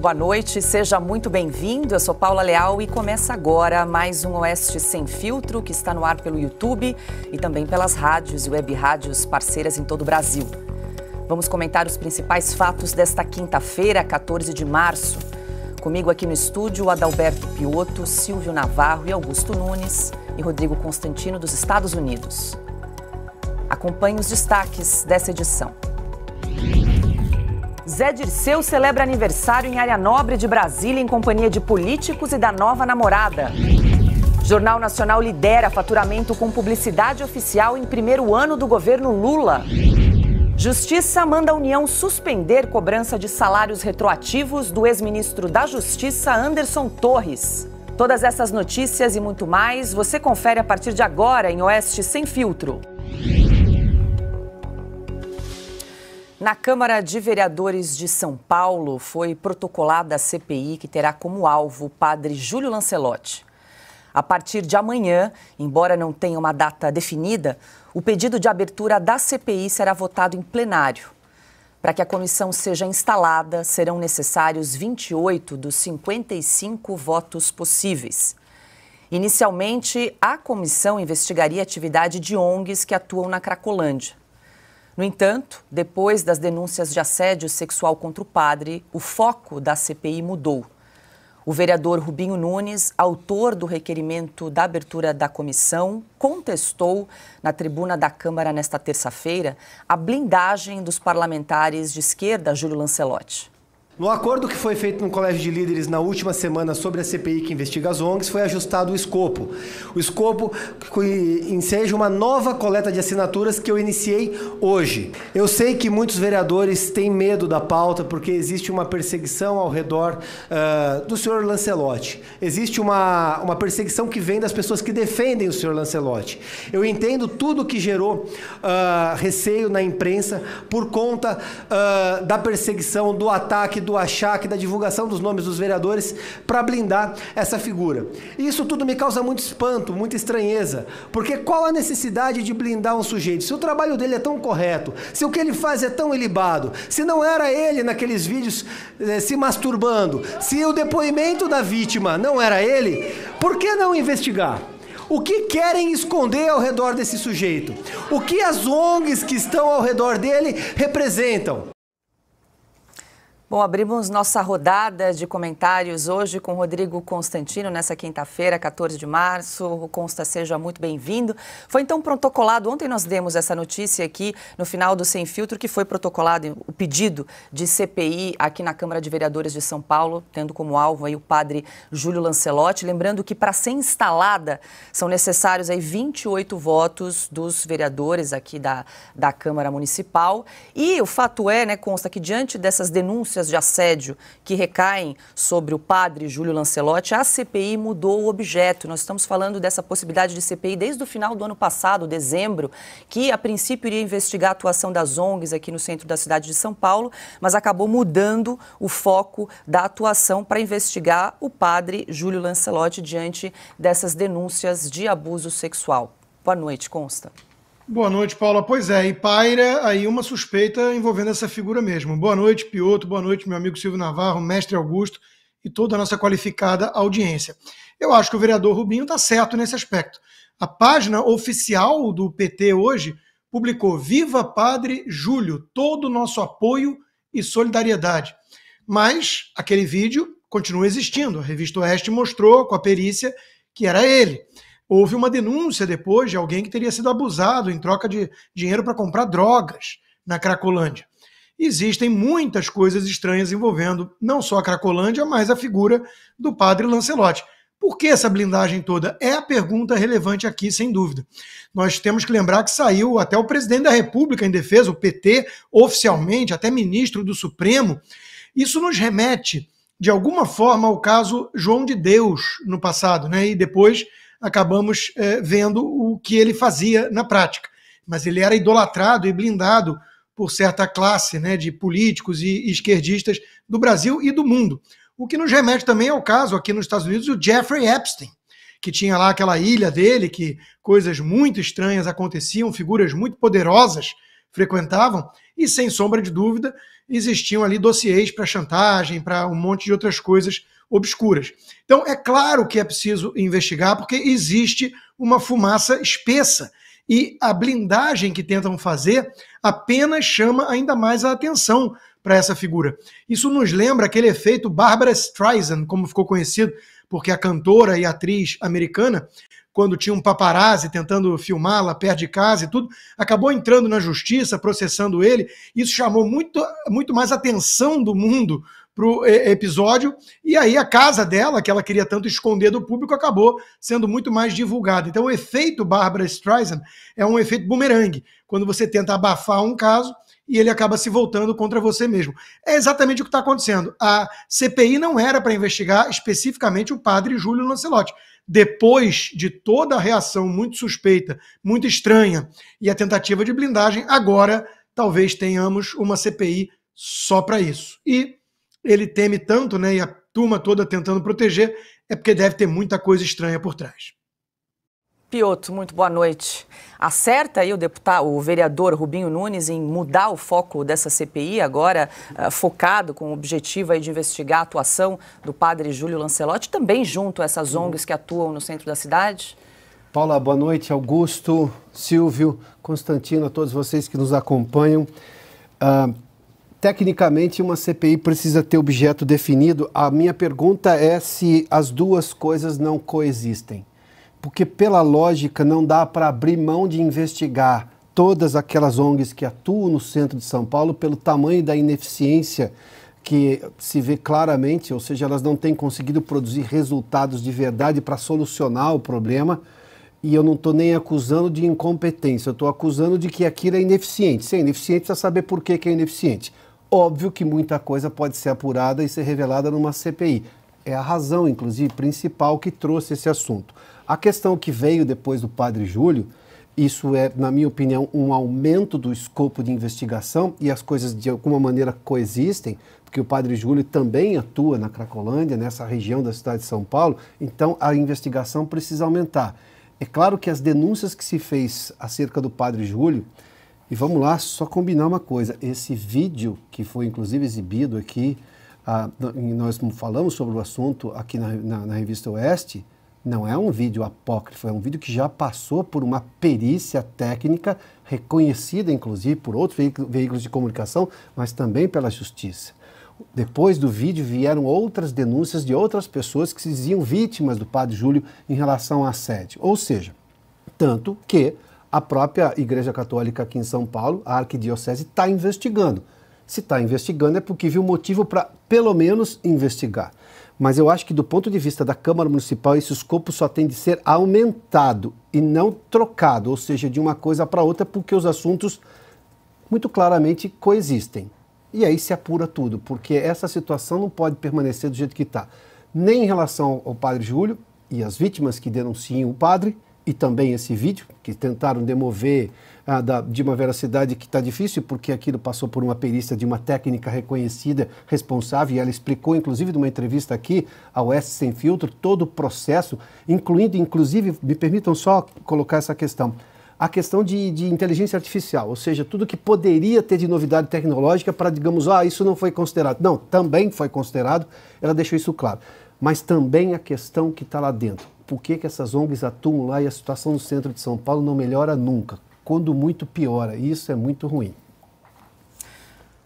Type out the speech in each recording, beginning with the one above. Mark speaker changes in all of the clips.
Speaker 1: Boa noite, seja muito bem-vindo. Eu sou Paula Leal e começa agora mais um Oeste Sem Filtro que está no ar pelo YouTube e também pelas rádios e web rádios parceiras em todo o Brasil. Vamos comentar os principais fatos desta quinta-feira, 14 de março. Comigo aqui no estúdio, Adalberto Piotto, Silvio Navarro e Augusto Nunes e Rodrigo Constantino dos Estados Unidos. Acompanhe os destaques dessa edição. Zé Dirceu celebra aniversário em área nobre de Brasília em companhia de políticos e da nova namorada. Jornal Nacional lidera faturamento com publicidade oficial em primeiro ano do governo Lula. Justiça manda a União suspender cobrança de salários retroativos do ex-ministro da Justiça Anderson Torres. Todas essas notícias e muito mais você confere a partir de agora em Oeste Sem Filtro. Na Câmara de Vereadores de São Paulo foi protocolada a CPI que terá como alvo o padre Júlio Lancelotti. A partir de amanhã, embora não tenha uma data definida, o pedido de abertura da CPI será votado em plenário. Para que a comissão seja instalada, serão necessários 28 dos 55 votos possíveis. Inicialmente, a comissão investigaria a atividade de ONGs que atuam na Cracolândia. No entanto, depois das denúncias de assédio sexual contra o padre, o foco da CPI mudou. O vereador Rubinho Nunes, autor do requerimento da abertura da comissão, contestou na tribuna da Câmara nesta terça-feira a blindagem dos parlamentares de esquerda, Júlio Lancelotti.
Speaker 2: No acordo que foi feito no Colégio de Líderes na última semana sobre a CPI que investiga as ONGs, foi ajustado o escopo. O escopo que enseja uma nova coleta de assinaturas que eu iniciei hoje. Eu sei que muitos vereadores têm medo da pauta porque existe uma perseguição ao redor uh, do senhor Lancelotti. Existe uma, uma perseguição que vem das pessoas que defendem o senhor Lancelotti. Eu entendo tudo que gerou uh, receio na imprensa por conta uh, da perseguição, do ataque, do do achaque, da divulgação dos nomes dos vereadores para blindar essa figura. E isso tudo me causa muito espanto, muita estranheza, porque qual a necessidade de blindar um sujeito se o trabalho dele é tão correto, se o que ele faz é tão ilibado, se não era ele naqueles vídeos eh, se masturbando, se o depoimento da vítima não era ele, por que não investigar? O que querem esconder ao redor desse sujeito? O que as ONGs que estão ao redor dele representam? Bom, abrimos
Speaker 1: nossa rodada de comentários hoje com Rodrigo Constantino, nessa quinta-feira, 14 de março. O Consta, seja muito bem-vindo. Foi então protocolado, ontem nós demos essa notícia aqui no final do Sem Filtro, que foi protocolado o pedido de CPI aqui na Câmara de Vereadores de São Paulo, tendo como alvo aí o padre Júlio Lancelotti. Lembrando que para ser instalada são necessários aí 28 votos dos vereadores aqui da, da Câmara Municipal. E o fato é, né, Consta, que diante dessas denúncias, denúncias de assédio que recaem sobre o padre Júlio Lancelotti, a CPI mudou o objeto. Nós estamos falando dessa possibilidade de CPI desde o final do ano passado, dezembro, que a princípio iria investigar a atuação das ONGs aqui no centro da cidade de São Paulo, mas acabou mudando o foco da atuação para investigar o padre Júlio Lancelotti diante dessas denúncias de abuso sexual. Boa noite, Consta.
Speaker 3: Boa noite, Paula. Pois é, e paira aí uma suspeita envolvendo essa figura mesmo. Boa noite, Pioto. Boa noite, meu amigo Silvio Navarro, mestre Augusto e toda a nossa qualificada audiência. Eu acho que o vereador Rubinho está certo nesse aspecto. A página oficial do PT hoje publicou Viva Padre Júlio, todo o nosso apoio e solidariedade. Mas aquele vídeo continua existindo. A revista Oeste mostrou com a perícia que era ele. Houve uma denúncia depois de alguém que teria sido abusado em troca de dinheiro para comprar drogas na Cracolândia. Existem muitas coisas estranhas envolvendo não só a Cracolândia, mas a figura do padre Lancelotti. Por que essa blindagem toda? É a pergunta relevante aqui, sem dúvida. Nós temos que lembrar que saiu até o presidente da República em defesa, o PT, oficialmente, até ministro do Supremo. Isso nos remete, de alguma forma, ao caso João de Deus no passado, né? E depois acabamos é, vendo o que ele fazia na prática. Mas ele era idolatrado e blindado por certa classe né, de políticos e esquerdistas do Brasil e do mundo. O que nos remete também ao caso aqui nos Estados Unidos do Jeffrey Epstein, que tinha lá aquela ilha dele, que coisas muito estranhas aconteciam, figuras muito poderosas frequentavam, e sem sombra de dúvida existiam ali dossiês para chantagem, para um monte de outras coisas obscuras. Então, é claro que é preciso investigar, porque existe uma fumaça espessa e a blindagem que tentam fazer apenas chama ainda mais a atenção para essa figura. Isso nos lembra aquele efeito Barbara Streisand, como ficou conhecido, porque a cantora e atriz americana, quando tinha um paparazzi tentando filmá-la perto de casa e tudo, acabou entrando na justiça, processando ele. Isso chamou muito, muito mais atenção do mundo pro é, episódio. E aí a casa dela, que ela queria tanto esconder do público, acabou sendo muito mais divulgada. Então o efeito Barbara Streisand é um efeito bumerangue. Quando você tenta abafar um caso, e ele acaba se voltando contra você mesmo. É exatamente o que está acontecendo. A CPI não era para investigar especificamente o padre Júlio Lancelotti. Depois de toda a reação muito suspeita, muito estranha e a tentativa de blindagem, agora talvez tenhamos uma CPI só para isso. E ele teme tanto, né, e a turma toda tentando proteger, é porque deve ter muita coisa estranha por trás.
Speaker 1: Pioto, muito boa noite. Acerta aí o deputado, o vereador Rubinho Nunes em mudar o foco dessa CPI agora uh, focado com o objetivo aí de investigar a atuação do padre Júlio Lancelotti, também junto a essas ONGs que atuam no centro da cidade?
Speaker 4: Paula, boa noite. Augusto, Silvio, Constantino, a todos vocês que nos acompanham. Uh, Tecnicamente, uma CPI precisa ter objeto definido. A minha pergunta é se as duas coisas não coexistem. Porque, pela lógica, não dá para abrir mão de investigar todas aquelas ONGs que atuam no centro de São Paulo pelo tamanho da ineficiência que se vê claramente, ou seja, elas não têm conseguido produzir resultados de verdade para solucionar o problema. E eu não estou nem acusando de incompetência, eu estou acusando de que aquilo é ineficiente. Se é ineficiente, precisa saber por que, que é ineficiente. Óbvio que muita coisa pode ser apurada e ser revelada numa CPI. É a razão, inclusive, principal que trouxe esse assunto. A questão que veio depois do padre Júlio, isso é, na minha opinião, um aumento do escopo de investigação e as coisas de alguma maneira coexistem, porque o padre Júlio também atua na Cracolândia, nessa região da cidade de São Paulo, então a investigação precisa aumentar. É claro que as denúncias que se fez acerca do padre Júlio, e vamos lá, só combinar uma coisa. Esse vídeo que foi inclusive exibido aqui, ah, nós falamos sobre o assunto aqui na, na, na revista Oeste, não é um vídeo apócrifo, é um vídeo que já passou por uma perícia técnica reconhecida, inclusive, por outros veículos de comunicação, mas também pela justiça. Depois do vídeo vieram outras denúncias de outras pessoas que se diziam vítimas do padre Júlio em relação à sede Ou seja, tanto que a própria Igreja Católica aqui em São Paulo, a Arquidiocese, está investigando. Se está investigando é porque viu motivo para, pelo menos, investigar. Mas eu acho que, do ponto de vista da Câmara Municipal, esse escopo só tem de ser aumentado e não trocado, ou seja, de uma coisa para outra, porque os assuntos muito claramente coexistem. E aí se apura tudo, porque essa situação não pode permanecer do jeito que está, nem em relação ao padre Júlio e as vítimas que denunciam o padre, e também esse vídeo, que tentaram demover ah, da, de uma veracidade que está difícil, porque aquilo passou por uma perícia de uma técnica reconhecida, responsável, e ela explicou, inclusive, numa entrevista aqui ao S Sem Filtro, todo o processo, incluindo, inclusive, me permitam só colocar essa questão, a questão de, de, inteligência artificial, ou seja, tudo que poderia ter de novidade tecnológica para, digamos, ah, isso não foi considerado. Não, também foi considerado, ela deixou isso claro. Mas também a questão que está lá dentro por que, que essas ONGs atuam lá e a situação no centro de São Paulo não melhora nunca, quando muito piora. E isso é muito ruim.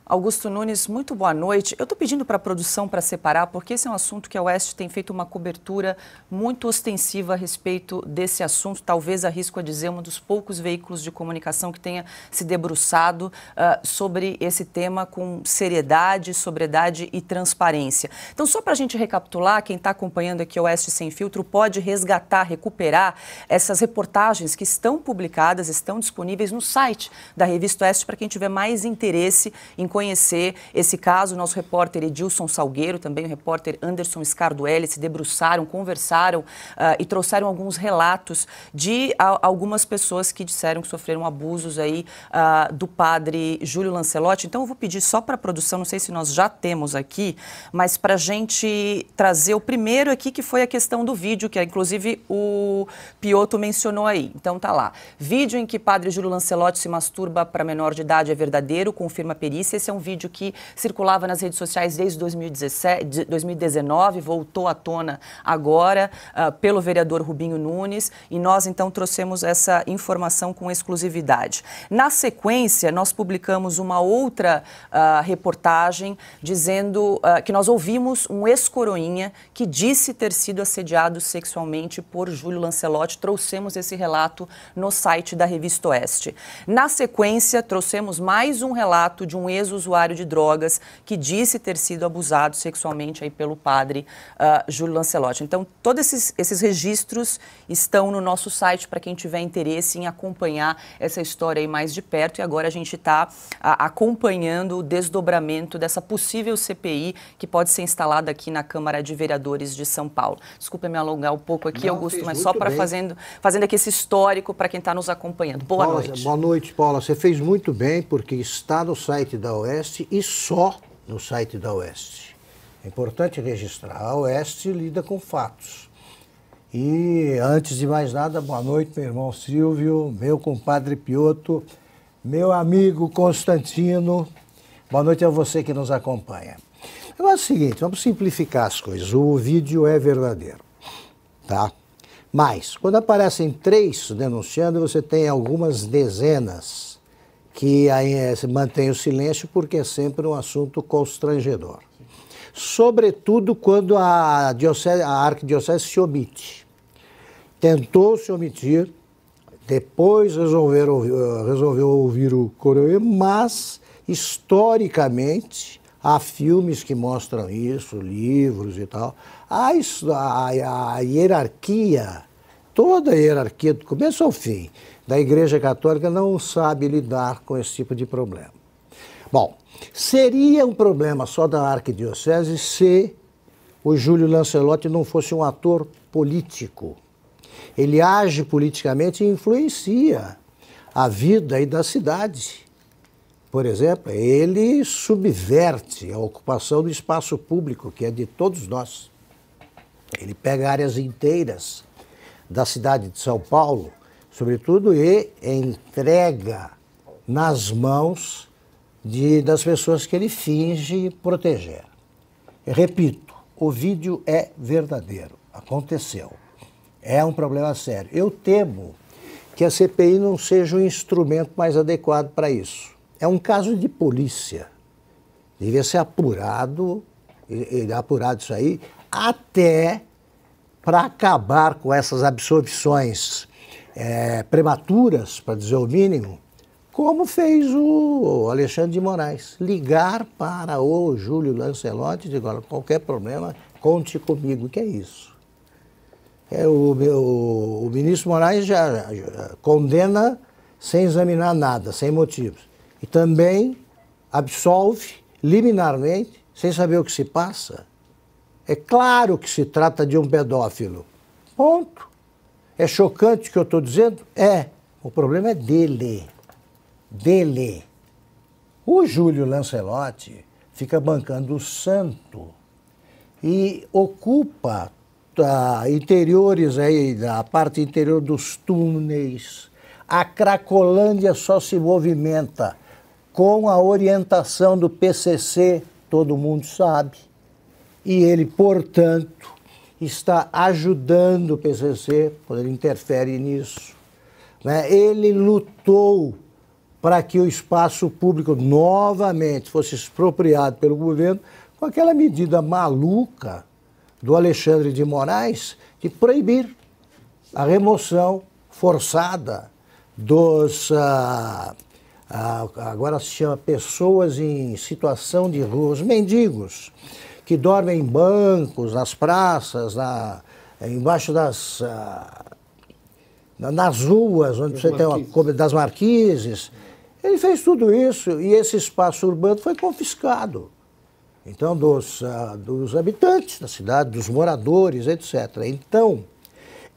Speaker 1: Augusto Nunes, muito boa noite. Eu estou pedindo para a produção para separar, porque esse é um assunto que a Oeste tem feito uma cobertura muito ostensiva a respeito desse assunto. Talvez arrisco a dizer um dos poucos veículos de comunicação que tenha se debruçado uh, sobre esse tema com seriedade, sobriedade e transparência. Então, só para a gente recapitular, quem está acompanhando aqui o Oeste Sem Filtro pode resgatar, recuperar essas reportagens que estão publicadas, estão disponíveis no site da revista Oeste para quem tiver mais interesse em conhecer esse caso. Nosso repórter Edilson Salgueiro, também o repórter Anderson Scarduelli se debruçaram, conversaram uh, e trouxeram alguns relatos de a, algumas pessoas que disseram que sofreram abusos aí uh, do padre Júlio Lancelotti. Então eu vou pedir só para a produção, não sei se nós já temos aqui, mas para a gente trazer o primeiro aqui que foi a questão do vídeo, que é, inclusive o Pioto mencionou aí. Então tá lá. Vídeo em que padre Júlio Lancelotti se masturba para menor de idade é verdadeiro, confirma perícia. Esse é um vídeo que circulava nas redes sociais desde 2017, 2019, voltou à tona agora uh, pelo vereador Rubinho Nunes e nós então trouxemos essa informação com exclusividade. Na sequência, nós publicamos uma outra uh, reportagem dizendo uh, que nós ouvimos um ex-coroinha que disse ter sido assediado sexualmente por Júlio Lancelotti. Trouxemos esse relato no site da revista Oeste. Na sequência, trouxemos mais um relato de um ex ex-usuário de drogas que disse ter sido abusado sexualmente aí pelo padre uh, Júlio Lancelotti. Então, todos esses, esses registros estão no nosso site para quem tiver interesse em acompanhar essa história aí mais de perto. E agora a gente está acompanhando o desdobramento dessa possível CPI que pode ser instalada aqui na Câmara de Vereadores de São Paulo. Desculpa me alongar um pouco aqui, Não, Augusto, mas só para fazendo, fazendo aqui esse histórico para quem está nos acompanhando. Boa Paula, noite.
Speaker 5: Boa noite, Paula. Você fez muito bem, porque está no site da Oeste e só no site da Oeste. É importante registrar. A Oeste lida com fatos. E antes de mais nada, boa noite, meu irmão Silvio, meu compadre Pioto, meu amigo Constantino. Boa noite a você que nos acompanha. Agora é o seguinte, vamos simplificar as coisas. O vídeo é verdadeiro, tá? Mas, quando aparecem três denunciando, você tem algumas dezenas que eh, mantém o silêncio porque é sempre um assunto constrangedor. Sobretudo quando a, diocese, a arquidiocese se omite. Tentou se omitir, depois eh, resolveu ouvir o Coroê, mas historicamente há filmes que mostram isso, livros e tal. A, a, a hierarquia, toda a hierarquia, do começo ao fim, da Igreja Católica não sabe lidar com esse tipo de problema. Bom, seria um problema só da arquidiocese se o Júlio Lancelotti não fosse um ator político. Ele age politicamente e influencia a vida e da cidade. Por exemplo, ele subverte a ocupação do espaço público, que é de todos nós. Ele pega áreas inteiras da cidade de São Paulo sobretudo, e entrega nas mãos de, das pessoas que ele finge proteger. Eu repito, o vídeo é verdadeiro, aconteceu. É um problema sério. Eu temo que a CPI não seja o instrumento mais adequado para isso. É um caso de polícia. Devia ser apurado, apurado isso aí, até para acabar com essas absorções é, prematuras, para dizer o mínimo, como fez o Alexandre de Moraes. Ligar para o Júlio Lancelotti e dizer, qualquer problema, conte comigo, que é isso. É, o, meu, o ministro Moraes já, já condena sem examinar nada, sem motivos. E também absolve liminarmente, sem saber o que se passa. É claro que se trata de um pedófilo. Ponto. É chocante o que eu estou dizendo? É. O problema é dele. Dele. O Júlio Lancelotti fica bancando o santo e ocupa tá, interiores aí, da parte interior dos túneis. A Cracolândia só se movimenta com a orientação do PCC, todo mundo sabe. E ele, portanto, está ajudando o PCC, quando ele interfere nisso. Né? Ele lutou para que o espaço público novamente fosse expropriado pelo governo com aquela medida maluca do Alexandre de Moraes de proibir a remoção forçada dos. Ah, ah, agora se chama pessoas em situação de rua, os mendigos que dormem em bancos, nas praças, na, embaixo das. Uh, nas ruas, onde das você tem uma das marquises. Ele fez tudo isso e esse espaço urbano foi confiscado. Então, dos, uh, dos habitantes da cidade, dos moradores, etc. Então,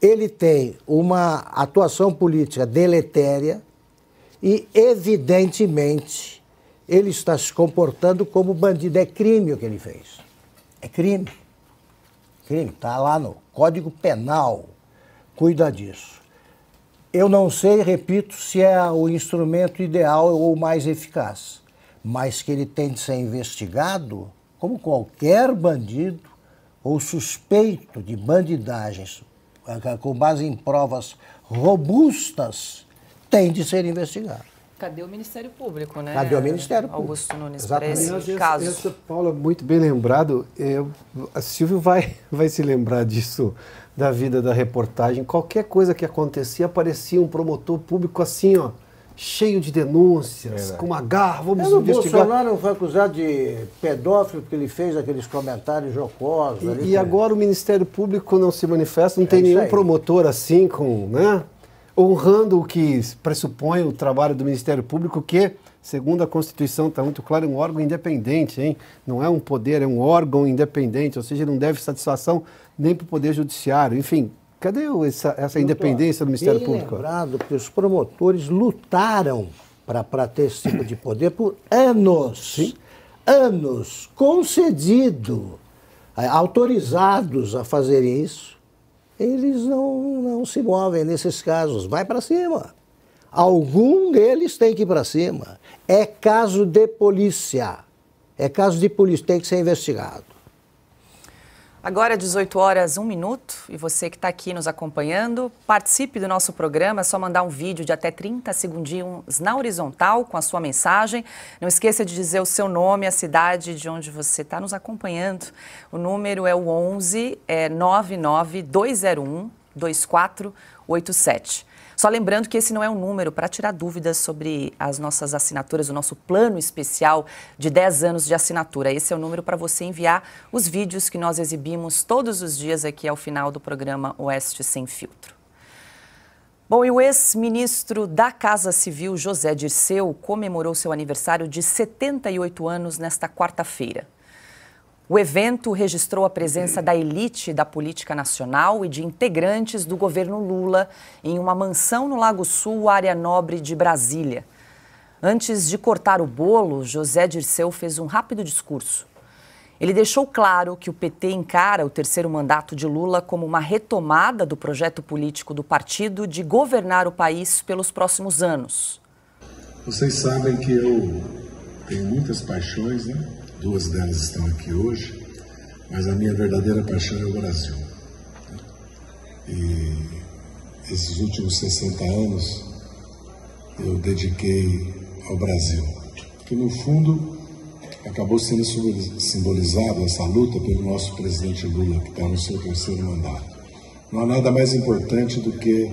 Speaker 5: ele tem uma atuação política deletéria e, evidentemente, ele está se comportando como bandido. É crime o que ele fez é crime. Crime, está lá no Código Penal. Cuida disso. Eu não sei, repito, se é o instrumento ideal ou mais eficaz, mas que ele tem de ser investigado, como qualquer bandido ou suspeito de bandidagens, com base em provas robustas, tem de ser investigado.
Speaker 1: Cadê o Ministério Público, né? Cadê o
Speaker 4: Ministério Público? Augusto
Speaker 6: Nunes,
Speaker 5: Exatamente. para esse caso. Essa,
Speaker 4: Paula, muito bem lembrado. Eu, a Silvio vai, vai se lembrar disso, da vida da reportagem. Qualquer coisa que acontecia, aparecia um promotor público assim, ó, cheio de denúncias, é com uma garra, vamos é, não investigar. O
Speaker 5: Bolsonaro foi acusado de pedófilo porque ele fez aqueles comentários jocosos. E, ali, e
Speaker 4: agora o Ministério Público não se manifesta, não é tem nenhum aí. promotor assim com, né? honrando o que pressupõe o trabalho do Ministério Público, que, segundo a Constituição, está muito claro, é um órgão independente, hein? não é um poder, é um órgão independente, ou seja, não deve satisfação nem para o Poder Judiciário. Enfim, cadê essa, essa independência do Ministério Público? lembrado que os promotores lutaram para ter esse tipo de poder por
Speaker 5: anos. Sim. Anos concedido, autorizados a fazer isso eles não, não se movem nesses casos. Vai para cima. Algum deles tem que ir para cima. É caso de polícia. É caso de polícia, tem que ser investigado.
Speaker 1: Agora, 18 é horas, 1 minuto, e você que está aqui nos acompanhando, participe do nosso programa, é só mandar um vídeo de até 30 segundinhos na horizontal com a sua mensagem. Não esqueça de dizer o seu nome, a cidade de onde você está nos acompanhando. O número é o 11 é 99201 2487. Só lembrando que esse não é um número para tirar dúvidas sobre as nossas assinaturas, o nosso plano especial de 10 anos de assinatura. Esse é o número para você enviar os vídeos que nós exibimos todos os dias aqui ao final do programa Oeste Sem Filtro. Bom, e o ex-ministro da Casa Civil, José Dirceu, comemorou seu aniversário de 78 anos nesta quarta-feira. O evento registrou a presença da elite da política nacional e de integrantes do governo Lula em uma mansão no Lago Sul, área nobre de Brasília. Antes de cortar o bolo, José Dirceu fez um rápido discurso. Ele deixou claro que o PT encara o terceiro mandato de Lula como uma retomada do projeto político do partido de governar o país pelos próximos anos.
Speaker 7: Vocês sabem que eu tenho muitas paixões, né? duas delas estão aqui hoje, mas a minha verdadeira paixão é o Brasil. E esses últimos 60 anos eu dediquei ao Brasil, que no fundo acabou sendo simbolizado essa luta pelo nosso presidente Lula, que está no seu terceiro mandato. Não há nada mais importante do que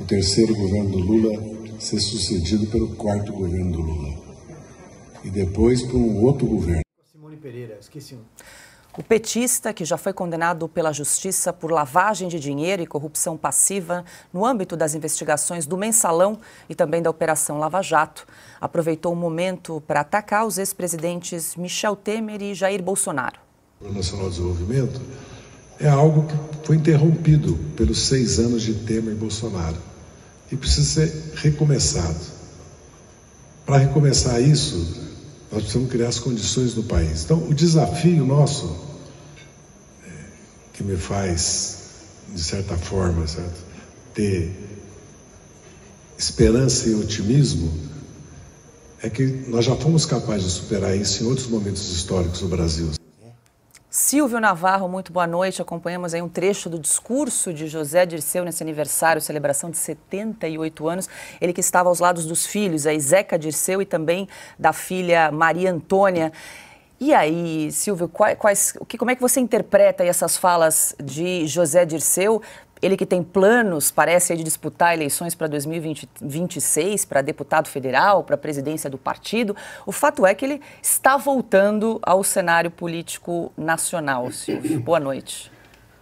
Speaker 7: o terceiro governo do Lula ser sucedido pelo quarto governo do Lula e depois para um outro governo.
Speaker 1: Simone Pereira, esqueci um.
Speaker 7: O petista,
Speaker 1: que já foi condenado pela justiça por lavagem de dinheiro e corrupção passiva no âmbito das investigações do mensalão e também da Operação Lava Jato, aproveitou o momento para atacar os ex-presidentes Michel Temer e Jair Bolsonaro.
Speaker 7: O Nacional de Desenvolvimento é algo que foi interrompido pelos seis anos de Temer e Bolsonaro e precisa ser recomeçado. Para recomeçar isso, nós precisamos criar as condições do país. Então, o desafio nosso, é, que me faz, de certa forma, certo? ter esperança e otimismo, é que nós já fomos capazes de superar isso em outros momentos históricos do Brasil.
Speaker 1: Silvio Navarro, muito boa noite. Acompanhamos aí um trecho do discurso de José Dirceu nesse aniversário, celebração de 78 anos. Ele que estava aos lados dos filhos, a Zeca Dirceu e também da filha Maria Antônia. E aí, Silvio, quais, quais, como é que você interpreta essas falas de José Dirceu, ele que tem planos, parece, de disputar eleições para 2026, para deputado federal, para presidência do partido. O fato é que ele está voltando ao cenário político nacional, Silvio. Boa noite.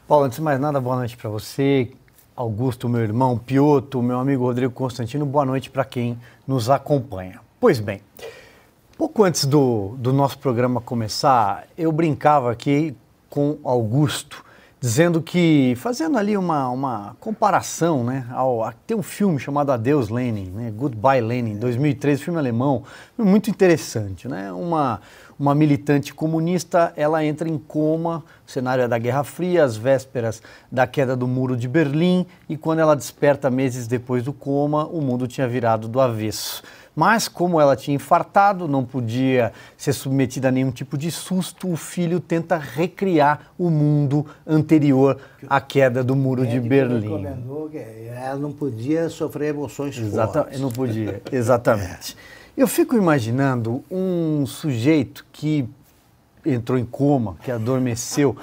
Speaker 8: Paulo, antes de mais nada, boa noite para você, Augusto, meu irmão, Pioto, meu amigo Rodrigo Constantino. Boa noite para quem nos acompanha. Pois bem, pouco antes do, do nosso programa começar, eu brincava aqui com Augusto dizendo que, fazendo ali uma, uma comparação, né, ao, tem um filme chamado Adeus Lenin, né, Goodbye Lenin, 2013, filme alemão, muito interessante, né, uma, uma militante comunista, ela entra em coma, cenário é da Guerra Fria, às vésperas da queda do Muro de Berlim, e quando ela desperta meses depois do coma, o mundo tinha virado do avesso. Mas, como ela tinha infartado, não podia ser submetida a nenhum tipo de susto, o filho tenta recriar o mundo anterior à queda do muro de Berlim.
Speaker 5: Ela não podia sofrer emoções Exata fortes. Não podia, exatamente.
Speaker 8: É. Eu fico imaginando um sujeito que entrou em coma, que adormeceu.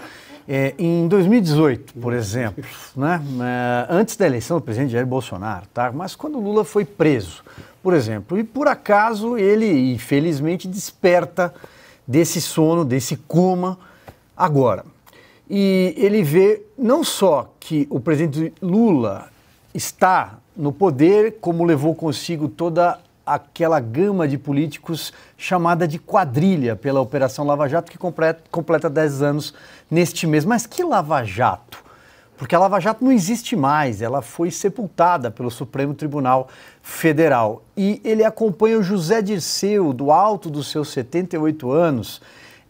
Speaker 8: É, em 2018, por exemplo, né? Eh, antes da eleição do presidente Jair Bolsonaro, tá? mas quando Lula foi preso por exemplo. E por acaso ele, infelizmente, desperta desse sono, desse coma agora. E ele vê não só que o presidente Lula está no poder, como levou consigo toda aquela gama de políticos chamada de quadrilha pela Operação Lava Jato, que completa 10 anos neste mês. Mas que Lava Jato? Porque a Lava Jato não existe mais, ela foi sepultada pelo Supremo Tribunal federal. E ele acompanha o José Dirceu, do alto dos seus 78 anos,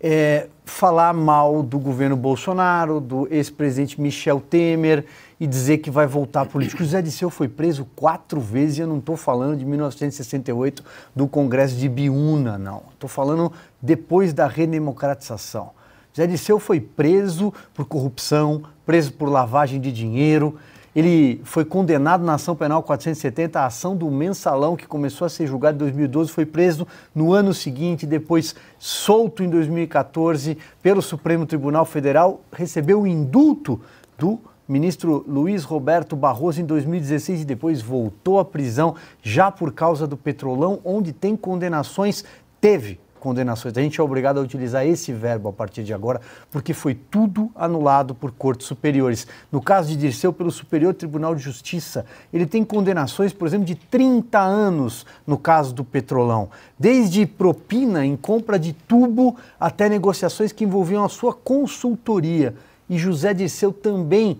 Speaker 8: é, falar mal do governo Bolsonaro, do ex-presidente Michel Temer e dizer que vai voltar política José Dirceu foi preso quatro vezes e eu não estou falando de 1968 do Congresso de Biúna, não. Estou falando depois da redemocratização. José Dirceu foi preso por corrupção, preso por lavagem de dinheiro. Ele foi condenado na ação penal 470, a ação do mensalão que começou a ser julgada em 2012, foi preso no ano seguinte, depois solto em 2014 pelo Supremo Tribunal Federal, recebeu o indulto do ministro Luiz Roberto Barroso em 2016 e depois voltou à prisão já por causa do petrolão, onde tem condenações teve condenações. A gente é obrigado a utilizar esse verbo a partir de agora, porque foi tudo anulado por cortes superiores. No caso de Dirceu, pelo Superior Tribunal de Justiça, ele tem condenações, por exemplo, de 30 anos no caso do Petrolão, desde propina em compra de tubo até negociações que envolviam a sua consultoria. E José Dirceu também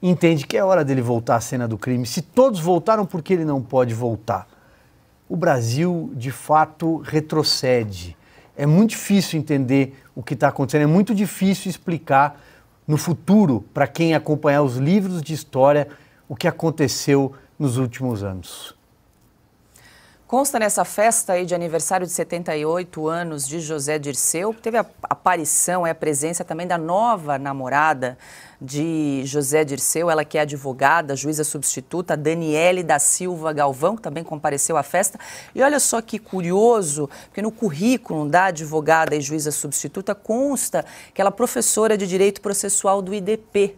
Speaker 8: entende que é hora dele voltar à cena do crime. Se todos voltaram, por que ele não pode voltar? o Brasil de fato retrocede. É muito difícil entender o que está acontecendo, é muito difícil explicar no futuro, para quem acompanhar os livros de história, o que aconteceu nos últimos anos.
Speaker 1: Consta nessa festa aí de aniversário de 78 anos de José Dirceu, teve a aparição e é a presença também da nova namorada de José Dirceu, ela que é advogada, juíza substituta, Daniele da Silva Galvão, que também compareceu à festa. E olha só que curioso, porque no currículo da advogada e juíza substituta consta que ela é professora de Direito Processual do IDP,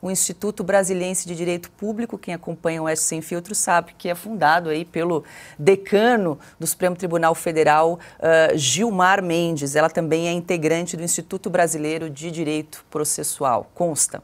Speaker 1: o Instituto Brasiliense de Direito Público, quem acompanha o S Sem Filtro sabe que é fundado aí pelo decano do Supremo Tribunal Federal, uh, Gilmar Mendes. Ela também é integrante do Instituto Brasileiro de Direito Processual. Consta.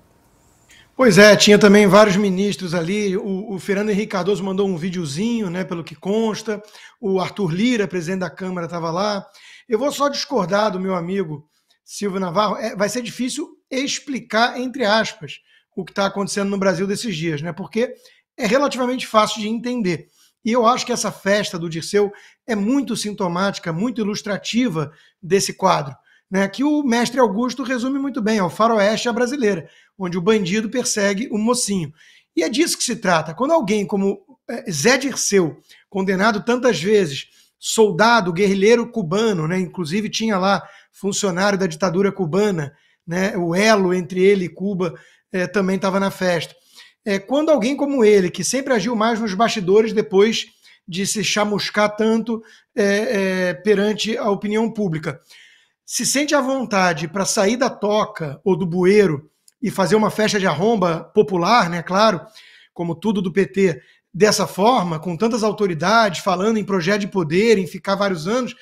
Speaker 3: Pois é, tinha também vários ministros ali. O, o, Fernando Henrique Cardoso mandou um videozinho, né, pelo que consta. O Arthur Lira, presidente da Câmara, estava lá. Eu vou só discordar do meu amigo Silvio Navarro. É, vai ser difícil explicar, entre aspas, o que está acontecendo no Brasil desses dias, né? Porque é relativamente fácil de entender. E eu acho que essa festa do Dirceu é muito sintomática, muito ilustrativa desse quadro, né? Que o mestre Augusto resume muito bem, é o faroeste à brasileira, onde o bandido persegue o mocinho. E é disso que se trata. Quando alguém como eh, Zé Dirceu, condenado tantas vezes, soldado, guerrilheiro cubano, né? Inclusive tinha lá funcionário da ditadura cubana, né? O elo entre ele e Cuba é, também estava na festa. É, quando alguém como ele, que sempre agiu mais nos bastidores depois de se chamuscar tanto é, é, perante a opinião pública, se sente à vontade para sair da toca ou do bueiro e fazer uma festa de arromba popular, né? Claro, como tudo do PT, dessa forma, com tantas autoridades falando em projeto de poder, em ficar vários anos,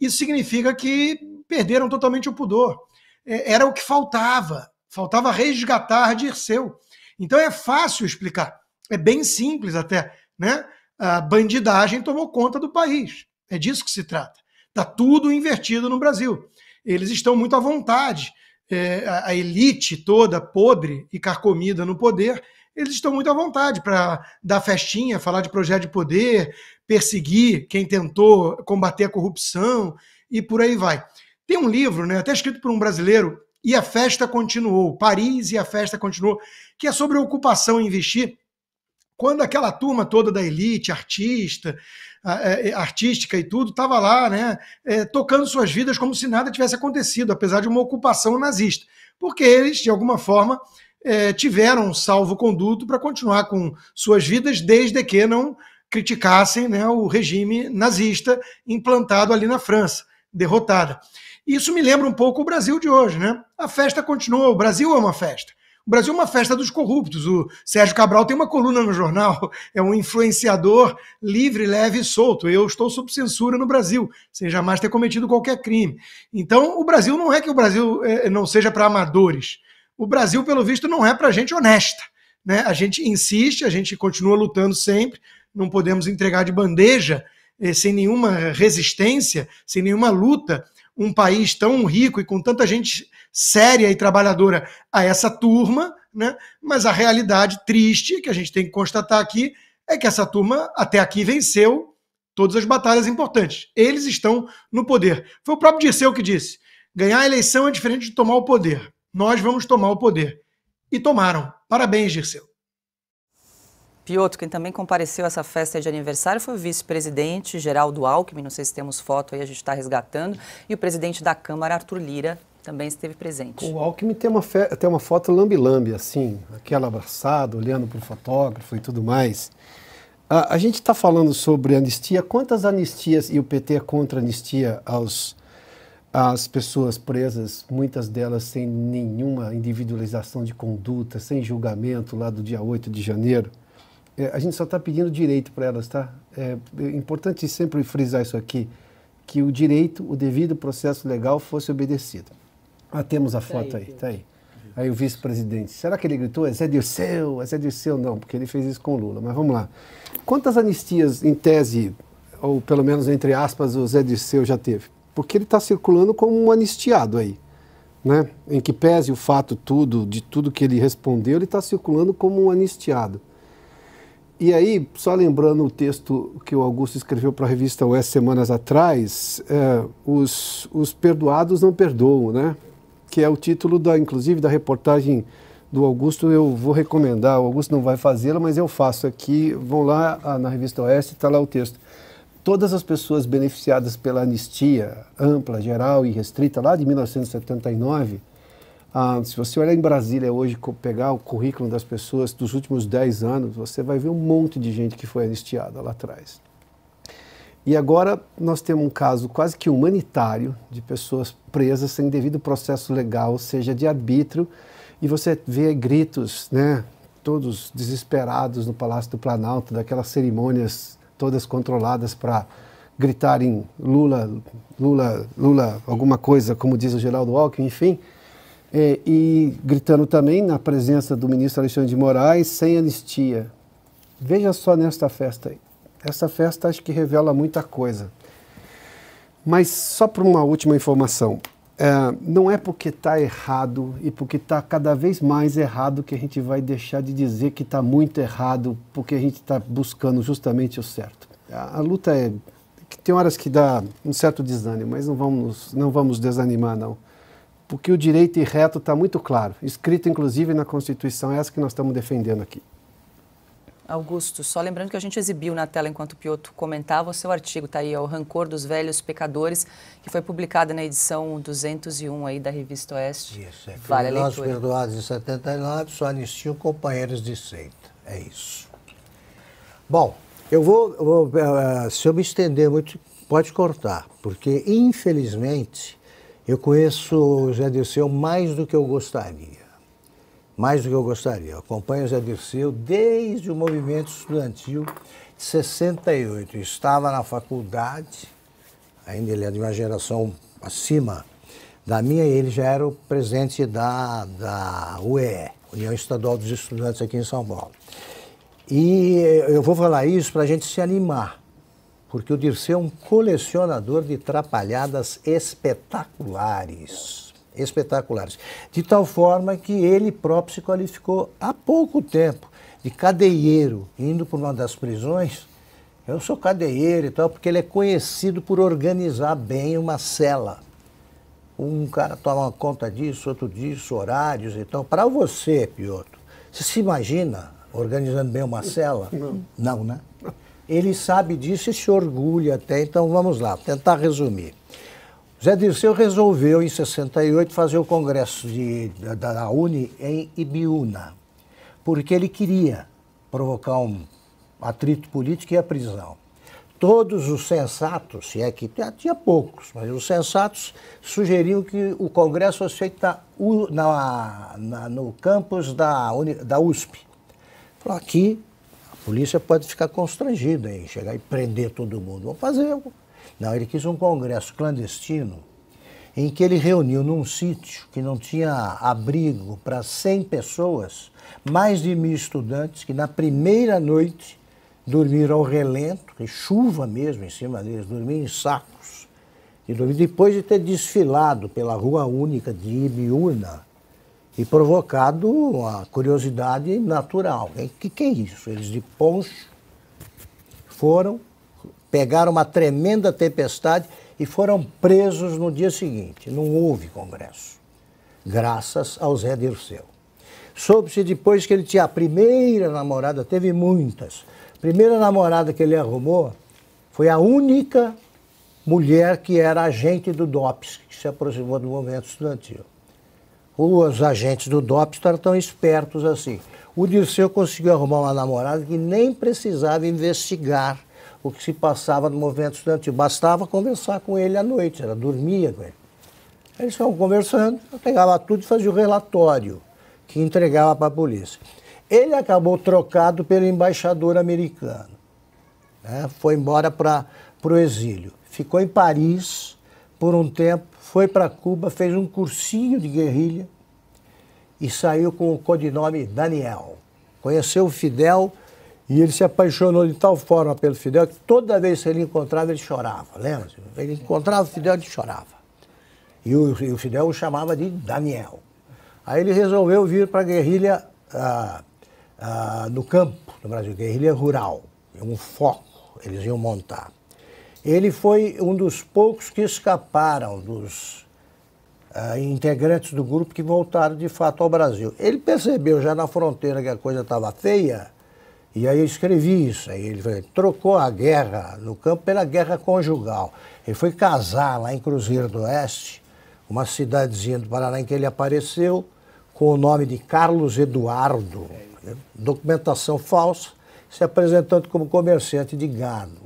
Speaker 3: isso significa que perderam totalmente o pudor. É, era o que faltava. Faltava resgatar Dirceu. Então é fácil explicar. É bem simples até. Né? A bandidagem tomou conta do país. É disso que se trata. Está tudo invertido no Brasil. Eles estão muito à vontade. É, a elite toda pobre e carcomida no poder, eles estão muito à vontade para dar festinha, falar de projeto de poder, perseguir quem tentou combater a corrupção e por aí vai. Tem um livro, né, até escrito por um brasileiro, e a festa continuou. Paris e a festa continuou, que é sobre ocupação investir. Quando aquela turma toda da elite, artista, é, é, artística e tudo, estava lá, né, é, tocando suas vidas como se nada tivesse acontecido, apesar de uma ocupação nazista. Porque eles, de alguma forma, tiveram um salvo-conduto para continuar com suas vidas, desde que não criticassem né, o regime nazista implantado ali na França, derrotada isso me lembra um pouco o Brasil de hoje, né? A festa continua. o Brasil é uma festa. O Brasil é uma festa dos corruptos. O Sérgio Cabral tem uma coluna no jornal, é um influenciador livre, leve e solto. Eu estou sob censura no Brasil, sem jamais ter cometido qualquer crime. Então, o Brasil não é que o Brasil é, não seja para amadores. O Brasil, pelo visto, não é para gente honesta. Né? A gente insiste, a gente continua lutando sempre, não podemos entregar de bandeja eh, sem nenhuma resistência, sem nenhuma luta um país tão rico e com tanta gente séria e trabalhadora a essa turma, né? mas a realidade triste que a gente tem que constatar aqui é que essa turma até aqui venceu todas as batalhas importantes. Eles estão no poder. Foi o próprio Dirceu que disse: ganhar a eleição é diferente de tomar o poder. Nós vamos tomar o poder. E tomaram. Parabéns, Dirceu.
Speaker 1: Piotr, quem também compareceu a essa festa de aniversário foi o vice-presidente Geraldo Alckmin, não sei se temos foto aí, a gente está resgatando, e o presidente da Câmara, Arthur Lira, também esteve presente. O
Speaker 4: Alckmin tem uma, fe... tem uma foto lambi-lambi assim, aquela abraçada, olhando para o fotógrafo e tudo mais. A, a gente está falando sobre anistia. Quantas anistias e o PT é contra anistia aos, às pessoas presas, muitas delas sem nenhuma individualização de conduta, sem julgamento lá do dia 8 de janeiro? É, a gente só está pedindo direito para elas, tá? É, é, importante sempre frisar isso aqui, que o direito, o devido processo legal fosse obedecido. Ah, temos a tá foto aí, aí, tá aí. Aí o vice-presidente, será que ele gritou, é Zé Dirceu, é Zé Dirceu? Não, porque ele fez isso com o Lula, mas vamos lá. Quantas anistias, em tese, ou pelo menos entre aspas, o Zé Dirceu já teve? Porque ele está circulando como um anistiado aí, né? Em que pese o fato tudo, de tudo que ele respondeu, ele está circulando como um anistiado. E aí, só lembrando o texto que o Augusto escreveu para a revista Oeste semanas atrás, é, os, os perdoados não perdoam, né? Que é o título, da, inclusive, da reportagem do Augusto. Eu vou recomendar, o Augusto não vai fazê-la, mas eu faço aqui. Vão lá na revista Oeste, está lá o texto. Todas as pessoas beneficiadas pela anistia ampla, geral e restrita lá de 1979 ah, se você olhar em Brasília hoje, pegar o currículo das pessoas dos últimos 10 anos, você vai ver um monte de gente que foi anistiada lá atrás. E agora nós temos um caso quase que humanitário de pessoas presas sem devido processo legal, seja, de arbítrio, e você vê gritos, né, todos desesperados no Palácio do Planalto, daquelas cerimônias todas controladas para gritarem Lula, Lula, Lula, alguma coisa, como diz o Geraldo Alckmin, enfim é, e gritando também na presença do ministro Alexandre de Moraes, sem anistia. Veja só nesta festa aí. Essa festa acho que revela muita coisa. Mas só para uma última informação. É, não é porque está errado e porque está cada vez mais errado que a gente vai deixar de dizer que está muito errado, porque a gente está buscando justamente o certo. A, a luta é. Tem horas que dá um certo desânimo, mas não vamos, não vamos desanimar, não porque o direito e reto está muito claro, escrito inclusive na Constituição, é essa que nós estamos defendendo aqui.
Speaker 1: Augusto, só lembrando que a gente exibiu na tela enquanto o Pioto comentava o seu artigo, está aí, ó, O Rancor dos Velhos Pecadores, que foi publicado na edição 201 aí da Revista Oeste. Isso, é vale nós perdoados
Speaker 5: em 79 só anistiam companheiros de seita, é isso. Bom, eu vou, eu vou, eh, eh, se eu me estender muito, pode cortar, porque infelizmente eu conheço o Zé Dirceu mais do que eu gostaria. Mais do que eu gostaria. Eu acompanho o Zé Dirceu desde o movimento estudantil de 68. Eu estava na faculdade, ainda ele é de uma geração acima da minha, ele já era o presidente da, da UE, União Estadual dos Estudantes aqui em São Paulo. E eu vou falar isso para a gente se animar porque o Dirceu é um colecionador de trapalhadas espetaculares. Espetaculares. De tal forma que ele próprio se qualificou há pouco tempo de cadeieiro, indo por uma das prisões. Eu sou cadeieiro e tal, porque ele é conhecido por organizar bem uma cela. Um cara toma conta disso, outro disso, horários e tal. Para você, Piotr, você se imagina organizando bem uma cela? Não. Não, né? Não. Ele sabe disso e se orgulha até. Então vamos lá, tentar resumir. Zé Dirceu resolveu, em 68, fazer o congresso de, da, da Uni em Ibiúna, porque ele queria provocar um atrito político e a prisão. Todos os sensatos, se é que tinha poucos, mas os sensatos sugeriam que o congresso fosse feito na, na, no campus da, Uni, da USP. Falou, aqui polícia pode ficar constrangida em chegar e prender todo mundo. Vamos fazer. Não, ele quis um congresso clandestino em que ele reuniu num sítio que não tinha abrigo para 100 pessoas, mais de mil estudantes que na primeira noite dormiram ao relento, e chuva mesmo em cima deles, dormiram em sacos. E depois de ter desfilado pela Rua Única de Ibiúna, e provocado uma curiosidade natural. O é que, que é isso? Eles de poncho foram, pegaram uma tremenda tempestade e foram presos no dia seguinte. Não houve congresso, graças ao Zé Dirceu. Soube-se depois que ele tinha a primeira namorada, teve muitas. A primeira namorada que ele arrumou foi a única mulher que era agente do DOPS, que se aproximou do movimento estudantil. Os agentes do DOPS estavam tão espertos assim. O Dirceu conseguiu arrumar uma namorada que nem precisava investigar o que se passava no movimento estudantil. Bastava conversar com ele à noite, ela dormia com ele. Eles estavam conversando, eu pegava tudo e fazia o relatório, que entregava para a polícia. Ele acabou trocado pelo embaixador americano. Né? Foi embora para o exílio. Ficou em Paris por um tempo foi para Cuba, fez um cursinho de guerrilha e saiu com o codinome Daniel. Conheceu o Fidel e ele se apaixonou de tal forma pelo Fidel que toda vez que ele encontrava, ele chorava, lembra? -se? Ele encontrava o Fidel, e chorava. E o, e o, Fidel o chamava de Daniel. Aí ele resolveu vir para a guerrilha ah, ah, no campo no Brasil, guerrilha rural, é um foco eles iam montar. Ele foi um dos poucos que escaparam dos uh, integrantes do grupo que voltaram de fato ao Brasil. Ele percebeu já na fronteira que a coisa estava feia, e aí eu escrevi isso. Aí ele trocou a guerra no campo pela guerra conjugal. Ele foi casar lá em Cruzeiro do Oeste, uma cidadezinha do Paraná em que ele apareceu, com o nome de Carlos Eduardo, né? documentação falsa, se apresentando como comerciante de gado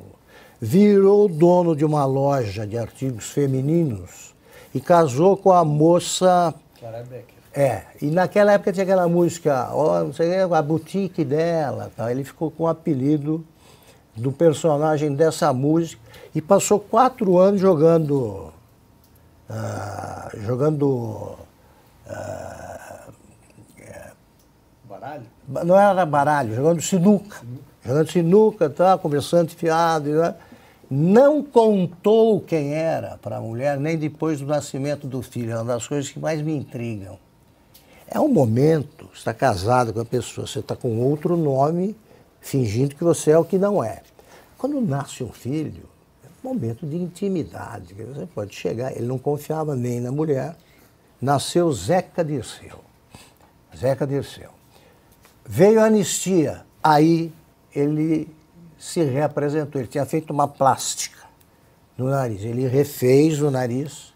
Speaker 5: virou dono de uma loja de artigos femininos e casou com a moça. É, é, e naquela época tinha aquela música, ó, não sei, a boutique dela. Tá? Ele ficou com o apelido do personagem dessa música e passou quatro anos jogando. Uh, jogando. Uh, baralho? Não era baralho, jogando sinuca. sinuca. Jogando sinuca, tá? conversando fiado. Né? não contou quem era para a mulher, nem depois do nascimento do filho. É uma das coisas que mais me intrigam. É um momento, você está casado com a pessoa, você está com outro nome, fingindo que você é o que não é. Quando nasce um filho, é um momento de intimidade, que você pode chegar. Ele não confiava nem na mulher. Nasceu Zeca Dirceu. Zeca Dirceu. Veio a anistia. Aí ele se reapresentou. Ele tinha feito uma plástica no nariz. Ele refez o nariz,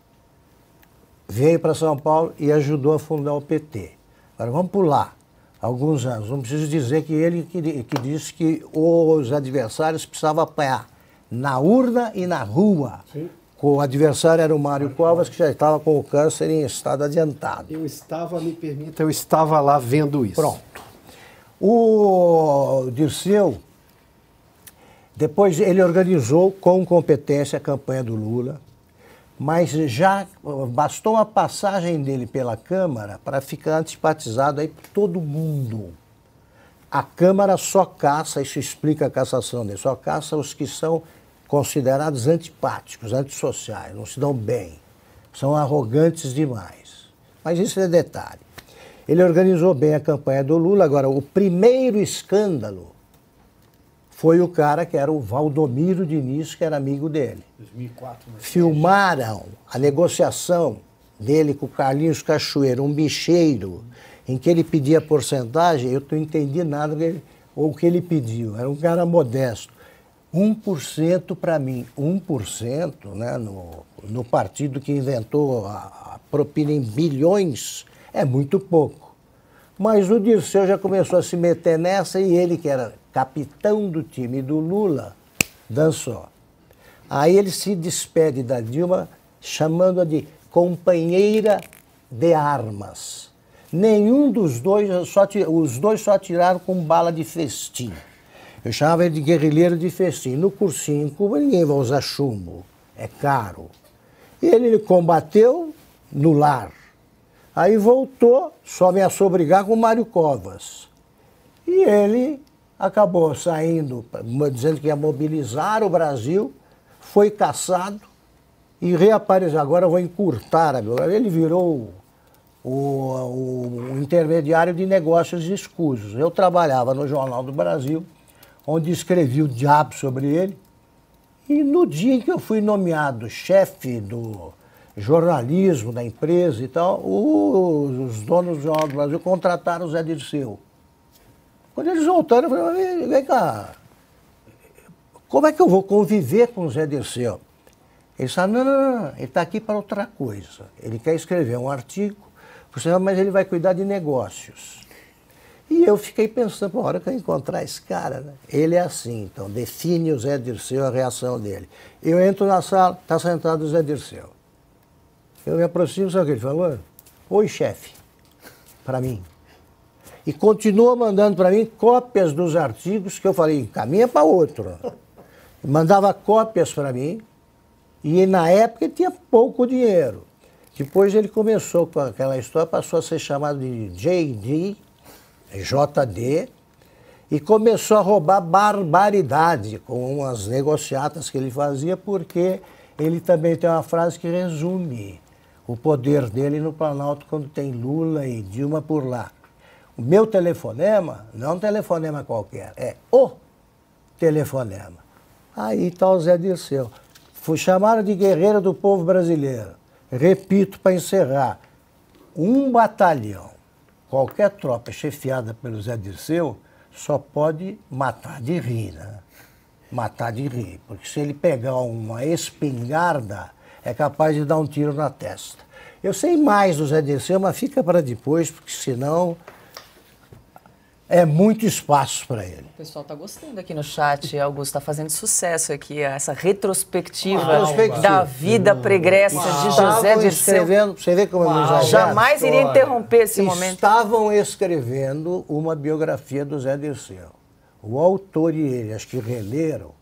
Speaker 5: veio para São Paulo e ajudou a fundar o PT. Agora vamos pular alguns anos. Não preciso dizer que ele que, que disse que os adversários precisavam apanhar na urna e na rua. Sim. O adversário era o Mário Covas, que já estava com o câncer em estado adiantado. Eu estava, me permita, eu estava lá vendo isso. Pronto. O Dirceu depois ele organizou com competência a campanha do Lula, mas já bastou a passagem dele pela Câmara para ficar antipatizado aí por todo mundo. A Câmara só caça, isso explica a cassação dele, só caça os que são considerados antipáticos, antissociais, não se dão bem, são arrogantes demais. Mas isso é detalhe. Ele organizou bem a campanha do Lula. Agora, o primeiro escândalo foi o cara que era o Valdomiro Diniz, que era amigo dele.
Speaker 8: 2004, né?
Speaker 5: Filmaram a negociação dele com o Carlinhos Cachoeiro, um bicheiro, em que ele pedia porcentagem, eu não entendi nada que ele, ou que ele pediu. Era um cara modesto. 1% para mim, 1% né, no, no partido que inventou a, a propina em bilhões é muito pouco. Mas o Dirceu já começou a se meter nessa e ele que era capitão do time do Lula, dançou. Aí ele se despede da Dilma, chamando-a de companheira de armas. Nenhum dos dois, só, os dois só atiraram com bala de festim. Eu chamava ele de guerrilheiro de festim. No cursinho, Cuba, ninguém vai usar chumbo, é caro. E ele, ele combateu no lar. Aí voltou, só ameaçou brigar com Mário Covas. E ele acabou saindo, dizendo que ia mobilizar o Brasil, foi caçado e reapareceu. Agora eu vou encurtar a biografia. Ele virou o, o, o intermediário de negócios escusos. Eu trabalhava no Jornal do Brasil, onde escrevi o diabo sobre ele. E no dia em que eu fui nomeado chefe do jornalismo da empresa e tal, os donos do Jornal do Brasil contrataram o Zé Dirceu. Quando eles voltaram, eu falei, vem cá, como é que eu vou conviver com o Zé Dirceu? Ele sabe, ah, não, não, não, ele está aqui para outra coisa. Ele quer escrever um artigo, mas ele vai cuidar de negócios. E eu fiquei pensando, na hora que eu encontrar esse cara, né? Ele é assim, então, define o Zé Dirceu, a reação dele. Eu entro na sala, está sentado o Zé Dirceu. Eu me aproximo, sabe o que ele falou? Oi, chefe, para mim e continua mandando para mim cópias dos artigos que eu falei, caminha para outro. Mandava cópias para mim e na época ele tinha pouco dinheiro. Depois ele começou com aquela história, passou a ser chamado de JD, JD, e começou a roubar barbaridade com umas negociatas que ele fazia, porque ele também tem uma frase que resume o poder dele no Planalto quando tem Lula e Dilma por lá. O meu telefonema, não é um telefonema qualquer, é o telefonema. Aí está o Zé Dirceu. Fui chamado de guerreiro do povo brasileiro. Repito para encerrar, um batalhão, qualquer tropa chefiada pelo Zé Dirceu, só pode matar de rir, né? Matar de rir, porque se ele pegar uma espingarda, é capaz de dar um tiro na testa. Eu sei mais do Zé Dirceu, mas fica para depois, porque senão é muito espaço para ele.
Speaker 1: O pessoal está gostando aqui no chat, Augusto, está fazendo sucesso aqui, essa retrospectiva Uau, da vida pregressa Uau. de José de escrevendo,
Speaker 5: Você vê como é Uau. eu Jamais iria interromper esse Estavam momento. Estavam escrevendo uma biografia do Zé Dirceu. O autor e ele, acho que releram,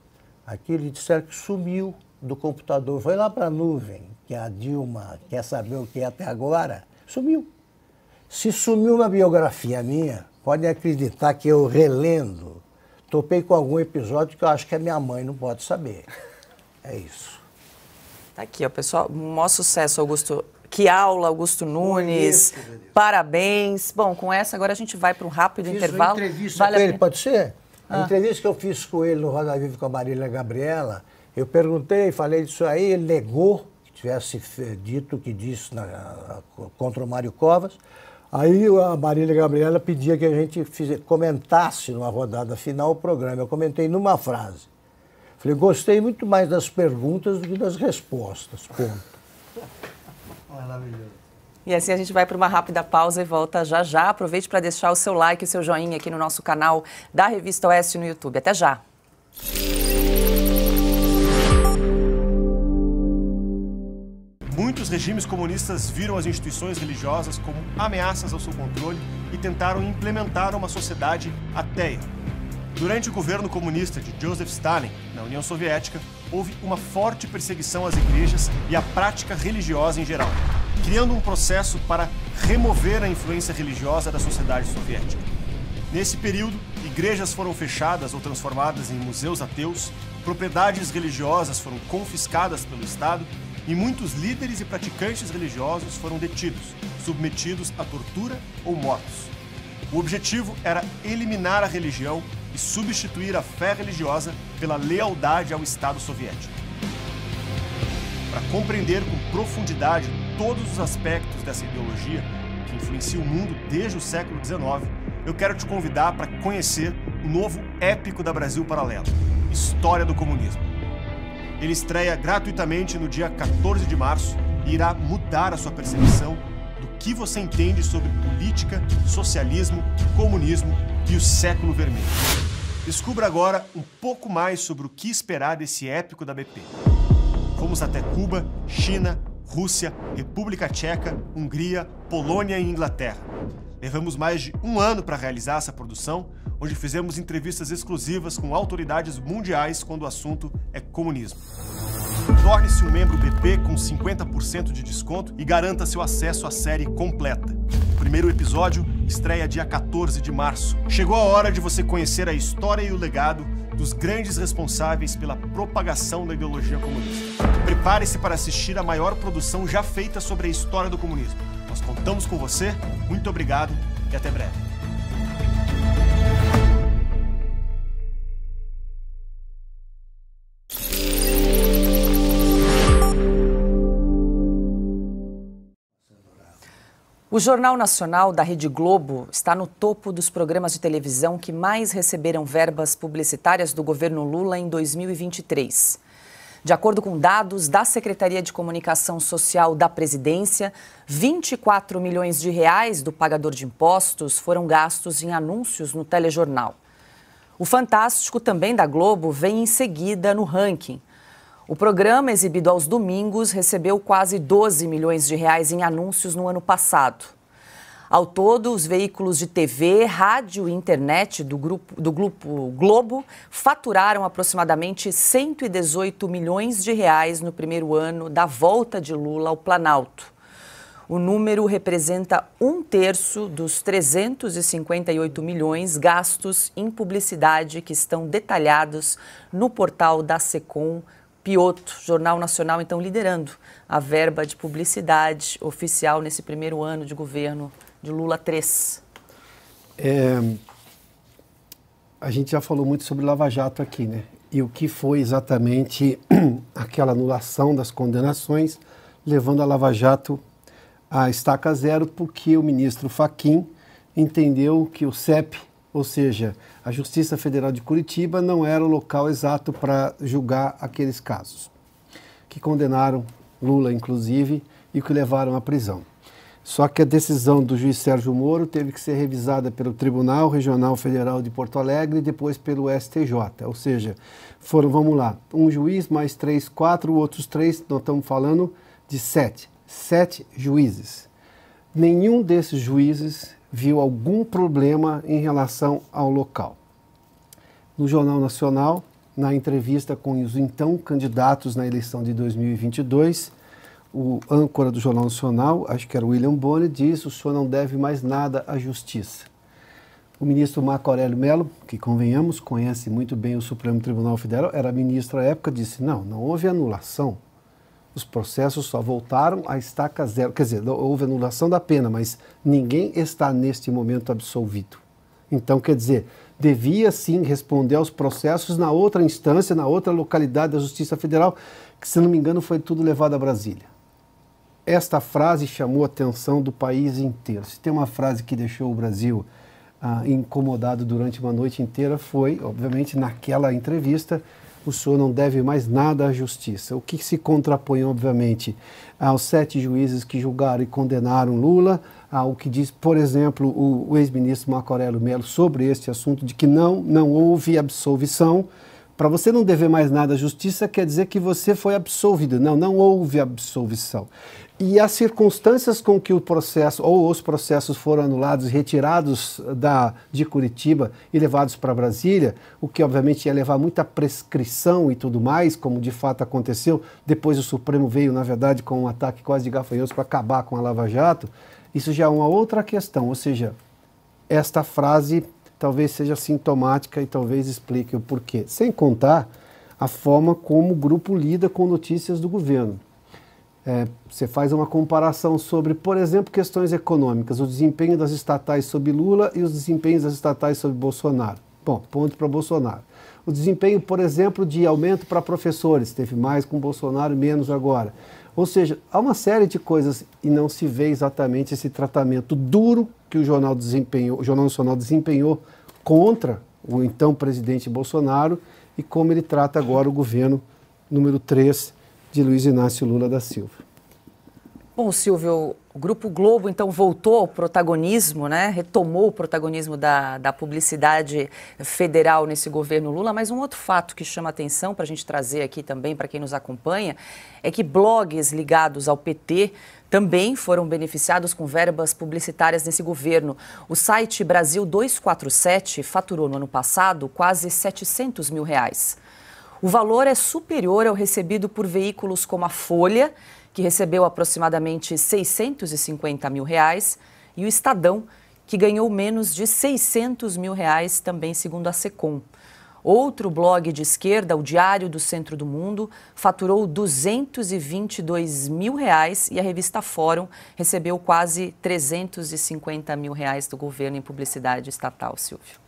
Speaker 5: aqui eles disseram que sumiu do computador, foi lá para a nuvem, que a Dilma quer saber o que é até agora, sumiu. Se sumiu uma biografia minha, Pode acreditar que eu relendo, topei com algum episódio que eu acho que a minha mãe não pode saber. É isso. Tá aqui, ó,
Speaker 1: pessoal. Mó sucesso, Augusto. Que aula, Augusto Nunes. Parabéns. Bom, com essa agora a gente vai para um rápido fiz intervalo. Uma entrevista vale com ele, pode
Speaker 5: ser? Ah. A entrevista que eu fiz com ele no Roda Viva com a Marília Gabriela, eu perguntei, falei disso aí, ele negou que tivesse eh, dito o que disse na, contra o Mário Covas. Aí a Marília Gabriela pedia que a gente comentasse numa rodada final o programa. Eu comentei numa frase. Falei, gostei muito mais das perguntas do que das respostas. Ponto. Maravilhoso.
Speaker 1: E assim a gente vai para uma rápida pausa e volta já já. Aproveite para deixar o seu like, o seu joinha aqui no nosso canal da Revista Oeste no YouTube. Até já!
Speaker 9: regimes comunistas viram as instituições religiosas como ameaças ao seu controle e tentaram implementar uma sociedade ateia. Durante o governo comunista de Joseph Stalin, na União Soviética, houve uma forte perseguição às igrejas e à prática religiosa em geral, criando um processo para remover a influência religiosa da sociedade soviética. Nesse período, igrejas foram fechadas ou transformadas em museus ateus, propriedades religiosas foram confiscadas pelo Estado e muitos líderes e praticantes religiosos foram detidos, submetidos à tortura ou mortos. O objetivo era eliminar a religião e substituir a fé religiosa pela lealdade ao Estado soviético. Para compreender com profundidade todos os aspectos dessa ideologia que influencia o mundo desde o século XIX, eu quero te convidar para conhecer o novo épico da Brasil Paralelo História do Comunismo. Ele estreia gratuitamente no dia 14 de março e irá mudar a sua percepção do que você entende sobre política, socialismo, comunismo e o século vermelho. Descubra agora um pouco mais sobre o que esperar desse épico da BP. Vamos até Cuba, China, Rússia, República Tcheca, Hungria, Polônia e Inglaterra. Levamos mais de um ano para realizar essa produção, onde fizemos entrevistas exclusivas com autoridades mundiais quando o assunto é comunismo. Torne-se um membro BP com 50% de desconto e garanta seu acesso à série completa. O primeiro episódio estreia dia 14 de março. Chegou a hora de você conhecer a história e o legado dos grandes responsáveis pela propagação da ideologia comunista. Prepare-se para assistir a maior produção já feita sobre a história do comunismo. Nós contamos com você. Muito obrigado e até breve.
Speaker 1: O Jornal Nacional da Rede Globo está no topo dos programas de televisão que mais receberam verbas publicitárias do governo Lula em 2023. De acordo com dados da Secretaria de Comunicação Social da Presidência, 24 milhões de reais do pagador de impostos foram gastos em anúncios no telejornal. O Fantástico, também da Globo, vem em seguida no ranking. O programa, exibido aos domingos, recebeu quase 12 milhões de reais em anúncios no ano passado. Ao todo, os veículos de TV, rádio e internet do grupo, do grupo Globo faturaram aproximadamente 118 milhões de reais no primeiro ano da volta de Lula ao Planalto. O número representa um terço dos 358 milhões gastos em publicidade que estão detalhados no portal da Secom Pioto, Jornal Nacional, então liderando a verba de publicidade oficial nesse primeiro ano de governo de Lula 3?
Speaker 4: É, a gente já falou muito sobre Lava Jato aqui, né? E o que foi exatamente aquela anulação das condenações, levando a Lava Jato à estaca zero, porque o ministro Faquim entendeu que o CEP, ou seja, a Justiça Federal de Curitiba, não era o local exato para julgar aqueles casos, que condenaram Lula, inclusive, e que levaram à prisão. Só que a decisão do juiz Sérgio Moro teve que ser revisada pelo Tribunal Regional Federal de Porto Alegre e depois pelo STJ. Ou seja, foram, vamos lá, um juiz mais três, quatro, outros três, nós estamos falando de sete. Sete juízes. Nenhum desses juízes viu algum problema em relação ao local. No Jornal Nacional, na entrevista com os então candidatos na eleição de 2022, o âncora do Jornal Nacional, acho que era William Bonner, disse: o senhor não deve mais nada à justiça. O ministro Marco Aurélio Mello, que convenhamos, conhece muito bem o Supremo Tribunal Federal, era ministro à época, disse: não, não houve anulação. Os processos só voltaram à estaca zero. Quer dizer, houve anulação da pena, mas ninguém está neste momento absolvido. Então, quer dizer, devia sim responder aos processos na outra instância, na outra localidade da Justiça Federal, que, se não me engano, foi tudo levado a Brasília esta frase chamou a atenção do país inteiro. Se tem uma frase que deixou o Brasil ah, incomodado durante uma noite inteira, foi, obviamente, naquela entrevista, o senhor não deve mais nada à justiça. O que se contrapõe, obviamente, aos sete juízes que julgaram e condenaram Lula, ao que diz, por exemplo, o, ex-ministro Marco Aurélio Melo sobre este assunto de que não, não houve absolvição. Para você não dever mais nada à justiça, quer dizer que você foi absolvido. Não, não houve absolvição. E as circunstâncias com que o processo ou os processos foram anulados retirados da, de Curitiba e levados para Brasília, o que obviamente ia levar muita prescrição e tudo mais, como de fato aconteceu, depois o Supremo veio, na verdade, com um ataque quase de gafanhoso para acabar com a Lava Jato, isso já é uma outra questão. Ou seja, esta frase talvez seja sintomática e talvez explique o porquê. Sem contar a forma como o grupo lida com notícias do governo. É, você faz uma comparação sobre, por exemplo, questões econômicas, o desempenho das estatais sob Lula e os desempenhos das estatais sob Bolsonaro. Bom, ponto para Bolsonaro. O desempenho, por exemplo, de aumento para professores, teve mais com Bolsonaro, menos agora. Ou seja, há uma série de coisas e não se vê exatamente esse tratamento duro que o Jornal, desempenhou, o Jornal Nacional desempenhou contra o então presidente Bolsonaro e como ele trata agora o governo número 3 de Luiz Inácio Lula da Silva.
Speaker 1: Bom, Silvio, o Grupo Globo então voltou ao protagonismo, né? retomou o protagonismo da, da publicidade federal nesse governo Lula, mas um outro fato que chama atenção para a gente trazer aqui também para quem nos acompanha é que blogs ligados ao PT também foram beneficiados com verbas publicitárias nesse governo. O site Brasil 247 faturou no ano passado quase 700 mil reais. O valor é superior ao recebido por veículos como a Folha, que recebeu aproximadamente 650 mil reais, e o Estadão, que ganhou menos de 600 mil reais, também segundo a Secom. Outro blog de esquerda, o Diário do Centro do Mundo, faturou 222 mil reais e a revista Fórum recebeu quase 350 mil reais do governo em publicidade estatal, Silvio.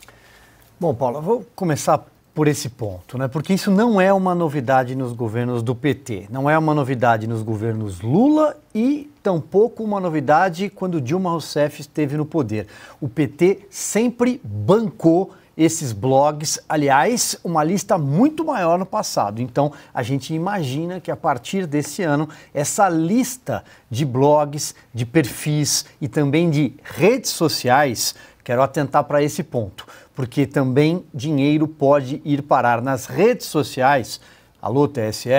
Speaker 8: Bom, Paula, vou começar por esse ponto, né? porque isso não é uma novidade nos governos do PT, não é uma novidade nos governos Lula e tampouco uma novidade quando Dilma Rousseff esteve no poder. O PT sempre bancou esses blogs, aliás, uma lista muito maior no passado. Então, a gente imagina que a partir desse ano, essa lista de blogs, de perfis e também de redes sociais, quero atentar para esse ponto porque também dinheiro pode ir parar nas redes sociais. Alô, TSE.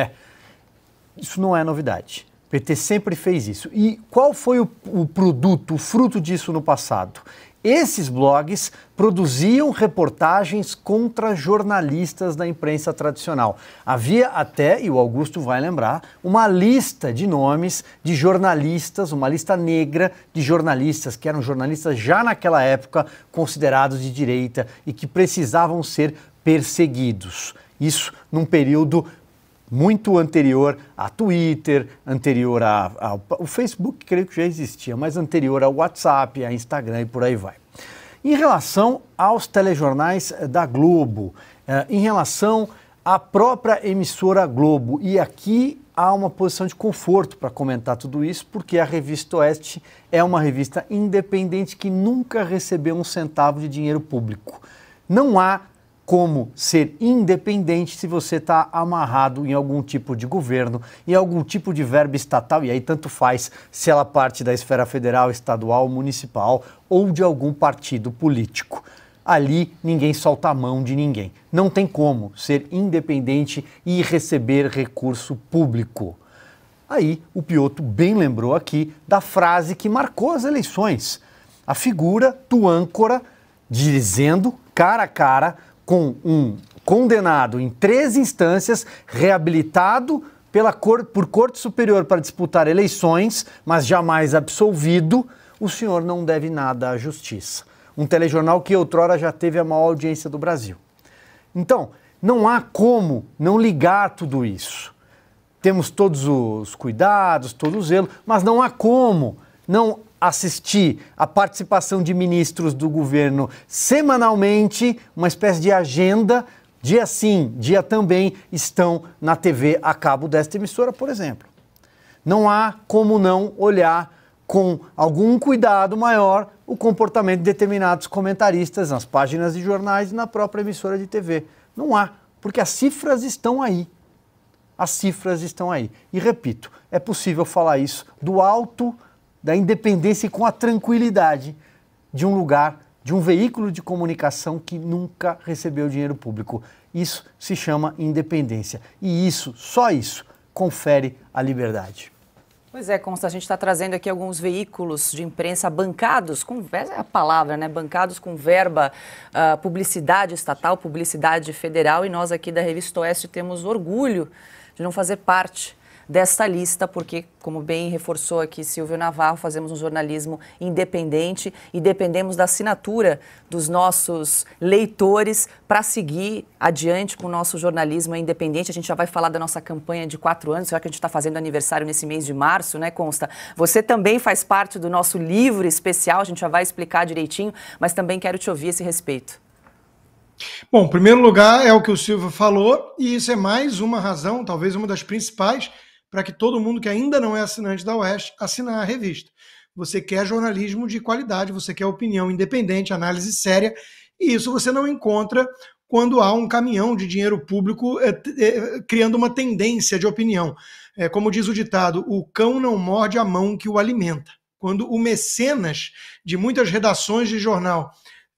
Speaker 8: Isso não é novidade. O PT sempre fez isso. E qual foi o, o produto, o fruto disso no passado? Esses blogs produziam reportagens contra jornalistas da imprensa tradicional. Havia até, e o Augusto vai lembrar, uma lista de nomes de jornalistas, uma lista negra de jornalistas que eram jornalistas já naquela época considerados de direita e que precisavam ser perseguidos. Isso num período muito anterior a Twitter, anterior a, a, o Facebook, creio que já existia, mas anterior ao WhatsApp, a Instagram e por aí vai. Em relação aos telejornais eh, da Globo, eh, em relação à própria emissora Globo, e aqui há uma posição de conforto para comentar tudo isso, porque a Revista Oeste é uma revista independente que nunca recebeu um centavo de dinheiro público. Não há como ser independente se você está amarrado em algum tipo de governo, em algum tipo de verba estatal, e aí tanto faz se ela parte da esfera federal, estadual, municipal ou de algum partido político. Ali ninguém solta a mão de ninguém. Não tem como ser independente e receber recurso público. Aí o Pioto bem lembrou aqui da frase que marcou as eleições. A figura do âncora dizendo cara a cara com um condenado em três instâncias, reabilitado pela cor, por Corte Superior para disputar eleições, mas jamais absolvido, o senhor não deve nada à justiça. Um telejornal que outrora já teve a maior audiência do Brasil. Então, não há como não ligar tudo isso. Temos todos os cuidados, todo o zelo, mas não há como não assistir a participação de ministros do governo semanalmente, uma espécie de agenda, dia sim, dia também, estão na TV a cabo desta emissora, por exemplo. Não há como não olhar com algum cuidado maior o comportamento de determinados comentaristas nas páginas de jornais e na própria emissora de TV. Não há, porque as cifras estão aí. As cifras estão aí. E repito, é possível falar isso do alto da independência e com a tranquilidade de um lugar, de um veículo de comunicação que nunca recebeu dinheiro público. Isso se chama independência. E isso, só isso, confere a liberdade.
Speaker 1: Pois é, Consta, a gente está trazendo aqui alguns veículos de imprensa bancados, com, essa é a palavra, né? Bancados com verba, uh, publicidade estatal, publicidade federal, e nós aqui da Revista Oeste temos orgulho de não fazer parte desta lista, porque, como bem reforçou aqui Silvio Navarro, fazemos um jornalismo independente e dependemos da assinatura dos nossos leitores para seguir adiante com o nosso jornalismo independente. A gente já vai falar da nossa campanha de quatro anos, já que a gente está fazendo aniversário nesse mês de março, né, Consta? Você também faz parte do nosso livro especial, a gente já vai explicar direitinho, mas também quero te ouvir a esse respeito.
Speaker 3: Bom, em primeiro lugar, é o que o Silvio falou, e isso é mais uma razão, talvez uma das principais, para que todo mundo que ainda não é assinante da Oeste assinar a revista. Você quer jornalismo de qualidade, você quer opinião independente, análise séria, e isso você não encontra quando há um caminhão de dinheiro público é, é, criando uma tendência de opinião. É, como diz o ditado, o cão não morde a mão que o alimenta. Quando o mecenas de muitas redações de jornal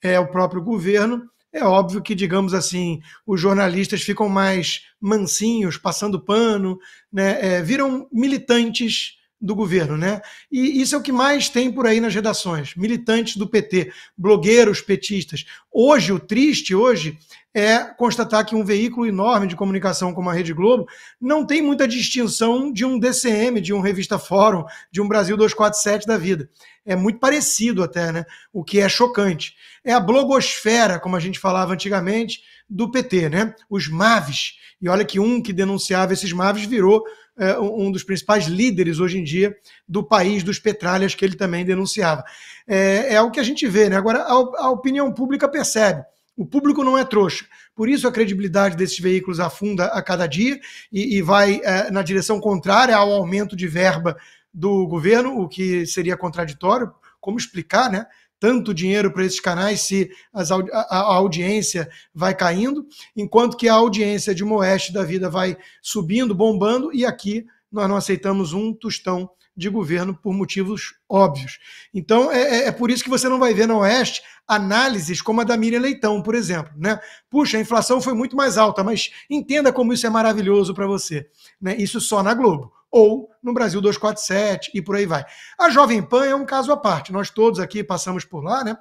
Speaker 3: é o próprio governo, é óbvio que, digamos assim, os jornalistas ficam mais mansinhos, passando pano, né? É, viram militantes do governo, né? E isso é o que mais tem por aí nas redações: militantes do PT, blogueiros petistas. Hoje, o triste hoje é constatar que um veículo enorme de comunicação como a Rede Globo não tem muita distinção de um DCM, de um Revista Fórum, de um Brasil 247 da vida. É muito parecido até, né? O que é chocante é a blogosfera, como a gente falava antigamente, do PT, né? Os MAVs. E olha que um que denunciava esses MAVs virou é, um dos principais líderes hoje em dia do país dos petralhas, que ele também denunciava. É, é o que a gente vê, né? Agora, a, a opinião pública percebe. O público não é trouxa. Por isso a credibilidade desses veículos afunda a cada dia e, e vai é, na direção contrária ao aumento de verba do governo, o que seria contraditório. Como explicar, né? tanto dinheiro para esses canais se as, a, a, audiência vai caindo, enquanto que a audiência de Moeste da vida vai subindo, bombando, e aqui nós não aceitamos um tostão de governo por motivos óbvios. Então, é, é, é, por isso que você não vai ver na Oeste análises como a da Miriam Leitão, por exemplo. Né? Puxa, a inflação foi muito mais alta, mas entenda como isso é maravilhoso para você. Né? Isso só na Globo ou no Brasil 247 e por aí vai. A Jovem Pan é um caso à parte. Nós todos aqui passamos por lá, né?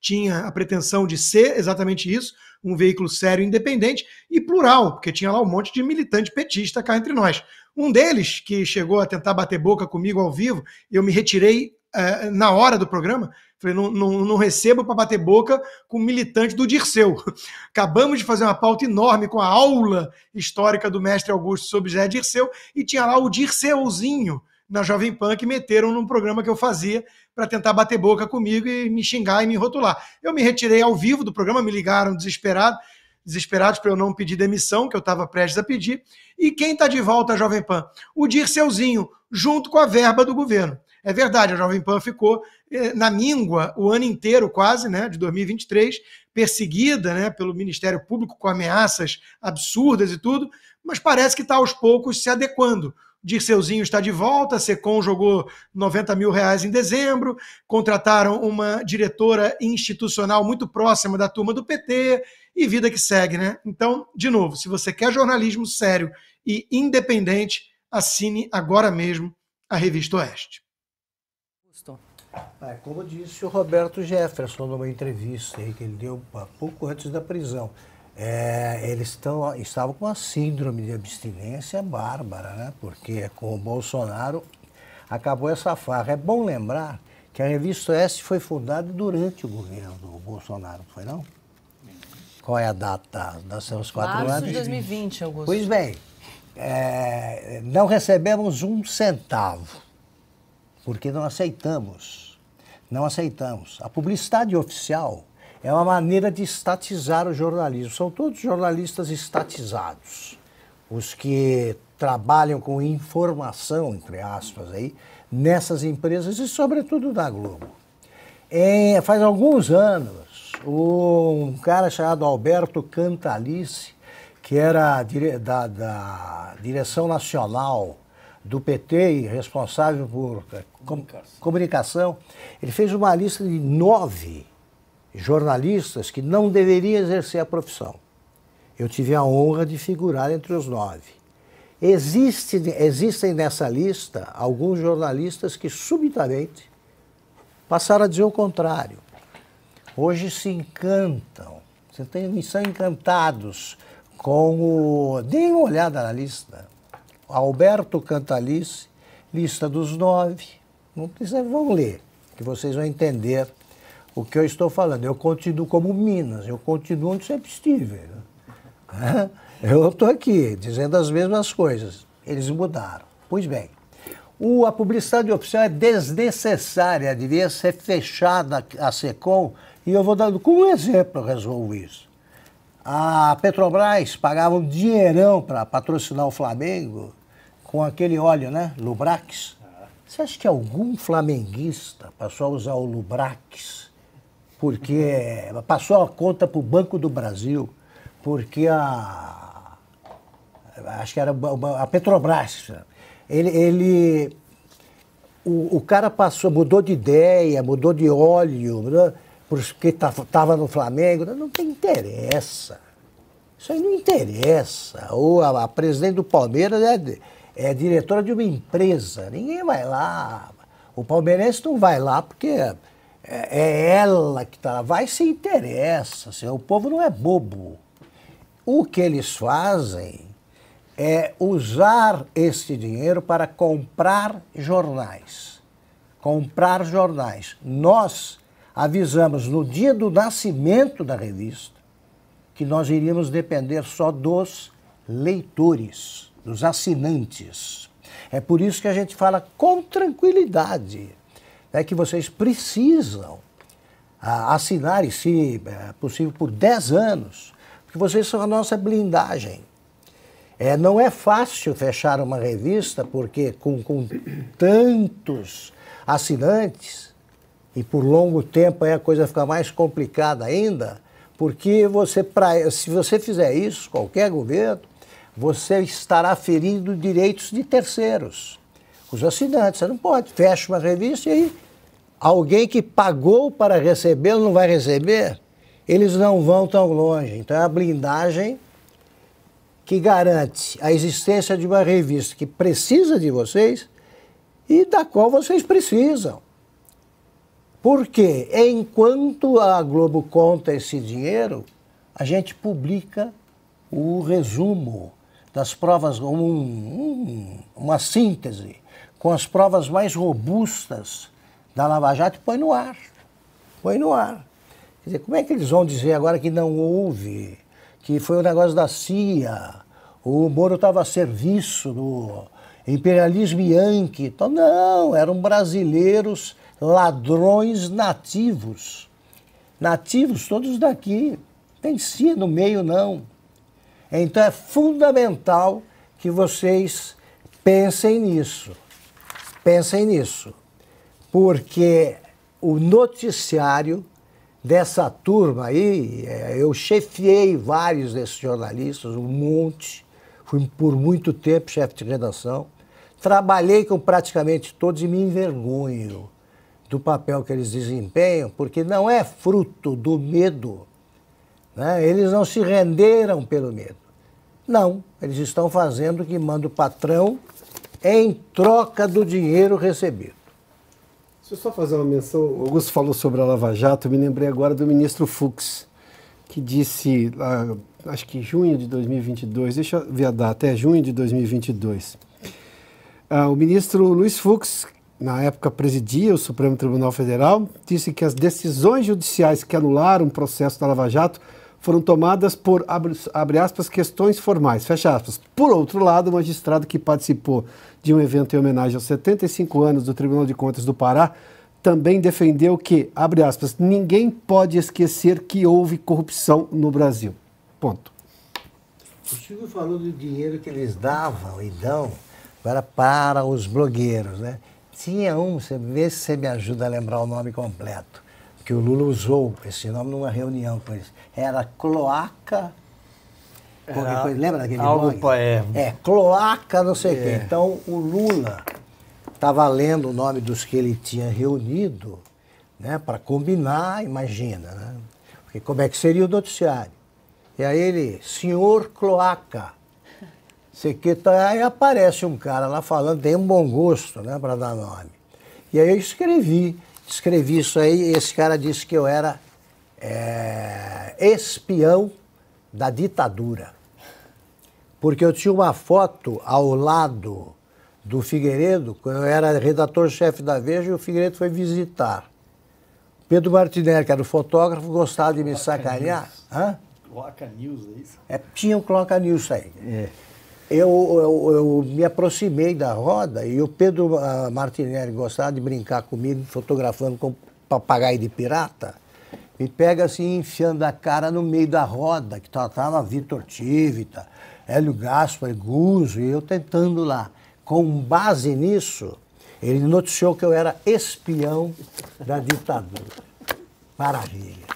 Speaker 3: Tinha a pretensão de ser exatamente isso, um veículo sério, independente e plural, porque tinha lá um monte de militante petista cá entre nós. Um deles, que chegou a tentar bater boca comigo ao vivo, eu me retirei é, na hora do programa. Falei, não, não, não recebo para bater boca com militante do Dirceu. Acabamos de fazer uma pauta enorme com a aula histórica do mestre Augusto sobre Zé Dirceu, e tinha lá o Dirceuzinho na Jovem Pan que meteram num programa que eu fazia para tentar bater boca comigo e me xingar e me rotular. Eu me retirei ao vivo do programa, me ligaram desesperado, desesperados para eu não pedir demissão, que eu estava prestes a pedir. E quem está de volta à Jovem Pan? O Dirceuzinho, junto com a verba do governo. É verdade, a Jovem Pan ficou eh, na míngua o ano inteiro, quase, né, de 2023, perseguida né, pelo Ministério Público com ameaças absurdas e tudo, mas parece que está aos poucos se adequando. Dirceuzinho está de volta, Secom jogou 90 mil reais em dezembro, contrataram uma diretora institucional muito próxima da turma do PT e vida que segue, né? Então, de novo, se você quer jornalismo sério e independente, assine agora mesmo a Revista
Speaker 5: Oeste. Estou. Ah, como disse o Roberto Jefferson numa entrevista que ele deu pouco antes da prisão, é, eles tão, estavam com uma síndrome de abstinência bárbara, né? porque é com o Bolsonaro acabou essa farra. É bom lembrar que a revista S foi fundada durante o governo do Bolsonaro, não foi não? Qual é a data? Nós temos quatro Março anos. de 2020, Augusto. Pois bem, é, não recebemos um centavo porque não aceitamos. Não aceitamos. A publicidade oficial é uma maneira de estatizar o jornalismo. São todos jornalistas estatizados. Os que trabalham com informação, entre aspas, aí, nessas empresas e, sobretudo, da Globo. Em, é, faz alguns anos, um cara chamado Alberto Cantalice, que era da, da direção nacional do PT e responsável por é, comunicação. comunicação, ele fez uma lista de nove jornalistas que não deveriam exercer a profissão. Eu tive a honra de figurar entre os nove. Existe, existem nessa lista alguns jornalistas que subitamente passaram a dizer o contrário. Hoje se encantam, se tem, são encantados com o. Deem uma olhada na lista. Alberto Cantalice, Lista dos Nove. Não precisa, vão ler, que vocês vão entender o que eu estou falando. Eu continuo como Minas, eu continuo onde sempre estive. Eu estou aqui dizendo as mesmas coisas. Eles mudaram. Pois bem, o, a publicidade oficial é desnecessária, devia ser fechada a SECOM, e eu vou dando como exemplo, eu resolvo isso. A Petrobras pagava um dinheirão para patrocinar o Flamengo, com aquele óleo, né? Lubrax. Você acha que algum flamenguista passou a usar o Lubrax porque passou a conta para o Banco do Brasil, porque a. Acho que era a Petrobras. Ele. ele o, o cara passou, mudou de ideia, mudou de óleo, porque estava tá, no Flamengo. Não tem interessa. Isso aí não interessa. Ou a, a presidente do Palmeiras é, é diretora de uma empresa. Ninguém vai lá. O palmeirense não vai lá porque é, é ela que está lá. Vai se interessa. Assim, o povo não é bobo. O que eles fazem é usar esse dinheiro para comprar jornais. Comprar jornais. Nós avisamos no dia do nascimento da revista que nós iríamos depender só dos leitores dos assinantes. É por isso que a gente fala com tranquilidade né, que vocês precisam ah, assinar, e se é possível, por 10 anos, porque vocês são a nossa blindagem. É, não é fácil fechar uma revista, porque com, com tantos assinantes, e por longo tempo aí a coisa fica mais complicada ainda, porque você, pra, se você fizer isso, qualquer governo, você estará ferindo direitos de terceiros, os assinantes. Você não pode. Fecha uma revista e aí alguém que pagou para receber não vai receber. Eles não vão tão longe. Então é a blindagem que garante a existência de uma revista que precisa de vocês e da qual vocês precisam. Por quê? enquanto a Globo conta esse dinheiro, a gente publica o resumo das provas, um, um, uma síntese com as provas mais robustas da Lava Jato e põe no ar. Põe no ar. Quer dizer, como é que eles vão dizer agora que não houve, que foi o um negócio da CIA, o Moro estava a serviço do imperialismo Yankee? Então, não, eram brasileiros ladrões nativos. Nativos todos daqui. Tem CIA no meio, não. Então é fundamental que vocês pensem nisso. Pensem nisso. Porque o noticiário dessa turma aí, é, eu chefiei vários desses jornalistas, um monte, fui por muito tempo chefe de redação, trabalhei com praticamente todos e me envergonho do papel que eles desempenham, porque não é fruto do medo, né? Eles não se renderam pelo medo. Não, eles estão fazendo o que manda o patrão em troca do dinheiro recebido.
Speaker 4: Deixa eu só fazer uma menção. O Augusto falou sobre a Lava Jato, eu me lembrei agora do ministro Fux, que disse, acho que junho de 2022, deixa eu ver a data, é junho de 2022. Ah, o ministro Luiz Fux, na época presidia o Supremo Tribunal Federal, disse que as decisões judiciais que anularam o processo da Lava Jato foram tomadas por, abre, abre aspas, questões formais, fecha aspas. Por outro lado, o magistrado que participou de um evento em homenagem aos 75 anos do Tribunal de Contas do Pará também defendeu que, abre aspas, ninguém pode esquecer que houve corrupção no Brasil. Ponto.
Speaker 5: O Chico falou do dinheiro que eles davam e dão para, para os blogueiros, né? Tinha um, vê se você me ajuda a lembrar o nome completo que o Lula usou esse nome numa reunião com eles. Era cloaca. Era coisa, lembra daquele algo nome? é. é, cloaca, não sei o é. quê. Então, o Lula estava tá lendo o nome dos que ele tinha reunido né, para combinar, imagina, né? Porque como é que seria o noticiário? E aí ele, senhor cloaca. Tá, aí aparece um cara lá falando, tem um bom gosto né, para dar nome. E aí eu escrevi escrevi isso aí e esse cara disse que eu era é, espião da ditadura. Porque eu tinha uma foto ao lado do Figueiredo, quando eu era redator-chefe da Veja, e o Figueiredo foi visitar. Pedro Martinelli, que era o fotógrafo, gostava de me Cloca sacanear. News.
Speaker 8: Hã? Cloca News, é isso?
Speaker 5: É, tinha o um Cloca News aí. É eu, eu, eu, me aproximei da roda e o Pedro ah, Martinelli gostava de brincar comigo, fotografando com papagaio de pirata. Me pega assim, enfiando a cara no meio da roda, que tá, tava Vitor Tivita, tá, Hélio Gaspar, Guzo, e eu tentando lá. Com base nisso, ele noticiou que eu era espião da ditadura. Maravilha.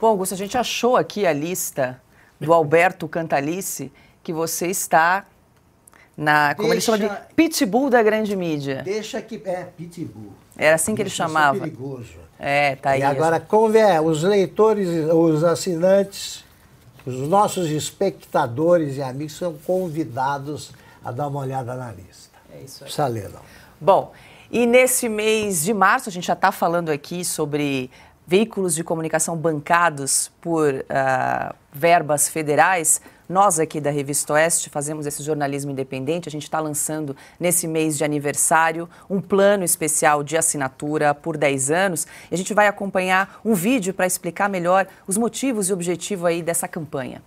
Speaker 5: Bom,
Speaker 1: Augusto, a gente achou aqui a lista do Alberto Cantalice que você está na, como deixa, ele chama de pitbull da grande
Speaker 5: mídia. Deixa que é pitbull.
Speaker 1: Era assim que deixa ele é chamava. Perigoso. É, tá aí. E agora
Speaker 5: conver, é, os leitores, os assinantes, os nossos espectadores e amigos são convidados a dar uma olhada na lista. É isso aí. Precisa ler, não. Bom, e
Speaker 1: nesse mês de março a gente já está falando aqui sobre veículos de comunicação bancados por uh, verbas federais. Nós aqui da Revista Oeste fazemos esse jornalismo independente. A gente está lançando nesse mês de aniversário um plano especial de assinatura por 10 anos. E a gente vai acompanhar um vídeo para explicar melhor os motivos e objetivo aí dessa campanha.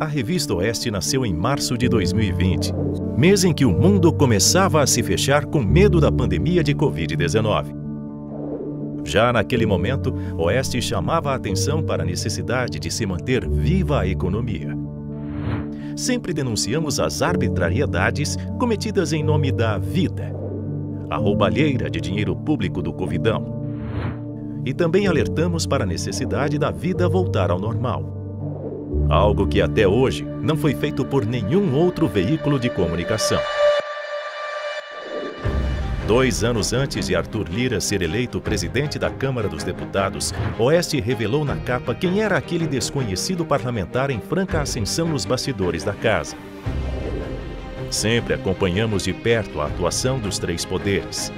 Speaker 10: A Revista Oeste nasceu em março de 2020, mês em que o mundo começava a se fechar com medo da pandemia de Covid-19. Já naquele momento, Oeste chamava a atenção para a necessidade de se manter viva a economia. Sempre denunciamos as arbitrariedades cometidas em nome da vida, a roubalheira de dinheiro público do Covidão. E também alertamos para a necessidade da vida voltar ao normal. Algo que até hoje não foi feito por nenhum outro veículo de comunicação. Dois anos antes de Arthur Lira ser eleito presidente da Câmara dos Deputados, Oeste revelou na capa quem era aquele desconhecido parlamentar em franca ascensão nos bastidores da casa. Sempre acompanhamos de perto a atuação dos três poderes,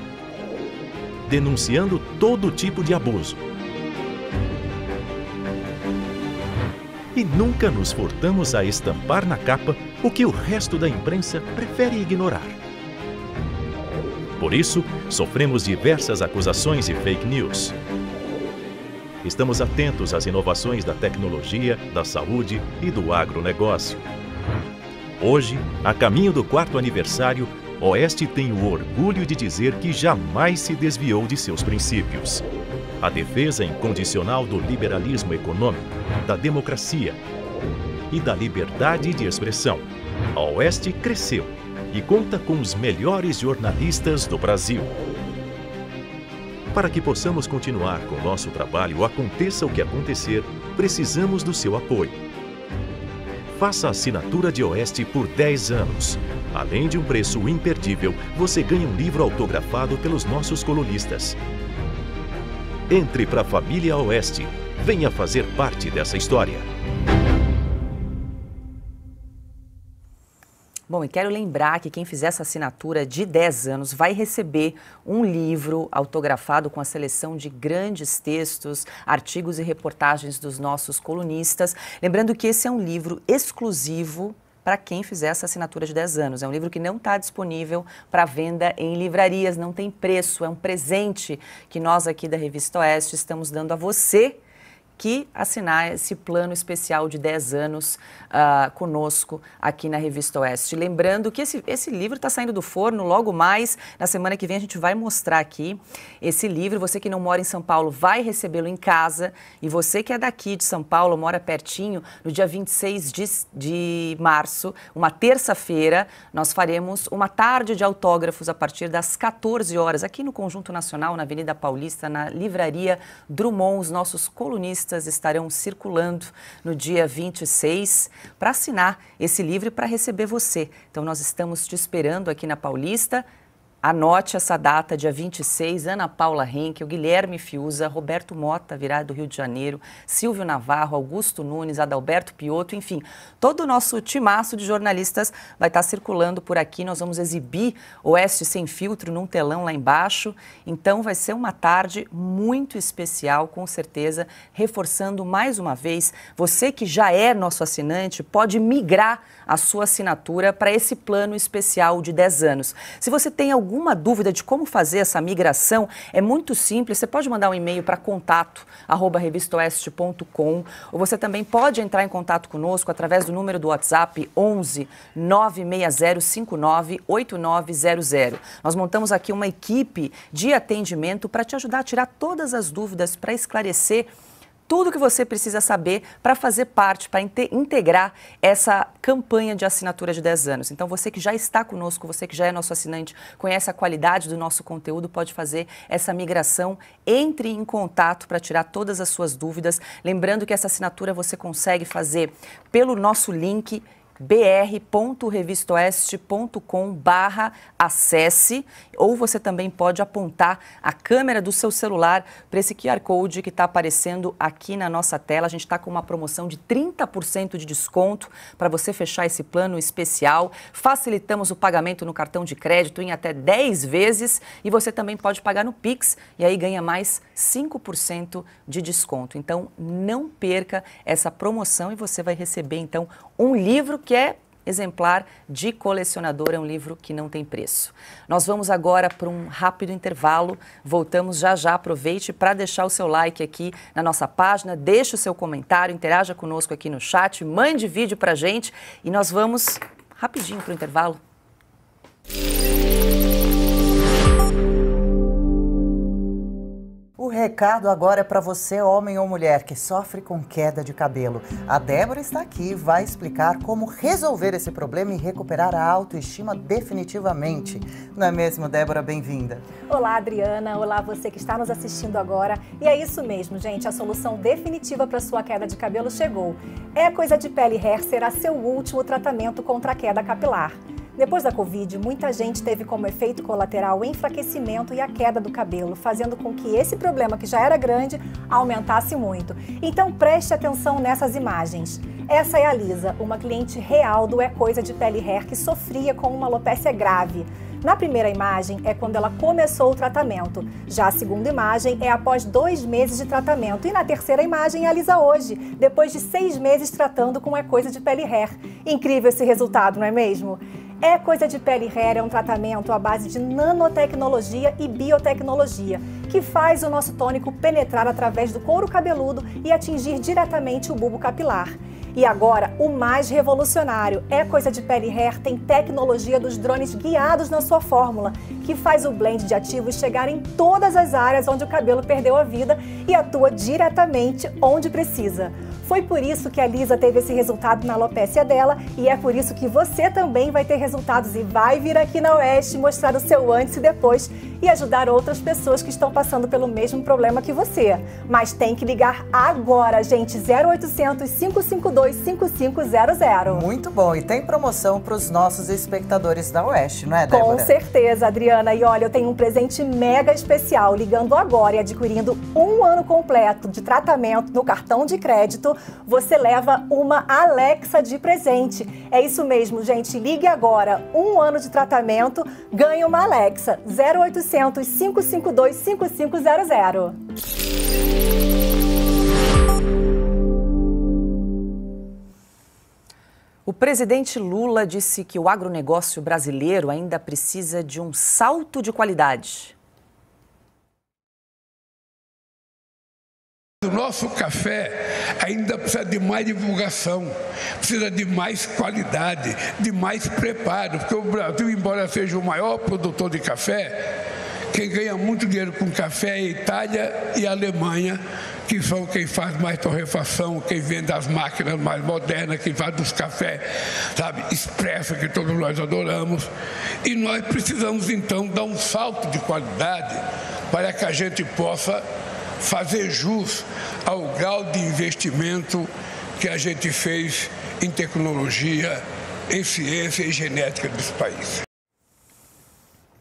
Speaker 10: denunciando todo tipo de abuso. E nunca nos furtamos a estampar na capa o que o resto da imprensa prefere ignorar. Por isso, sofremos diversas acusações e fake news. Estamos atentos às inovações da tecnologia, da saúde e do agronegócio. Hoje, a caminho do quarto aniversário, Oeste tem o orgulho de dizer que jamais se desviou de seus princípios. A defesa incondicional do liberalismo econômico, da democracia e da liberdade de expressão. A Oeste cresceu e conta com os melhores jornalistas do Brasil. Para que possamos continuar com nosso trabalho, aconteça o que acontecer, precisamos do seu apoio. Faça a assinatura de Oeste por 10 anos. Além de um preço imperdível, você ganha um livro autografado pelos nossos colunistas. Entre para a família Oeste. Venha fazer parte dessa história.
Speaker 1: Bom, e quero lembrar que quem fizer essa assinatura de 10 anos vai receber um livro autografado com a seleção de grandes textos, artigos e reportagens dos nossos colunistas. Lembrando que esse é um livro exclusivo para quem fizer essa assinatura de 10 anos. É um livro que não está disponível para venda em livrarias, não tem preço, é um presente que nós aqui da Revista Oeste estamos dando a você que assinar esse plano especial de 10 anos uh, conosco aqui na Revista Oeste. Lembrando que esse, esse livro está saindo do forno logo mais. Na semana que vem a gente vai mostrar aqui esse livro. Você que não mora em São Paulo vai recebê-lo em casa. E você que é daqui de São Paulo, mora pertinho, no dia 26 de, de março, uma terça-feira, nós faremos uma tarde de autógrafos a partir das 14 horas aqui no Conjunto Nacional, na Avenida Paulista, na Livraria Drummond. Os nossos colunistas estarão circulando no dia 26 para assinar esse livro e para receber você. Então, nós estamos te esperando aqui na Paulista. Anote essa data, dia 26, Ana Paula Henke, Guilherme Fiuza, Roberto Mota, virado do Rio de Janeiro, Silvio Navarro, Augusto Nunes, Adalberto Piotto, enfim, todo o nosso timaço de jornalistas vai estar circulando por aqui. Nós vamos exibir Oeste Sem Filtro num telão lá embaixo. Então vai ser uma tarde muito especial, com certeza, reforçando mais uma vez, você que já é nosso assinante, pode migrar a sua assinatura para esse plano especial de 10 anos. Se você tem algum alguma dúvida de como fazer essa migração, é muito simples. Você pode mandar um e-mail para contato ou você também pode entrar em contato conosco através do número do WhatsApp 11 96059 8900. Nós montamos aqui uma equipe de atendimento para te ajudar a tirar todas as dúvidas, para esclarecer tudo que você precisa saber para fazer parte, para integrar essa campanha de assinatura de 10 anos. Então, você que já está conosco, você que já é nosso assinante, conhece a qualidade do nosso conteúdo, pode fazer essa migração. Entre em contato para tirar todas as suas dúvidas. Lembrando que essa assinatura você consegue fazer pelo nosso link br.revistoeste.com/barra acesse ou você também pode apontar a câmera do seu celular para esse QR Code que está aparecendo aqui na nossa tela. A gente está com uma promoção de 30% de desconto para você fechar esse plano especial. Facilitamos o pagamento no cartão de crédito em até 10 vezes e você também pode pagar no Pix e aí ganha mais 5% de desconto. Então não perca essa promoção e você vai receber então um livro que é exemplar de colecionador, é um livro que não tem preço. Nós vamos agora para um rápido intervalo, voltamos já já, aproveite para deixar o seu like aqui na nossa página, deixe o seu comentário, interaja conosco aqui no chat, mande vídeo para gente e nós vamos rapidinho para o intervalo.
Speaker 6: recado agora é para você, homem ou mulher, que sofre com queda de cabelo. A Débora está aqui e vai explicar como resolver esse problema e recuperar a autoestima definitivamente. Não é mesmo, Débora? Bem-vinda.
Speaker 11: Olá, Adriana. Olá, você que está nos assistindo agora. E é isso mesmo, gente. A solução definitiva para sua queda de cabelo chegou. É coisa de pele hair será seu último tratamento contra a queda capilar. Depois da Covid, muita gente teve como efeito colateral o enfraquecimento e a queda do cabelo, fazendo com que esse problema, que já era grande, aumentasse muito. Então preste atenção nessas imagens. Essa é a Lisa, uma cliente real do É Coisa de Pele Hair que sofria com uma alopecia grave. Na primeira imagem é quando ela começou o tratamento. Já a segunda imagem é após dois meses de tratamento. E na terceira imagem é a Lisa hoje, depois de seis meses tratando com É Coisa de Pele Hair. Incrível esse resultado, não é mesmo? É Coisa de Pele Hair é um tratamento à base de nanotecnologia e biotecnologia, que faz o nosso tônico penetrar através do couro cabeludo e atingir diretamente o bulbo capilar. E agora, o mais revolucionário, é coisa de pele hair, tem tecnologia dos drones guiados na sua fórmula, que faz o blend de ativos chegar em todas as áreas onde o cabelo perdeu a vida e atua diretamente onde precisa. Foi por isso que a Lisa teve esse resultado na alopécia dela e é por isso que você também vai ter resultados e vai vir aqui na Oeste mostrar o seu antes e depois e ajudar outras pessoas que estão passando pelo mesmo problema que você. Mas tem que ligar agora, gente, 0800 552 5500.
Speaker 6: Muito bom, e tem promoção para os nossos espectadores da Oeste, não
Speaker 11: é, Débora? Com certeza, Adriana. E olha, eu tenho um presente mega especial. Ligando agora e adquirindo um ano completo de tratamento no cartão de crédito, você leva uma Alexa de presente. É isso mesmo, gente. Ligue agora, um ano de tratamento, ganhe uma Alexa. 0800 800 552 5500.
Speaker 1: O presidente Lula disse que o agronegócio brasileiro ainda precisa de um salto de qualidade.
Speaker 12: O nosso café ainda precisa de mais divulgação, precisa de mais qualidade, de mais preparo, porque o Brasil, embora seja o maior produtor de café, quem ganha muito dinheiro com café é a Itália e a Alemanha, que são quem faz mais torrefação, quem vende as máquinas mais modernas, quem faz dos cafés, sabe, expresso que todos nós adoramos. E nós precisamos então dar um salto de qualidade para que a gente possa fazer jus ao grau de investimento que a gente fez em tecnologia, em ciência e genética desse país.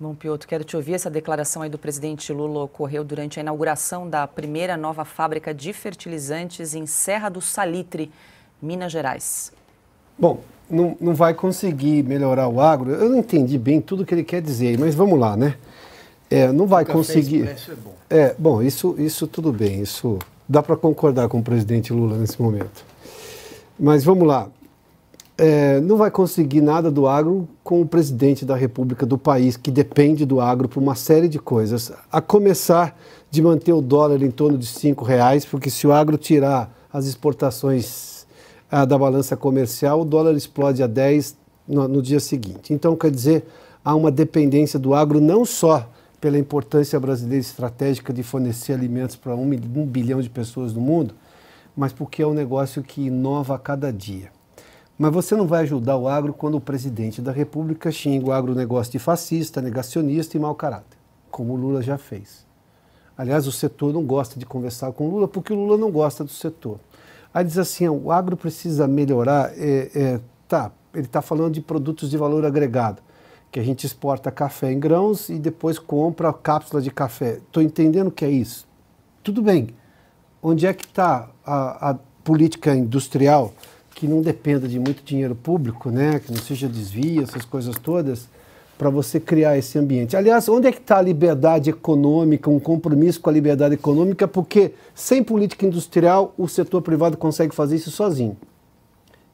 Speaker 1: Bom, Piotr, quero te ouvir. Essa declaração aí do presidente Lula ocorreu durante a inauguração da primeira nova fábrica de fertilizantes em Serra do Salitre, Minas Gerais.
Speaker 4: Bom, não, não vai conseguir melhorar o agro. Eu não entendi bem tudo que ele quer dizer, mas vamos lá, né? É, não vai conseguir. É bom. é bom. isso, isso tudo bem. Isso dá para concordar com o presidente Lula nesse momento. Mas vamos lá é, não vai conseguir nada do agro com o presidente da República do país, que depende do agro por uma série de coisas. A começar de manter o dólar em torno de R$ reais, porque se o agro tirar as exportações ah, da balança comercial, o dólar explode a 10 no, no dia seguinte. Então, quer dizer, há uma dependência do agro não só pela importância brasileira estratégica de fornecer alimentos para um, um bilhão de pessoas no mundo, mas porque é um negócio que inova a cada dia. Mas você não vai ajudar o agro quando o presidente da República xinga o agronegócio de fascista, negacionista e mau caráter, como o Lula já fez. Aliás, o setor não gosta de conversar com o Lula porque o Lula não gosta do setor. Aí diz assim: o agro precisa melhorar. É, é, tá, ele está falando de produtos de valor agregado, que a gente exporta café em grãos e depois compra cápsula de café. Estou entendendo que é isso. Tudo bem. Onde é que está a, a política industrial que não dependa de muito dinheiro público, né? que não seja desvio, essas coisas todas, para você criar esse ambiente. Aliás, onde é que está a liberdade econômica, um compromisso com a liberdade econômica? Porque sem política industrial, o setor privado consegue fazer isso sozinho.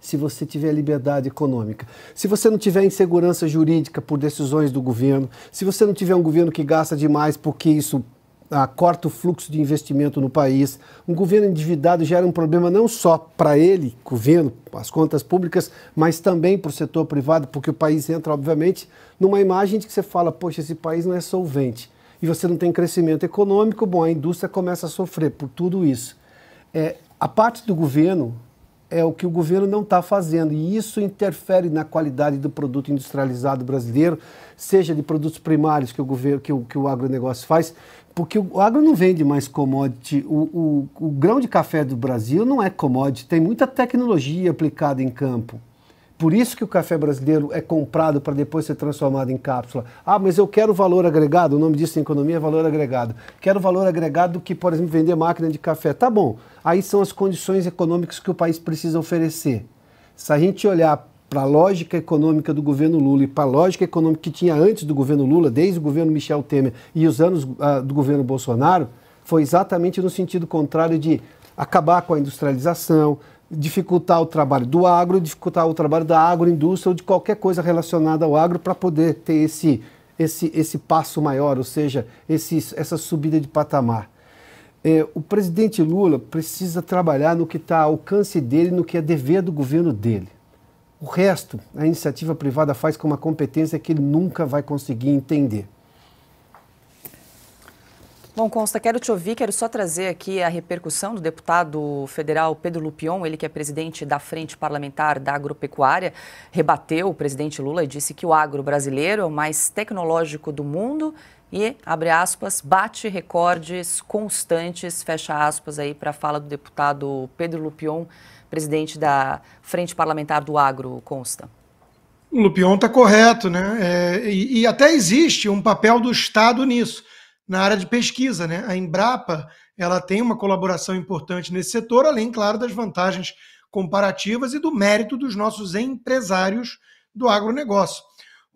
Speaker 4: Se você tiver liberdade econômica, se você não tiver insegurança jurídica por decisões do governo, se você não tiver um governo que gasta demais porque isso ah, corta o fluxo de investimento no país. Um governo endividado gera um problema não só para ele, governo, as contas públicas, mas também para o setor privado, porque o país entra, obviamente, numa imagem de que você fala, poxa, esse país não é solvente. E você não tem crescimento econômico, bom, a indústria começa a sofrer por tudo isso. É, a parte do governo, é o que o governo não está fazendo. E isso interfere na qualidade do produto industrializado brasileiro, seja de produtos primários que o governo, que o, que o agronegócio faz, porque o agro não vende mais commodity. O, o, o grão de café do Brasil não é commodity, tem muita tecnologia aplicada em campo. Por isso que o café brasileiro é comprado para depois ser transformado em cápsula. Ah, mas eu quero valor agregado, o nome disso em economia é valor agregado. Quero valor agregado que, por exemplo, vender máquina de café. Tá bom, aí são as condições econômicas que o país precisa oferecer. Se a gente olhar para a lógica econômica do governo Lula e para a lógica econômica que tinha antes do governo Lula, desde o governo Michel Temer e os anos uh, do governo Bolsonaro, foi exatamente no sentido contrário de acabar com a industrialização, dificultar o trabalho do agro, dificultar o trabalho da agroindústria ou de qualquer coisa relacionada ao agro para poder ter esse, esse, esse passo maior, ou seja, esse, essa subida de patamar. É, o presidente Lula precisa trabalhar no que está ao alcance dele, no que é dever do governo dele. O resto, a iniciativa privada faz com uma competência que ele nunca vai conseguir entender.
Speaker 1: Bom, Consta, quero te ouvir, quero só trazer aqui a repercussão do deputado federal Pedro Lupion, ele que é presidente da Frente Parlamentar da Agropecuária, rebateu o presidente Lula e disse que o agro brasileiro é o mais tecnológico do mundo e, abre aspas, bate recordes constantes, fecha aspas aí para a fala do deputado Pedro Lupion, presidente da Frente Parlamentar do Agro, Consta.
Speaker 3: O Lupion está correto, né? É, e, e até existe um papel do Estado nisso na área de pesquisa. Né? A Embrapa ela tem uma colaboração importante nesse setor, além, claro, das vantagens comparativas e do mérito dos nossos empresários do agronegócio.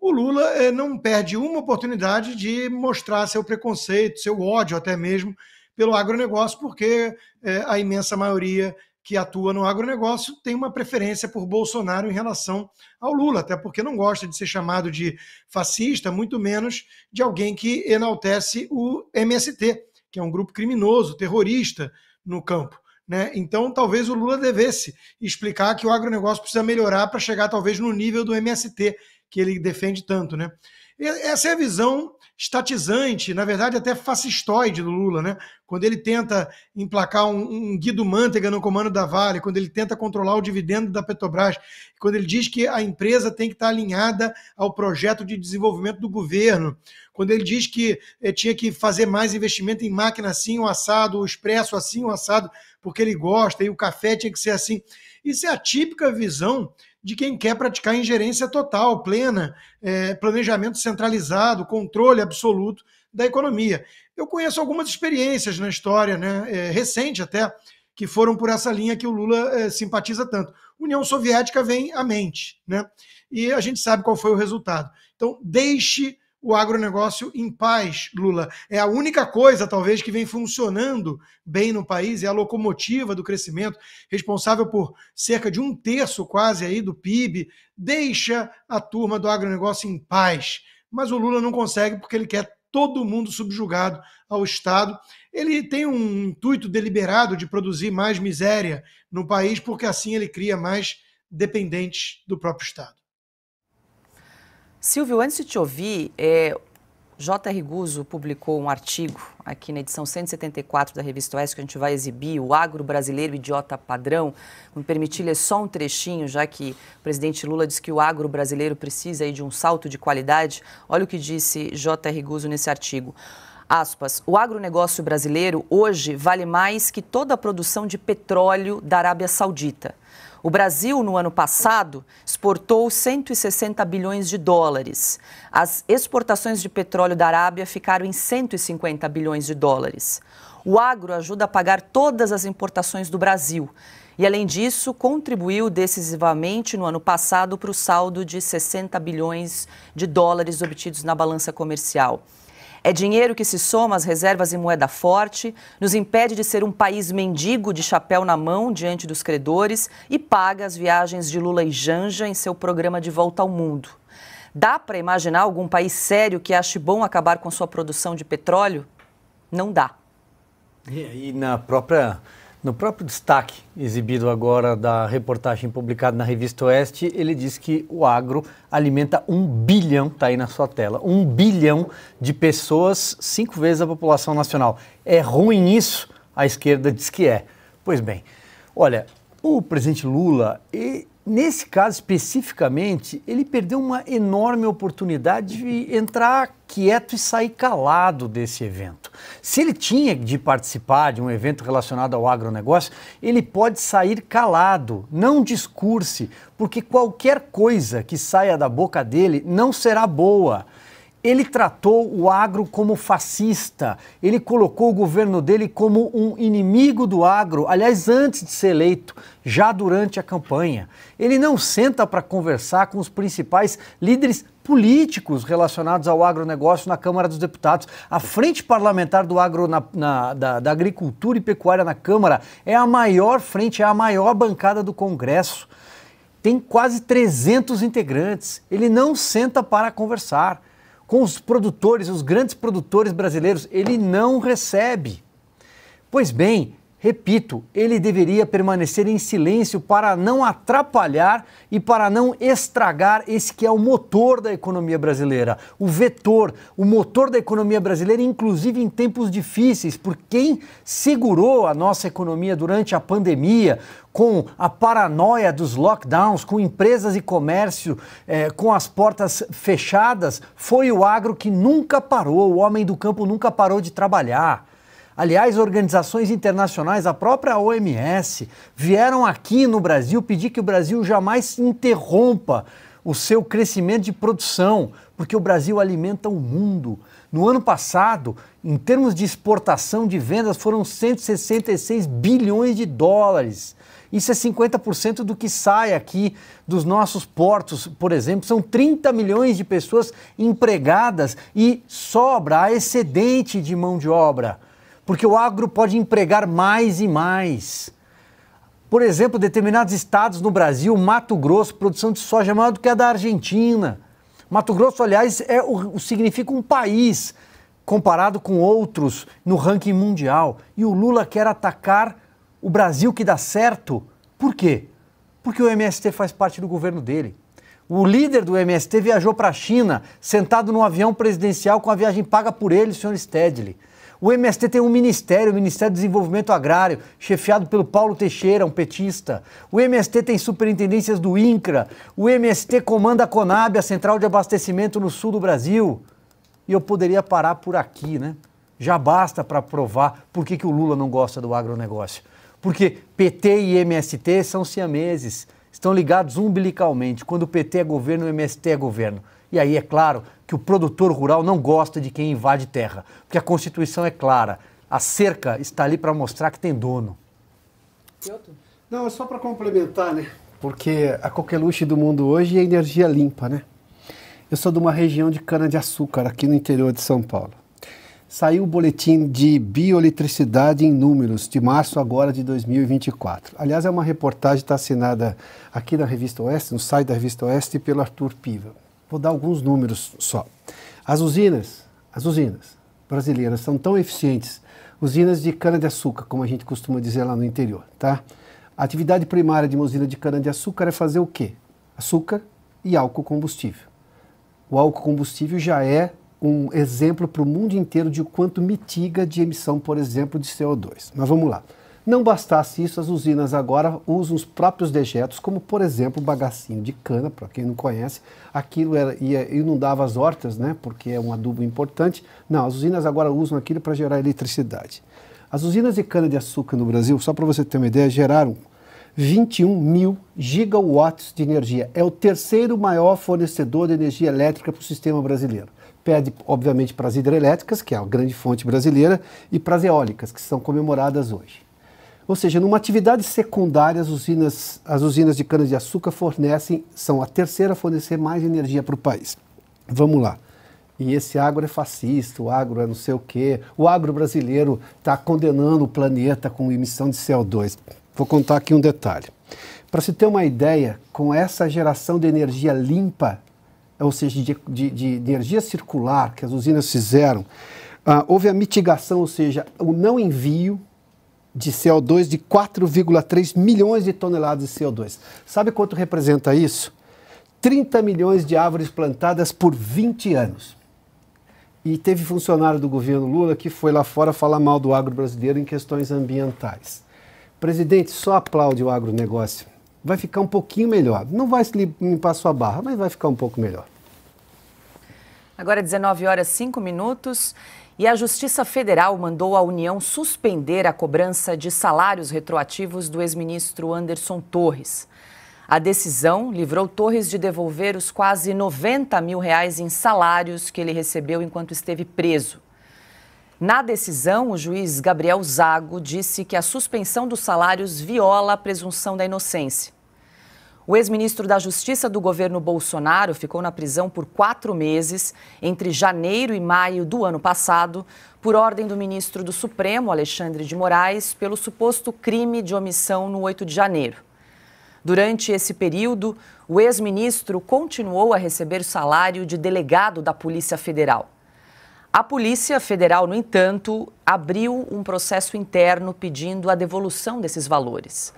Speaker 3: O Lula eh, não perde uma oportunidade de mostrar seu preconceito, seu ódio até mesmo pelo agronegócio, porque eh, a imensa maioria que atua no agronegócio tem uma preferência por Bolsonaro em relação ao Lula, até porque não gosta de ser chamado de fascista, muito menos de alguém que enaltece o MST, que é um grupo criminoso, terrorista no campo. Né? Então, talvez o Lula devesse explicar que o agronegócio precisa melhorar para chegar, talvez, no nível do MST, que ele defende tanto. Né? Essa é a visão estatizante, na verdade até fascistoide do Lula, né? Quando ele tenta emplacar um, um Guido Mantega no comando da Vale, quando ele tenta controlar o dividendo da Petrobras, quando ele diz que a empresa tem que estar alinhada ao projeto de desenvolvimento do governo, quando ele diz que eh, tinha que fazer mais investimento em máquina assim, o assado, o expresso assim, o assado, porque ele gosta, e o café tinha que ser assim. Isso é a típica visão de quem quer praticar ingerência total, plena, é, planejamento centralizado, controle absoluto da economia. Eu conheço algumas experiências na história, né, é, recente até, que foram por essa linha que o Lula é, simpatiza tanto. União Soviética vem à mente, né? E a gente sabe qual foi o resultado. Então, deixe o agronegócio em paz, Lula. É a única coisa, talvez, que vem funcionando bem no país, é a locomotiva do crescimento, responsável por cerca de um terço quase aí do PIB. Deixa a turma do agronegócio em paz. Mas o Lula não consegue porque ele quer todo mundo subjugado ao Estado. Ele tem um intuito deliberado de produzir mais miséria no país, porque assim ele cria mais dependentes do próprio Estado. Silvio, antes de te ouvir,
Speaker 1: é, J.R. Guzzo publicou um artigo aqui na edição 174 da revista Oeste, que a gente vai exibir, o agro brasileiro idiota padrão. Me permitir ler só um trechinho, já que o presidente Lula diz que o agro brasileiro precisa aí de um salto de qualidade. Olha o que disse J.R. Guzzo nesse artigo. Aspas, o agronegócio brasileiro hoje vale mais que toda a produção de petróleo da Arábia Saudita. O Brasil, no ano passado, exportou 160 bilhões de dólares. As exportações de petróleo da Arábia ficaram em 150 bilhões de dólares. O agro ajuda a pagar todas as importações do Brasil. E, além disso, contribuiu decisivamente no ano passado para o saldo de 60 bilhões de dólares obtidos na balança comercial. É dinheiro que se soma às reservas em moeda forte, nos impede de ser um país mendigo de chapéu na mão diante dos credores e paga as viagens de Lula e Janja em seu programa de volta ao mundo. Dá para imaginar algum país sério que ache bom acabar com sua produção de petróleo? Não dá.
Speaker 8: E, e na própria no próprio destaque exibido agora da reportagem publicada na revista Oeste, ele diz que o agro alimenta um bilhão, está aí na sua tela, um bilhão de pessoas, cinco vezes a população nacional. É ruim isso? A esquerda diz que é. Pois bem, olha, o presidente Lula, e nesse caso especificamente, ele perdeu uma enorme oportunidade de entrar quieto e sair calado desse evento. Se ele tinha de participar de um evento relacionado ao agronegócio, ele pode sair calado, não discurse, porque qualquer coisa que saia da boca dele não será boa. Ele tratou o agro como fascista, ele colocou o governo dele como um inimigo do agro, aliás, antes de ser eleito, já durante a campanha. Ele não senta para conversar com os principais líderes políticos relacionados ao agronegócio na Câmara dos Deputados. A frente parlamentar do agro na, na, da, da, agricultura e pecuária na Câmara é a maior frente, é a maior bancada do Congresso. Tem quase 300 integrantes. Ele não senta para conversar. Com os produtores, os grandes produtores brasileiros, ele não recebe. Pois bem, Repito, ele deveria permanecer em silêncio para não atrapalhar e para não estragar esse que é o motor da economia brasileira, o vetor, o motor da economia brasileira, inclusive em tempos difíceis, por quem segurou a nossa economia durante a pandemia, com a paranoia dos lockdowns, com empresas e comércio é, com as portas fechadas, foi o agro que nunca parou, o homem do campo nunca parou de trabalhar. Aliás, organizações internacionais, a própria OMS, vieram aqui no Brasil pedir que o Brasil jamais interrompa o seu crescimento de produção, porque o Brasil alimenta o mundo. No ano passado, em termos de exportação de vendas, foram 166 bilhões de dólares. Isso é 50% do que sai aqui dos nossos portos, por exemplo. São 30 milhões de pessoas empregadas e sobra excedente de mão de obra porque o agro pode empregar mais e mais. Por exemplo, determinados estados no Brasil, Mato Grosso, produção de soja maior do que a da Argentina. Mato Grosso, aliás, é o, significa um país comparado com outros no ranking mundial. E o Lula quer atacar o Brasil que dá certo. Por quê? Porque o MST faz parte do governo dele. O líder do MST viajou para a China sentado num avião presidencial com a viagem paga por ele, o senhor Stedley. O MST tem um ministério, o Ministério do Desenvolvimento Agrário, chefiado pelo Paulo Teixeira, um petista. O MST tem superintendências do INCRA. O MST comanda a Conab, a central de abastecimento no sul do Brasil. E eu poderia parar por aqui, né? Já basta para provar por que, que o Lula não gosta do agronegócio. Porque PT e MST são siameses, estão ligados umbilicalmente. Quando o PT é governo, o MST é governo. E aí é claro que o produtor rural não gosta de quem invade terra, porque a Constituição é clara, a cerca está ali
Speaker 4: para mostrar que tem dono. Não, é só para complementar, né? Porque a coqueluche do mundo hoje é energia limpa, né? Eu sou de uma região de cana-de-açúcar, aqui no interior de São Paulo. Saiu o boletim de bioeletricidade em números, de março agora de 2024. Aliás, é uma reportagem que está assinada aqui na Revista Oeste, no site da Revista Oeste, pelo Arthur Piva. Vou dar alguns números só. As usinas, as usinas brasileiras são tão eficientes, usinas de cana-de-açúcar, como a gente costuma dizer lá no interior, tá? A atividade primária de uma usina de cana-de-açúcar é fazer o quê? Açúcar e álcool combustível. O álcool combustível já é um exemplo para o mundo inteiro de quanto mitiga de emissão, por exemplo, de CO2. Mas vamos lá. Não bastasse isso, as usinas agora usam os próprios dejetos, como por exemplo o bagacinho de cana, para quem não conhece, aquilo era, ia, inundava as hortas, né, porque é um adubo importante. Não, as usinas agora usam aquilo para gerar eletricidade. As usinas de cana-de-açúcar no Brasil, só para você ter uma ideia, geraram 21 mil gigawatts de energia. É o terceiro maior fornecedor de energia elétrica para o sistema brasileiro. Pede, obviamente, para as hidrelétricas, que é a grande fonte brasileira, e para as eólicas, que são comemoradas hoje. Ou seja, numa atividade secundária, as usinas, as usinas de cana-de-açúcar fornecem, são a terceira a fornecer mais energia para o país. Vamos lá. E esse agro é fascista, o agro é não sei o quê. O agro brasileiro está condenando o planeta com emissão de CO2. Vou contar aqui um detalhe. Para se ter uma ideia, com essa geração de energia limpa, ou seja, de, de, de energia circular que as usinas fizeram, ah, houve a mitigação, ou seja, o não envio de CO2 de 4,3 milhões de toneladas de CO2. Sabe quanto representa isso? 30 milhões de árvores plantadas por 20 anos. E teve funcionário do governo Lula que foi lá fora falar mal do agro brasileiro em questões ambientais. Presidente, só aplaude o agronegócio. Vai ficar um pouquinho melhor. Não vai limpar sua barra, mas vai ficar um pouco melhor.
Speaker 1: Agora 19 horas 5 minutos. E a Justiça Federal mandou a União suspender a cobrança de salários retroativos do ex-ministro Anderson Torres. A decisão livrou Torres de devolver os quase 90 mil reais em salários que ele recebeu enquanto esteve preso. Na decisão, o juiz Gabriel Zago disse que a suspensão dos salários viola a presunção da inocência. O ex-ministro da Justiça do governo Bolsonaro ficou na prisão por quatro meses, entre janeiro e maio do ano passado, por ordem do ministro do Supremo, Alexandre de Moraes, pelo suposto crime de omissão no 8 de janeiro. Durante esse período, o ex-ministro continuou a receber salário de delegado da Polícia Federal. A Polícia Federal, no entanto, abriu um processo interno pedindo a devolução desses valores.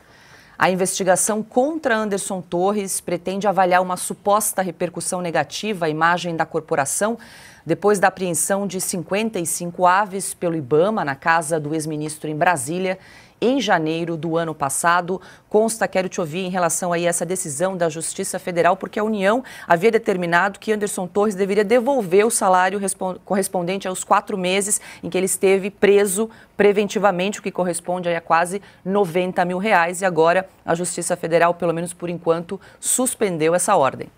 Speaker 1: A investigação contra Anderson Torres pretende avaliar uma suposta repercussão negativa à imagem da corporação depois da apreensão de 55 aves pelo Ibama na casa do ex-ministro em Brasília em janeiro do ano passado. Consta, quero te ouvir em relação a essa decisão da Justiça Federal, porque a União havia determinado que Anderson Torres deveria devolver o salário correspondente aos quatro meses em que ele esteve preso preventivamente, o que corresponde a quase 90 mil reais. E agora a Justiça Federal, pelo menos por enquanto, suspendeu essa ordem.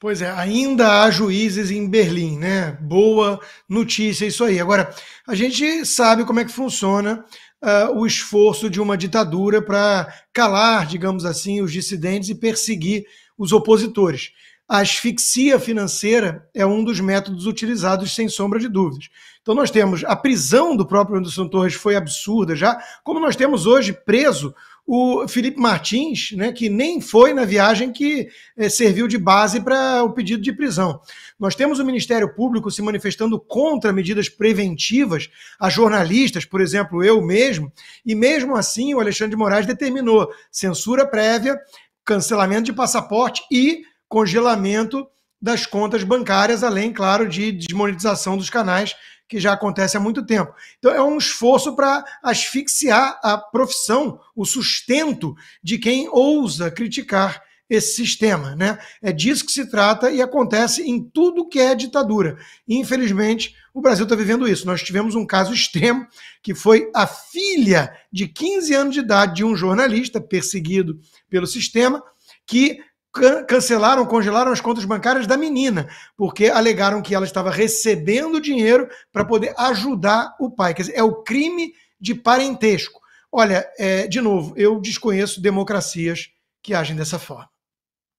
Speaker 3: Pois é, ainda há juízes em Berlim, né? Boa notícia isso aí. Agora, a gente sabe como é que funciona uh, o esforço de uma ditadura para calar, digamos assim, os dissidentes e perseguir os opositores. A asfixia financeira é um dos métodos utilizados, sem sombra de dúvidas. Então, nós temos a prisão do próprio Anderson Torres foi absurda já, como nós temos hoje preso o Felipe Martins, né, que nem foi na viagem que eh, serviu de base para o pedido de prisão. Nós temos o Ministério Público se manifestando contra medidas preventivas a jornalistas, por exemplo, eu mesmo, e mesmo assim o Alexandre de Moraes determinou censura prévia, cancelamento de passaporte e congelamento das contas bancárias, além, claro, de desmonetização dos canais que já acontece há muito tempo. Então, é um esforço para asfixiar a profissão, o sustento de quem ousa criticar esse sistema. Né? É disso que se trata e acontece em tudo que é ditadura. E, infelizmente, o Brasil está vivendo isso. Nós tivemos um caso extremo que foi a filha de 15 anos de idade de um jornalista perseguido pelo sistema que can cancelaram, congelaram as contas bancárias da menina, porque alegaram que ela estava recebendo dinheiro para poder ajudar o pai. Quer dizer, é o crime de parentesco. Olha, é, de novo, eu desconheço democracias que agem dessa forma.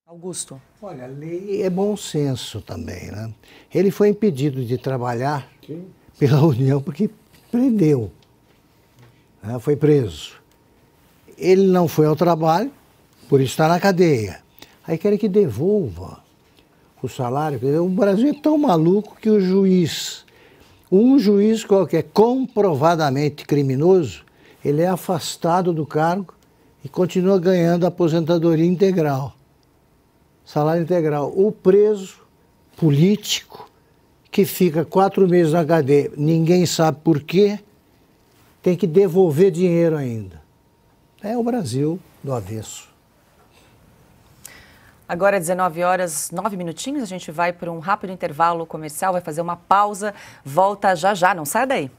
Speaker 5: Augusto. Olha, a lei é bom senso também, né? Ele foi impedido de trabalhar Sim. pela União porque prendeu, né? foi preso. Ele não foi ao trabalho por estar na cadeia aí querem que devolva o salário. O Brasil é tão maluco que o juiz, um juiz qualquer comprovadamente criminoso, ele é afastado do cargo e continua ganhando aposentadoria integral, salário integral. O preso político que fica quatro meses na cadeia, ninguém sabe por quê, tem que devolver dinheiro ainda. É o Brasil do avesso.
Speaker 1: Agora, 19 horas, 9 minutinhos, a gente vai para um rápido intervalo comercial, vai fazer uma pausa, volta já já, não sai daí.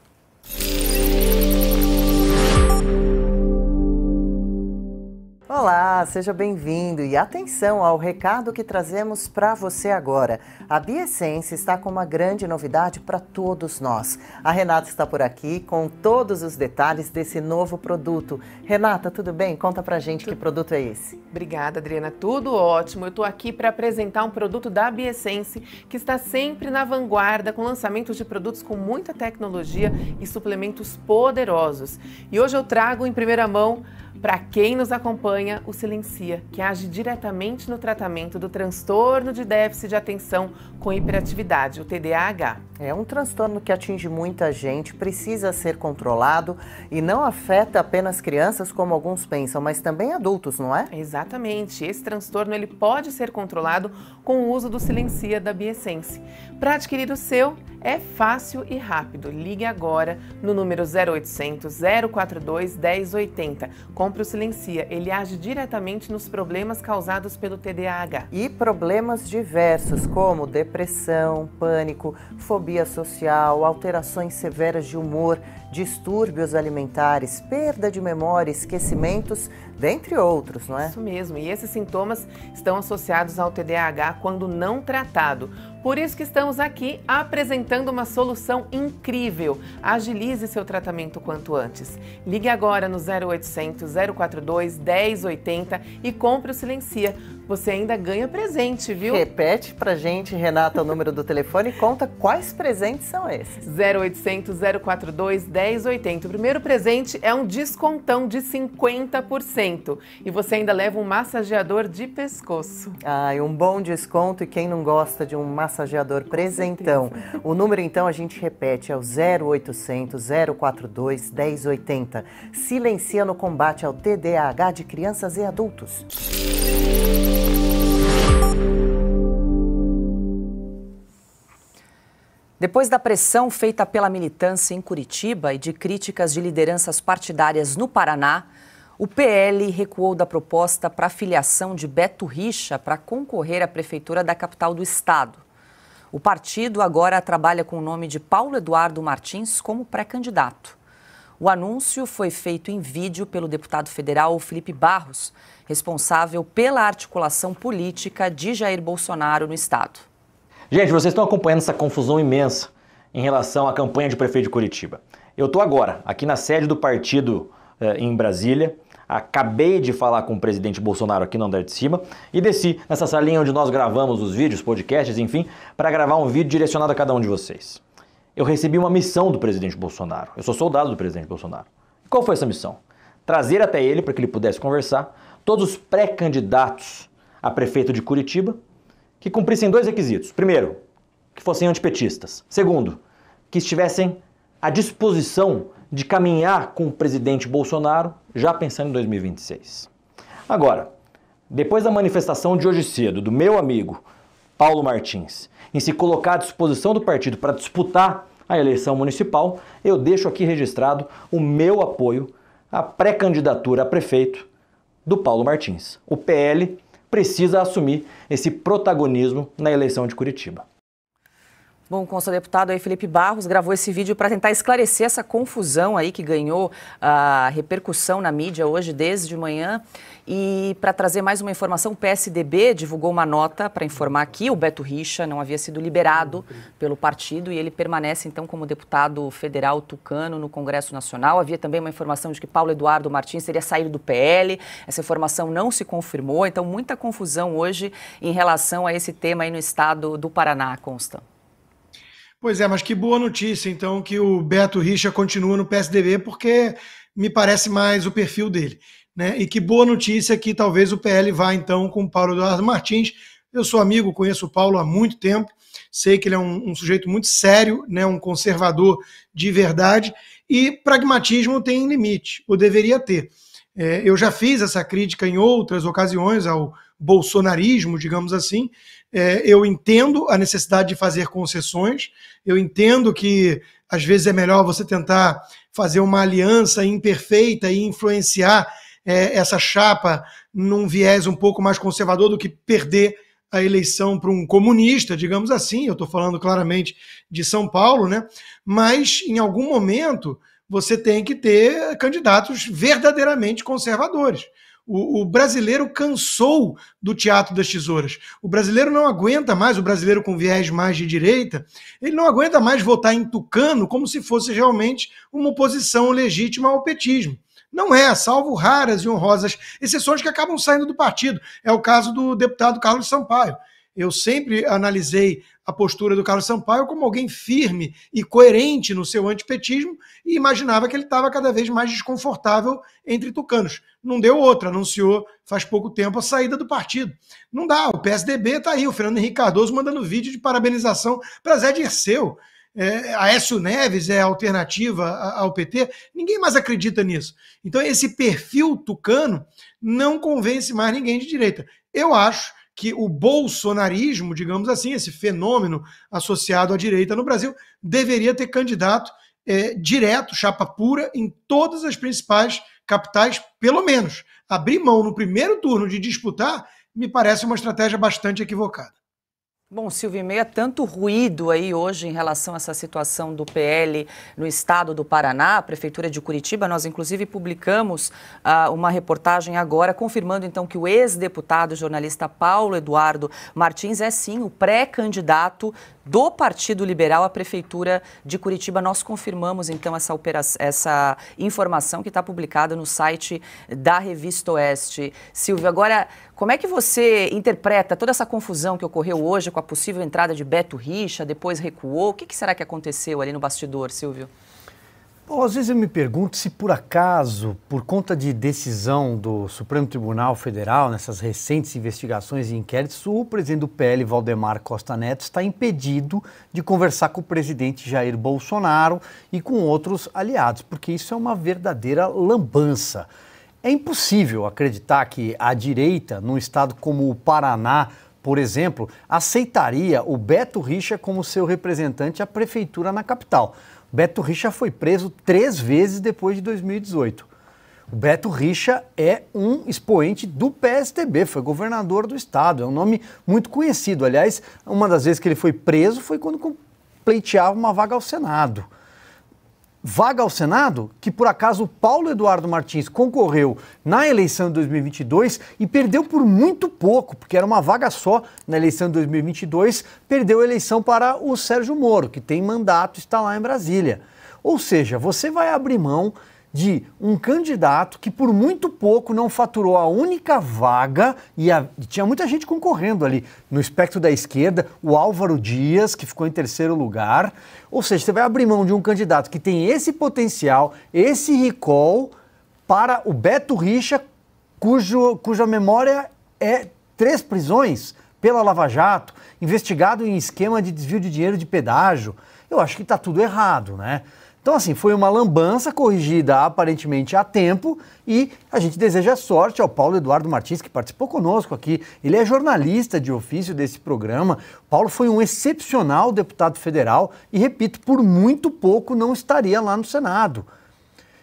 Speaker 6: Olá, seja bem-vindo e atenção ao recado que trazemos para você agora. A Biessense está com uma grande novidade para todos nós. A Renata está por aqui com todos os detalhes desse novo produto. Renata, tudo bem? Conta pra gente tu... que produto é esse.
Speaker 13: Obrigada, Adriana. Tudo ótimo. Eu estou aqui para apresentar um produto da Biessense que está sempre na vanguarda com lançamentos de produtos com muita tecnologia e suplementos poderosos. E hoje eu trago em primeira mão para quem nos acompanha, o Silencia, que age diretamente no tratamento do transtorno de déficit de atenção com hiperatividade, o TDAH.
Speaker 6: É um transtorno que atinge muita gente, precisa ser controlado e não afeta apenas crianças, como alguns pensam, mas também adultos, não é?
Speaker 13: Exatamente. Esse transtorno ele pode ser controlado com o uso do Silencia da Biessense. Para adquirir o seu, é fácil e rápido. Ligue agora no número 0800 042 1080. Compre o Silencia. Ele age diretamente nos problemas causados pelo TDAH.
Speaker 6: E problemas diversos, como depressão, pânico, fobia social, alterações severas de humor, distúrbios alimentares,
Speaker 13: perda de memória, esquecimentos, dentre outros, não é? Isso mesmo. E esses sintomas estão associados ao TDAH quando não tratado por isso que estamos aqui apresentando uma solução incrível. Agilize seu tratamento quanto antes. Ligue agora no 0800 042 1080 e compre o Silencia você ainda ganha presente, viu? Repete pra gente, Renata, o número do telefone e conta quais presentes são esses. 0800 042 1080. O primeiro presente é um descontão de 50%. E você ainda leva um massageador de pescoço. Ai,
Speaker 6: um bom desconto e quem não gosta de um massageador presentão. O número, então, a gente repete, é o 0800 042 1080. Silencia no combate ao TDAH de crianças e adultos.
Speaker 1: Depois da pressão feita pela militância em Curitiba e de críticas de lideranças partidárias no Paraná, o PL recuou da proposta para a filiação de Beto Richa para concorrer à prefeitura da capital do estado. O partido agora trabalha com o nome de Paulo Eduardo Martins como pré-candidato. O anúncio foi feito em vídeo pelo deputado federal Felipe Barros, responsável pela articulação política de Jair Bolsonaro no estado.
Speaker 14: Gente, vocês estão acompanhando essa confusão imensa em relação à campanha de prefeito de Curitiba. Eu estou agora aqui na sede do partido eh, em Brasília. Acabei de falar com o presidente Bolsonaro aqui no andar de cima e desci nessa salinha onde nós gravamos os vídeos, podcasts, enfim, para gravar um vídeo direcionado a cada um de vocês. Eu recebi uma missão do presidente Bolsonaro. Eu sou soldado do presidente Bolsonaro. qual foi essa missão? Trazer até ele, para que ele pudesse conversar, todos os pré-candidatos a prefeito de Curitiba que cumprissem dois requisitos. Primeiro, que fossem antipetistas. Segundo, que estivessem à disposição de caminhar com o presidente Bolsonaro já pensando em 2026. Agora, depois da manifestação de hoje cedo do meu amigo Paulo Martins em se colocar à disposição do partido para disputar a eleição municipal, eu deixo aqui registrado o meu apoio à pré-candidatura a prefeito do Paulo Martins. O PL precisa assumir esse protagonismo na eleição de Curitiba.
Speaker 1: Bom, o deputado aí Felipe Barros gravou esse vídeo para tentar esclarecer essa confusão aí que ganhou a repercussão na mídia hoje desde manhã. E para trazer mais uma informação, o PSDB divulgou uma nota para informar que o Beto Richa não havia sido liberado pelo partido e ele permanece então como deputado federal tucano no Congresso Nacional. Havia também uma informação de que Paulo Eduardo Martins teria saído do PL. Essa informação não se confirmou, então muita confusão hoje em relação a esse tema aí no estado do Paraná, Consta.
Speaker 3: Pois é, mas que boa notícia, então, que o Beto Richa continua no PSDB, porque me parece mais o perfil dele. Né? E que boa notícia que talvez o PL vá, então, com o Paulo Eduardo Martins. Eu sou amigo, conheço o Paulo há muito tempo, sei que ele é um, um sujeito muito sério, né? um conservador de verdade, e pragmatismo tem limite, ou deveria ter. É, eu já fiz essa crítica em outras ocasiões ao bolsonarismo, digamos assim, é, eu entendo a necessidade de fazer concessões, eu entendo que às vezes é melhor você tentar fazer uma aliança imperfeita e influenciar é, essa chapa num viés um pouco mais conservador do que perder a eleição para um comunista, digamos assim. Eu estou falando claramente de São Paulo, né? Mas em algum momento você tem que ter candidatos verdadeiramente conservadores. O, o, brasileiro cansou do teatro das tesouras. O brasileiro não aguenta mais, o brasileiro com viés mais de direita, ele não aguenta mais votar em tucano como se fosse realmente uma oposição legítima ao petismo. Não é, salvo raras e honrosas exceções que acabam saindo do partido. É o caso do deputado Carlos Sampaio. Eu sempre analisei a postura do Carlos Sampaio como alguém firme e coerente no seu antipetismo e imaginava que ele estava cada vez mais desconfortável entre tucanos. Não deu outra, anunciou faz pouco tempo a saída do partido. Não dá, o PSDB está aí, o Fernando Henrique Cardoso mandando vídeo de parabenização para Zé Dirceu. É, Aécio Neves é a alternativa ao PT, ninguém mais acredita nisso. Então, esse perfil tucano não convence mais ninguém de direita. Eu acho que o bolsonarismo, digamos assim, esse fenômeno associado à direita no Brasil, deveria ter candidato é, direto, chapa pura, em todas as principais capitais, pelo menos. Abrir mão no primeiro turno de disputar me parece uma estratégia bastante equivocada.
Speaker 1: Bom, Silvio, meia é tanto ruído aí hoje em relação a essa situação do PL no estado do Paraná, a Prefeitura de Curitiba. Nós, inclusive, publicamos uh, uma reportagem agora confirmando, então, que o ex-deputado jornalista Paulo Eduardo Martins é, sim, o pré-candidato do Partido Liberal à Prefeitura de Curitiba. Nós confirmamos, então, essa, operação, essa informação que está publicada no site da Revista Oeste. Silvio, agora, como é que você interpreta toda essa confusão que ocorreu hoje com a possível entrada de Beto Richa, depois recuou? O que, que será que aconteceu ali no bastidor, Silvio?
Speaker 8: Bom, às vezes eu me pergunto se por acaso, por conta de decisão do Supremo Tribunal Federal, nessas recentes investigações e inquéritos, o presidente do PL, Valdemar Costa Neto, está impedido de conversar com o presidente Jair Bolsonaro e com outros aliados, porque isso é uma verdadeira lambança. É impossível acreditar que a direita, num estado como o Paraná, por exemplo, aceitaria o Beto Richa como seu representante à prefeitura na capital. Beto Richa foi preso três vezes depois de 2018. O Beto Richa é um expoente do PSTB, foi governador do estado, é um nome muito conhecido. Aliás, uma das vezes que ele foi preso foi quando pleiteava uma vaga ao Senado vaga ao Senado, que por acaso Paulo Eduardo Martins concorreu na eleição de 2022 e perdeu por muito pouco, porque era uma vaga só na eleição de 2022, perdeu a eleição para o Sérgio Moro, que tem mandato e está lá em Brasília. Ou seja, você vai abrir mão de um candidato que por muito pouco não faturou a única vaga e, a, e tinha muita gente concorrendo ali no espectro da esquerda, o Álvaro Dias, que ficou em terceiro lugar. Ou seja, você vai abrir mão de um candidato que tem esse potencial, esse recall para o Beto Richa, cujo, cuja memória é três prisões pela Lava Jato, investigado em esquema de desvio de dinheiro de pedágio. Eu acho que está tudo errado, né? Então, assim, foi uma lambança corrigida aparentemente a tempo e a gente deseja sorte ao Paulo Eduardo Martins, que participou conosco aqui. Ele é jornalista de ofício desse programa. Paulo foi um excepcional deputado federal e, repito, por muito pouco não estaria lá no Senado.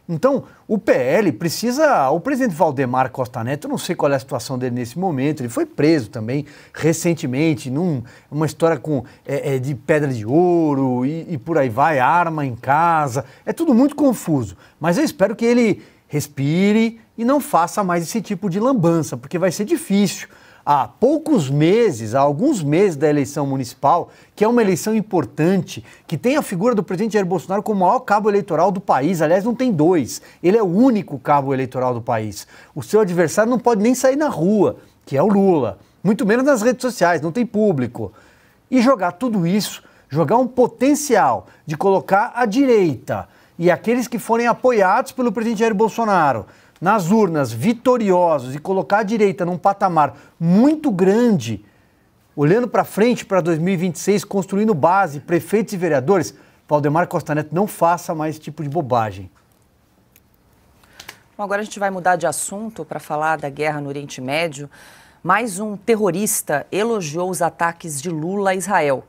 Speaker 8: Então, o PL precisa. O presidente Valdemar Costa Neto, eu não sei qual é a situação dele nesse momento, ele foi preso também recentemente, numa num, história com é, é, de pedra de ouro e, e por aí vai, arma em casa. É tudo muito confuso. Mas eu espero que ele respire e não faça mais esse tipo de lambança, porque vai ser difícil há poucos meses, há alguns meses da eleição municipal, que é uma eleição importante, que tem a figura do presidente Jair Bolsonaro como o maior cabo eleitoral do país. Aliás, não tem dois. Ele é o único cabo eleitoral do país. O seu adversário não pode nem sair na rua, que é o Lula, muito menos nas redes sociais, não tem público. E jogar tudo isso, jogar um potencial de colocar a direita e aqueles que forem apoiados pelo presidente Jair Bolsonaro nas urnas vitoriosos e colocar a direita num patamar muito grande, olhando para frente para 2026, construindo base, prefeitos e vereadores, Valdemar Costa Neto não faça mais esse tipo de bobagem.
Speaker 1: Bom, agora a gente vai mudar de assunto para falar da guerra no Oriente Médio. Mais um terrorista elogiou os ataques de Lula a Israel.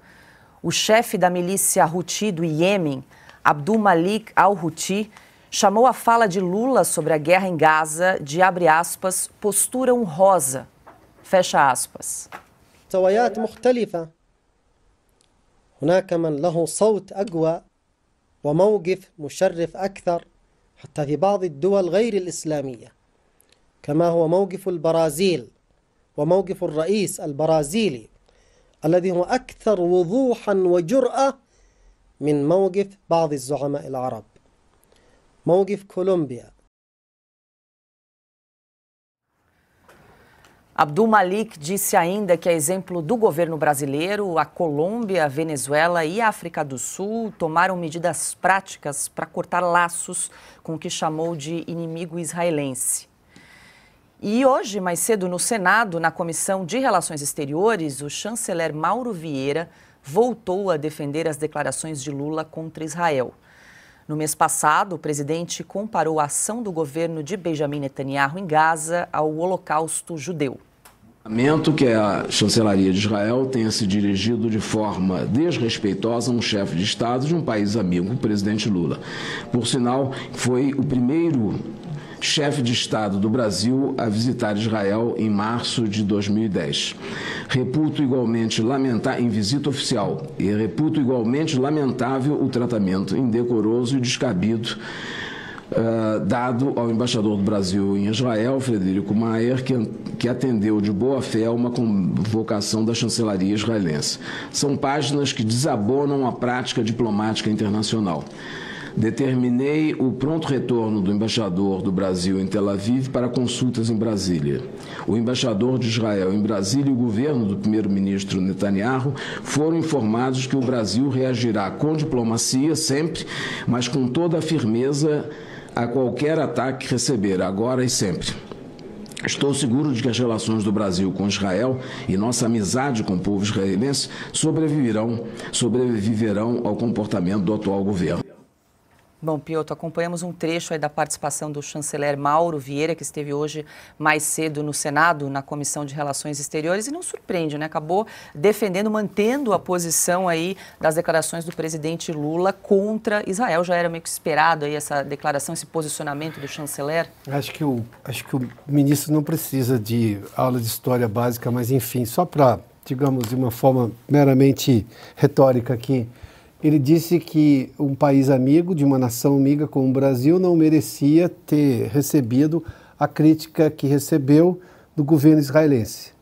Speaker 1: O chefe da milícia Houthi do Iêmen Abdul Malik al-Houthi, chamou a fala de Lula sobre a guerra em Gaza de, abre aspas, postura honrosa, fecha
Speaker 2: aspas. مستويات مختلفة هناك من له صوت أقوى وموقف مشرف أكثر حتى في بعض الدول غير الإسلامية كما هو موقف البرازيل وموقف الرئيس البرازيلي الذي هو أكثر وضوحا وجرأة من موقف بعض الزعماء العرب موقف كولومبيا Abdul Malik
Speaker 1: disse ainda que, a é exemplo do governo brasileiro, a Colômbia, a Venezuela e a África do Sul tomaram medidas práticas para cortar laços com o que chamou de inimigo israelense. E hoje, mais cedo no Senado, na Comissão de Relações Exteriores, o chanceler Mauro Vieira voltou a defender as declarações de Lula contra Israel. No mês passado, o presidente comparou a ação do governo de Benjamin Netanyahu em Gaza ao Holocausto judeu.
Speaker 15: Lamento que a chancelaria de Israel tenha se dirigido de forma desrespeitosa a um chefe de Estado de um país amigo, o presidente Lula. Por sinal, foi o primeiro chefe de Estado do Brasil, a visitar Israel em março de 2010. Reputo igualmente lamentável, em visita oficial, e reputo igualmente lamentável o tratamento indecoroso e descabido Uh, dado ao embaixador do Brasil em Israel, Frederico Maier, que, que atendeu de boa fé uma convocação da chancelaria israelense. São páginas que desabonam a prática diplomática internacional determinei o pronto retorno do embaixador do Brasil em Tel Aviv para consultas em Brasília. O embaixador de Israel em Brasília e o governo do primeiro-ministro Netanyahu foram informados que o Brasil reagirá com diplomacia sempre, mas com toda a firmeza a qualquer ataque que receber, agora e sempre. Estou seguro de que as relações do Brasil com Israel e nossa amizade com o povo israelense sobreviverão, sobreviverão ao comportamento do atual governo.
Speaker 1: Bom, Pioto, acompanhamos um trecho da participação do chanceler Mauro Vieira, que esteve hoje mais cedo no Senado, na Comissão de Relações Exteriores, e não surpreende, né? Acabou defendendo, mantendo a posição aí das declarações do presidente Lula contra Israel. Já era meio que esperado aí essa declaração, esse posicionamento do chanceler?
Speaker 4: Acho que o, acho que o ministro não precisa de aula de história básica, mas enfim, só para, digamos, de uma forma meramente retórica aqui ele disse que um país amigo, de uma nação amiga como o Brasil, não merecia ter recebido a crítica que recebeu do governo israelense.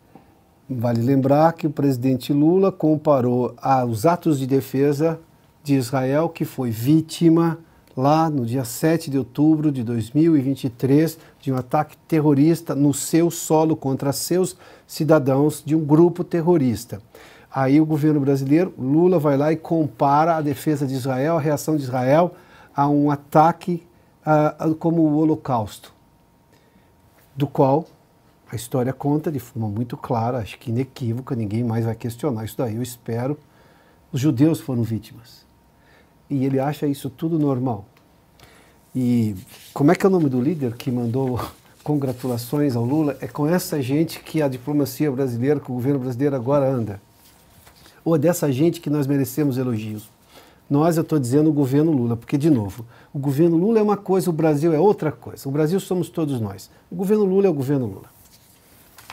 Speaker 4: Vale lembrar que o presidente Lula comparou os atos de defesa de Israel, que foi vítima lá no dia 7 de outubro de 2023 de um ataque terrorista no seu solo contra seus cidadãos de um grupo terrorista. Aí o governo brasileiro, Lula, vai lá e compara a defesa de Israel, a reação de Israel a um ataque uh, como o Holocausto, do qual a história conta de forma muito clara, acho que inequívoca, ninguém mais vai questionar isso daí, eu espero. Os judeus foram vítimas. E ele acha isso tudo normal. E como é que é o nome do líder que mandou congratulações ao Lula? É com essa gente que a diplomacia brasileira, que o governo brasileiro agora anda ou dessa gente que nós merecemos elogios? Nós, eu estou dizendo o governo Lula, porque, de novo, o governo Lula é uma coisa, o Brasil é outra coisa. O Brasil somos todos nós. O governo Lula é o governo Lula.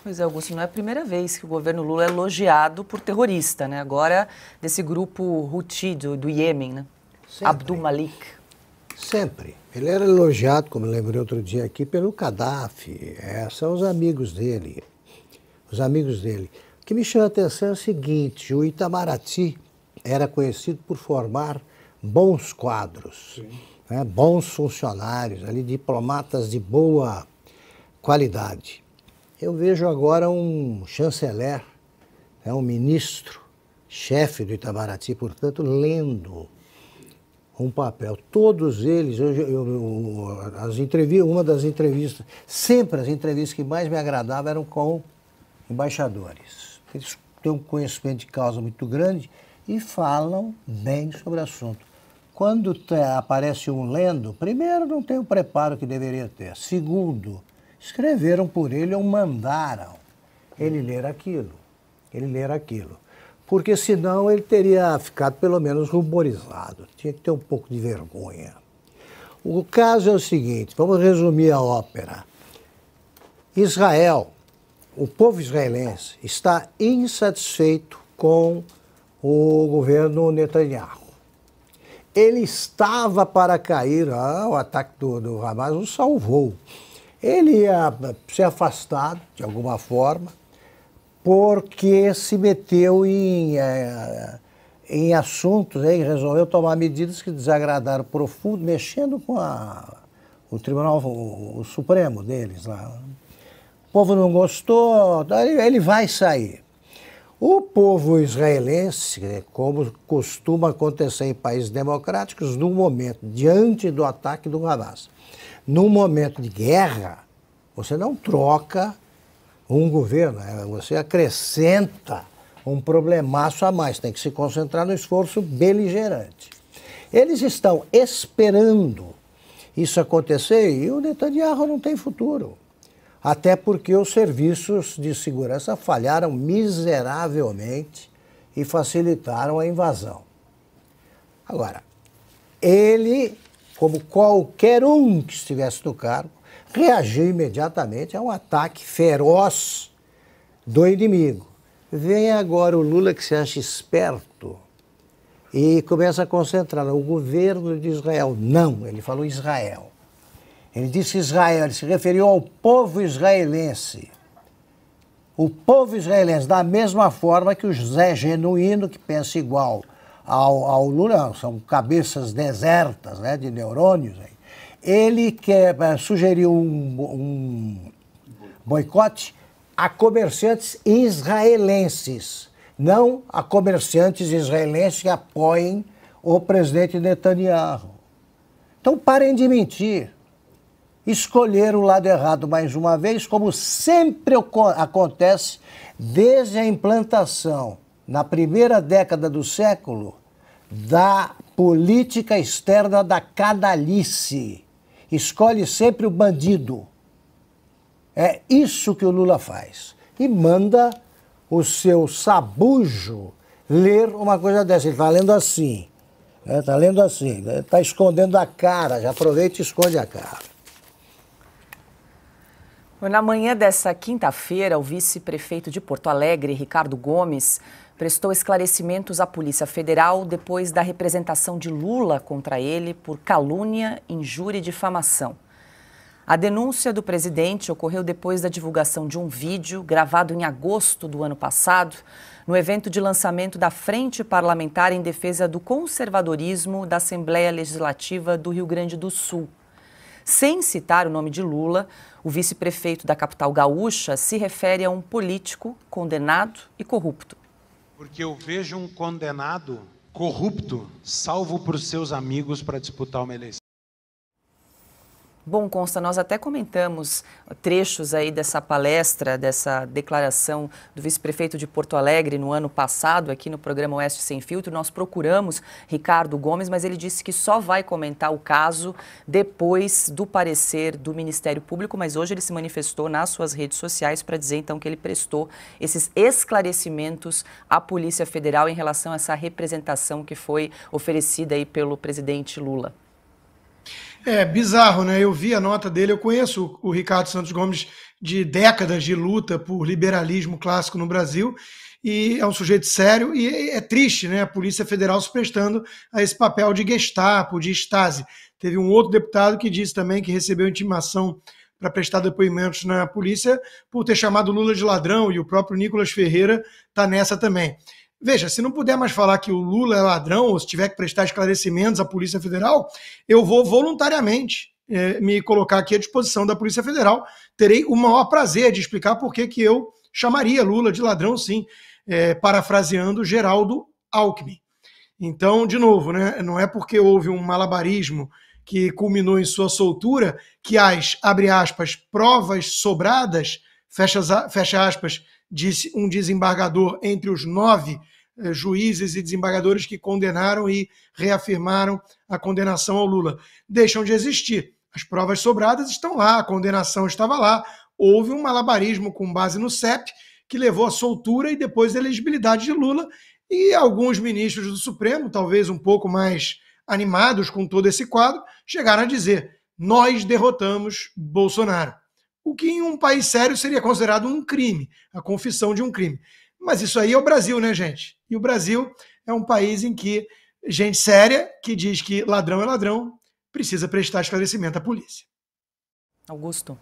Speaker 1: Pois é, Augusto, não é a primeira vez que o governo Lula é elogiado por terrorista, né? Agora, desse grupo Houthi do, do Iêmen, né? Sempre. Abdul Malik.
Speaker 5: Sempre. Ele era elogiado, como lembrei outro dia aqui, pelo Gaddafi. É, são os amigos dele. Os amigos dele que me chama a atenção é o seguinte: o Itamaraty era conhecido por formar bons quadros, né, bons funcionários, ali, diplomatas de boa qualidade. Eu vejo agora um chanceler, né, um ministro, chefe do Itamaraty, portanto, lendo um papel. Todos eles, eu, eu, as uma das entrevistas, sempre as entrevistas que mais me agradavam eram com embaixadores eles têm um conhecimento de causa muito grande e falam bem sobre o assunto. Quando aparece um lendo, primeiro, não tem o preparo que deveria ter. Segundo, escreveram por ele ou mandaram ele ler aquilo. Ele ler aquilo. Porque senão ele teria ficado pelo menos rumorizado Tinha que ter um pouco de vergonha. O caso é o seguinte, vamos resumir a ópera. Israel o povo israelense está insatisfeito com o governo Netanyahu. Ele estava para cair, ah, o ataque do, do Hamas o salvou. Ele ia ser afastado, de alguma forma, porque se meteu em, eh, em assuntos, e resolveu tomar medidas que desagradaram profundo, mexendo com a, o Tribunal o, o Supremo deles lá o povo não gostou, ele vai sair. O povo israelense, como costuma acontecer em países democráticos, no momento, diante do ataque do Hamas, num momento de guerra, você não troca um governo, é, você acrescenta um problemaço a mais, tem que se concentrar no esforço beligerante. Eles estão esperando isso acontecer e o Netanyahu não tem futuro até porque os serviços de segurança falharam miseravelmente e facilitaram a invasão. Agora, ele, como qualquer um que estivesse no cargo, reagiu imediatamente a um ataque feroz do inimigo. Vem agora o Lula que se acha esperto e começa a concentrar o governo de Israel. Não, ele falou Israel. Ele disse Israel, ele se referiu ao povo israelense. O povo israelense, da mesma forma que o José genuíno, que pensa igual ao, ao Lula, são cabeças desertas né, de neurônios, aí. ele quer, eh, sugeriu um, um boicote a comerciantes israelenses, não a comerciantes israelenses que apoiem o presidente Netanyahu. Então parem de mentir escolheram o lado errado mais uma vez, como sempre acontece desde a implantação, na primeira década do século, da política externa da canalice. Escolhe sempre o bandido. É isso que o Lula faz. E manda o seu sabujo ler uma coisa dessa. Ele está lendo assim. Está né? lendo assim. Está né? escondendo a cara. Já aproveita e esconde a cara.
Speaker 1: Na manhã dessa quinta-feira, o vice-prefeito de Porto Alegre, Ricardo Gomes, prestou esclarecimentos à Polícia Federal depois da representação de Lula contra ele por calúnia, injúria e difamação. A denúncia do presidente ocorreu depois da divulgação de um vídeo gravado em agosto do ano passado, no evento de lançamento da Frente Parlamentar em Defesa do Conservadorismo da Assembleia Legislativa do Rio Grande do Sul, sem citar o nome de Lula, o vice-prefeito da capital gaúcha se refere a um político condenado e corrupto.
Speaker 16: Porque eu vejo um condenado corrupto salvo por seus amigos para disputar uma eleição.
Speaker 1: Bom, Consta, nós até comentamos trechos aí dessa palestra, dessa declaração do vice-prefeito de Porto Alegre no ano passado, aqui no programa Oeste Sem Filtro. Nós procuramos Ricardo Gomes, mas ele disse que só vai comentar o caso depois do parecer do Ministério Público, mas hoje ele se manifestou nas suas redes sociais para dizer então que ele prestou esses esclarecimentos à Polícia Federal em relação a essa representação que foi oferecida aí pelo presidente Lula.
Speaker 3: É bizarro, né? Eu vi a nota dele, eu conheço o Ricardo Santos Gomes de décadas de luta por liberalismo clássico no Brasil e é um sujeito sério e é, é triste, né? A Polícia Federal se prestando a esse papel de Gestapo, de Stasi. Teve um outro deputado que disse também que recebeu intimação para prestar depoimentos na polícia por ter chamado Lula de ladrão e o próprio Nicolas Ferreira está nessa também. Veja, se não puder mais falar que o Lula é ladrão, ou se tiver que prestar esclarecimentos à Polícia Federal, eu vou voluntariamente é, me colocar aqui à disposição da Polícia Federal. Terei o maior prazer de explicar por que, que eu chamaria Lula de ladrão, sim, é, parafraseando Geraldo Alckmin. Então, de novo, né, não é porque houve um malabarismo que culminou em sua soltura que as, abre aspas, provas sobradas, fecha, fecha aspas, disse um desembargador entre os nove eh, juízes e desembargadores que condenaram e reafirmaram a condenação ao Lula. Deixam de existir. As provas sobradas estão lá, a condenação estava lá. Houve um malabarismo com base no CEP que levou à soltura e depois à elegibilidade de Lula. E alguns ministros do Supremo, talvez um pouco mais animados com todo esse quadro, chegaram a dizer: nós derrotamos Bolsonaro o que em um país sério seria considerado um crime, a confissão de um crime. Mas isso aí é o Brasil, né, gente? E o Brasil é um país em que gente séria que diz que ladrão é ladrão precisa prestar esclarecimento à polícia.
Speaker 5: Augusto.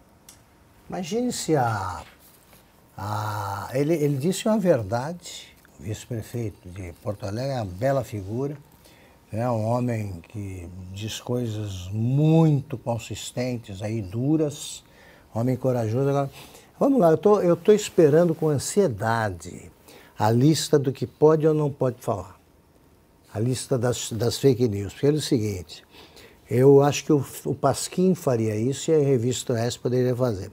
Speaker 5: Imagine se a. a ele, ele disse uma verdade, o vice-prefeito de Porto Alegre é uma bela figura, é um homem que diz coisas muito consistentes aí, duras homem corajoso. Agora, vamos lá, eu tô, estou tô esperando com ansiedade a lista do que pode ou não pode falar. A lista das, das fake news. Porque é o seguinte, eu acho que o, o Pasquim faria isso e a revista S poderia fazer.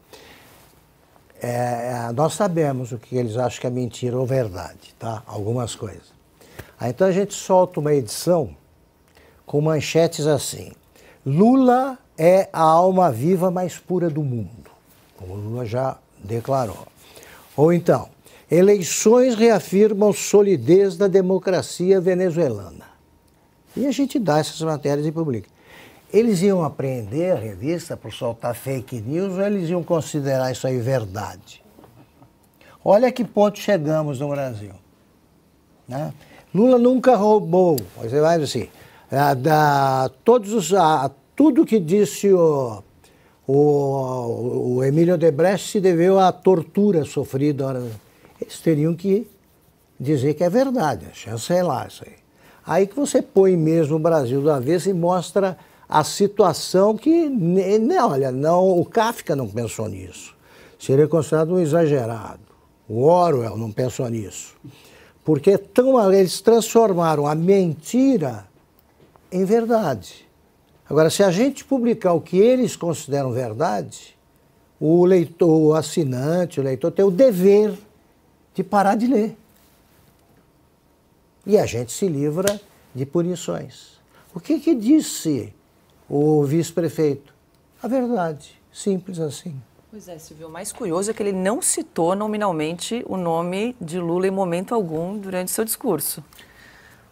Speaker 5: É, é, nós sabemos o que eles acham que é mentira ou verdade, tá? Algumas coisas. Aí, então a gente solta uma edição com manchetes assim: Lula é a alma viva mais pura do mundo como Lula já declarou. Ou então, eleições reafirmam solidez da democracia venezuelana. E a gente dá essas matérias e publica. Eles iam apreender a revista por soltar fake news ou eles iam considerar isso aí verdade? Olha que ponto chegamos no Brasil. Né? Lula nunca roubou. Você vai assim, a, ah, da, todos os, a, ah, tudo que disse o o, o Emílio Debrecht se deveu à tortura sofrida. Eles teriam que dizer que é verdade, chancelar é isso aí. Aí que você põe mesmo o Brasil do avesso e mostra a situação que, não, né, né, olha, não, o Kafka não pensou nisso. Seria é considerado um exagerado. O Orwell não pensou nisso. Porque tão, eles transformaram a mentira em verdade. Agora, se a gente publicar o que eles consideram verdade, o leitor, o assinante, o leitor tem o dever de parar de ler. E a gente se livra de punições. O que, que disse o vice-prefeito? A verdade, simples assim.
Speaker 1: Pois é, Silvio, o mais curioso é que ele não citou nominalmente o nome de Lula em momento algum durante seu discurso.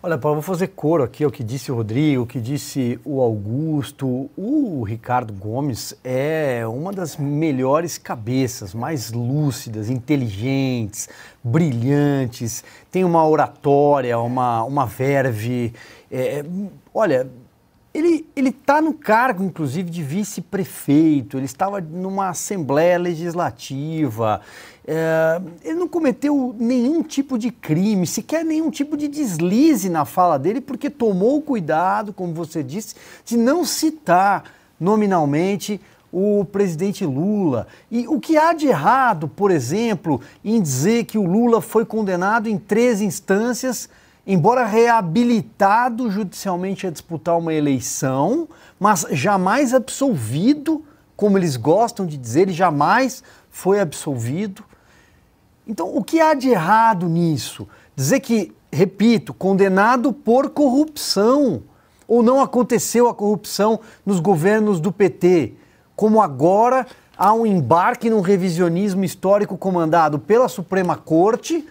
Speaker 8: Olha, Paulo, vou fazer coro aqui ao que disse o Rodrigo, o que disse o Augusto. O Ricardo Gomes é uma das melhores cabeças, mais lúcidas, inteligentes, brilhantes, tem uma oratória, uma, uma verve. É, olha, ele está no cargo, inclusive, de vice-prefeito, ele estava numa assembleia legislativa, é, ele não cometeu nenhum tipo de crime, sequer nenhum tipo de deslize na fala dele, porque tomou cuidado, como você disse, de não citar nominalmente o presidente Lula. E o que há de errado, por exemplo, em dizer que o Lula foi condenado em três instâncias, embora reabilitado judicialmente a disputar uma eleição, mas jamais absolvido, como eles gostam de dizer, ele jamais foi absolvido. Então, o que há de errado nisso? Dizer que, repito, condenado por corrupção, ou não aconteceu a corrupção nos governos do PT, como agora há um embarque num revisionismo histórico comandado pela Suprema Corte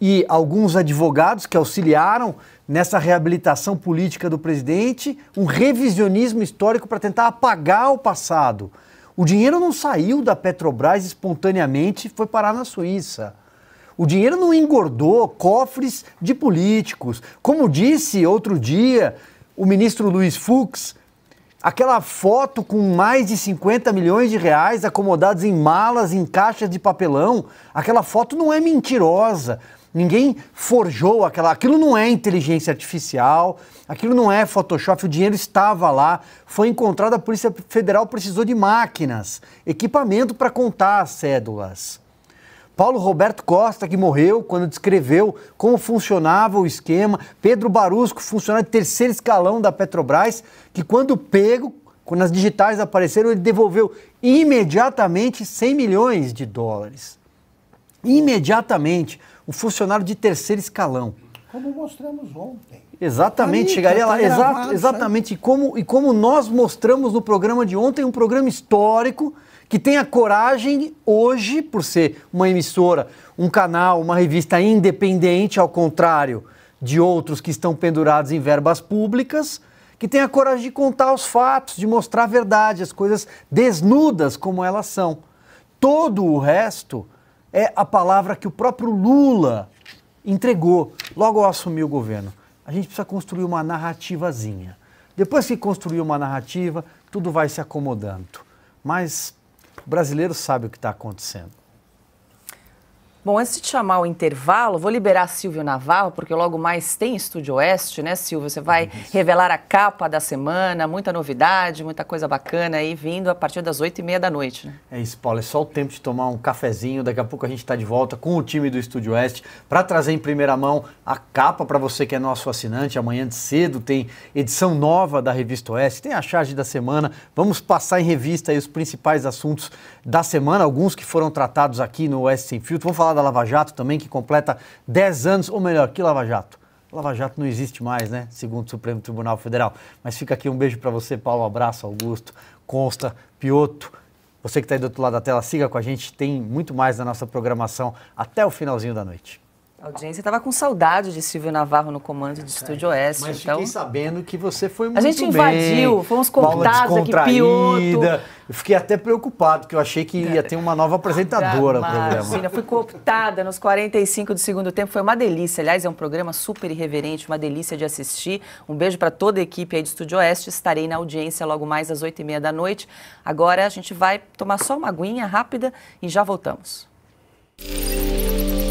Speaker 8: e alguns advogados que auxiliaram nessa reabilitação política do presidente, um revisionismo histórico para tentar apagar o passado. O dinheiro não saiu da Petrobras espontaneamente, e foi parar na Suíça. O dinheiro não engordou cofres de políticos. Como disse outro dia o ministro Luiz Fux, aquela foto com mais de 50 milhões de reais acomodados em malas, em caixas de papelão, aquela foto não é mentirosa. Ninguém forjou aquela. Aquilo não é inteligência artificial, aquilo não é Photoshop, o dinheiro estava lá. Foi encontrado, a Polícia Federal precisou de máquinas, equipamento para contar as cédulas. Paulo Roberto Costa, que morreu quando descreveu como funcionava o esquema. Pedro Barusco, funcionário de terceiro escalão da Petrobras, que quando pego, quando as digitais apareceram, ele devolveu imediatamente 100 milhões de dólares. Imediatamente o funcionário de terceiro escalão.
Speaker 5: Como mostramos ontem.
Speaker 8: Exatamente, tá Aí, chegaria lá. exatamente. E como, e como nós mostramos no programa de ontem, um programa histórico que tem a coragem hoje, por ser uma emissora, um canal, uma revista independente, ao contrário de outros que estão pendurados em verbas públicas, que tem a coragem de contar os fatos, de mostrar a verdade, as coisas desnudas como elas são. Todo o resto é a palavra que o próprio Lula entregou logo ao assumir o governo. A gente precisa construir uma narrativazinha. Depois que construir uma narrativa, tudo vai se acomodando. Mas o brasileiro sabe o que está acontecendo.
Speaker 1: Bom, antes de chamar o intervalo, vou liberar Silvio Navarro, porque logo mais tem Estúdio Oeste, né, Silvio? Você vai Isso. revelar a capa da semana, muita novidade, muita coisa bacana aí vindo a partir das oito e meia da noite, né?
Speaker 8: É isso, Paulo. É só o tempo de tomar um cafezinho. Daqui a pouco a gente está de volta com o time do Estúdio Oeste para trazer em primeira mão a capa para você que é nosso assinante. Amanhã de cedo tem edição nova da Revista Oeste, tem a charge da semana. Vamos passar em revista os principais assuntos da semana, alguns que foram tratados aqui no S Sem Filtro. Vamos falar da Lava Jato também, que completa 10 anos, ou melhor, que Lava Jato? Lava Jato não existe mais, né? Segundo o Supremo Tribunal Federal. Mas fica aqui um beijo para você, Paulo. Um abraço, Augusto, Consta, Pioto. Você que está aí do outro lado da tela, siga com a gente. Tem muito mais na nossa programação até o finalzinho da noite.
Speaker 1: A audiência estava com saudade de Silvio Navarro no comando de é, Estúdio Oeste. Mas então... fiquei sabendo que você foi muito bem. A gente invadiu, bem, fomos contados aqui, pioto.
Speaker 8: Eu fiquei até preocupado, porque eu achei que ia ter uma nova apresentadora no programa. Fui
Speaker 1: cooptada nos 45 do segundo tempo, foi uma delícia. Aliás, é um programa super irreverente, uma delícia de assistir. Um beijo para toda a equipe aí do Estúdio Oeste. Estarei na audiência logo mais às 8h30 da noite. Agora a gente vai tomar só uma aguinha rápida e já voltamos. Música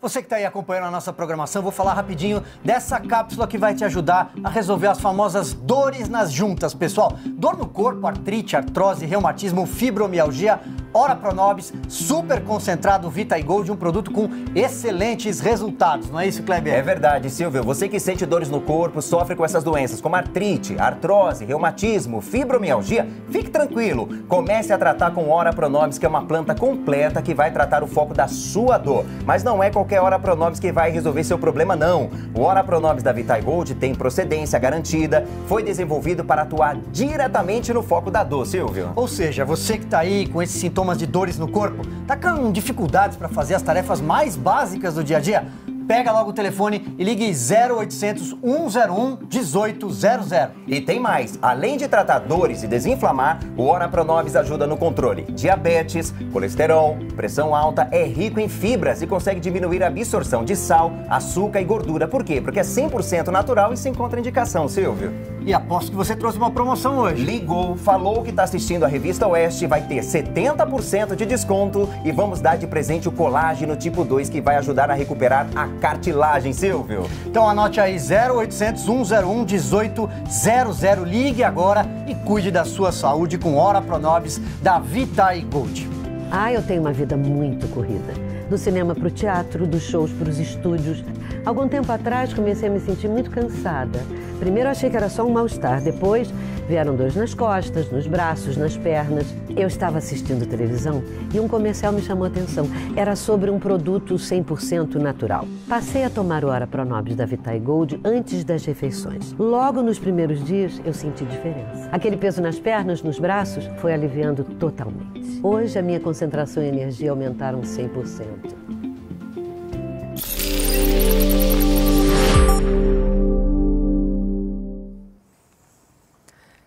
Speaker 1: Você que está aí
Speaker 8: acompanhando a nossa programação, vou falar rapidinho dessa cápsula que vai te ajudar a resolver as famosas dores nas juntas, pessoal. Dor no corpo, artrite, artrose, reumatismo, fibromialgia, Hora Pronobis, super concentrado Vita e Gold, um produto com excelentes resultados, não é isso,
Speaker 17: Kleber? É verdade, Silvio. Você que sente dores no corpo, sofre com essas doenças como artrite, artrose, reumatismo, fibromialgia, fique tranquilo. Comece a tratar com Hora Pronobis, que é uma planta completa que vai tratar o foco da sua dor. Mas não é qualquer qualquer Hora Pronobis que vai resolver seu problema, não. O Hora Pronobis da Vitae Gold tem procedência garantida, foi desenvolvido para
Speaker 8: atuar diretamente no foco da dor, Silvio. Ou seja, você que está aí com esses sintomas de dores no corpo, tá com dificuldades para fazer as tarefas mais básicas do dia a dia, pega logo o telefone e ligue 0800 101 1800. E tem mais,
Speaker 17: além de tratar dores e desinflamar, o Ora Pronobis ajuda no controle diabetes, colesterol, pressão alta, é rico em fibras e consegue diminuir a absorção de sal, açúcar e gordura. Por quê? Porque é 100% natural e se encontra indicação, Silvio.
Speaker 8: E aposto que você trouxe uma
Speaker 17: promoção hoje. Ligou, falou que está assistindo a Revista Oeste, vai ter 70% de desconto e vamos dar de presente o colágeno tipo 2 que vai ajudar a recuperar a cartilagem,
Speaker 8: Silvio. Então anote aí 0800 101 1800. Ligue agora e cuide da sua saúde com Hora Pronobis da Vita e Gold. Ah,
Speaker 18: eu tenho uma vida muito corrida. Do cinema para o teatro, dos shows para os estúdios. Algum tempo atrás comecei a me sentir muito cansada. Primeiro achei que era só um mal-estar, depois Vieram dois nas costas, nos braços, nas pernas. Eu estava assistindo televisão e um comercial me chamou a atenção. Era sobre um produto 100% natural. Passei a tomar o Ora Pronobis da Vitae Gold antes das refeições. Logo nos primeiros dias eu senti diferença. Aquele peso nas pernas, nos braços, foi aliviando totalmente. Hoje a minha concentração e energia aumentaram 100%.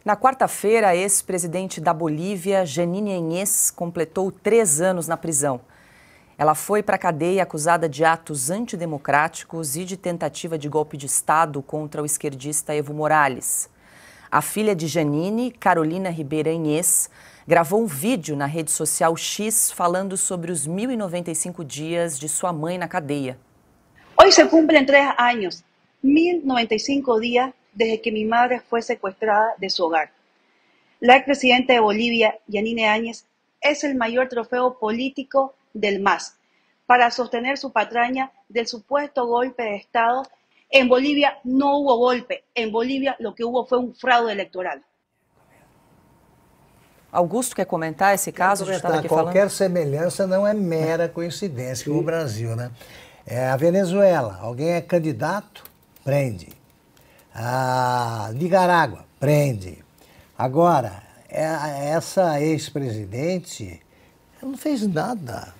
Speaker 1: Na quarta-feira, a ex-presidente da Bolívia, Janine Enes, completou três anos na prisão. Ela foi para a cadeia acusada de atos antidemocráticos e de tentativa de golpe de Estado contra o esquerdista Evo Morales. A filha de Janine, Carolina Ribeira Inês, gravou um vídeo na rede social X falando sobre os 1.095 dias de sua mãe na cadeia.
Speaker 19: Hoje se cumprem três anos, 1.095 dias desde que mi madre fue secuestrada de su hogar. La expresidenta de Bolivia, Yanine Áñez, es el mayor trofeo político del MAS para sostener su patraña del supuesto golpe de Estado. En Bolivia no hubo golpe, en Bolivia lo que hubo fue un fraude electoral.
Speaker 1: Augusto quer comentar ese caso? Comentar, qualquer Cualquier
Speaker 5: semelhança não é mera coincidência com Brasil, né? a Venezuela, ¿alguien é candidato, prende. Ah, Nicarágua, prende. Agora, é, essa ex-presidente não fez nada,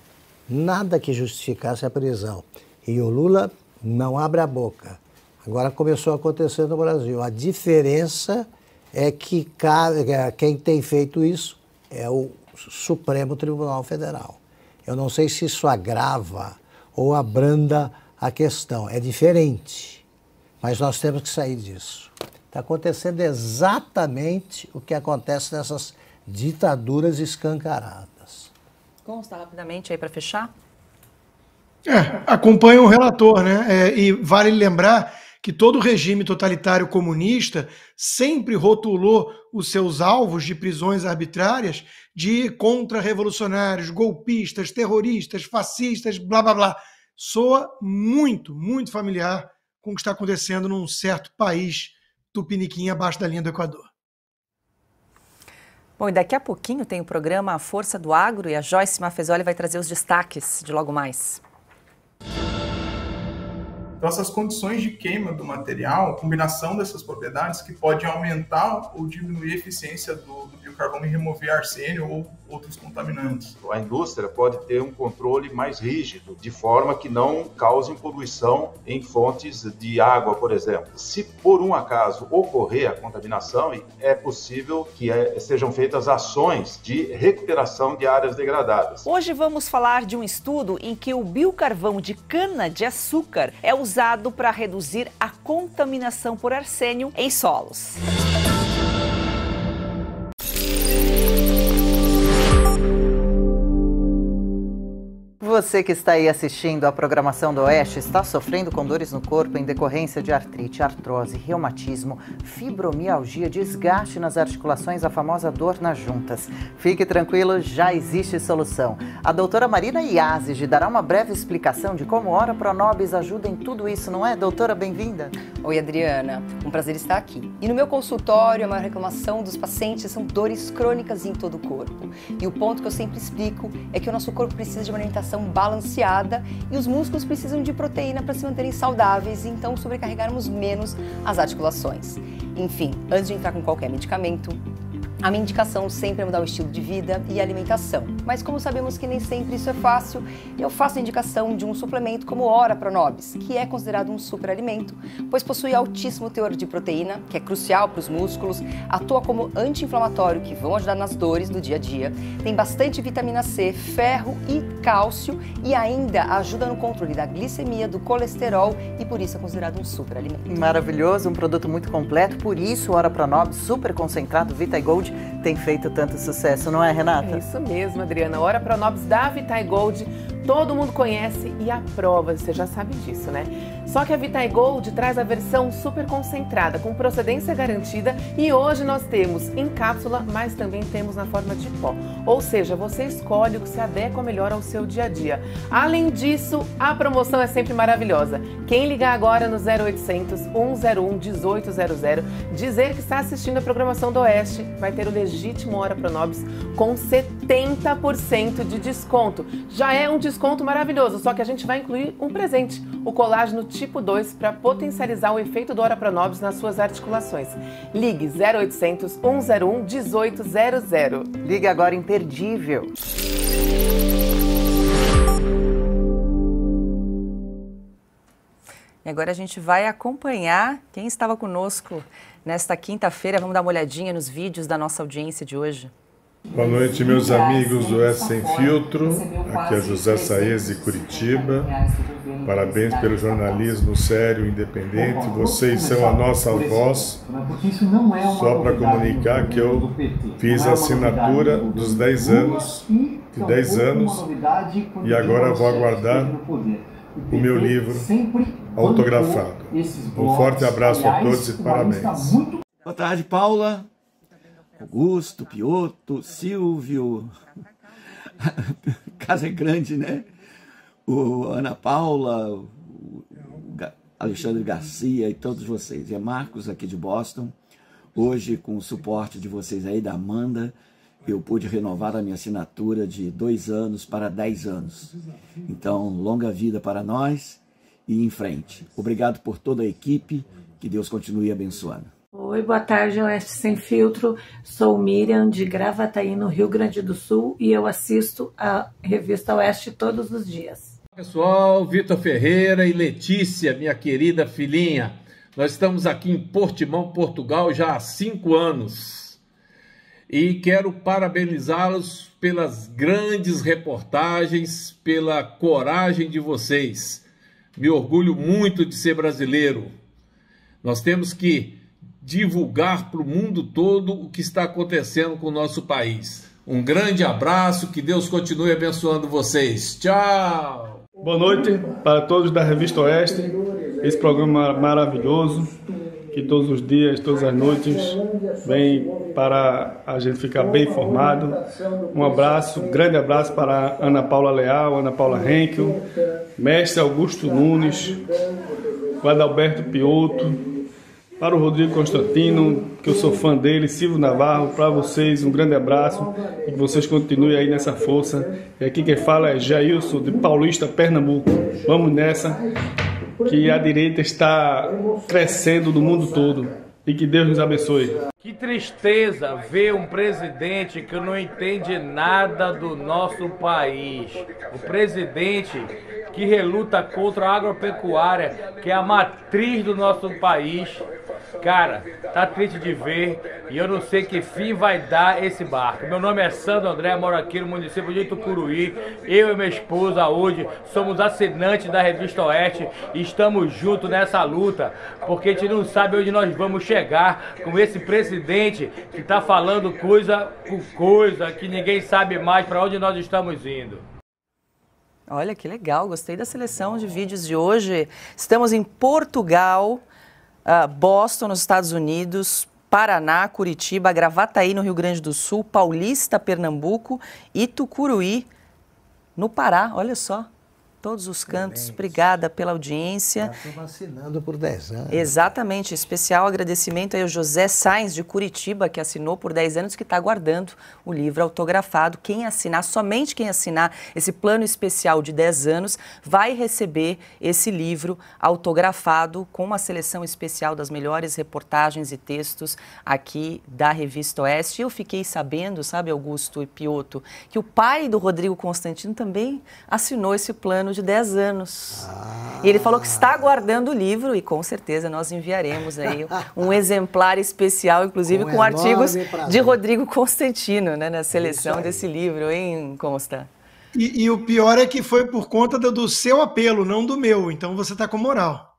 Speaker 5: nada que justificasse a prisão. E o Lula não abre a boca. Agora começou a acontecer no Brasil. A diferença é que é, quem tem feito isso é o Supremo Tribunal Federal. Eu não sei se isso agrava ou abranda a questão. É diferente. Mas nós temos que sair disso. Está acontecendo exatamente o que acontece nessas ditaduras escancaradas.
Speaker 1: Consta rapidamente aí para fechar.
Speaker 5: É, acompanha o relator, né? É, e
Speaker 3: vale lembrar que todo regime totalitário comunista sempre rotulou os seus alvos de prisões arbitrárias de contra-revolucionários, golpistas, terroristas, fascistas, blá blá blá. Soa muito, muito familiar com o que está acontecendo num certo país tupiniquim abaixo da linha do Equador.
Speaker 1: Bom, e daqui a pouquinho tem o programa A Força do Agro e a Joyce Mafezoli vai trazer os destaques de logo mais.
Speaker 20: Então,
Speaker 21: essas condições de queima do material, a combinação dessas propriedades que pode aumentar ou diminuir a eficiência do, do biocarbono e remover arsênio ou outros
Speaker 20: contaminantes. Então, a indústria pode ter um controle mais rígido, de forma que não causem poluição em fontes de água, por exemplo. Se por um acaso ocorrer a contaminação, é possível que é, sejam feitas ações de recuperação de áreas degradadas.
Speaker 22: Hoje vamos falar de um estudo em que o biocarvão de cana de açúcar é usado para reduzir a contaminação por arsênio em solos.
Speaker 6: você que está aí assistindo à programação do Oeste está sofrendo com dores no corpo em decorrência de artrite, artrose, reumatismo, fibromialgia, desgaste nas articulações, a famosa dor nas juntas. Fique tranquilo, já existe solução. A doutora Marina Iazige dará uma breve explicação de como Hora Pronobis ajuda em tudo isso, não
Speaker 22: é? Doutora, bem-vinda. Oi, Adriana. Um prazer estar aqui. E no meu consultório, a maior reclamação dos pacientes são dores crônicas em todo o corpo. E o ponto que eu sempre explico é que o nosso corpo precisa de uma alimentação alimentação balanceada e os músculos precisam de proteína para se manterem saudáveis
Speaker 19: e então sobrecarregarmos menos as articulações. Enfim, antes de entrar com qualquer medicamento, a minha indicação sempre é mudar o estilo de vida e alimentação. Mas como sabemos que nem
Speaker 22: sempre isso é fácil, eu faço a indicação de um suplemento como Ora Pronobis, que é considerado um superalimento, pois possui altíssimo teor de proteína, que é crucial para os músculos, atua como anti-inflamatório, que vão ajudar nas dores do dia a dia, tem bastante vitamina C, ferro e cálcio e ainda ajuda no controle da glicemia, do colesterol e por isso é considerado um
Speaker 13: superalimento.
Speaker 6: Maravilhoso, um produto muito completo, por isso Ora Pronobis, super concentrado,
Speaker 13: Vita Gold, tem feito tanto sucesso, não é, Renata? É isso mesmo, Adriana. Ora Pronobis da Vitae Gold todo mundo conhece e aprova, você já sabe disso, né? Só que a Vitae Gold traz a versão super concentrada, com procedência garantida e hoje nós temos em cápsula, mas também temos na forma de pó. Ou seja, você escolhe o que se adequa melhor ao seu dia a dia. Além disso, a promoção é sempre maravilhosa. Quem ligar agora no 0800 101 1800, dizer que está assistindo a programação do Oeste, vai ter o legítimo Hora Pronobis com 70% de desconto. Já é um desconto desconto maravilhoso, só que a gente vai incluir um presente, o colágeno tipo 2 para potencializar o efeito do Ora Pronobis nas suas articulações. Ligue 0800 101 1800. Ligue agora imperdível. E
Speaker 1: agora a gente vai acompanhar quem estava conosco nesta quinta-feira. Vamos dar uma olhadinha nos vídeos da nossa audiência de hoje. Boa noite, meus é, amigos do é S Sem Filtro. Aqui é José Saez
Speaker 7: de né, Curitiba. Parabéns pelo jornalismo sério, independente. Vocês são a nossa né, voz. É só para comunicar que eu fiz a assinatura dos 10 anos,
Speaker 9: de 10 anos, e agora vou
Speaker 7: aguardar o meu livro autografado.
Speaker 9: Um forte abraço a todos e parabéns. Boa
Speaker 14: tarde, Paula. Augusto, Pioto, Silvio, casa é grande, né? O Ana Paula, o Alexandre Garcia e todos vocês. E é Marcos aqui de Boston. Hoje, com o suporte de vocês aí, da Amanda, eu pude renovar a minha assinatura de dois anos para dez anos. Então, longa vida para nós e em frente. Obrigado por toda a equipe. Que Deus continue abençoando.
Speaker 13: Oi, boa tarde, Oeste Sem Filtro. Sou Miriam de Gravataí, no Rio Grande do Sul, e eu assisto a revista Oeste todos os dias.
Speaker 23: Pessoal, Vitor Ferreira e Letícia, minha
Speaker 15: querida filhinha. Nós estamos aqui em Portimão, Portugal, já há cinco anos.
Speaker 23: E quero parabenizá-los pelas grandes reportagens, pela coragem de vocês. Me orgulho muito de ser brasileiro. Nós temos que divulgar para o mundo todo o que está acontecendo com o nosso país. Um grande abraço, que Deus continue abençoando vocês. Tchau! Boa noite para todos da Revista Oeste, esse
Speaker 9: programa é maravilhoso que todos os dias, todas as noites vem para a gente ficar bem informado. Um abraço, um grande abraço para Ana Paula Leal, Ana Paula Henkel, mestre Augusto Nunes, Guadalberto Pioto, para o Rodrigo Constantino, que eu sou fã dele, Silvio Navarro, para vocês um grande abraço e que vocês continuem aí nessa força. E aqui quem fala é Jailson de Paulista, Pernambuco. Vamos nessa, que a direita está crescendo no mundo todo e que Deus nos abençoe.
Speaker 14: Que tristeza ver um presidente que não entende nada do nosso país. O presidente que reluta contra a agropecuária, que é a matriz do nosso país. Cara, tá triste de ver e eu não sei que fim vai dar esse barco. Meu nome é Sandro André, moro aqui no município de Itucuruí. Eu e minha esposa hoje somos assinantes da Revista Oeste e estamos juntos nessa luta, porque a gente não sabe onde nós vamos chegar com esse presidente que tá falando coisa com coisa, que ninguém sabe mais para onde nós estamos indo.
Speaker 1: Olha que legal, gostei da seleção de vídeos de hoje. Estamos em Portugal. Ah, Boston, nos Estados Unidos, Paraná, Curitiba, Gravataí, no Rio Grande do Sul, Paulista, Pernambuco e Tucuruí, no Pará. Olha só todos os cantos. Obrigada pela audiência.
Speaker 5: Já assinando por 10 anos.
Speaker 1: Exatamente. Especial agradecimento aí ao José Sainz, de Curitiba, que assinou por 10 anos, que está guardando o livro autografado. Quem assinar, somente quem assinar esse plano especial de 10 anos, vai receber esse livro autografado com uma seleção especial das melhores reportagens e textos aqui da Revista Oeste. Eu fiquei sabendo, sabe, Augusto e Pioto, que o pai do Rodrigo Constantino também assinou esse plano de 10 anos. Ah. E ele falou que está aguardando o livro e com certeza nós enviaremos aí um exemplar especial, inclusive com, com artigos prazer. de Rodrigo Constantino, né, na seleção desse livro, hein, Consta?
Speaker 3: E, e, o pior é que foi por conta do, do seu apelo, não do meu. Então você está com moral.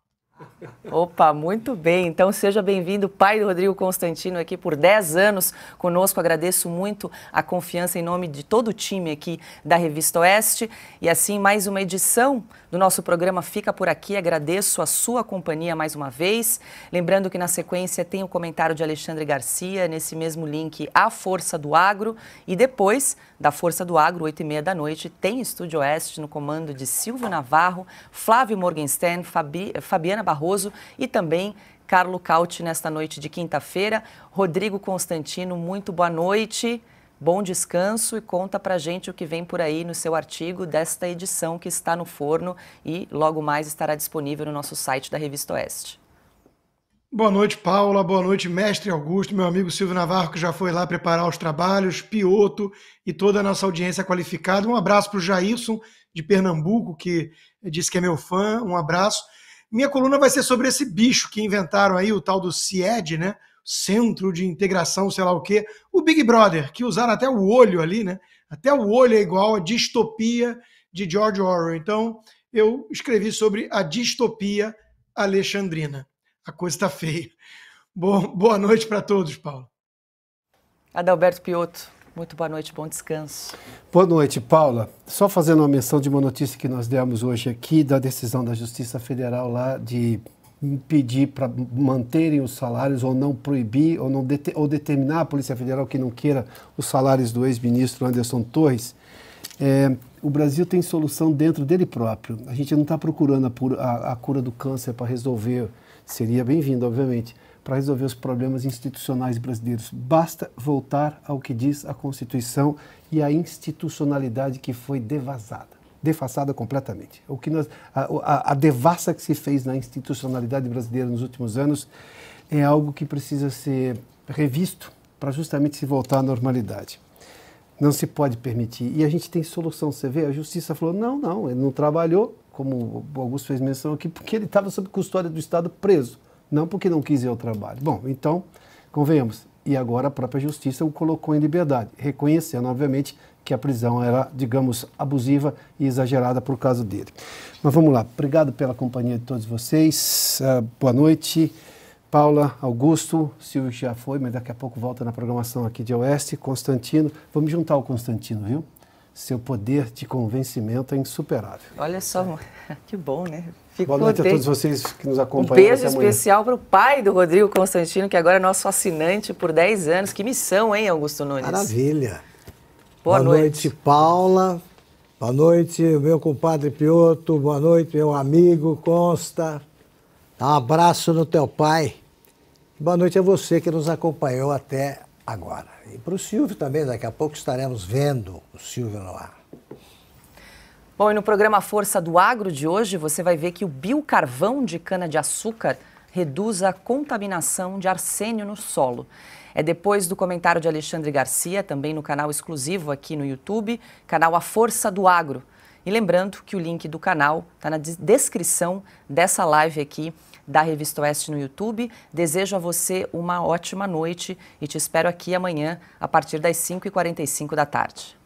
Speaker 1: Opa, muito bem. Então seja bem-vindo, pai do Rodrigo Constantino, aqui por 10 anos conosco. Agradeço muito a confiança em nome de todo o time aqui da Revista Oeste. E assim, mais uma edição do nosso programa fica por aqui. Agradeço a sua companhia mais uma vez. Lembrando que na sequência tem o comentário de Alexandre Garcia, nesse mesmo link, A Força do Agro. E depois da Força do Agro, 8 e meia da noite, tem Estúdio Oeste no comando de Silvio Navarro, Flávio Morgenstern, Fabi, Fabiana Barroso e também Carlo Cauti nesta noite de quinta-feira. Rodrigo Constantino, muito boa noite. Bom descanso e conta pra gente o que vem por aí no seu artigo desta edição que está no forno e logo mais estará disponível no nosso site da Revista
Speaker 24: Oeste.
Speaker 3: Boa noite, Paula. Boa noite, mestre Augusto, meu amigo Silvio Navarro, que já foi lá preparar os trabalhos, Pioto e toda a nossa audiência qualificada. Um abraço para o Jailson, de Pernambuco, que disse que é meu fã. Um abraço. Minha coluna vai ser sobre esse bicho que inventaram aí, o tal do CIED, né? Centro de Integração, sei lá o quê. O Big Brother, que usaram até o olho ali, né? Até o olho é igual a distopia de George Orwell. Então, eu escrevi sobre a distopia alexandrina. A coisa está feia. Bom, boa noite para todos, Paulo. Adalberto Piotto. Muito boa noite, bom descanso.
Speaker 4: Boa noite, Paula. Só fazendo uma menção de uma notícia que nós demos hoje aqui da decisão da Justiça Federal lá de impedir para manterem os salários ou não proibir ou não ou determinar a Polícia Federal que não queira os salários do ex-ministro Anderson Torres. É, o Brasil tem solução dentro dele próprio. A gente não está procurando a, a, a cura do câncer para resolver. Seria bem-vindo, obviamente para resolver os problemas institucionais brasileiros. Basta voltar ao que diz a Constituição e a institucionalidade que foi devasada defasada completamente. O que nós, a, a, a, devassa que se fez na institucionalidade brasileira nos últimos anos é algo que precisa ser revisto para justamente se voltar à normalidade. Não se pode permitir. E a gente tem solução. Você vê, a justiça falou: não, não, ele não trabalhou, como o Augusto fez menção aqui, porque ele estava sob custódia do Estado preso não porque não quis ir ao trabalho. Bom, então, convenhamos, e agora a própria justiça o colocou em liberdade, reconhecendo, obviamente, que a prisão era, digamos, abusiva e exagerada por causa dele. Mas vamos lá, obrigado pela companhia de todos vocês, uh, boa noite. Paula, Augusto, Silvio já foi, mas daqui a pouco volta na programação aqui de Oeste, Constantino. Vamos juntar o Constantino, viu? Seu poder de convencimento é insuperável.
Speaker 1: Olha só, é. que bom, né? Fico Boa noite contente. a todos vocês
Speaker 4: que nos acompanham. Um beijo especial
Speaker 1: para o pai do Rodrigo Constantino, que agora é nosso assinante por 10 anos. Que missão, hein, Augusto Nunes? Maravilha.
Speaker 5: Boa, Boa noite. noite, Paula. Boa noite, meu compadre Pioto. Boa noite, meu amigo Consta. Um abraço no teu pai. Boa noite a você que nos acompanhou até agora. E para o Silvio também, daqui a pouco estaremos vendo o Silvio no ar.
Speaker 1: Bom, e no programa Força do Agro de hoje, você vai ver que o biocarvão de cana-de-açúcar reduz a contaminação de arsênio no solo. É depois do comentário de Alexandre Garcia, também no canal exclusivo aqui no YouTube, canal A Força do Agro. E lembrando que o link do canal está na descrição dessa live aqui da Revista Oeste no YouTube. Desejo a você uma ótima noite e te espero aqui amanhã a partir das 5h45 da tarde.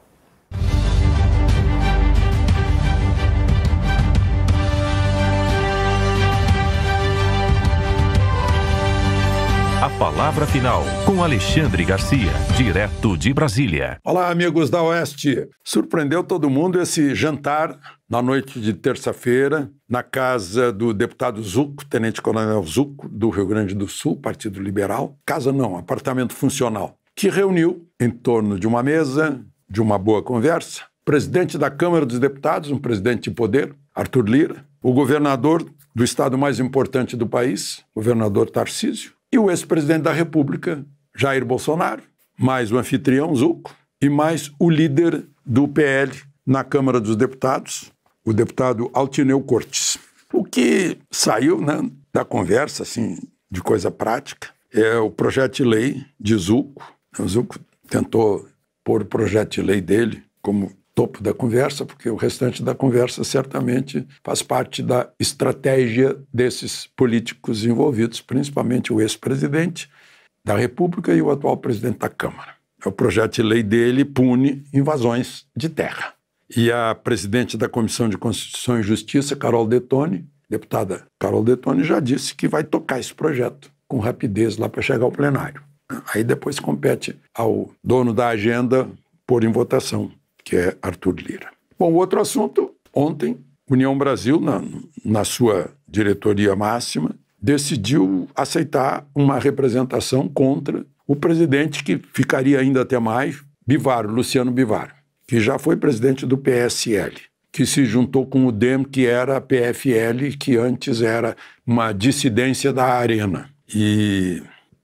Speaker 10: A palavra final com Alexandre Garcia, direto de Brasília.
Speaker 16: Olá, amigos da Oeste. Surpreendeu todo mundo esse jantar na noite de terça-feira, na casa do deputado Zuco, tenente-coronel Zuco, do Rio Grande do Sul, Partido Liberal. Casa não, apartamento funcional. Que reuniu, em torno de uma mesa, de uma boa conversa, presidente da Câmara dos Deputados, um presidente de poder, Arthur Lira, o governador do estado mais importante do país, governador Tarcísio, e o ex-presidente da República, Jair Bolsonaro, mais o anfitrião Zuco, e mais o líder do PL na Câmara dos Deputados, o deputado Altineu Cortes. O que saiu né, da conversa, assim, de coisa prática, é o projeto de lei de Zuco. O Zuco tentou pôr o projeto de lei dele como topo da conversa, porque o restante da conversa certamente faz parte da estratégia desses políticos envolvidos, principalmente o ex-presidente da República e o atual presidente da Câmara. O projeto de lei dele pune invasões de terra e a presidente da Comissão de Constituição e Justiça, Carol Detone, deputada Carol Detone, já disse que vai tocar esse projeto com rapidez lá para chegar ao plenário. Aí depois compete ao dono da agenda pôr em votação, que é Arthur Lira. Bom, outro assunto, ontem, União Brasil, na, na sua diretoria máxima, decidiu aceitar uma representação contra o presidente que ficaria ainda até mais, Bivar, Luciano Bivar que já foi presidente do PSL, que se juntou com o DEM, que era a PFL, que antes era uma dissidência da Arena. E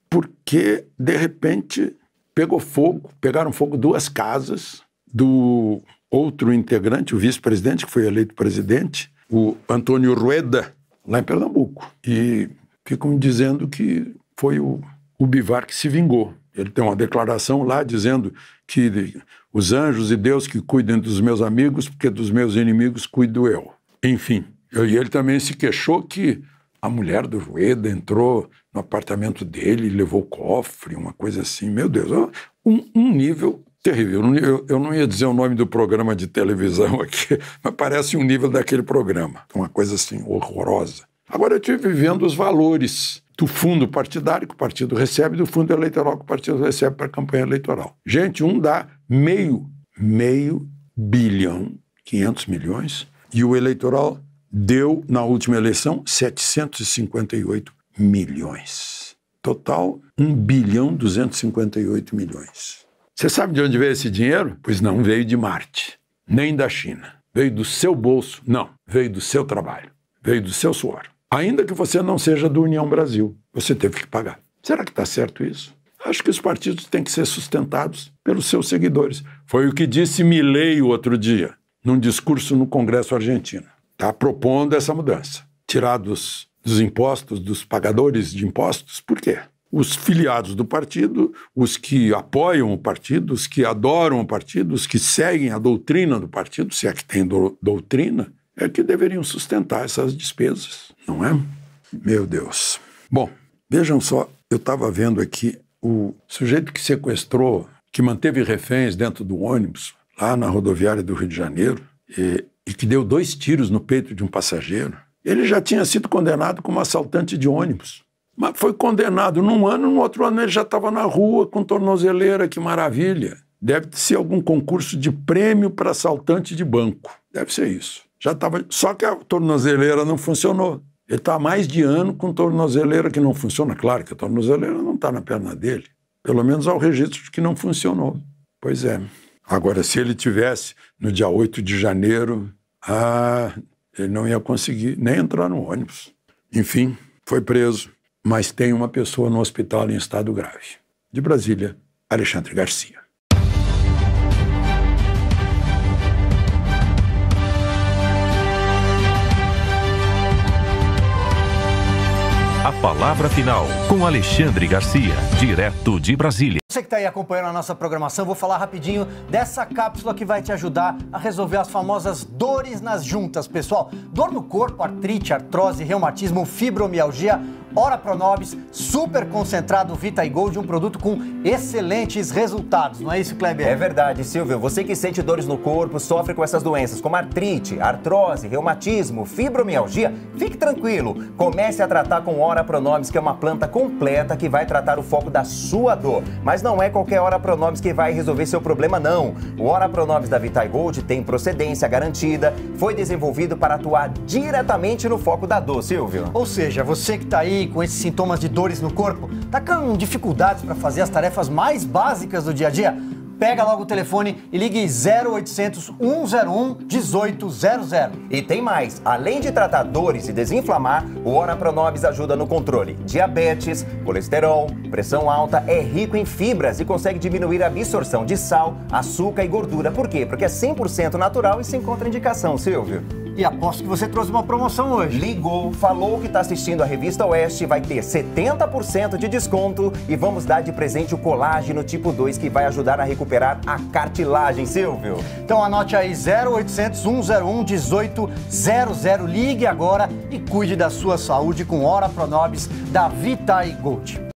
Speaker 16: porque, de repente, pegou fogo, pegaram fogo duas casas do outro integrante, o vice-presidente, que foi eleito presidente, o Antônio Rueda, lá em Pernambuco. E ficam dizendo que foi o, o Bivar que se vingou. Ele tem uma declaração lá dizendo que os anjos e Deus que cuidem dos meus amigos, porque dos meus inimigos cuido eu. Enfim, e ele também se queixou que a mulher do Rueda entrou no apartamento dele, levou cofre, uma coisa assim. Meu Deus, um, um nível terrível. Eu, eu, não ia dizer o nome do programa de televisão aqui, mas parece um nível daquele programa. Uma coisa assim horrorosa. Agora eu estive vivendo os valores do fundo partidário que o partido recebe, do fundo eleitoral que o partido recebe para a campanha eleitoral. Gente, um dá meio, meio bilhão, 500 milhões, e o eleitoral deu, na última eleição, 758 milhões. Total, 1 bilhão 258 milhões. Você sabe de onde veio esse dinheiro? Pois não veio de Marte, nem da China. Veio do seu bolso? Não, veio do seu trabalho, veio do seu suor ainda que você não seja do União Brasil, você teve que pagar. Será que está certo isso? Acho que os partidos têm que ser sustentados pelos seus seguidores. Foi o que disse Milei outro dia, num discurso no Congresso argentino. Está propondo essa mudança. Tirar dos, dos impostos, dos pagadores de impostos, por quê? Os filiados do partido, os que apoiam o partido, os que adoram o partido, os que seguem a doutrina do partido, se é que tem do, doutrina, é que deveriam sustentar essas despesas, não é? Meu Deus. Bom, vejam só, eu estava vendo aqui o sujeito que sequestrou, que manteve reféns dentro do ônibus, lá na rodoviária do Rio de Janeiro, e, e que deu dois tiros no peito de um passageiro, ele já tinha sido condenado como assaltante de ônibus. Mas foi condenado num ano, no outro ano ele já estava na rua com tornozeleira, que maravilha. Deve ser algum concurso de prêmio para assaltante de banco. Deve ser isso já estava. Só que a tornozeleira não funcionou. Ele está mais de ano com tornozeleira que não funciona. Claro que a tornozeleira não está na perna dele. Pelo menos ao registro de que não funcionou. Pois é. Agora, se ele tivesse no dia 8 de janeiro, ah, ele não ia conseguir nem entrar no ônibus. Enfim, foi preso, mas tem uma pessoa no hospital em estado grave. De Brasília, Alexandre
Speaker 12: Garcia.
Speaker 10: Palavra Final, com Alexandre Garcia, direto de Brasília.
Speaker 8: Você que está aí acompanhando a nossa programação, vou falar rapidinho dessa cápsula que vai te ajudar a resolver as famosas dores nas juntas, pessoal. Dor no corpo, artrite, artrose, reumatismo, fibromialgia, Ora Pronobis, super concentrado Vita e Gold, um produto com excelentes
Speaker 17: resultados, não é isso, Kleber? É verdade, Silvio. Você que sente dores no corpo, sofre com essas doenças como artrite, artrose, reumatismo, fibromialgia, fique tranquilo. Comece a tratar com Ora Pronobis, que é uma planta completa que vai tratar o foco da sua dor. Mas não é qualquer Ora Pronobis que vai resolver seu problema, não. O Ora Pronobis da Vita e Gold tem procedência garantida, foi desenvolvido para atuar diretamente no foco da dor, Silvio.
Speaker 8: Ou seja, você que está aí com esses sintomas de dores no corpo? Tá com dificuldades para fazer as tarefas mais básicas do dia a dia? Pega logo o telefone e ligue 0800 101
Speaker 17: 1800. E tem mais: além de tratar dores e desinflamar, o Ora ajuda no controle diabetes, colesterol, pressão alta, é rico em fibras e consegue diminuir a absorção de sal, açúcar e gordura. Por quê? Porque é 100% natural e se encontra indicação, Silvio. E aposto que você trouxe uma promoção hoje. Ligou, falou que está assistindo a Revista Oeste, vai ter 70% de desconto e vamos dar de presente o colágeno tipo 2
Speaker 8: que vai ajudar a recuperar a cartilagem, Silvio. Então anote aí 0800 101 1800. Ligue agora e cuide da sua saúde com Hora
Speaker 9: Pronobis da Vitae Gold.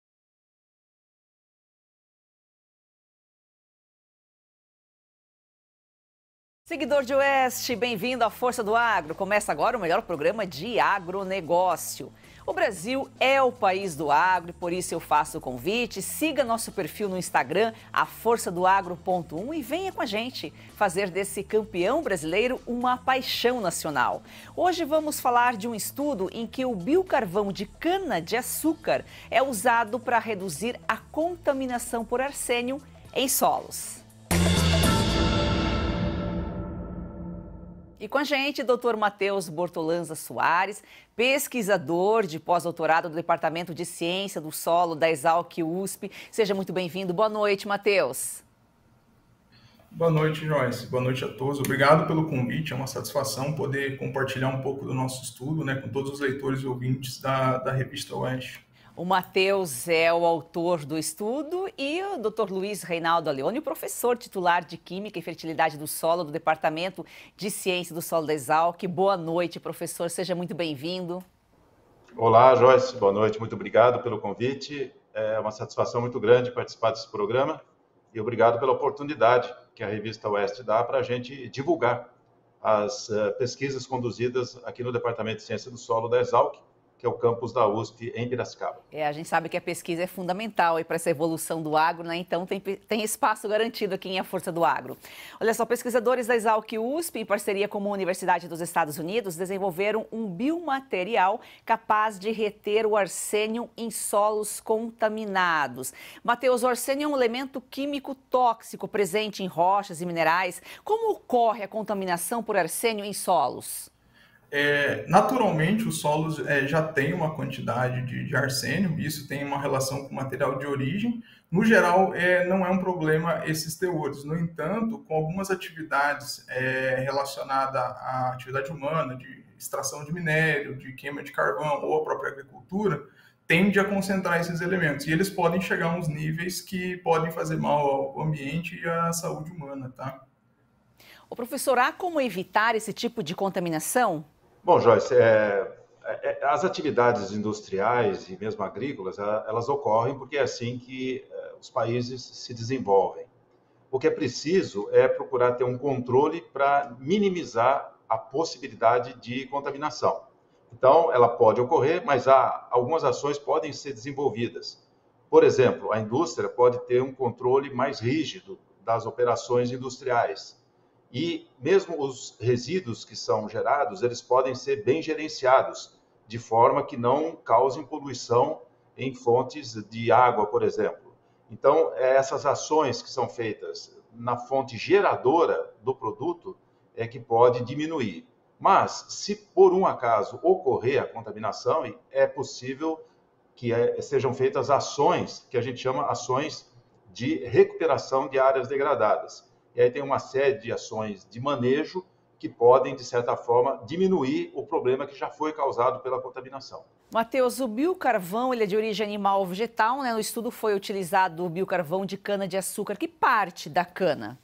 Speaker 9: Seguidor de Oeste,
Speaker 22: bem-vindo à Força do Agro. Começa agora o melhor programa de agronegócio. O Brasil é o país do agro e por isso eu faço o convite. Siga nosso perfil no Instagram, a Força do Agro.1 e venha com a gente fazer desse campeão brasileiro uma paixão nacional. Hoje vamos falar de um estudo em que o biocarvão de cana-de-açúcar é usado para reduzir a contaminação por arsênio em solos. E com a gente, Dr. Matheus Bortolanza Soares, pesquisador de pós-doutorado do Departamento de Ciência do Solo da Exalc USP. Seja muito bem-vindo. Boa noite,
Speaker 13: Matheus.
Speaker 21: Boa noite, Joyce. Boa noite a todos. Obrigado pelo convite. É uma satisfação poder compartilhar um pouco do nosso estudo né, com todos os leitores e ouvintes da, da revista Oeste.
Speaker 22: O Matheus é o autor do estudo e o Dr. Luiz Reinaldo Aleone, professor titular de Química e Fertilidade do Solo do Departamento de Ciência do Solo da Exalc. Boa noite, professor. Seja muito bem-vindo.
Speaker 20: Olá, Joyce. Boa noite. Muito obrigado pelo convite. É uma satisfação muito grande participar desse programa e obrigado pela oportunidade que a revista Oeste dá para a gente divulgar as eh, pesquisas conduzidas aqui no Departamento de Ciência do Solo da Exalc que é o campus da USP em Piracicaba.
Speaker 22: É, a gente sabe que a pesquisa é fundamental para essa evolução do agro, né? então tem, tem espaço garantido aqui em A Força do Agro. Olha só, pesquisadores da Exalc USP, em parceria com a Universidade dos Estados Unidos, desenvolveram um biomaterial capaz de reter o arsênio em solos contaminados. Mateus, o arsênio é um elemento químico tóxico presente em rochas e minerais. Como ocorre a contaminação por arsênio em solos?
Speaker 21: é, naturalmente os solos é, já têm uma quantidade de, de, arsênio, isso tem uma relação com o material de origem. No geral, é, não é um problema esses teores. No entanto, com algumas atividades é, relacionadas à atividade humana, de extração de minério, de queima de carvão ou a própria agricultura, tende a concentrar esses elementos. E eles podem chegar a uns níveis que podem fazer mal
Speaker 20: ao ambiente e à
Speaker 21: saúde humana, tá?
Speaker 22: O professor, há como evitar esse tipo de contaminação?
Speaker 20: Bom, Joyce, é, é, é, as atividades industriais e mesmo agrícolas, elas ocorrem porque é assim que é, os países se desenvolvem. O que é preciso é procurar ter um controle para minimizar a possibilidade de contaminação. Então, ela pode ocorrer, mas há, algumas ações podem ser desenvolvidas. Por exemplo, a indústria pode ter um controle mais rígido das operações industriais e mesmo os resíduos que são gerados, eles podem ser bem gerenciados, de forma que não causem poluição em fontes de água, por exemplo. Então, é essas ações que são feitas na fonte geradora do produto é que pode diminuir. Mas, se por um acaso ocorrer a contaminação, é possível que é, sejam feitas ações que a gente chama ações de recuperação de áreas degradadas e aí tem uma série de ações de manejo que podem, de certa forma, diminuir o problema que já foi causado pela contaminação.
Speaker 22: Matheus, o biocarvão ele é de origem animal ou vegetal, né? No estudo foi utilizado o biocarvão de cana-de-açúcar. Que parte da cana?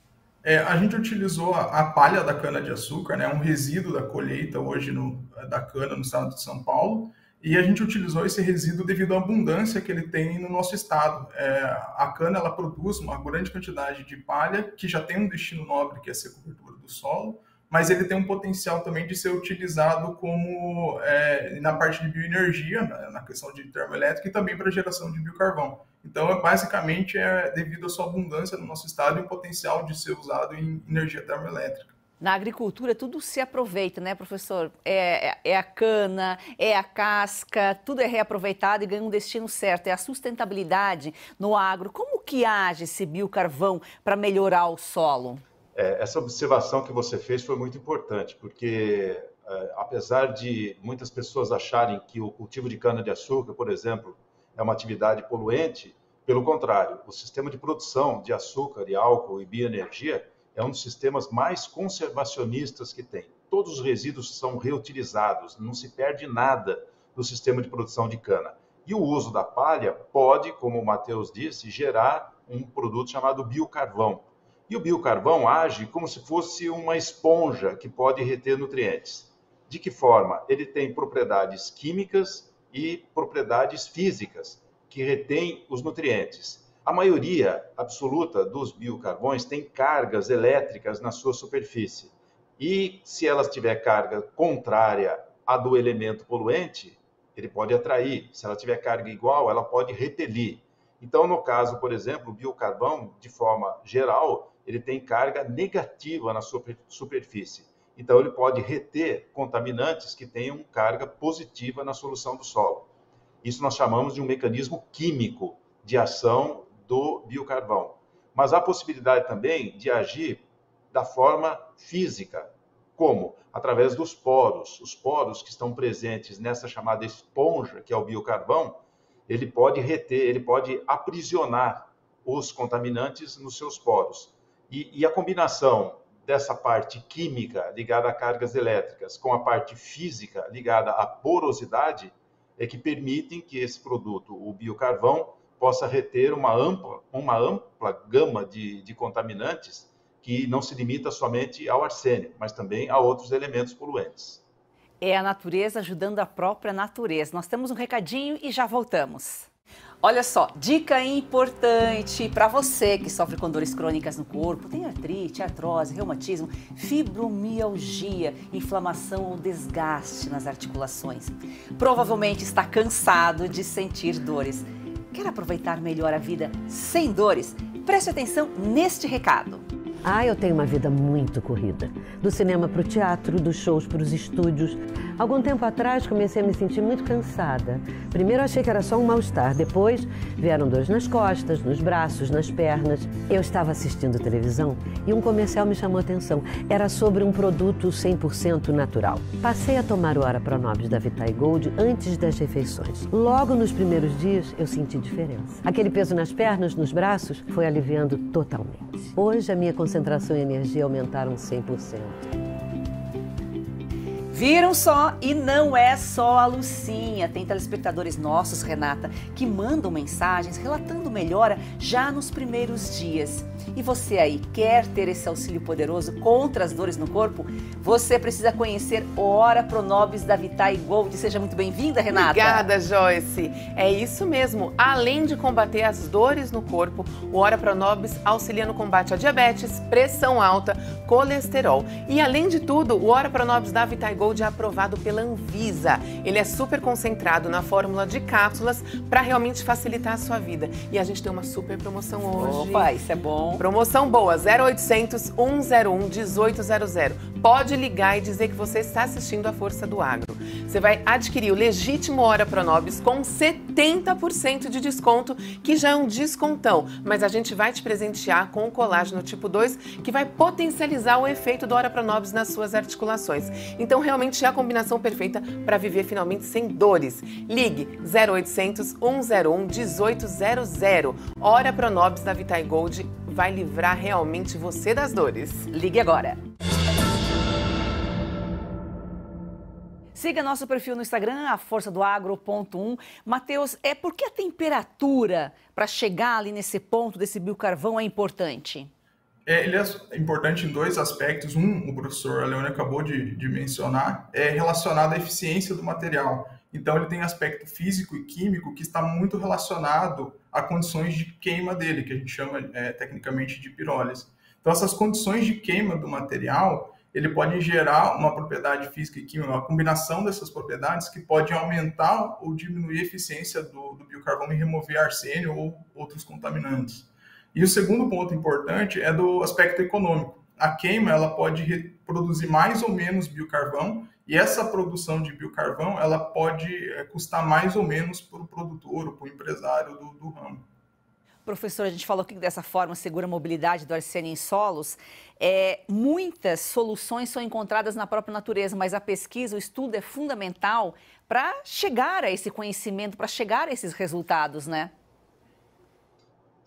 Speaker 21: É, a gente utilizou a, a palha da cana-de-açúcar, né? um resíduo da colheita hoje no, da cana no estado de São Paulo, e a gente utilizou esse resíduo devido à abundância que ele tem no nosso estado. É, a cana ela produz uma grande quantidade de palha, que já tem um destino nobre, que é ser cobertura do solo, mas ele tem um potencial também de ser utilizado como é, na parte de bioenergia, na, né, na questão de termoelétrica e também para geração de biocarvão. Então, é, basicamente, é devido à sua abundância no nosso estado e o potencial de ser usado em energia termoelétrica.
Speaker 22: Na agricultura, tudo se aproveita, né, professor? É, é, é, a cana, é a casca, tudo é reaproveitado e ganha um destino certo. É a sustentabilidade no agro. Como que age esse biocarvão para melhorar o solo?
Speaker 20: É, essa observação que você fez foi muito importante, porque é, apesar de muitas pessoas acharem que o cultivo de cana-de-açúcar, por exemplo, é uma atividade poluente, pelo contrário, o sistema de produção de açúcar e álcool e bioenergia é um dos sistemas mais conservacionistas que tem. Todos os resíduos são reutilizados, não se perde nada do sistema de produção de cana. E o uso da palha pode, como o Matheus disse, gerar um produto chamado biocarvão. E o biocarvão age como se fosse uma esponja que pode reter nutrientes. De que forma? Ele tem propriedades químicas e propriedades físicas que retém os nutrientes. A maioria absoluta dos biocarbões tem cargas elétricas na sua superfície. E se elas tiver carga contrária à do elemento poluente, ele pode atrair. Se ela tiver carga igual, ela pode repelir. Então, no caso, por exemplo, o biocarbão, de forma geral, ele tem carga negativa na sua superfície. Então, ele pode reter contaminantes que tenham carga positiva na solução do solo. Isso nós chamamos de um mecanismo químico de ação do biocarvão. Mas há possibilidade também de agir da forma física. Como? Através dos poros. Os poros que estão presentes nessa chamada esponja, que é o biocarvão, ele pode reter, ele pode aprisionar os contaminantes nos seus poros. E, e a combinação dessa parte química ligada a cargas elétricas com a parte física ligada à porosidade é que permitem que esse produto, o biocarvão, possa reter uma ampla, uma ampla gama de, de contaminantes que não se limita somente ao arsênio, mas também a outros elementos poluentes.
Speaker 22: É a natureza ajudando a própria natureza. Nós temos um recadinho e já voltamos. Olha só, dica importante para você que sofre com dores crônicas no corpo, tem artrite, artrose, reumatismo, fibromialgia, inflamação ou desgaste nas articulações. Provavelmente está cansado de sentir dores. Quer aproveitar melhor a vida sem dores? Preste atenção neste recado.
Speaker 18: Ah, eu tenho uma vida muito corrida. Do cinema para o teatro, dos shows para os estúdios. Algum tempo atrás comecei a me sentir muito cansada. Primeiro achei que era só um mal-estar, depois vieram dores nas costas, nos braços, nas pernas. Eu estava assistindo televisão e um comercial me chamou a atenção. Era sobre um produto 100% natural. Passei a tomar o Ora Pronobis da Vitae Gold antes das refeições. Logo nos primeiros dias eu senti diferença. Aquele peso nas pernas, nos braços, foi aliviando totalmente. Hoje a minha concentração e energia aumentaram 100%.
Speaker 22: Viram só? E não é só a Lucinha. Tem telespectadores nossos, Renata, que mandam mensagens relatando melhora já nos primeiros dias. E você aí quer ter esse auxílio poderoso contra as dores no corpo? Você precisa
Speaker 13: conhecer Ora Pronobis da Vitae Gold. Seja muito bem-vinda, Renata. Obrigada, Joyce. É isso mesmo. Além de combater as dores no corpo, o Ora Pronobis auxilia no combate à diabetes, pressão alta, colesterol. E além de tudo, o Ora Pronobis da Vitae Gold Gold é aprovado pela Anvisa. Ele é super concentrado na fórmula de cápsulas para realmente facilitar a sua vida. E a gente tem uma super promoção hoje. Opa, isso é bom. Promoção boa, 0800 101 1800. Pode ligar e dizer que você está assistindo a Força do Agro. Você vai adquirir o legítimo Hora Pronobis com 70% de desconto, que já é um descontão. Mas a gente vai te presentear com o colágeno tipo 2, que vai potencializar o efeito do Hora Pronobis nas suas articulações. Então, realmente, realmente é a combinação perfeita para viver finalmente sem dores. Ligue 0800 101 1800. Hora Pronobis da Vitae Gold vai livrar realmente você das dores. Ligue agora.
Speaker 22: Siga nosso perfil no Instagram, a força do agro.1. Matheus, é porque a temperatura para chegar ali nesse ponto desse biocarvão é importante?
Speaker 21: é, ele é importante em dois aspectos. Um, o professor Leone acabou de, de mencionar, é relacionado à eficiência do material. Então, ele tem aspecto físico e químico que está muito relacionado a condições de queima dele, que a gente chama é, tecnicamente de pirólise. Então, essas condições de queima do material, ele pode gerar uma propriedade física e química, uma combinação dessas propriedades que pode aumentar ou diminuir a eficiência do, do biocarvão e remover arsênio ou outros contaminantes. E o segundo ponto importante é do aspecto econômico. A queima ela pode produzir mais ou menos biocarvão e essa produção de biocarvão ela pode eh, custar mais ou menos para o produtor, para o empresário do, do ramo.
Speaker 22: Professor, a gente falou que dessa forma segura a mobilidade do arsênio em solos. É, muitas soluções são encontradas na própria natureza, mas a pesquisa, o estudo é fundamental para chegar a esse conhecimento, para chegar a esses resultados, né?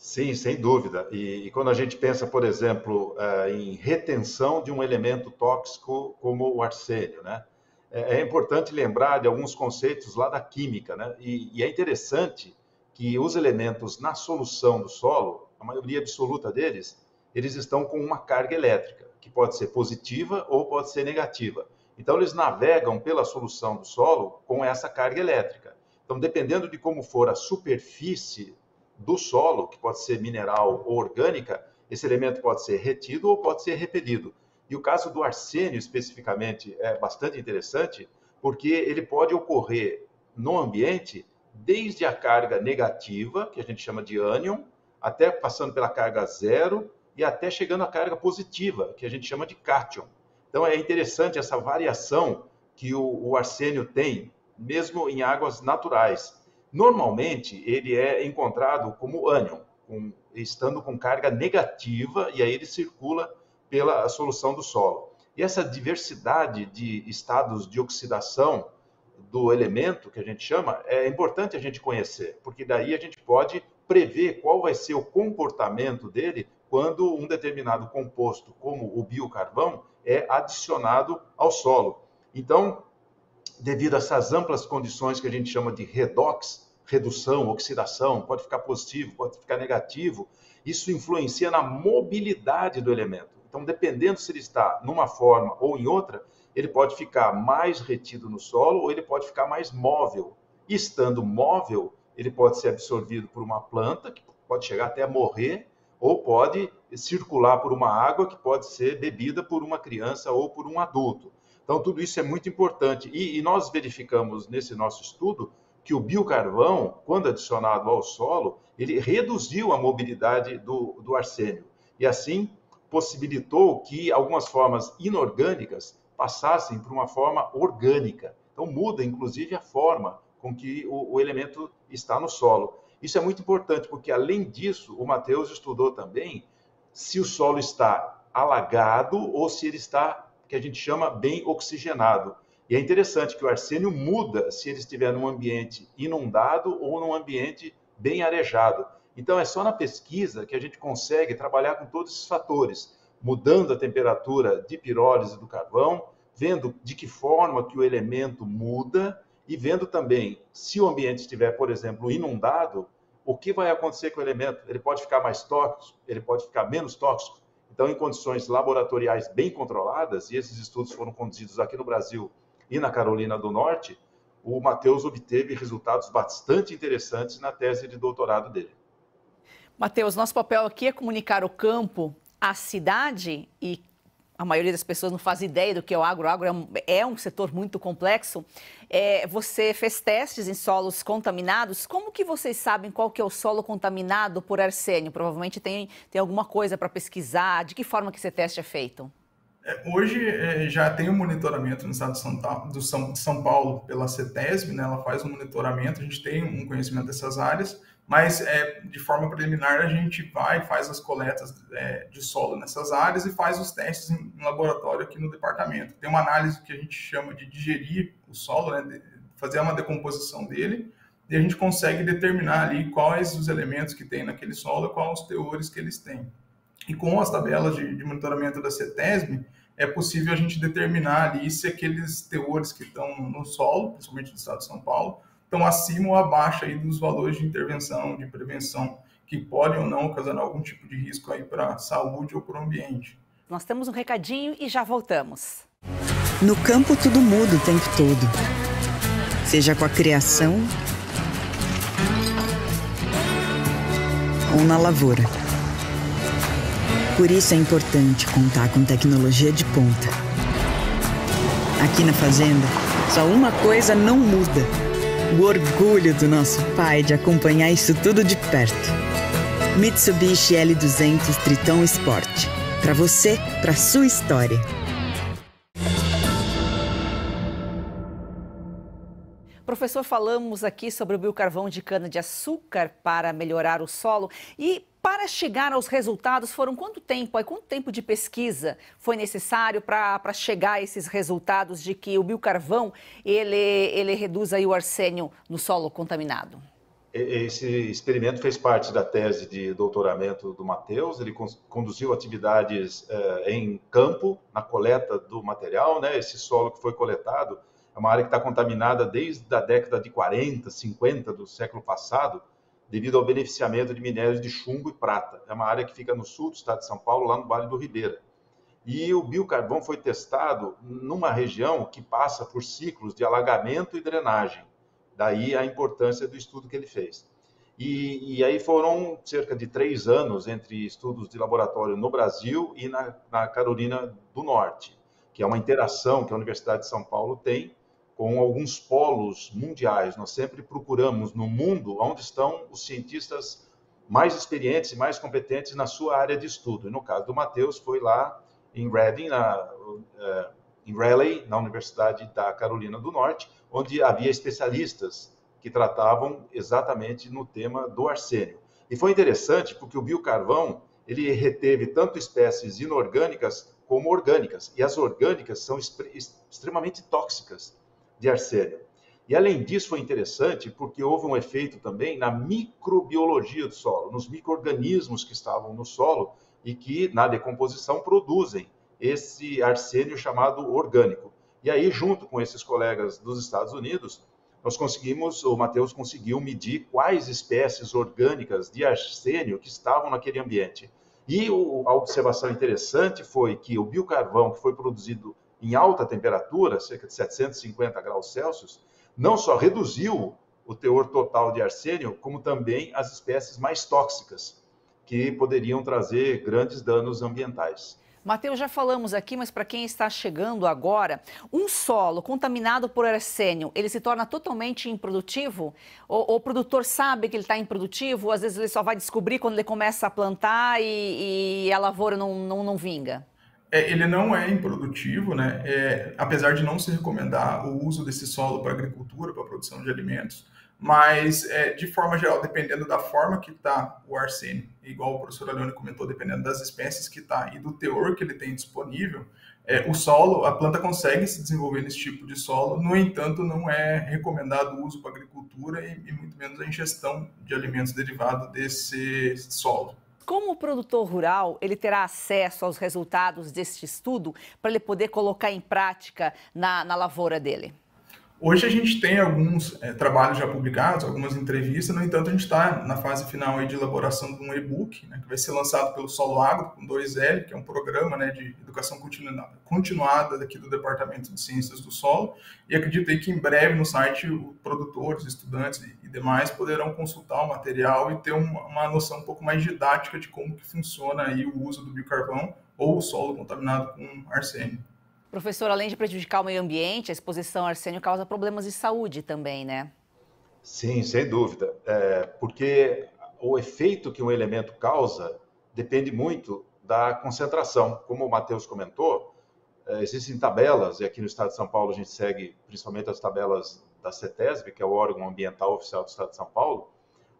Speaker 20: Sim, sem dúvida. E, e, quando a gente pensa, por exemplo, eh, em retenção de um elemento tóxico como o arsênio, né? É, é importante lembrar de alguns conceitos lá da química, né? E, e é interessante que os elementos na solução do solo, a maioria absoluta deles, eles estão com uma carga elétrica, que pode ser positiva ou pode ser negativa. Então, eles navegam pela solução do solo com essa carga elétrica. Então, dependendo de como for a superfície do solo, que pode ser mineral ou orgânica, esse elemento pode ser retido ou pode ser repelido. E o caso do arsênio, especificamente, é bastante interessante, porque ele pode ocorrer no ambiente desde a carga negativa, que a gente chama de ânion, até passando pela carga zero e até chegando à carga positiva, que a gente chama de cátion. Então é interessante essa variação que o, o arsênio tem, mesmo em águas naturais. Normalmente, ele é encontrado como ânion, com, estando com carga negativa, e aí ele circula pela solução do solo. E essa diversidade de estados de oxidação do elemento, que a gente chama, é importante a gente conhecer, porque daí a gente pode prever qual vai ser o comportamento dele quando um determinado composto, como o biocarvão, é adicionado ao solo. Então, devido a essas amplas condições que a gente chama de redox, redução, oxidação, pode ficar positivo, pode ficar negativo. Isso influencia na mobilidade do elemento. Então, dependendo se ele está numa forma ou em outra, ele pode ficar mais retido no solo ou ele pode ficar mais móvel. E estando móvel, ele pode ser absorvido por uma planta, que pode chegar até a morrer, ou pode circular por uma água que pode ser bebida por uma criança ou por um adulto. Então, tudo isso é muito importante. E, e nós verificamos nesse nosso estudo que o biocarvão, quando adicionado ao solo, ele reduziu a mobilidade do, do arsênio e assim possibilitou que algumas formas inorgânicas passassem para uma forma orgânica. Então muda, inclusive, a forma com que o, o elemento está no solo. Isso é muito importante, porque além disso, o Matheus estudou também se o solo está alagado ou se ele está, que a gente chama, bem oxigenado. E é interessante que o arsênio muda se ele estiver num ambiente inundado ou num ambiente bem arejado. Então, é só na pesquisa que a gente consegue trabalhar com todos esses fatores, mudando a temperatura de pirólise do carvão, vendo de que forma que o elemento muda e vendo também se o ambiente estiver, por exemplo, inundado, o que vai acontecer com o elemento? Ele pode ficar mais tóxico, ele pode ficar menos tóxico. Então, em condições laboratoriais bem controladas, e esses estudos foram conduzidos aqui no Brasil e na Carolina do Norte, o Matheus obteve resultados bastante interessantes na tese de doutorado dele.
Speaker 22: Matheus, nosso papel aqui é comunicar o campo à cidade e a maioria das pessoas não faz ideia do que é o agro. O agro é, é um, setor muito complexo. É, você fez testes em solos contaminados. Como que vocês sabem qual que é o solo contaminado por arsênio? Provavelmente tem, tem alguma coisa para pesquisar. De que forma que esse teste é feito?
Speaker 21: Hoje é, já tem um monitoramento no estado de São, Paulo, do São, de São Paulo pela CETESB, né? ela faz um monitoramento, a gente tem um conhecimento dessas áreas, mas é, de forma preliminar a gente vai, faz as coletas é, de solo nessas áreas e faz os testes em, em, laboratório aqui no departamento. Tem uma análise que a gente chama de digerir o solo, né? fazer uma decomposição dele, e a gente consegue determinar ali quais os elementos que tem naquele solo, e quais os teores que eles têm. E com as tabelas de, de monitoramento da CETESB, é possível a gente determinar ali se aqueles teores que estão no solo, principalmente do estado de São Paulo, estão acima ou abaixo aí dos valores de intervenção, de prevenção, que podem ou não causar algum tipo de risco aí para a saúde ou para o ambiente.
Speaker 22: Nós temos um recadinho e já voltamos. No
Speaker 1: campo
Speaker 19: tudo muda o tempo todo. Seja com a criação ou na lavoura. Por isso é importante contar com tecnologia de ponta.
Speaker 1: Aqui na Fazenda, só uma coisa não muda: o orgulho do nosso pai de acompanhar isso tudo de perto. Mitsubishi L200 Triton
Speaker 19: Sport. Para você, para sua história.
Speaker 22: Professor, falamos aqui sobre o biocarvão de cana-de-açúcar para melhorar o solo e para chegar aos resultados, foram quanto tempo? aí quanto tempo de pesquisa foi necessário para chegar a esses resultados de que o biocarvão ele, ele reduz aí o arsênio no solo contaminado?
Speaker 20: Esse experimento fez parte da tese de doutoramento do Matheus. Ele conduziu atividades eh, em campo, na coleta do material, né? Esse solo que foi coletado é uma área que está contaminada desde a década de 40, 50 do século passado devido ao beneficiamento de minérios de chumbo e prata. É uma área que fica no sul do estado de São Paulo, lá no Vale do Ribeira. E o biocarbon foi testado numa região que passa por ciclos de alagamento e drenagem. Daí a importância do estudo que ele fez. E, e aí foram cerca de três anos entre estudos de laboratório no Brasil e na, na Carolina do Norte, que é uma interação que a Universidade de São Paulo tem com alguns polos mundiais. Nós sempre procuramos no mundo onde estão os cientistas mais experientes e mais competentes na sua área de estudo. E no caso do Matheus, foi lá em Reading, na, é, em Raleigh, na Universidade da Carolina do Norte, onde havia especialistas que tratavam exatamente no tema do arsênio. E foi interessante porque o biocarvão ele reteve tanto espécies inorgânicas como orgânicas, e as orgânicas são extremamente tóxicas de arsênio. E além disso, foi interessante porque houve um efeito também na microbiologia do solo, nos micro-organismos que estavam no solo e que, na decomposição, produzem esse arsênio chamado orgânico. E aí, junto com esses colegas dos Estados Unidos, nós conseguimos, o Matheus conseguiu medir quais espécies orgânicas de arsênio que estavam naquele ambiente. E o, a observação interessante foi que o biocarvão que foi produzido em alta temperatura, cerca de 750 graus Celsius, não só reduziu o teor total de arsênio, como também as espécies mais tóxicas, que poderiam trazer grandes danos ambientais.
Speaker 22: Mateus, já falamos aqui, mas para quem está chegando agora, um solo contaminado por arsênio, ele se torna totalmente improdutivo? O, o produtor sabe que ele está improdutivo? Às vezes ele só vai descobrir quando ele começa a plantar e, e a lavoura não, não, não vinga?
Speaker 21: é, ele não é improdutivo, né? É, apesar de não se recomendar o uso desse solo para agricultura, para produção de alimentos, mas é, de forma geral, dependendo da forma que está o arsênio, igual o professor Leone comentou, dependendo das espécies que está e do teor que ele tem disponível, é, o solo, a planta consegue se desenvolver nesse tipo de solo, no entanto, não é recomendado o uso para agricultura e, e muito menos a ingestão de alimentos derivados desse solo.
Speaker 22: Como o produtor rural, ele terá acesso aos resultados deste estudo para ele poder colocar em prática na, na lavoura dele?
Speaker 21: Hoje a gente tem alguns é, trabalhos já publicados, algumas entrevistas, no entanto, a gente está na fase final de elaboração de um e-book, né, que vai ser lançado pelo Solo Agro, com 2L, que é um programa né, de educação continuada, continuada do Departamento de Ciências do Solo, e acredito que em breve no site produtores, estudantes e demais poderão consultar o material e ter uma, uma noção um pouco mais didática de como que funciona aí o uso do biocarvão ou o solo contaminado com arsênio.
Speaker 22: Professor, além de prejudicar o meio ambiente, a exposição ao arsênio causa problemas de saúde também, né?
Speaker 20: Sim, sem dúvida. É, porque o efeito que um elemento causa depende muito da concentração. Como o Matheus comentou, é, existem tabelas, e aqui no estado de São Paulo a gente segue principalmente as tabelas da CETESB, que é o órgão ambiental oficial do estado de São Paulo.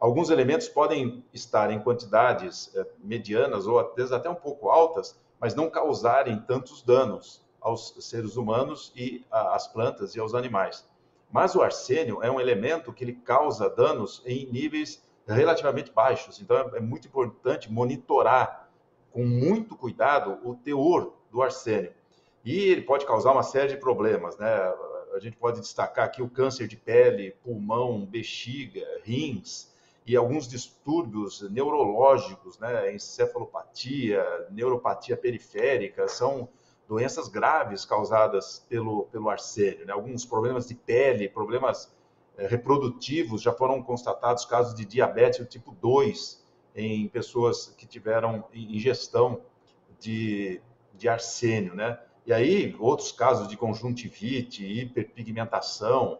Speaker 20: Alguns elementos podem estar em quantidades é, medianas ou até até um pouco altas, mas não causarem tantos danos aos seres humanos e às plantas e aos animais. Mas o arsênio é um elemento que ele causa danos em níveis relativamente baixos. Então é, é muito importante monitorar com muito cuidado o teor do arsênio. E ele pode causar uma série de problemas, né? A gente pode destacar aqui o câncer de pele, pulmão, bexiga, rins e alguns distúrbios neurológicos, né? Encefalopatia, neuropatia periférica, são doenças graves causadas pelo, pelo arsênio. Né? Alguns problemas de pele, problemas é, reprodutivos, já foram constatados casos de diabetes tipo 2 em pessoas que tiveram ingestão de, de arsênio, né? E aí, outros casos de conjuntivite, hiperpigmentação,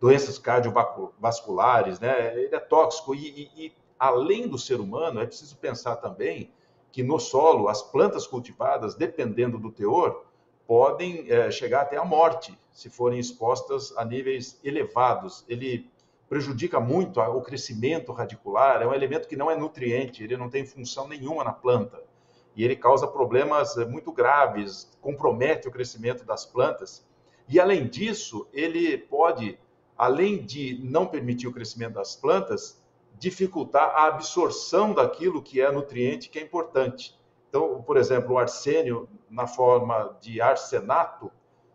Speaker 20: doenças cardiovasculares, né? Ele é tóxico e, e, e além do ser humano, é preciso pensar também que no solo as plantas cultivadas, dependendo do teor, podem é, chegar até a morte se forem expostas a níveis elevados. Ele prejudica muito o crescimento radicular, é um elemento que não é nutriente, ele não tem função nenhuma na planta. E ele causa problemas é, muito graves, compromete o crescimento das plantas. E além disso, ele pode, além de não permitir o crescimento das plantas, dificultar a absorção daquilo que é nutriente que é importante. Então, por exemplo, o arsênio, na forma de arsenato,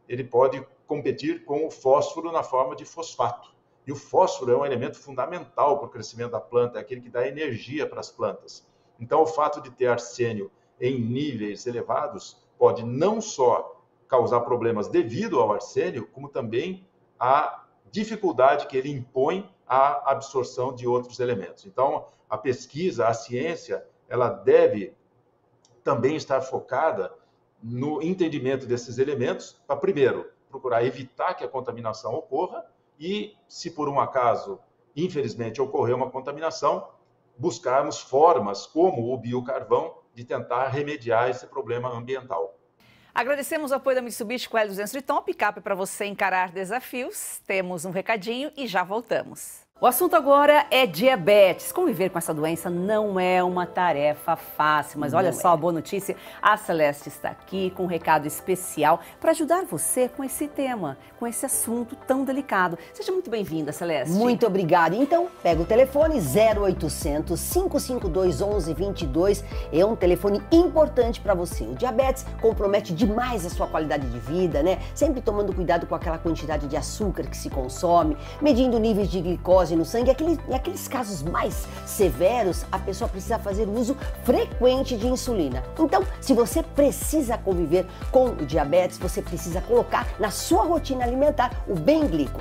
Speaker 20: ele pode competir com o fósforo na forma de fosfato. E o fósforo é um elemento fundamental para o crescimento da planta, é aquele que dá energia para as plantas. Então, o fato de ter arsênio em níveis elevados pode não só causar problemas devido ao arsênio, como também a dificuldade que ele impõe a absorção de outros elementos. Então, a pesquisa, a ciência, ela deve também estar focada no entendimento desses elementos para, primeiro, procurar evitar que a contaminação ocorra e, se por um acaso, infelizmente, ocorrer uma contaminação, buscarmos formas, como o biocarvão, de tentar remediar esse problema ambiental.
Speaker 22: Agradecemos o apoio da Mitsubishi com L200 Triton, picape para você encarar desafios. Temos um recadinho e já voltamos. O assunto agora é diabetes. Conviver com essa doença não é uma tarefa fácil, mas olha só a é. boa notícia: a Celeste está aqui com um recado especial para ajudar você com esse tema, com esse assunto tão delicado. Seja muito bem-vinda, Celeste. Muito
Speaker 19: obrigada. Então, pega o telefone 0800 552 1122. É um telefone importante para você. O diabetes compromete demais a sua qualidade de vida, né? Sempre tomando cuidado com aquela quantidade de açúcar que se consome, medindo níveis de glicose colágeno no sangue, aquele, em aqueles casos mais severos, a pessoa precisa fazer uso frequente de insulina. Então, se você precisa conviver com o diabetes, você precisa colocar na sua rotina alimentar o Benglico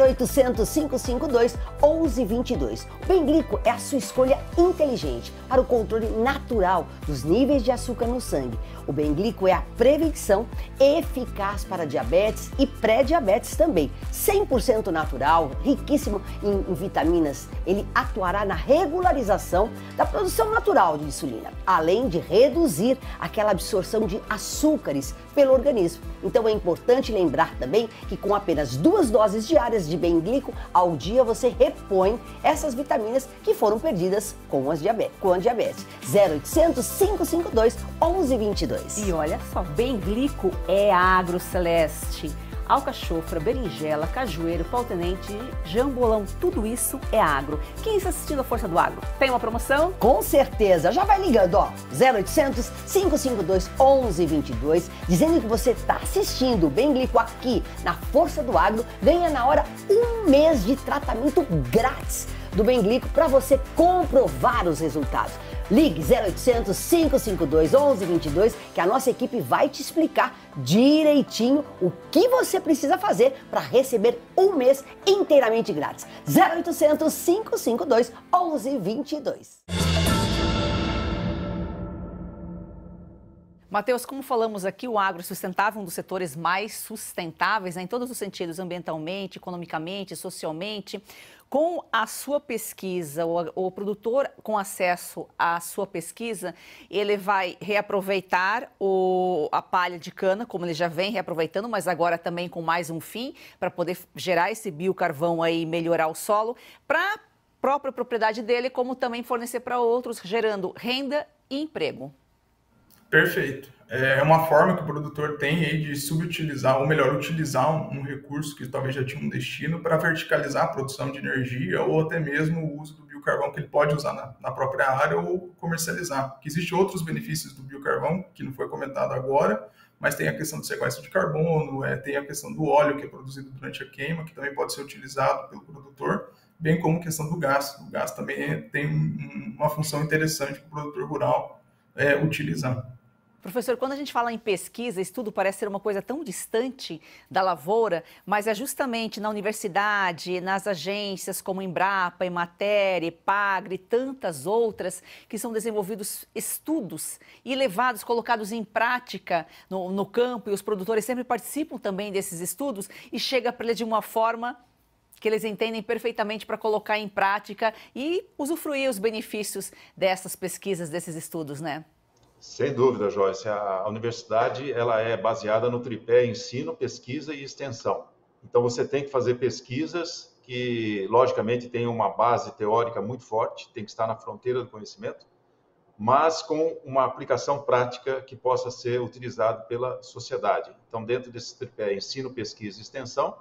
Speaker 19: 0800 552 1122. O Benglico é a sua escolha inteligente para o controle natural dos níveis de açúcar no sangue. O Benglico é a prevenção eficaz para diabetes e pré-diabetes também. 100% natural, riquíssimo em em vitaminas, ele atuará na regularização da produção natural de insulina, além de reduzir aquela absorção de açúcares pelo organismo. Então é importante lembrar também que com apenas duas doses diárias de bem glico ao dia você repõe essas vitaminas que foram perdidas com, as diabetes, com a diabetes. 0800 552 1122. E
Speaker 22: olha só, bem glico é agro celeste alcachofra, berinjela, cajueiro, pau-tenente, jambolão, tudo isso é agro. Quem está assistindo a Força do Agro? Tem uma promoção?
Speaker 19: Com certeza! Já vai ligando, ó, 0800 552 1122, dizendo que você está assistindo o Benglico aqui na Força do Agro, ganha na hora um mês de tratamento grátis do Benglico para você comprovar os resultados. Ligue 0800 552 1122 que a nossa equipe vai te explicar direitinho o que você precisa fazer para receber um mês inteiramente grátis. 0800 552 1122.
Speaker 22: Matheus, como falamos aqui, o agro é sustentável é um dos setores mais sustentáveis né, em todos os sentidos, ambientalmente, economicamente, socialmente com a sua pesquisa, o, o produtor com acesso à sua pesquisa, ele vai reaproveitar o, a palha de cana, como ele já vem reaproveitando, mas agora também com mais um fim, para poder gerar esse biocarvão aí, melhorar o solo, para própria propriedade dele, como também fornecer para outros, gerando renda e emprego.
Speaker 21: Perfeito. É, é uma forma que o produtor tem aí de subutilizar, ou melhor, utilizar um, recurso que talvez já tinha um destino para verticalizar a produção de energia ou até mesmo o uso do biocarvão que ele pode usar na, na própria área ou comercializar. Que existem outros benefícios do biocarvão, que não foi comentado agora, mas tem a questão do sequestro de carbono, é, tem a questão do óleo que é produzido durante a queima, que também pode ser utilizado pelo produtor, bem como a questão do gás. O gás também é, tem um, uma função interessante para o produtor rural é, utilizar.
Speaker 22: Professor, quando a gente fala em pesquisa, estudo parece ser uma coisa tão distante da lavoura, mas é justamente na universidade, nas agências como Embrapa, Emater, PAGRE, e tantas outras que são desenvolvidos estudos e levados, colocados em prática no, no campo e os produtores sempre participam também desses estudos e chega para eles de uma forma que eles entendem perfeitamente para colocar em prática e usufruir os benefícios dessas pesquisas, desses estudos, né?
Speaker 20: Sem dúvida, Joyce. A universidade ela é baseada no tripé ensino, pesquisa e extensão. Então você tem que fazer pesquisas que, logicamente, têm uma base teórica muito forte, tem que estar na fronteira do conhecimento, mas com uma aplicação prática que possa ser utilizada pela sociedade. Então, dentro desse tripé ensino, pesquisa e extensão,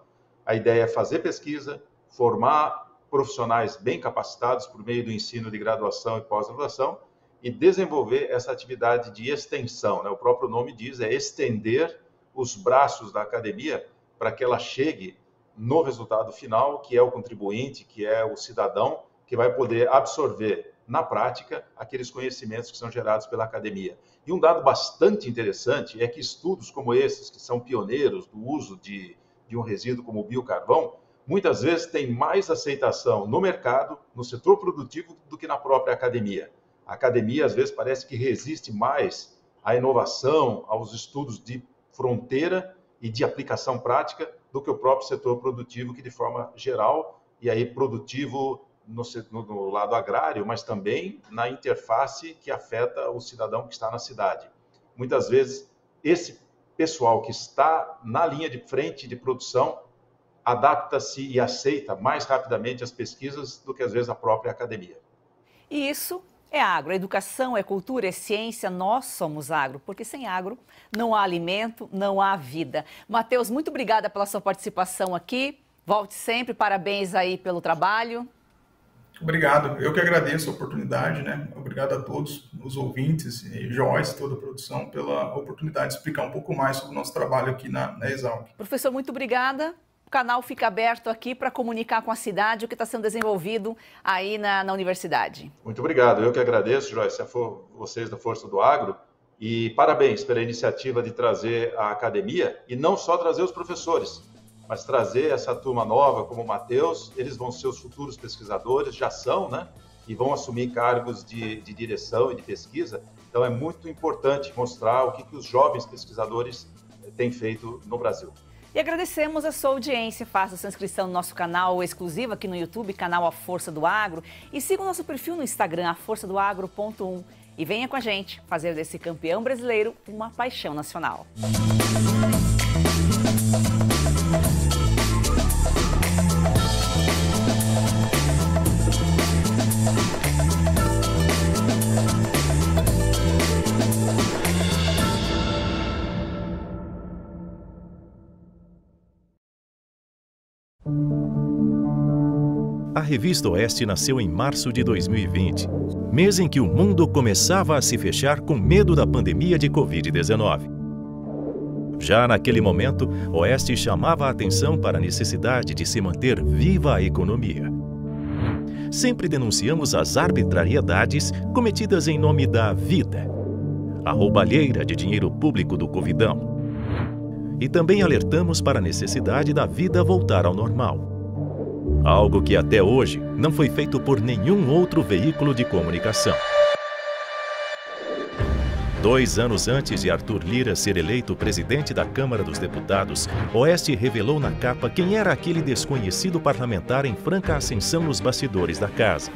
Speaker 20: a ideia é fazer pesquisa, formar profissionais bem capacitados por meio do ensino de graduação e pós-graduação e desenvolver essa atividade de extensão. Né? O próprio nome diz, é estender os braços da academia para que ela chegue no resultado final, que é o contribuinte, que é o cidadão, que vai poder absorver na prática aqueles conhecimentos que são gerados pela academia. E um dado bastante interessante é que estudos como esses, que são pioneiros do uso de, de um resíduo como o biocarvão, muitas vezes têm mais aceitação no mercado, no setor produtivo, do que na própria academia. A academia, às vezes, parece que resiste mais à inovação, aos estudos de fronteira e de aplicação prática do que o próprio setor produtivo, que de forma geral, e aí produtivo no, no, lado agrário, mas também na interface que afeta o cidadão que está na cidade. Muitas vezes, esse pessoal que está na linha de frente de produção adapta-se e aceita mais rapidamente as pesquisas do que, às vezes, a própria academia.
Speaker 22: E isso é agro, é educação, é cultura, é ciência, nós somos agro, porque sem agro não há alimento, não há vida. Matheus, muito obrigada pela sua participação aqui. Volte sempre, parabéns aí pelo trabalho.
Speaker 21: Obrigado, eu que agradeço a oportunidade, né? Obrigado a todos os ouvintes e Joyce, toda a produção, pela oportunidade de explicar um pouco mais sobre o nosso trabalho aqui na, na Exalc.
Speaker 22: Professor, muito obrigada. O canal fica aberto aqui para comunicar com a cidade o que está sendo desenvolvido aí na, na universidade.
Speaker 20: Muito obrigado. Eu que agradeço, Joyce, a for, vocês da Força do Agro. E parabéns pela iniciativa de trazer a academia e não só trazer os professores, mas trazer essa turma nova, como o Matheus. Eles vão ser os futuros pesquisadores, já são, né? E vão assumir cargos de, de direção e de pesquisa. Então é muito importante mostrar o que, que os jovens pesquisadores eh, têm feito no Brasil.
Speaker 22: E agradecemos a sua audiência. Faça sua inscrição no nosso canal exclusivo aqui no YouTube, canal A Força do Agro. E siga o nosso perfil no Instagram, aforçadoagro.1. E venha com a gente fazer desse campeão brasileiro uma paixão nacional. Música
Speaker 10: A revista Oeste nasceu em março de 2020, mês em que o mundo começava a se fechar com medo da pandemia de Covid-19. Já naquele momento, Oeste chamava a atenção para a necessidade de se manter viva a economia. Sempre denunciamos as arbitrariedades cometidas em nome da vida, a roubalheira de dinheiro público do Covidão. E também alertamos para a necessidade da vida voltar ao normal algo que até hoje não foi feito por nenhum outro veículo de comunicação. Dois anos antes de Arthur Lira ser eleito presidente da Câmara dos Deputados, Oeste revelou na capa quem era aquele desconhecido parlamentar em franca ascensão nos bastidores da casa.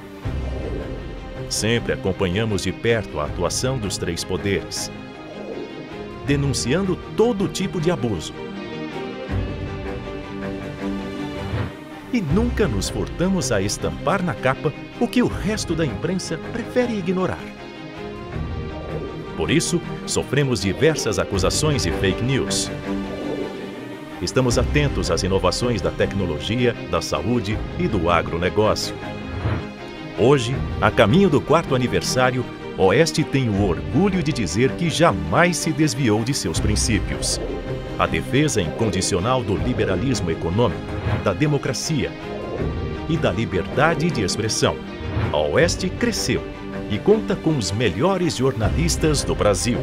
Speaker 10: Sempre acompanhamos de perto a atuação dos três poderes, denunciando todo tipo de abuso, e nunca nos furtamos a estampar na capa o que o resto da imprensa prefere ignorar. Por isso, sofremos diversas acusações de fake news. Estamos atentos às inovações da tecnologia, da saúde e do agronegócio. Hoje, a caminho do quarto aniversário, Oeste tem o orgulho de dizer que jamais se desviou de seus princípios a defesa incondicional do liberalismo econômico, da democracia e da liberdade de expressão. A Oeste cresceu e conta com os melhores jornalistas do Brasil.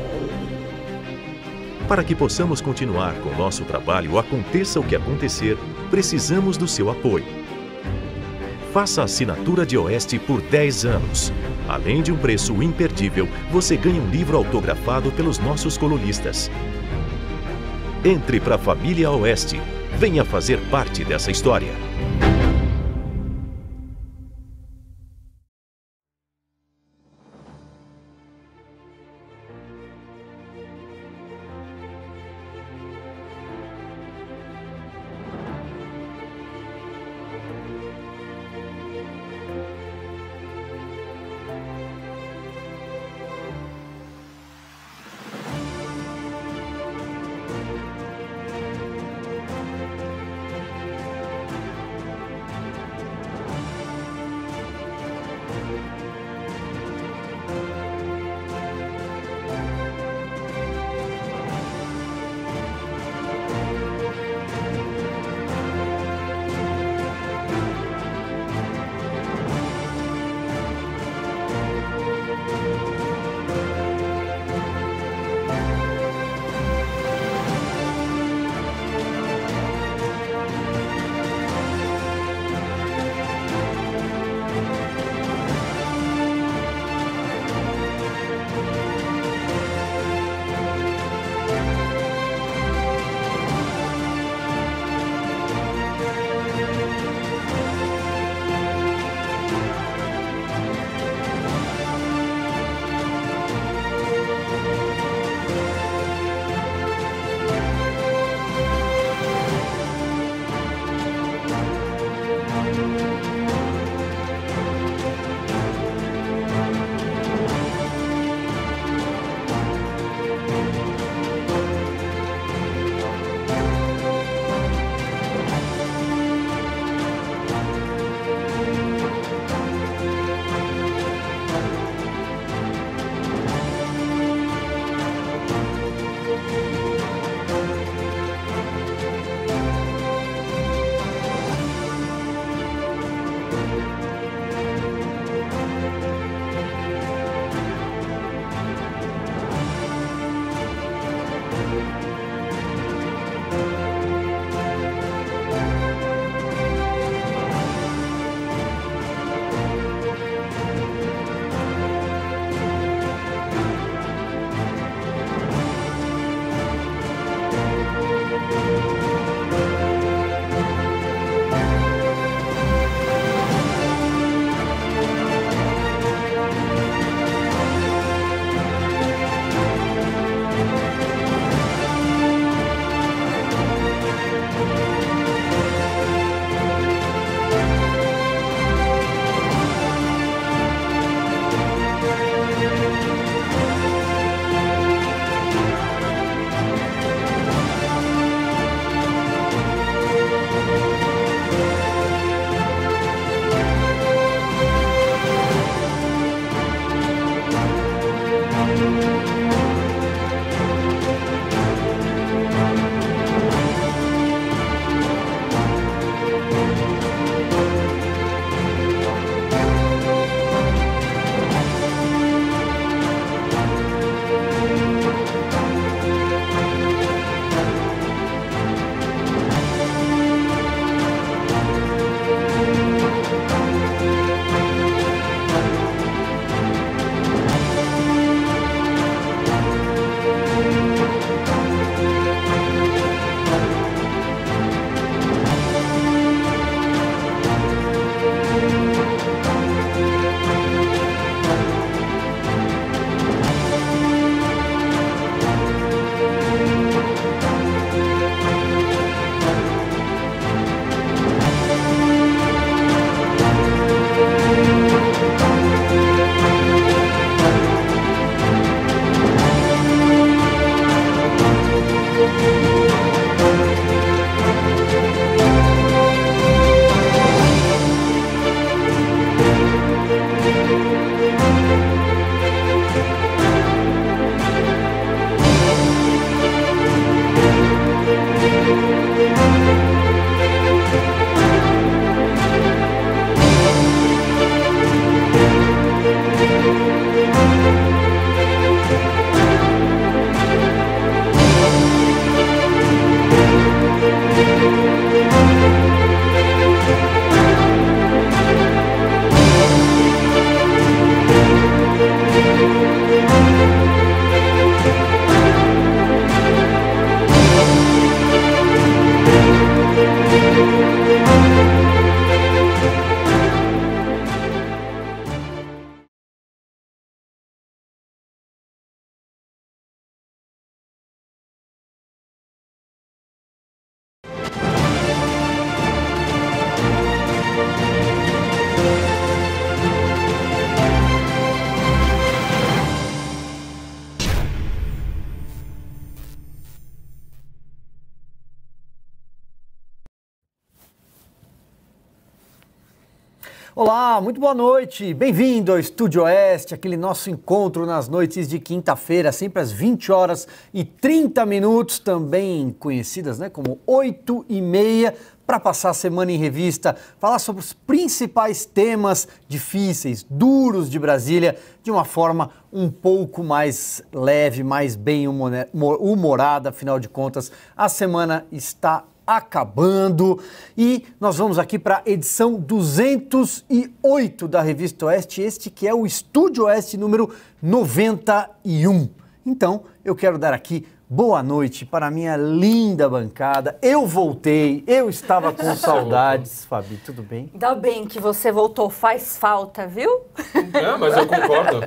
Speaker 10: Para que possamos continuar com nosso trabalho, aconteça o que acontecer, precisamos do seu apoio. Faça a assinatura de Oeste por 10 anos. Além de um preço imperdível, você ganha um livro autografado pelos nossos colunistas. Entre para a família Oeste. Venha fazer parte dessa história.
Speaker 8: Olá, muito boa noite. Bem-vindo ao Estúdio Oeste, aquele nosso encontro nas noites de quinta-feira, sempre às 20 horas e 30 minutos, também conhecidas né, como 8 e meia, para passar a semana em revista, falar sobre os principais temas difíceis, duros de Brasília, de uma forma um pouco mais leve, mais bem humorada, afinal de contas, a semana está acabando e nós vamos aqui para a edição 208 da Revista Oeste, este que é o Estúdio Oeste número 91. Então, eu quero dar aqui boa noite para a minha linda bancada. Eu voltei, eu estava
Speaker 24: com saudades.
Speaker 23: Fabi, tudo bem?
Speaker 24: Ainda bem que você voltou, faz falta, viu? É, mas eu concordo.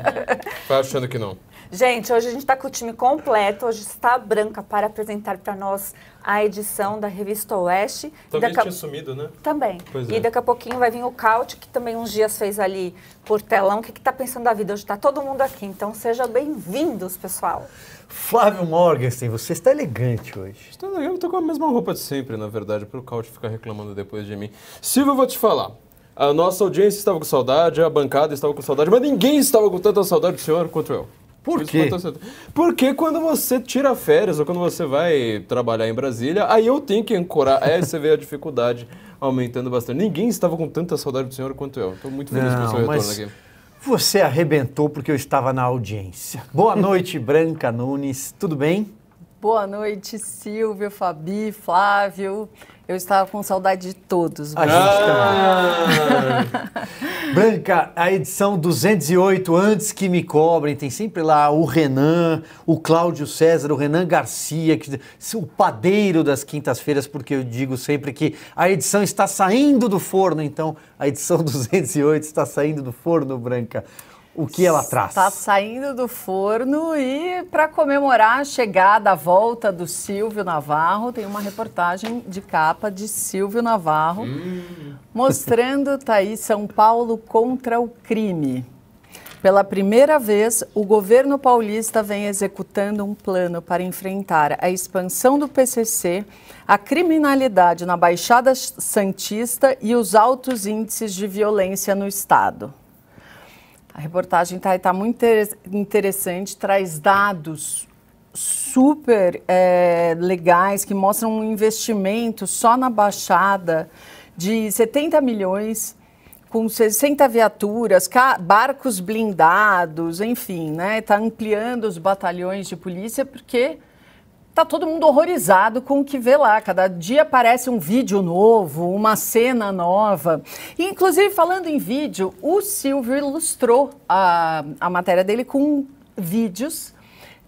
Speaker 23: Tá achando que não.
Speaker 24: Gente, hoje a gente está com o time completo. Hoje está a Branca para apresentar para nós a edição da Revista Oeste. Também daqui... tinha sumido, né? Também. Pois e é. daqui a pouquinho vai vir o Caut, que também uns dias fez ali por telão. O que está pensando da vida? Hoje está todo mundo aqui. Então sejam bem-vindos, pessoal.
Speaker 23: Flávio Morgenstein, você está elegante hoje. Estou, eu estou com a mesma roupa de sempre, na verdade, para o Caut ficar reclamando depois de mim. Silvio, eu vou te falar. A nossa audiência estava com saudade, a bancada estava com saudade, mas ninguém estava com tanta saudade do senhor quanto eu. Por quê? Porque quando você tira férias ou quando você vai trabalhar em Brasília, aí eu tenho que ancorar. aí é, você vê a dificuldade aumentando bastante. Ninguém estava com tanta saudade do senhor quanto eu. Estou muito feliz com o seu retorno aqui.
Speaker 8: Você arrebentou porque eu estava na audiência. Boa noite, Branca Nunes. Tudo bem?
Speaker 25: Boa noite, Silvio, Fabi, Flávio. Eu estava com saudade de todos. A gente
Speaker 8: também. Tá- Branca, a edição 208, Antes Que Me Cobrem, tem sempre lá o Renan, o Cláudio César, o Renan Garcia, que, o padeiro das quintas-feiras, porque eu digo sempre que a edição está saindo do forno, então a edição 208 está saindo do forno, Branca o que ela traz. Está
Speaker 25: saindo do forno e para comemorar a chegada, a volta do Silvio Navarro, tem uma reportagem de capa de Silvio Navarro hum. mostrando, tá aí, São Paulo contra o crime. Pela primeira vez, o governo paulista vem executando um plano para enfrentar a expansão do PCC, a criminalidade na Baixada Santista e os altos índices de violência no estado. A reportagem está tá muito interessante, traz dados super é, legais que mostram um investimento só na Baixada de 70 milhões com 60 viaturas, barcos blindados, enfim, né? Está ampliando os batalhões de polícia porque Tá todo mundo horrorizado com o que vê lá. Cada dia aparece um vídeo novo, uma cena nova. E, inclusive, falando em vídeo, o Silvio ilustrou a, a matéria dele com vídeos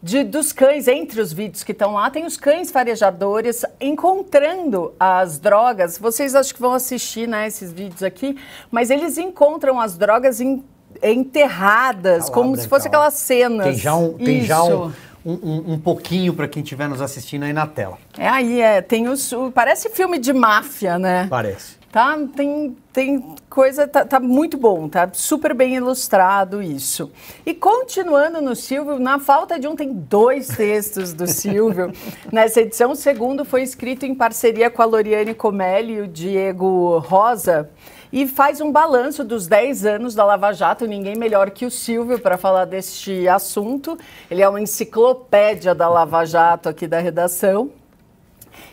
Speaker 25: de, dos cães, entre os vídeos que estão lá, tem os cães farejadores encontrando as drogas. Vocês acho que vão assistir né, esses vídeos aqui, mas eles encontram as drogas em, enterradas, Calabra, como se fosse aquelas cenas. Tem já um, tem Isso. já um,
Speaker 8: um, um, pouquinho para quem estiver nos assistindo aí na tela.
Speaker 25: É aí, é, tem os, parece filme de máfia, né? Parece. Tá, tem, tem coisa, tá, tá, muito bom, tá super bem ilustrado isso. E continuando no Silvio, na falta de um, tem dois textos do Silvio. Nessa edição, o segundo foi escrito em parceria com a Loriane Comelli e o Diego Rosa e faz um balanço dos 10 anos da Lava Jato. Ninguém melhor que o Silvio para falar deste assunto. Ele é uma enciclopédia da Lava Jato aqui da redação.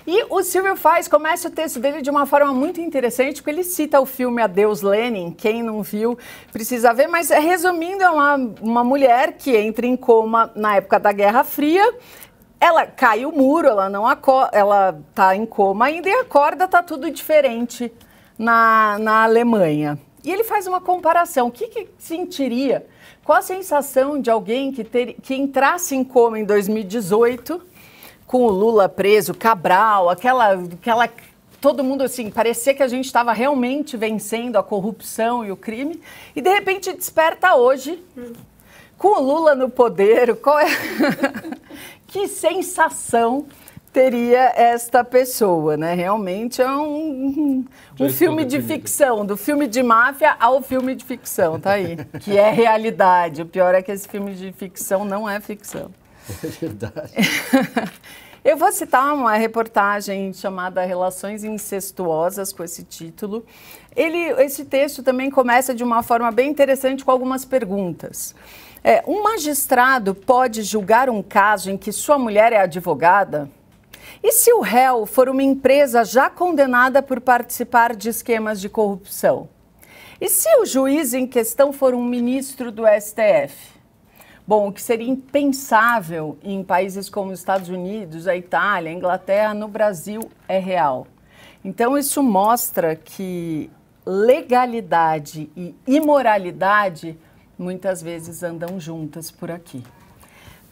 Speaker 25: E o Silvio faz, começa o texto dele de uma forma muito interessante, porque ele cita o filme Adeus Lenin, quem não viu precisa ver, mas é, resumindo, é uma, uma mulher que entra em coma na época da Guerra Fria, ela cai o muro, ela não acorda, ela tá em coma ainda e acorda, Está tudo diferente na, na Alemanha. E ele faz uma comparação. O que, que sentiria? Qual a sensação de alguém que, ter, que entrasse em coma em 2018 com o Lula preso, Cabral, aquela, aquela todo mundo assim, parecia que a gente estava realmente vencendo a corrupção e o crime, e de repente desperta hoje, com o Lula no poder, qual é... que sensação teria esta pessoa, né? Realmente é um, um, filme de ficção, do filme de máfia ao filme de ficção, tá aí. que é realidade. O pior é que esse filme de ficção não é ficção.
Speaker 15: É verdade.
Speaker 25: Eu vou citar uma reportagem chamada Relações Incestuosas, com esse título. Ele, esse texto também começa de uma forma bem interessante com algumas perguntas. É, um magistrado pode julgar um caso em que sua mulher é advogada? E se o réu for uma empresa já condenada por participar de esquemas de corrupção? E se o juiz em questão for um ministro do STF? Bom, o que seria impensável em países como os Estados Unidos, a Itália, a Inglaterra, no Brasil é real. Então, isso mostra que legalidade e imoralidade muitas vezes andam juntas por aqui.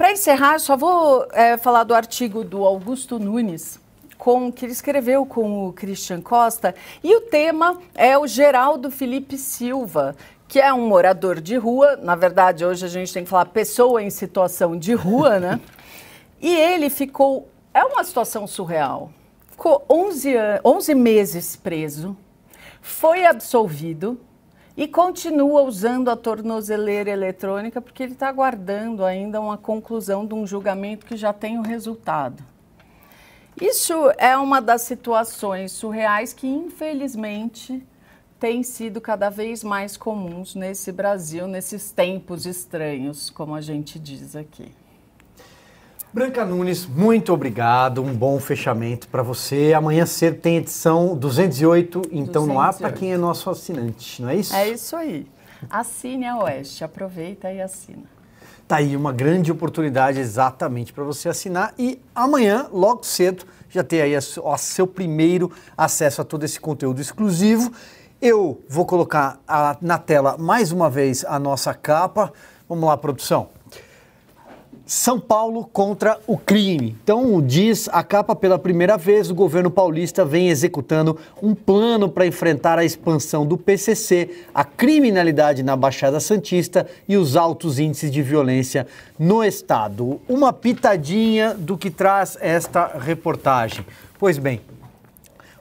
Speaker 25: Para encerrar, só vou é, falar do artigo do Augusto Nunes. Com, que ele escreveu com o Christian Costa, e o tema é o Geraldo Felipe Silva, que é um morador de rua. Na verdade, hoje a gente tem que falar pessoa em situação de rua, né? E ele ficou. É uma situação surreal. Ficou 11, 11 meses preso, foi absolvido, e continua usando a tornozeleira eletrônica porque ele está aguardando ainda uma conclusão de um julgamento que já tem o resultado. Isso é uma das situações surreais que, infelizmente, têm sido cada vez mais comuns nesse Brasil, nesses tempos estranhos, como a gente diz aqui.
Speaker 8: Branca Nunes, muito obrigado. Um bom fechamento para você. Amanhã cedo tem edição 208, então 208. há para quem é nosso assinante, não é isso? É
Speaker 25: isso aí. Assine a Oeste, aproveita e assina.
Speaker 8: Tá aí uma grande oportunidade exatamente para você assinar e amanhã, logo cedo, já tem aí o seu primeiro acesso a todo esse conteúdo exclusivo. Eu vou colocar a, na tela mais uma vez a nossa capa. Vamos lá, produção. São Paulo contra o crime. Então, diz a capa pela primeira vez, o governo paulista vem executando um plano para enfrentar a expansão do PCC, a criminalidade na Baixada Santista e os altos índices de violência no estado. Uma pitadinha do que traz esta reportagem. Pois bem,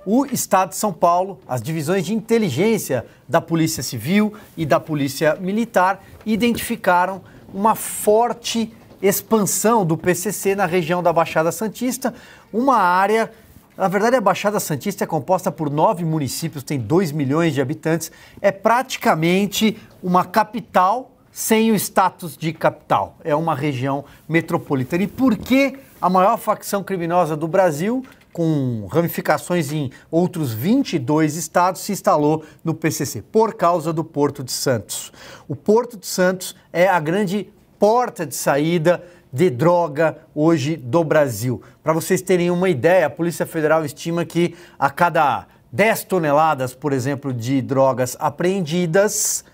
Speaker 8: o Estado de São Paulo, as divisões de inteligência da Polícia Civil e da Polícia Militar identificaram uma forte expansão do PCC na região da Baixada Santista, uma área na verdade, a Baixada Santista é composta por nove municípios, tem 2 milhões de habitantes, é praticamente uma capital sem o status de capital. É uma região metropolitana. E por que a maior facção criminosa do Brasil, com ramificações em outros 22 estados, se instalou no PCC? Por causa do Porto de Santos. O Porto de Santos é a grande porta de saída de droga hoje do Brasil. Para vocês terem uma ideia, a Polícia Federal estima que a cada 10 toneladas, por exemplo, de drogas apreendidas,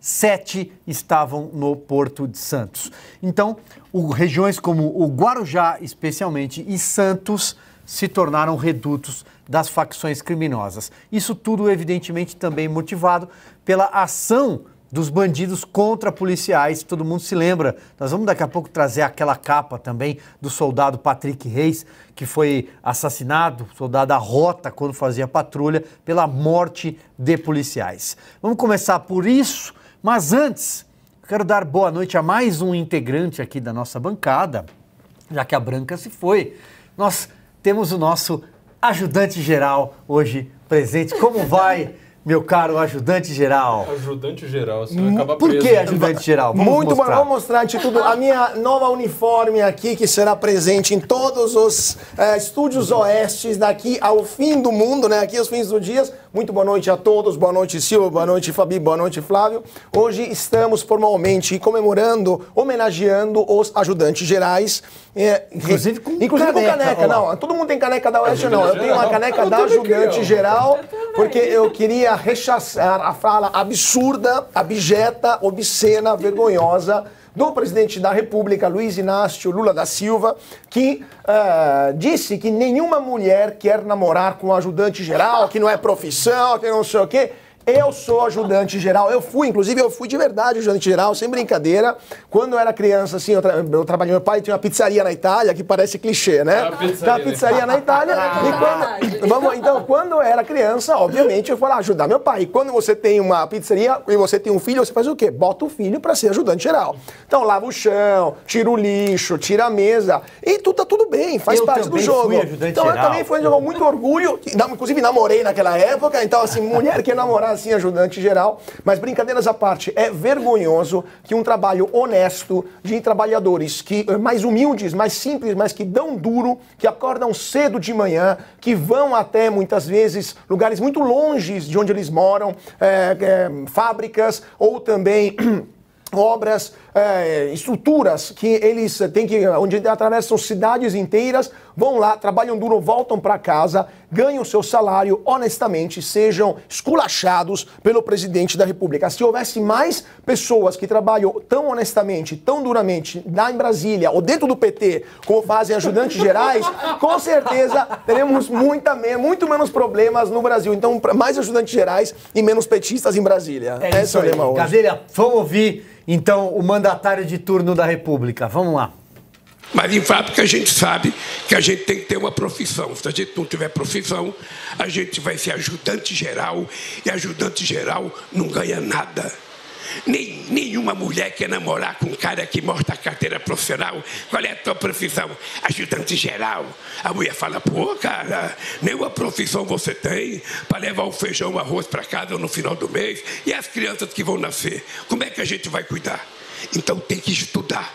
Speaker 8: sete estavam no Porto de Santos. Então, o, regiões como o Guarujá, especialmente, e Santos se tornaram redutos das facções criminosas. Isso tudo, evidentemente, também motivado pela ação dos bandidos contra policiais, todo mundo se lembra. Nós vamos daqui a pouco trazer aquela capa também do soldado Patrick Reis, que foi assassinado, soldado da rota quando fazia patrulha, pela morte de policiais. Vamos começar por isso, mas antes, quero dar boa noite a mais um integrante aqui da nossa bancada, já que a Branca se foi. Nós temos o nosso ajudante geral hoje presente. Como vai? meu caro ajudante geral.
Speaker 23: Ajudante geral, você vai hum, acabar preso. Por que ajudante
Speaker 8: geral? Vamos Muito mostrar. bom, vamos
Speaker 26: mostrar de tudo a minha nova uniforme aqui, que será presente em todos os é, estúdios oestes daqui ao fim do mundo, né? Aqui aos fins dos dias. Muito boa noite a todos, boa noite Silvio, boa noite Fabi, boa noite Flávio. Hoje estamos formalmente comemorando, homenageando os ajudantes gerais. É, inclusive com inclusive caneca. Com caneca. Não, todo mundo tem caneca da Oeste, não. Eu tenho uma caneca da ajudante geral, porque eu queria rechaçar a fala absurda, abjeta, obscena, vergonhosa do presidente da República, Luiz Inácio Lula da Silva, que uh, disse que nenhuma mulher quer namorar com um ajudante geral, que não é profissão, que não sei o quê. Eu sou ajudante geral. Eu fui, inclusive, eu fui de verdade ajudante geral, sem brincadeira. Quando eu era criança, assim, eu, tra eu trabalhei. Meu pai tinha uma pizzaria na Itália, que parece clichê, né? É uma pizzaria, tá pizzaria na Itália. Ah, e quando, vamos, então, quando eu era criança, obviamente, eu fui lá ajudar meu pai. E quando você tem uma pizzaria e você tem um filho, você faz o quê? Bota o filho para ser ajudante geral. Então, lava o chão, tira o lixo, tira a mesa. E tudo tá tudo bem, faz eu parte do jogo. então, geral. eu também fui, eu muito orgulho. Inclusive, namorei naquela época. Então, assim, mulher que namorada assim, ajudante geral. Mas brincadeiras à parte, é vergonhoso que um trabalho honesto de trabalhadores que eh, mais humildes, mais simples, mas que dão duro, que acordam cedo de manhã, que vão até muitas vezes lugares muito longe de onde eles moram, é, é, fábricas ou também obras é, estruturas que eles têm que. onde atravessam cidades inteiras, vão lá, trabalham duro, voltam para casa, ganham seu salário honestamente, sejam esculachados pelo presidente da República. Se houvesse mais pessoas que trabalham tão honestamente, tão duramente, lá em Brasília ou dentro do PT, como fazem ajudantes gerais, com certeza teremos muita, muito menos problemas no Brasil. Então, mais ajudantes gerais e menos petistas em Brasília. É, é isso aí. Brasília, vamos ouvir
Speaker 8: então o manda mandatário de turno da República. Vamos lá.
Speaker 12: Mas, em fábrica, a gente sabe que a gente tem que ter uma profissão. Se a gente não tiver profissão, a gente vai ser ajudante geral, e ajudante geral não ganha nada. Nem, nenhuma mulher quer namorar com um cara que mostra a carteira profissional. Qual é a tua profissão? Ajudante geral. A mulher fala, pô, cara, nenhuma profissão você tem para levar o feijão, o arroz para casa no final do mês. E as crianças que vão nascer, como é que a gente vai cuidar? Então tem que estudar.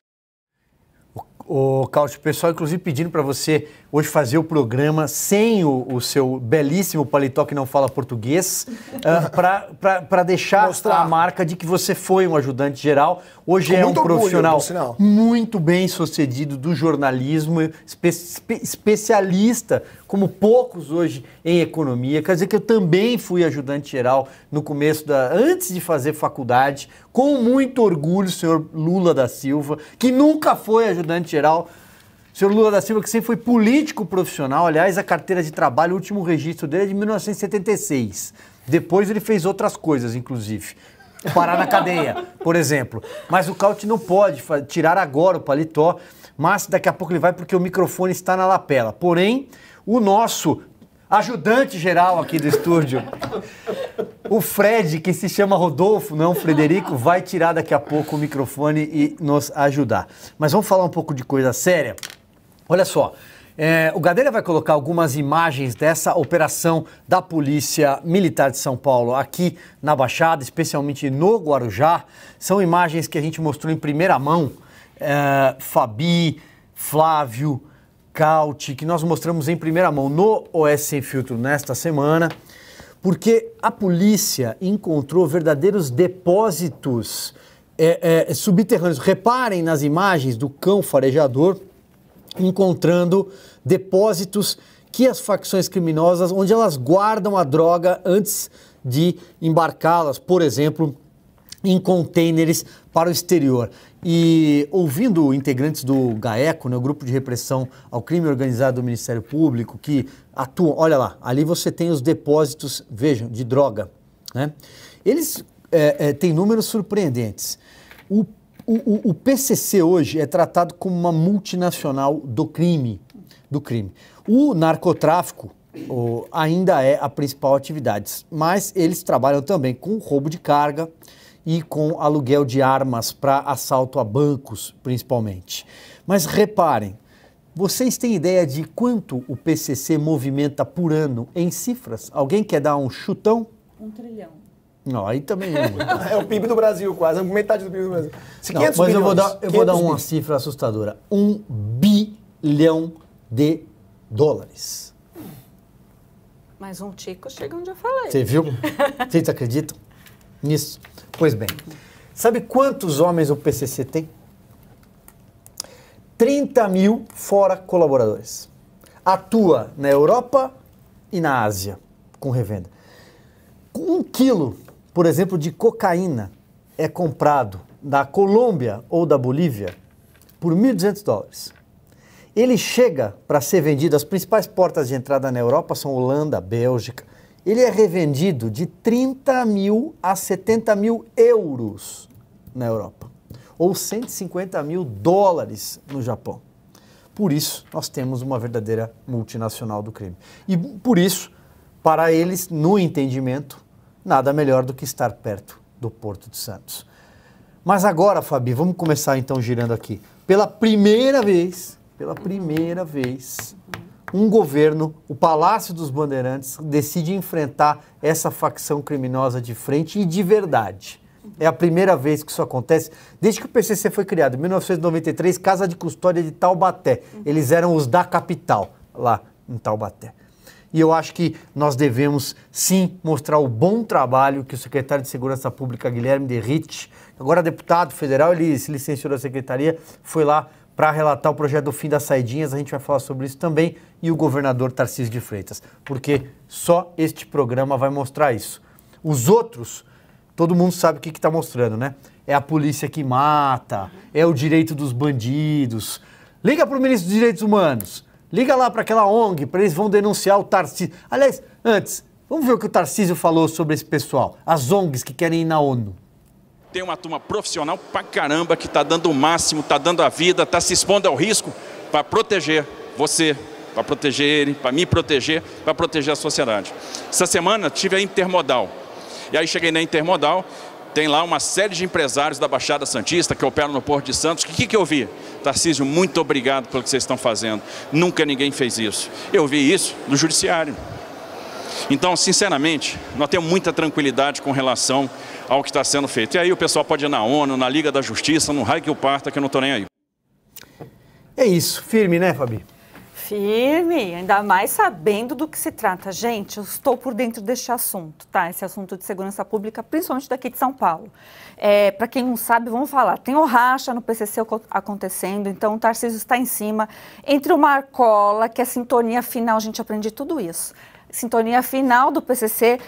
Speaker 8: O, o pessoal, inclusive pedindo para você hoje fazer o programa sem o, o seu belíssimo paletó que não fala português, uh, ah, para deixar Mostrar. a marca de que você foi um ajudante geral. Hoje Com é um profissional orgulho, muito bem sucedido do jornalismo, espe espe especialista, como poucos hoje, em economia. Quer dizer que eu também fui ajudante geral no começo da. antes de fazer faculdade, com muito orgulho, senhor Lula da Silva, que nunca foi ajudante geral senhor Lula da Silva, que sempre foi político profissional, aliás, a carteira de trabalho, o último registro dele é de 1976. Depois ele fez outras coisas, inclusive. Parar na cadeia, por exemplo. Mas o Cauti não pode tirar agora o paletó, mas daqui a pouco ele vai porque o microfone está na lapela. Porém, o nosso ajudante geral aqui do estúdio, o Fred, que se chama Rodolfo, não Frederico, vai tirar daqui a pouco o microfone e nos ajudar. Mas vamos falar um pouco de coisa séria. Olha só, é, o Gadeira vai colocar algumas imagens dessa operação da Polícia Militar de São Paulo aqui na Baixada, especialmente no Guarujá. São imagens que a gente mostrou em primeira mão. É, Fabi, Flávio, Cauti, que nós mostramos em primeira mão no OS Sem Filtro nesta semana, porque a polícia encontrou verdadeiros depósitos é, é subterrâneos. Reparem nas imagens do cão farejador encontrando depósitos que as facções criminosas, onde elas guardam a droga antes de embarcá-las, por exemplo, em contêineres para o exterior. E ouvindo integrantes do GAECO, né, o Grupo de Repressão ao Crime Organizado do Ministério Público, que atuam, olha lá, ali você tem os depósitos, vejam, de droga. Né? Eles é, é, têm números surpreendentes. O o, o, o, PCC hoje é tratado como uma multinacional do crime, do crime. O narcotráfico ainda é a principal atividade, mas eles trabalham também com roubo de carga e com aluguel de armas para assalto a bancos, principalmente. Mas reparem, vocês têm ideia de quanto o PCC movimenta por ano em cifras? Alguém quer dar um chutão? Um trilhão. Não, aí também é, é o PIB do Brasil, quase, é metade do PIB do Brasil. Se não, mas eu vou dar, eu vou dar uma cifra assustadora: um bilhão de dólares.
Speaker 24: Mas um tico chega onde eu falei. Você viu?
Speaker 8: Vocês acreditam nisso? Pois bem, sabe quantos homens o PCC tem? 30 mil fora colaboradores. Atua na Europa e na Ásia com revenda. Um quilo por exemplo, de cocaína é comprado da Colômbia ou da Bolívia por 1.200 dólares. Ele chega para ser vendido, as principais portas de entrada na Europa são Holanda, Bélgica. Ele é revendido de 30 mil a 70 mil euros na Europa, ou 150 mil dólares no Japão. Por isso, nós temos uma verdadeira multinacional do crime. E por isso, para eles, no entendimento, nada melhor do que estar perto do Porto de Santos. Mas agora, Fabi, vamos começar então girando aqui. Pela primeira vez, pela primeira vez, um governo, o Palácio dos Bandeirantes, decide enfrentar essa facção criminosa de frente e de verdade. É a primeira vez que isso acontece desde que o PCC foi criado, em 1993, Casa de Custódia de Taubaté. Eles eram os da capital lá em Taubaté e eu acho que nós devemos sim mostrar o bom trabalho que o secretário de Segurança Pública, Guilherme Derrit, agora deputado federal, ele se licenciou da secretaria, foi lá para relatar o projeto do fim das saidinhas, a gente vai falar sobre isso também, e o governador Tarcísio de Freitas, porque só este programa vai mostrar isso. Os outros, todo mundo sabe o que está mostrando, né? É a polícia que mata, é o direito dos bandidos. Liga para o ministro dos Direitos Humanos, Liga lá para aquela ONG, para eles vão denunciar o Tarcísio. Aliás, antes, vamos ver o que o Tarcísio falou sobre esse pessoal, as ONGs que querem ir na ONU.
Speaker 10: Tem uma turma profissional pra caramba que tá dando o máximo, tá dando a vida, tá se expondo ao risco para proteger você, para proteger ele, para me proteger, para proteger a sociedade. Essa semana tive a intermodal. E aí cheguei na intermodal tem lá uma série de empresários da Baixada Santista que operam no Porto de Santos. O que, que eu vi? Tarcísio, muito obrigado pelo que vocês estão fazendo. Nunca ninguém fez isso. Eu vi isso no Judiciário. Então, sinceramente, nós temos muita tranquilidade com relação ao que está sendo feito. E aí o pessoal pode ir na ONU, na Liga da Justiça, no raio que o parta, que eu não estou nem aí.
Speaker 8: É isso. Firme, né, Fabi?
Speaker 24: Firme, ainda mais sabendo do que se trata. Gente, eu estou por dentro deste assunto, tá? Esse assunto de segurança pública, principalmente daqui de São Paulo. É, Para quem não sabe, vamos falar. Tem o racha no PCC acontecendo, então o Tarcísio está em cima. Entre o Marcola, que é a sintonia final, a gente aprende tudo isso. Sintonia final do PCC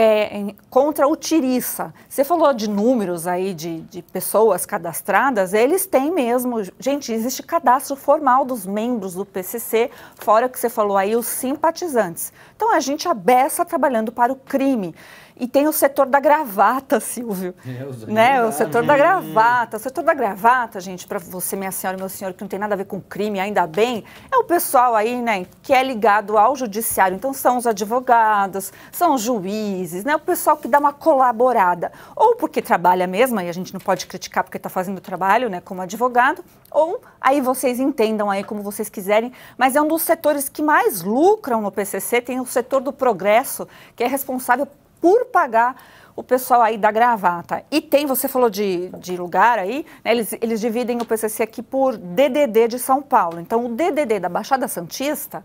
Speaker 24: é, contra o Tiriça. Você falou de números aí de, de, pessoas cadastradas, eles têm mesmo. Gente, existe cadastro formal dos membros do PCC, fora que você falou aí os simpatizantes. Então a gente abessa trabalhando para o crime. E tem o setor da gravata, Silvio. Deus é, né? Deus o setor Deus. da uhum. gravata. O setor da gravata, gente, para você, minha senhora e meu senhor, que não tem nada a ver com crime, ainda bem, é o pessoal aí, né, que é ligado ao judiciário. Então são os advogados, são os juízes, né? O pessoal que dá uma colaborada. Ou porque trabalha mesmo, e a gente não pode criticar porque está fazendo o trabalho, né, como advogado, ou aí vocês entendam aí como vocês quiserem, mas é um dos setores que mais lucram no PCC, tem o setor do progresso, que é responsável por pagar o pessoal aí da gravata. E tem, você falou de, de lugar aí, né, eles, eles dividem o PCC aqui por DDD de São Paulo. Então, o DDD da Baixada Santista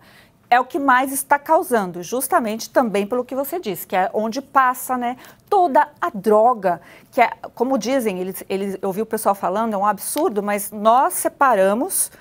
Speaker 24: é o que mais está causando, justamente também pelo que você disse, que é onde passa né, toda a droga, que é, como dizem, eles, eles, eu ouvi o pessoal falando, é um absurdo, mas nós separamos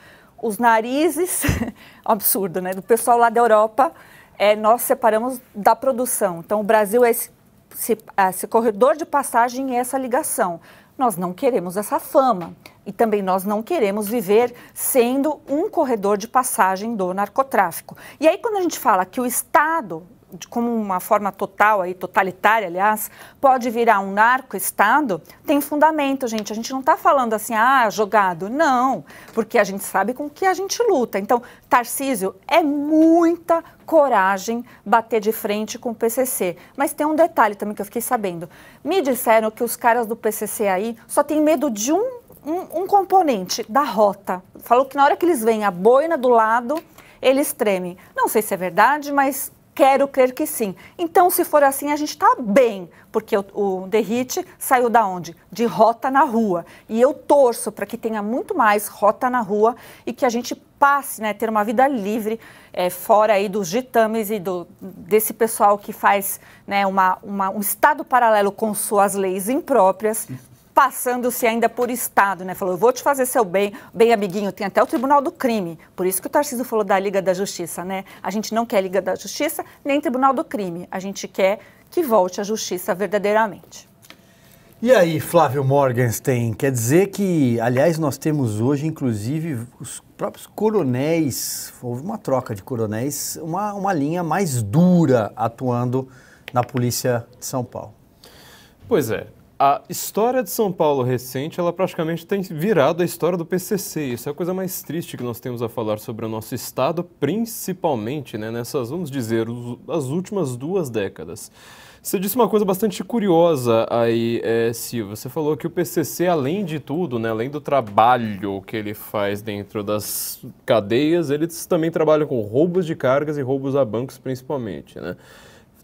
Speaker 24: os narizes, absurdo, né, do pessoal lá da Europa, é, nós separamos da produção. Então, o Brasil é esse, esse, é esse corredor de passagem e essa ligação. Nós não queremos essa fama e também nós não queremos viver sendo um corredor de passagem do narcotráfico. E aí, quando a gente fala que o Estado como uma forma total, aí, totalitária, aliás, pode virar um narco-estado, tem fundamento, gente. A gente não está falando assim, ah, jogado. Não, porque a gente sabe com que a gente luta. Então, Tarcísio, é muita coragem bater de frente com o PCC. Mas tem um detalhe também que eu fiquei sabendo. Me disseram que os caras do PCC aí só tem medo de um, um, um componente, da rota. Falou que na hora que eles veem a boina do lado, eles tremem. Não sei se é verdade, mas quero crer que sim. Então, se for assim, a gente está bem, porque o, o Derrite saiu da onde? De rota na rua. E eu torço para que tenha muito mais rota na rua e que a gente passe, né, ter uma vida livre, é, fora aí dos ditames e do, desse pessoal que faz né, uma, uma, um estado paralelo com suas leis impróprias, passando-se ainda por Estado, né? Falou, eu vou te fazer seu bem, bem amiguinho. Tem até o Tribunal do Crime. Por isso que o Tarcísio falou da Liga da Justiça, né? A gente não quer Liga da Justiça nem Tribunal do Crime. A gente quer que volte a justiça verdadeiramente.
Speaker 8: E aí, Flávio Morgenstein, quer dizer que, aliás, nós temos hoje, inclusive, os próprios coronéis, houve uma troca de coronéis, uma, uma linha mais dura atuando na Polícia de São Paulo.
Speaker 23: Pois é, a história de São Paulo recente, ela praticamente tem virado a história do PCC. Isso é a coisa mais triste que nós temos a falar sobre o nosso estado, principalmente né, nessas, vamos dizer, as últimas duas décadas. Você disse uma coisa bastante curiosa aí, é, Você falou que o PCC, além de tudo, né, além do trabalho que ele faz dentro das cadeias, ele também trabalha com roubos de cargas e roubos a bancos, principalmente, né?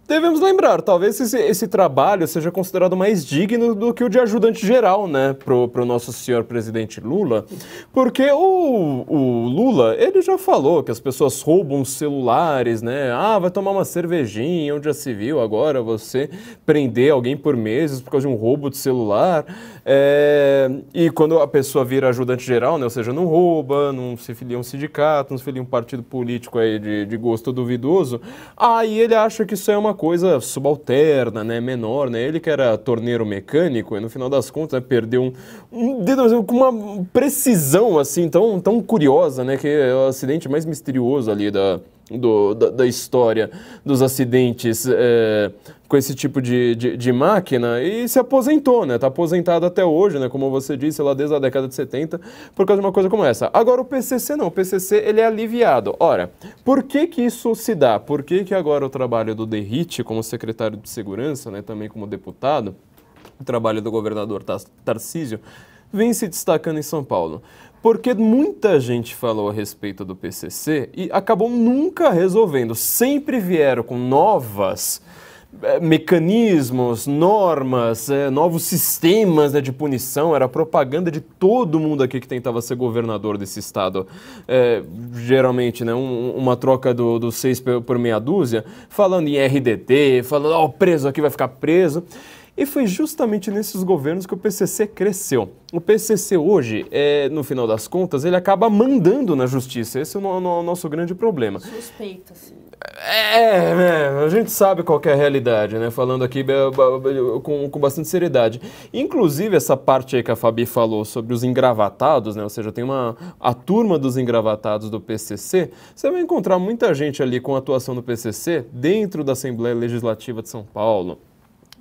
Speaker 23: Devemos lembrar, talvez esse, esse, trabalho seja considerado mais digno do que o de ajudante geral, né, pro, pro nosso senhor presidente Lula, porque o, o Lula, ele já falou que as pessoas roubam celulares, né, ah, vai tomar uma cervejinha, onde já se viu agora você prender alguém por meses por causa de um roubo de celular, é, e quando a pessoa vira ajudante geral, né, ou seja, não rouba, não se filia a um sindicato, não se filia a um partido político aí de, de gosto duvidoso, aí ele acha que isso é uma coisa subalterna, né, menor. Né? Ele que era torneiro mecânico e no final das contas né, perdeu um, um dedo com uma precisão assim tão, tão curiosa, né, que é o acidente mais misterioso ali da, do, da, da, história dos acidentes é, com esse tipo de, de, de, máquina e se aposentou, né? Está aposentado até hoje, né? Como você disse, lá desde a década de 70, por causa de uma coisa como essa. Agora, o PCC não. O PCC, ele é aliviado. Ora, por que que isso se dá? Por que que agora o trabalho do Derrite como secretário de Segurança, né? Também como deputado, o trabalho do governador Tarcísio, vem se destacando em São Paulo? porque muita gente falou a respeito do PCC e acabou nunca resolvendo. Sempre vieram com novas eh, mecanismos, normas, eh, novos sistemas né, de punição. Era propaganda de todo mundo aqui que tentava ser governador desse estado. Eh, geralmente, né, um, uma troca do, do seis por, meia dúzia, falando em RDT, falando, ó, oh, o preso aqui vai ficar preso. E foi justamente nesses governos que o PCC cresceu. O PCC hoje, é, no final das contas, ele acaba mandando na justiça. Esse é o, no, nosso grande problema.
Speaker 24: Suspeita, sim.
Speaker 23: É, é, a gente sabe qual é a realidade, né? Falando aqui com, com bastante seriedade. Inclusive, essa parte aí que a Fabi falou sobre os engravatados, né? Ou seja, tem uma a turma dos engravatados do PCC. Você vai encontrar muita gente ali com atuação do PCC dentro da Assembleia Legislativa de São Paulo,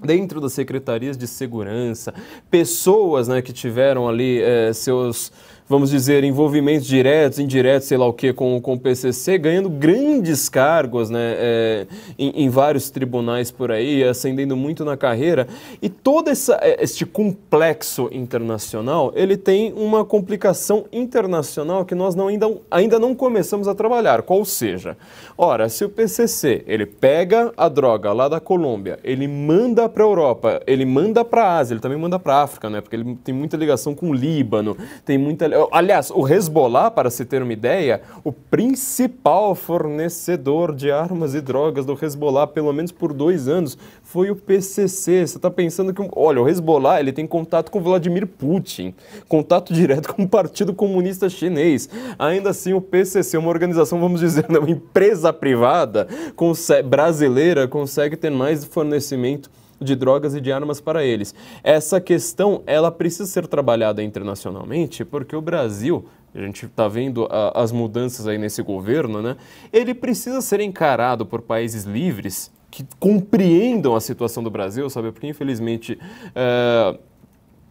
Speaker 23: dentro das secretarias de segurança, pessoas né, que tiveram ali é, seus vamos dizer, envolvimentos diretos, indiretos, sei lá o que, com, com o PCC, ganhando grandes cargos né, é, em, em, vários tribunais por aí, ascendendo muito na carreira. E todo essa, é, este complexo internacional, ele tem uma complicação internacional que nós não, ainda, ainda não começamos a trabalhar, qual seja. Ora, se o PCC, ele pega a droga lá da Colômbia, ele manda para a Europa, ele manda para a Ásia, ele também manda para a África, né, porque ele tem muita ligação com o Líbano, tem muita Aliás, o Hezbollah, para se ter uma ideia, o principal fornecedor de armas e drogas do Hezbollah, pelo menos por dois anos, foi o PCC. Você está pensando que, olha, o Hezbollah ele tem contato com Vladimir Putin, contato direto com o Partido Comunista Chinês. Ainda assim, o PCC, uma organização, vamos dizer, uma empresa privada consegue, brasileira, consegue ter mais fornecimento de drogas e de armas para eles. Essa questão ela precisa ser trabalhada internacionalmente porque o Brasil a gente está vendo a, as mudanças aí nesse governo, né? Ele precisa ser encarado por países livres que compreendam a situação do Brasil, sabe? Porque infelizmente eh,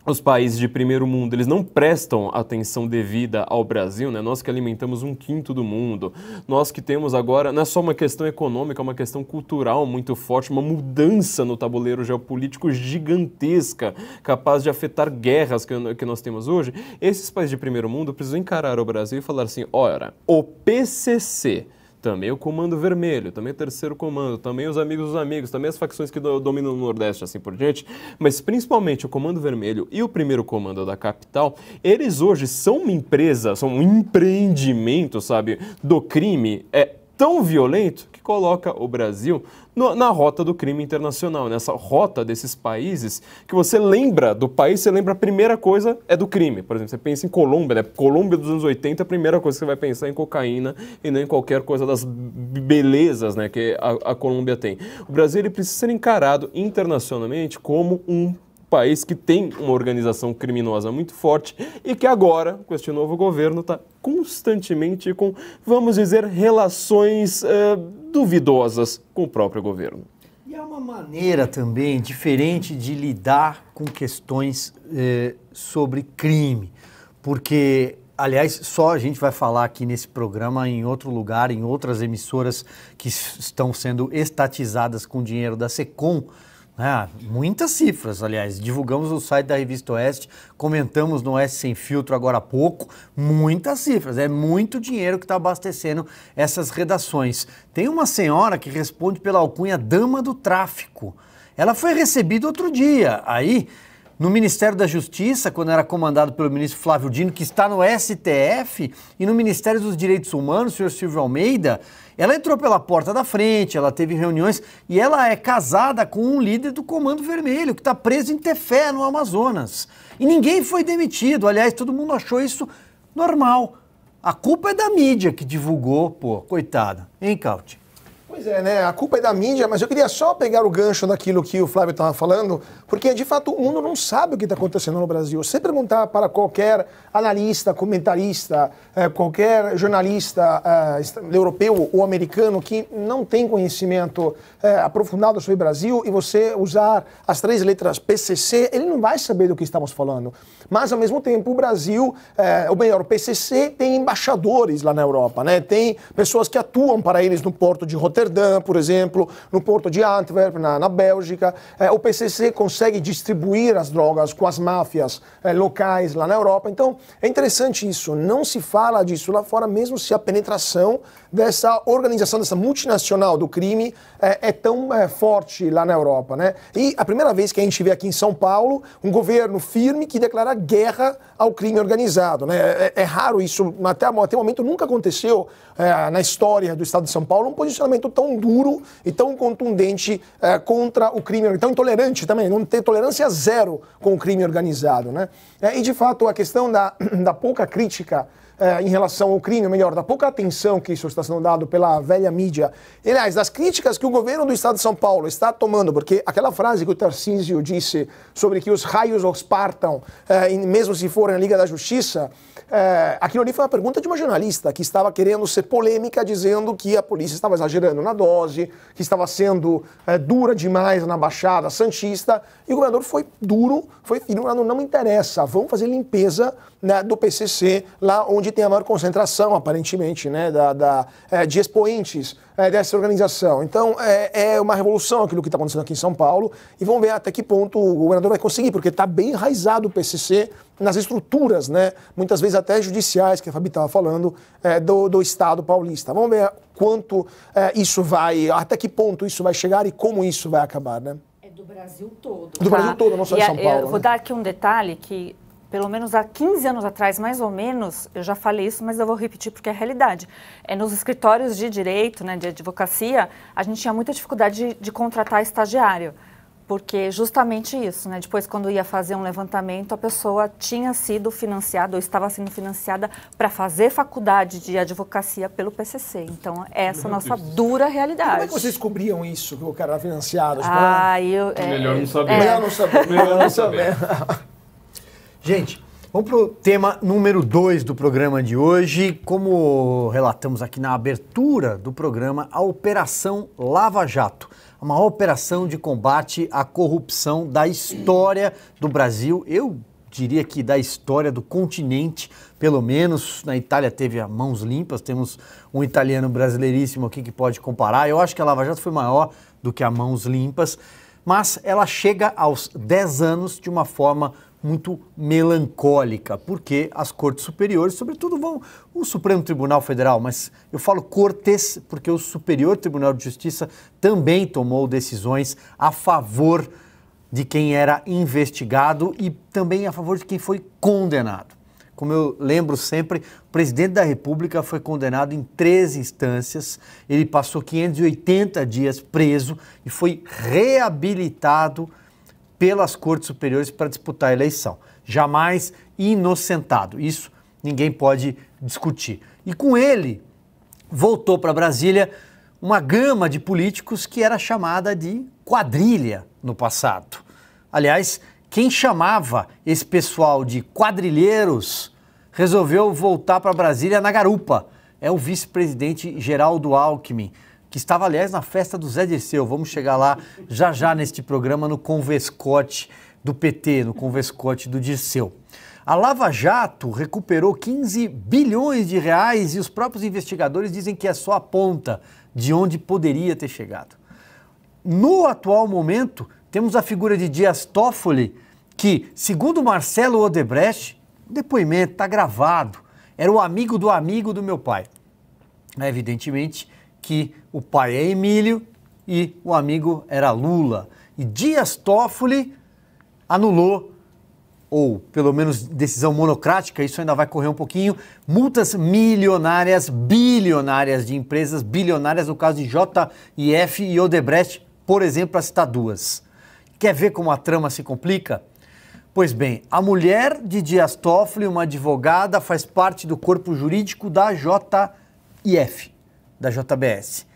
Speaker 23: os países de primeiro mundo eles não prestam atenção devida ao Brasil, né? Nós que alimentamos um quinto do mundo, nós que temos agora não é só uma questão econômica, é uma questão cultural muito forte, uma mudança no tabuleiro geopolítico gigantesca, capaz de afetar guerras que, que nós temos hoje. Esses países de primeiro mundo precisam encarar o Brasil e falar assim: ora, o PCC também o Comando Vermelho, também o Terceiro Comando, também os Amigos dos Amigos, também as facções que do, dominam o Nordeste, assim por diante, mas principalmente o Comando Vermelho e o Primeiro Comando da Capital, eles hoje são uma empresa, são um empreendimento, sabe, do crime, é tão violento coloca o Brasil no, na rota do crime internacional, nessa rota desses países que você lembra do país, você lembra a primeira coisa é do crime. Por exemplo, você pensa em Colômbia, né? Colômbia dos anos 80, a primeira coisa que você vai pensar é em cocaína e não em qualquer coisa das belezas né, que a, a Colômbia tem. O Brasil ele precisa ser encarado internacionalmente como um país que tem uma organização criminosa muito forte e que agora, com este novo governo, está constantemente com, vamos dizer, relações eh, duvidosas com o próprio governo. E há uma maneira
Speaker 8: também diferente de lidar com questões eh, sobre crime, porque Aliás, só a gente vai falar aqui nesse programa, em outro lugar, em outras emissoras que estão sendo estatizadas com dinheiro da SECOM, ah, muitas cifras, aliás. Divulgamos no site da Revista Oeste, comentamos no Oeste Sem Filtro agora há pouco. Muitas cifras, é muito dinheiro que está abastecendo essas redações. Tem uma senhora que responde pela alcunha Dama do Tráfico. Ela foi recebida outro dia. Aí no Ministério da Justiça, quando era comandado pelo ministro Flávio Dino, que está no STF, e no Ministério dos Direitos Humanos, o senhor Silvio Almeida, ela entrou pela porta da frente, ela teve reuniões e ela é casada com um líder do Comando Vermelho, que está preso em Tefé, no Amazonas. E ninguém foi demitido, aliás, todo mundo achou isso normal. A culpa é da mídia que divulgou, pô, coitada. Hein, Cauti?
Speaker 26: Pois é, né? A culpa é da mídia, mas eu queria só pegar o gancho daquilo que o Flávio estava falando, porque de fato o mundo não sabe o que está acontecendo no Brasil. Se perguntar para qualquer analista, comentarista, é, qualquer jornalista é, europeu ou americano que não tem conhecimento é, aprofundado sobre o Brasil e você usar as três letras PCC, ele não vai saber do que estamos falando. Mas ao mesmo tempo o Brasil, ou melhor, o PCC tem embaixadores lá na Europa, né? Tem pessoas que atuam para eles no porto de Rotterdam Amsterdã, por exemplo, no porto de Antwerp, na, na Bélgica. É, o PCC consegue distribuir as drogas com as máfias é, locais lá na Europa. Então, é interessante isso. Não se fala disso lá fora, mesmo se a penetração dessa organização, dessa multinacional do crime é, é tão é, forte lá na Europa, né? E a primeira vez que a gente vê aqui em São Paulo um governo firme que declara guerra ao crime organizado, né? É, é, é raro isso, até, até o momento nunca aconteceu é, na história do Estado de São Paulo um posicionamento tão duro e tão contundente é, contra o crime, tão intolerante também, não ter tolerância zero com o crime organizado, né? e de fato a questão da, da pouca crítica eh, em relação ao crime, ou melhor, da pouca atenção que isso está sendo dado pela velha mídia, e, aliás, das críticas que o governo do estado de São Paulo está tomando, porque aquela frase que o Tarcísio disse sobre que os raios os partam, é, eh, mesmo se forem a Liga da Justiça, é, aquilo ali foi uma pergunta de uma jornalista que estava querendo ser polêmica, dizendo que a polícia estava exagerando na dose, que estava sendo é, dura demais na Baixada Santista. E o governador foi duro, foi firme, não, não interessa, vamos fazer limpeza né, do PCC, lá onde tem a maior concentração, aparentemente, né, da, da é, de expoentes é, dessa organização. Então, é, é, uma revolução aquilo que está acontecendo aqui em São Paulo e vamos ver até que ponto o governador vai conseguir, porque está bem enraizado o PCC nas estruturas, né, muitas vezes até judiciais, que a Fabi estava falando, é, do, do Estado paulista. Vamos ver quanto é, isso vai, até que ponto isso vai chegar e como isso vai acabar, né? É
Speaker 24: do Brasil todo. Do tá? Brasil todo, não só de São Paulo. Eu né? vou dar aqui um detalhe que pelo menos há 15 anos atrás, mais ou menos, eu já falei isso, mas eu vou repetir porque é realidade. É, nos escritórios de direito, né, de advocacia, a gente tinha muita dificuldade de, de contratar estagiário, porque justamente isso, né, depois quando ia fazer um levantamento, a pessoa tinha sido financiada ou estava sendo financiada para fazer faculdade de advocacia pelo PCC. Então,
Speaker 26: essa é a nossa dura realidade. Como é que vocês cobriam isso, que o cara era financiado? Ah, eu, é, melhor não saber. É, melhor não saber. Melhor não saber. Gente, vamos para o
Speaker 8: tema número 2 do programa de hoje. Como relatamos aqui na abertura do programa, a Operação Lava Jato a maior operação de combate à corrupção da história do Brasil. Eu diria que da história do continente, pelo menos na Itália teve a mãos limpas, temos um italiano brasileiríssimo aqui que pode comparar. Eu acho que a Lava Jato foi maior do que a mãos limpas, mas ela chega aos 10 anos de uma forma muito melancólica, porque as cortes superiores, sobretudo vão o Supremo Tribunal Federal, mas eu falo cortes porque o Superior Tribunal de Justiça também tomou decisões a favor de quem era investigado e também a favor de quem foi condenado. Como eu lembro sempre, o presidente da República foi condenado em três instâncias. Ele passou 580 dias preso e foi reabilitado pelas cortes superiores para disputar a eleição. Jamais inocentado. Isso ninguém pode discutir. E com ele voltou para Brasília uma gama de políticos que era chamada de quadrilha no passado. Aliás, quem chamava esse pessoal de quadrilheiros resolveu voltar para Brasília na garupa. É o vice-presidente Geraldo Alckmin, que estava, aliás, na festa do Zé Dirceu. Vamos chegar lá já já neste programa no Convescote do PT, no Convescote do Dirceu. A Lava Jato recuperou 15 bilhões de reais e os próprios investigadores dizem que é só a ponta de onde poderia ter chegado. No atual momento, temos a figura de Dias Toffoli, que, segundo Marcelo Odebrecht, o depoimento está gravado, era o amigo do amigo do meu pai. Evidentemente, que o pai é Emílio e o amigo era Lula. E Dias Toffoli anulou, ou pelo menos decisão monocrática, isso ainda vai correr um pouquinho, multas milionárias, bilionárias de empresas bilionárias, no caso de JF e Odebrecht, por exemplo, para duas. Quer ver como a trama se complica? Pois bem, a mulher de Dias Toffoli, uma advogada, faz parte do corpo jurídico da JF da JBS.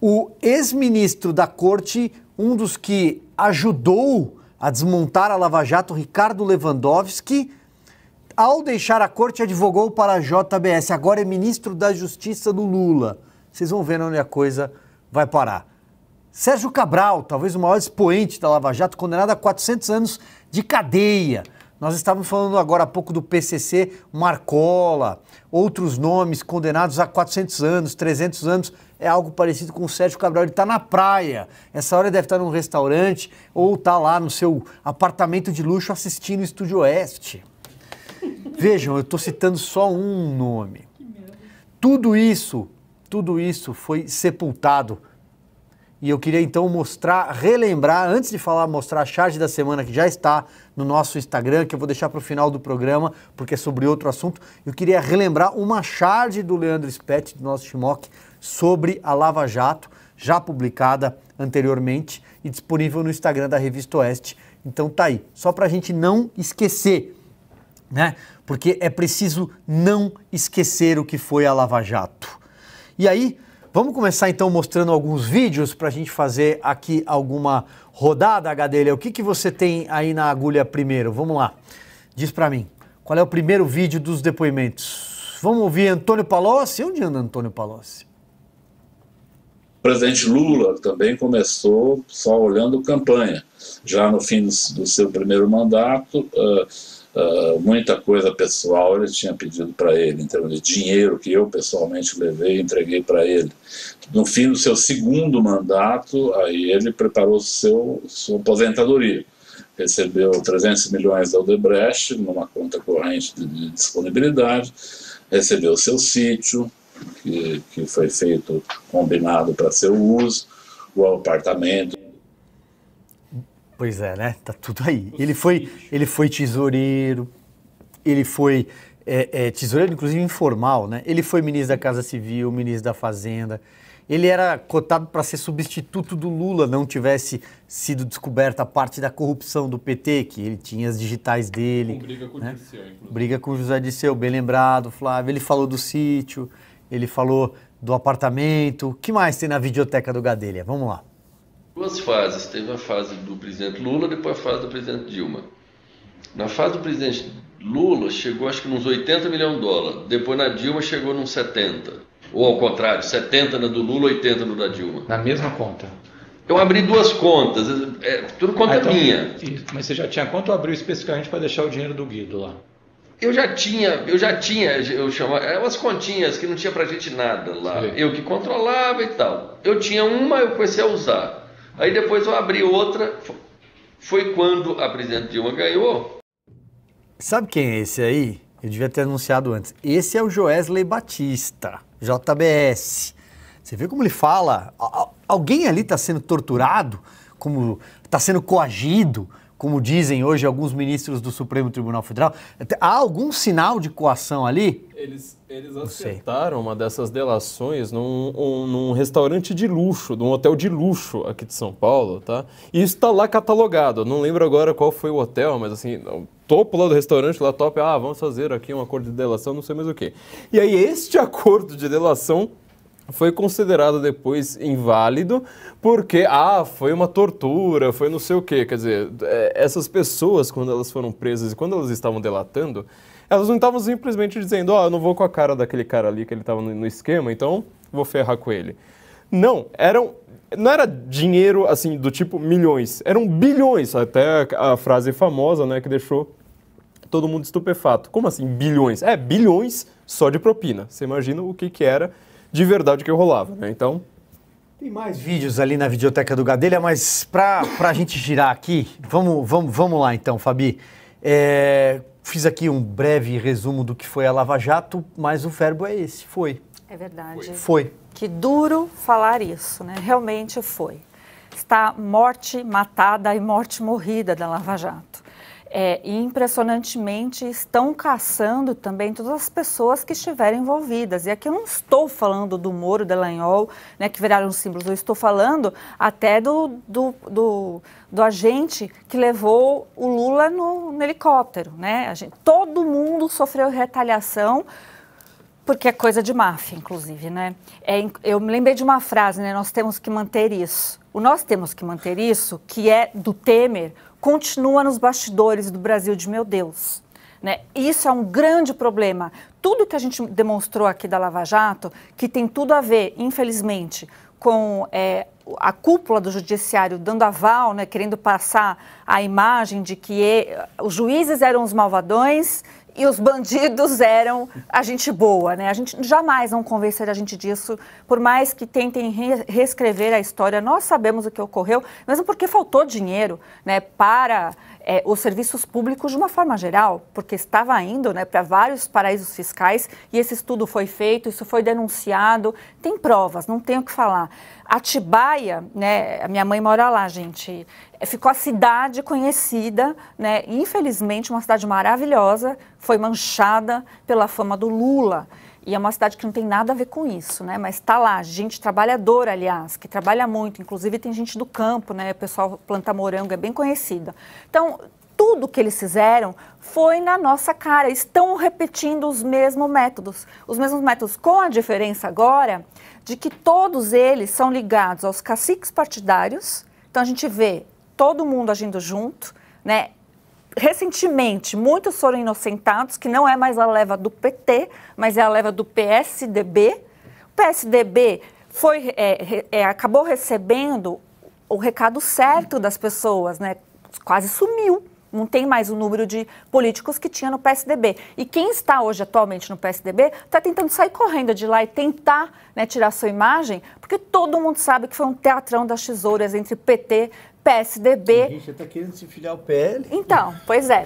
Speaker 8: O ex-ministro da corte, um dos que ajudou a desmontar a Lava Jato, Ricardo Lewandowski, ao deixar a corte, advogou para a JBS. Agora é ministro da Justiça do Lula. Vocês vão ver onde a coisa vai parar. Sérgio Cabral, talvez o maior expoente da Lava Jato, condenado a 400 anos de cadeia. Nós estávamos falando agora há pouco do PCC, Marcola, outros nomes condenados a 400 anos, 300 anos. É algo parecido com o Sérgio Cabral. Ele está na praia. Essa hora ele deve estar num restaurante ou está lá no seu apartamento de luxo assistindo o Estúdio Oeste. Vejam, eu estou citando só um nome. Tudo isso, tudo isso foi sepultado e eu queria então mostrar, relembrar, antes de falar, mostrar a charge da semana que já está no nosso Instagram, que eu vou deixar para o final do programa, porque é sobre outro assunto. Eu queria relembrar uma charge do Leandro Spett, do nosso Chimoc, sobre a Lava Jato, já publicada anteriormente e disponível no Instagram da Revista Oeste. Então tá aí, só para a gente não esquecer, né? Porque é preciso não esquecer o que foi a Lava Jato. E aí, Vamos começar então mostrando alguns vídeos para a gente fazer aqui alguma rodada, Gadelha. O que, que você tem aí na agulha primeiro? Vamos lá. Diz para mim, qual é o primeiro vídeo dos depoimentos? Vamos ouvir Antônio Palocci? Onde anda Antônio Palocci?
Speaker 10: O presidente Lula também começou só olhando campanha. Já no fim do, seu primeiro mandato, uh, Uh, muita coisa pessoal ele tinha pedido para ele, em termos de dinheiro que eu pessoalmente levei e entreguei para ele. No fim do seu segundo mandato, aí ele preparou seu sua aposentadoria. Recebeu 300 milhões da Odebrecht numa conta corrente de, de disponibilidade, recebeu seu sítio, que, que foi feito combinado para seu uso, o apartamento
Speaker 8: Pois é, né? Tá tudo aí. Ele foi, ele foi tesoureiro, ele foi é, é, tesoureiro, inclusive informal, né? Ele foi ministro da Casa Civil, ministro da Fazenda. Ele era cotado para ser substituto do Lula, não tivesse sido descoberta a parte da corrupção do PT, que ele tinha as digitais dele. Com briga com né? o Disseu, inclusive. Briga com o José Disseu, bem lembrado, Flávio. Ele falou do sítio, ele falou do apartamento. O que mais tem na videoteca do Gadelha? Vamos lá
Speaker 15: duas fases. Teve a fase do presidente Lula, depois a fase do presidente Dilma. Na fase do presidente Lula, chegou acho que nos 80 milhões de dólares. Depois na Dilma chegou nos 70. Ou ao contrário, 70 na do Lula, 80 no da Dilma. Na mesma conta. Eu abri duas contas, é, tudo conta ah, então, minha.
Speaker 14: Mas você já tinha conta ou abriu especificamente para deixar o dinheiro do Guido lá?
Speaker 15: Eu já tinha, eu já tinha, eu chamava, eram é umas continhas que não tinha pra gente nada lá. Sim. Eu que controlava e tal. Eu tinha uma, eu comecei a usar. Aí depois eu abri outra, foi quando a presidente Dilma ganhou.
Speaker 8: Sabe quem é esse aí? Eu devia ter anunciado antes. Esse é o Joesley Batista, JBS. Você vê como ele fala? Alguém ali está sendo torturado, como está sendo coagido, como dizem hoje alguns ministros do Supremo Tribunal Federal. Há algum sinal
Speaker 23: de coação ali? Eles, eles acertaram uma dessas delações num, um, num restaurante de luxo, num hotel de luxo aqui de São Paulo, tá? E isso está lá catalogado. Não lembro agora qual foi o hotel, mas assim, topo lá do restaurante, lá top, ah, vamos fazer aqui um acordo de delação, não sei mais o quê. E aí este acordo de delação foi considerado depois inválido porque, ah, foi uma tortura, foi não sei o quê. Quer dizer, é, essas pessoas, quando elas foram presas e quando elas estavam delatando, elas não estavam simplesmente dizendo, ó, oh, ah, eu não vou com a cara daquele cara ali que ele estava no esquema, então vou ferrar com ele. Não, eram não era dinheiro assim do tipo milhões, eram bilhões, até a frase famosa, né, que deixou todo mundo estupefato. Como assim bilhões? É, bilhões só de propina. Você imagina o que que era de verdade que eu rolava, né? Então. Tem mais vídeos ali na videoteca do Gadelha, mas para a gente girar
Speaker 8: aqui, vamos, vamos, vamos lá então, Fabi. É, fiz aqui um breve resumo do que foi a Lava Jato, mas o verbo é esse, foi.
Speaker 24: É verdade. Foi. foi. Que duro falar isso, né? Realmente foi. Está morte matada e morte morrida da Lava Jato. É, impressionantemente estão caçando também todas as pessoas que estiverem envolvidas. E aqui eu não estou falando do Moro, Delanhol, né, que viraram símbolos, eu estou falando até do, do, do, do agente que levou o Lula no, no helicóptero. Né? Gente, todo mundo sofreu retaliação porque é coisa de máfia, inclusive, né? É, eu me lembrei de uma frase, né? Nós temos que manter isso. O nós temos que manter isso, que é do Temer, continua nos bastidores do Brasil de meu Deus. Né? Isso é um grande problema. Tudo que a gente demonstrou aqui da Lava Jato, que tem tudo a ver, infelizmente, com é, a cúpula do judiciário dando aval, né, querendo passar a imagem de que eh, os juízes eram os malvadões, e os bandidos eram a gente boa, né? A gente jamais vão convencer a gente disso, por mais que tentem re reescrever a história. Nós sabemos o que ocorreu, mesmo porque faltou dinheiro, né, para é, os serviços públicos de uma forma geral, porque estava indo né, para vários paraísos fiscais e esse estudo foi feito, isso foi denunciado, tem provas, não tenho o que falar. Atibaia, né, a minha mãe mora lá, gente, é, ficou a cidade conhecida, né, infelizmente uma cidade maravilhosa, foi manchada pela fama do Lula. E é uma cidade que não tem nada a ver com isso, né? Mas está lá, gente trabalhadora, aliás, que trabalha muito. Inclusive tem gente do campo, né? O pessoal planta morango, é bem conhecida. Então, tudo que eles fizeram foi na nossa cara. Estão repetindo os mesmos métodos. Os mesmos métodos, com a diferença agora de que todos eles são ligados aos caciques partidários. Então a gente vê todo mundo agindo junto, né? recentemente, muitos foram inocentados, que não é mais a leva do PT, mas é a leva do PSDB. O PSDB foi, é, é, acabou recebendo o recado certo das pessoas, né? quase sumiu. Não tem mais o número de políticos que tinha no PSDB. E quem está hoje atualmente no PSDB está tentando sair correndo de lá e tentar né, tirar sua imagem, porque todo mundo sabe que foi um teatrão das tesouras entre PT, PSDB. Richa está querendo se filiar ao PL. Então, pois é.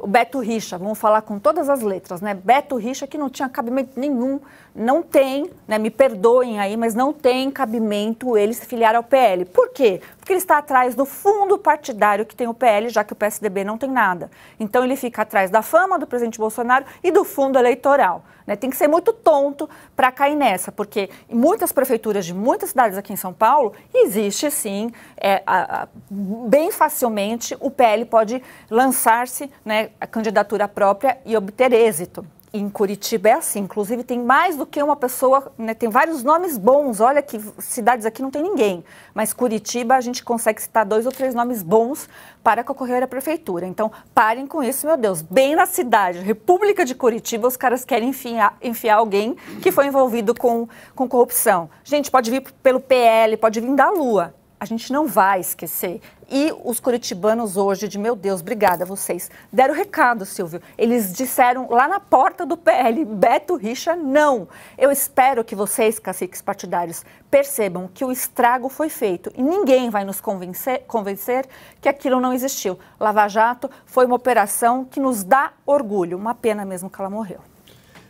Speaker 24: O Beto Richa, vamos falar com todas as letras, né? Beto Richa, que não tinha cabimento nenhum, não tem, né? Me perdoem aí, mas não tem cabimento ele se filiar ao PL. Por quê? Porque ele está atrás do fundo partidário que tem o PL, já que o PSDB não tem nada. Então ele fica atrás da fama do presidente Bolsonaro e do fundo eleitoral. Né? Tem que ser muito tonto para cair nessa, porque em muitas prefeituras de muitas cidades aqui em São Paulo existe sim, é, a, a, bem facilmente o PL pode lançar-se né, a candidatura própria e obter êxito em Curitiba é assim, inclusive tem mais do que uma pessoa, né, tem vários nomes bons. Olha que cidades aqui não tem ninguém, mas Curitiba a gente consegue citar dois ou três nomes bons para concorrer à prefeitura. Então parem com isso, meu Deus. Bem na cidade, República de Curitiba, os caras querem enfiar, enfiar alguém que foi envolvido com, com corrupção. Gente, pode vir pelo PL, pode vir da Lua a gente não vai esquecer. E os curitibanos hoje, de meu Deus, obrigada a vocês, deram o recado, Silvio. Eles disseram lá na porta do PL, Beto Richa, não. Eu espero que vocês, caciques partidários, percebam que o estrago foi feito e ninguém vai nos convencer, convencer que aquilo não existiu. Lava Jato foi uma operação que nos dá orgulho. Uma pena mesmo que ela morreu.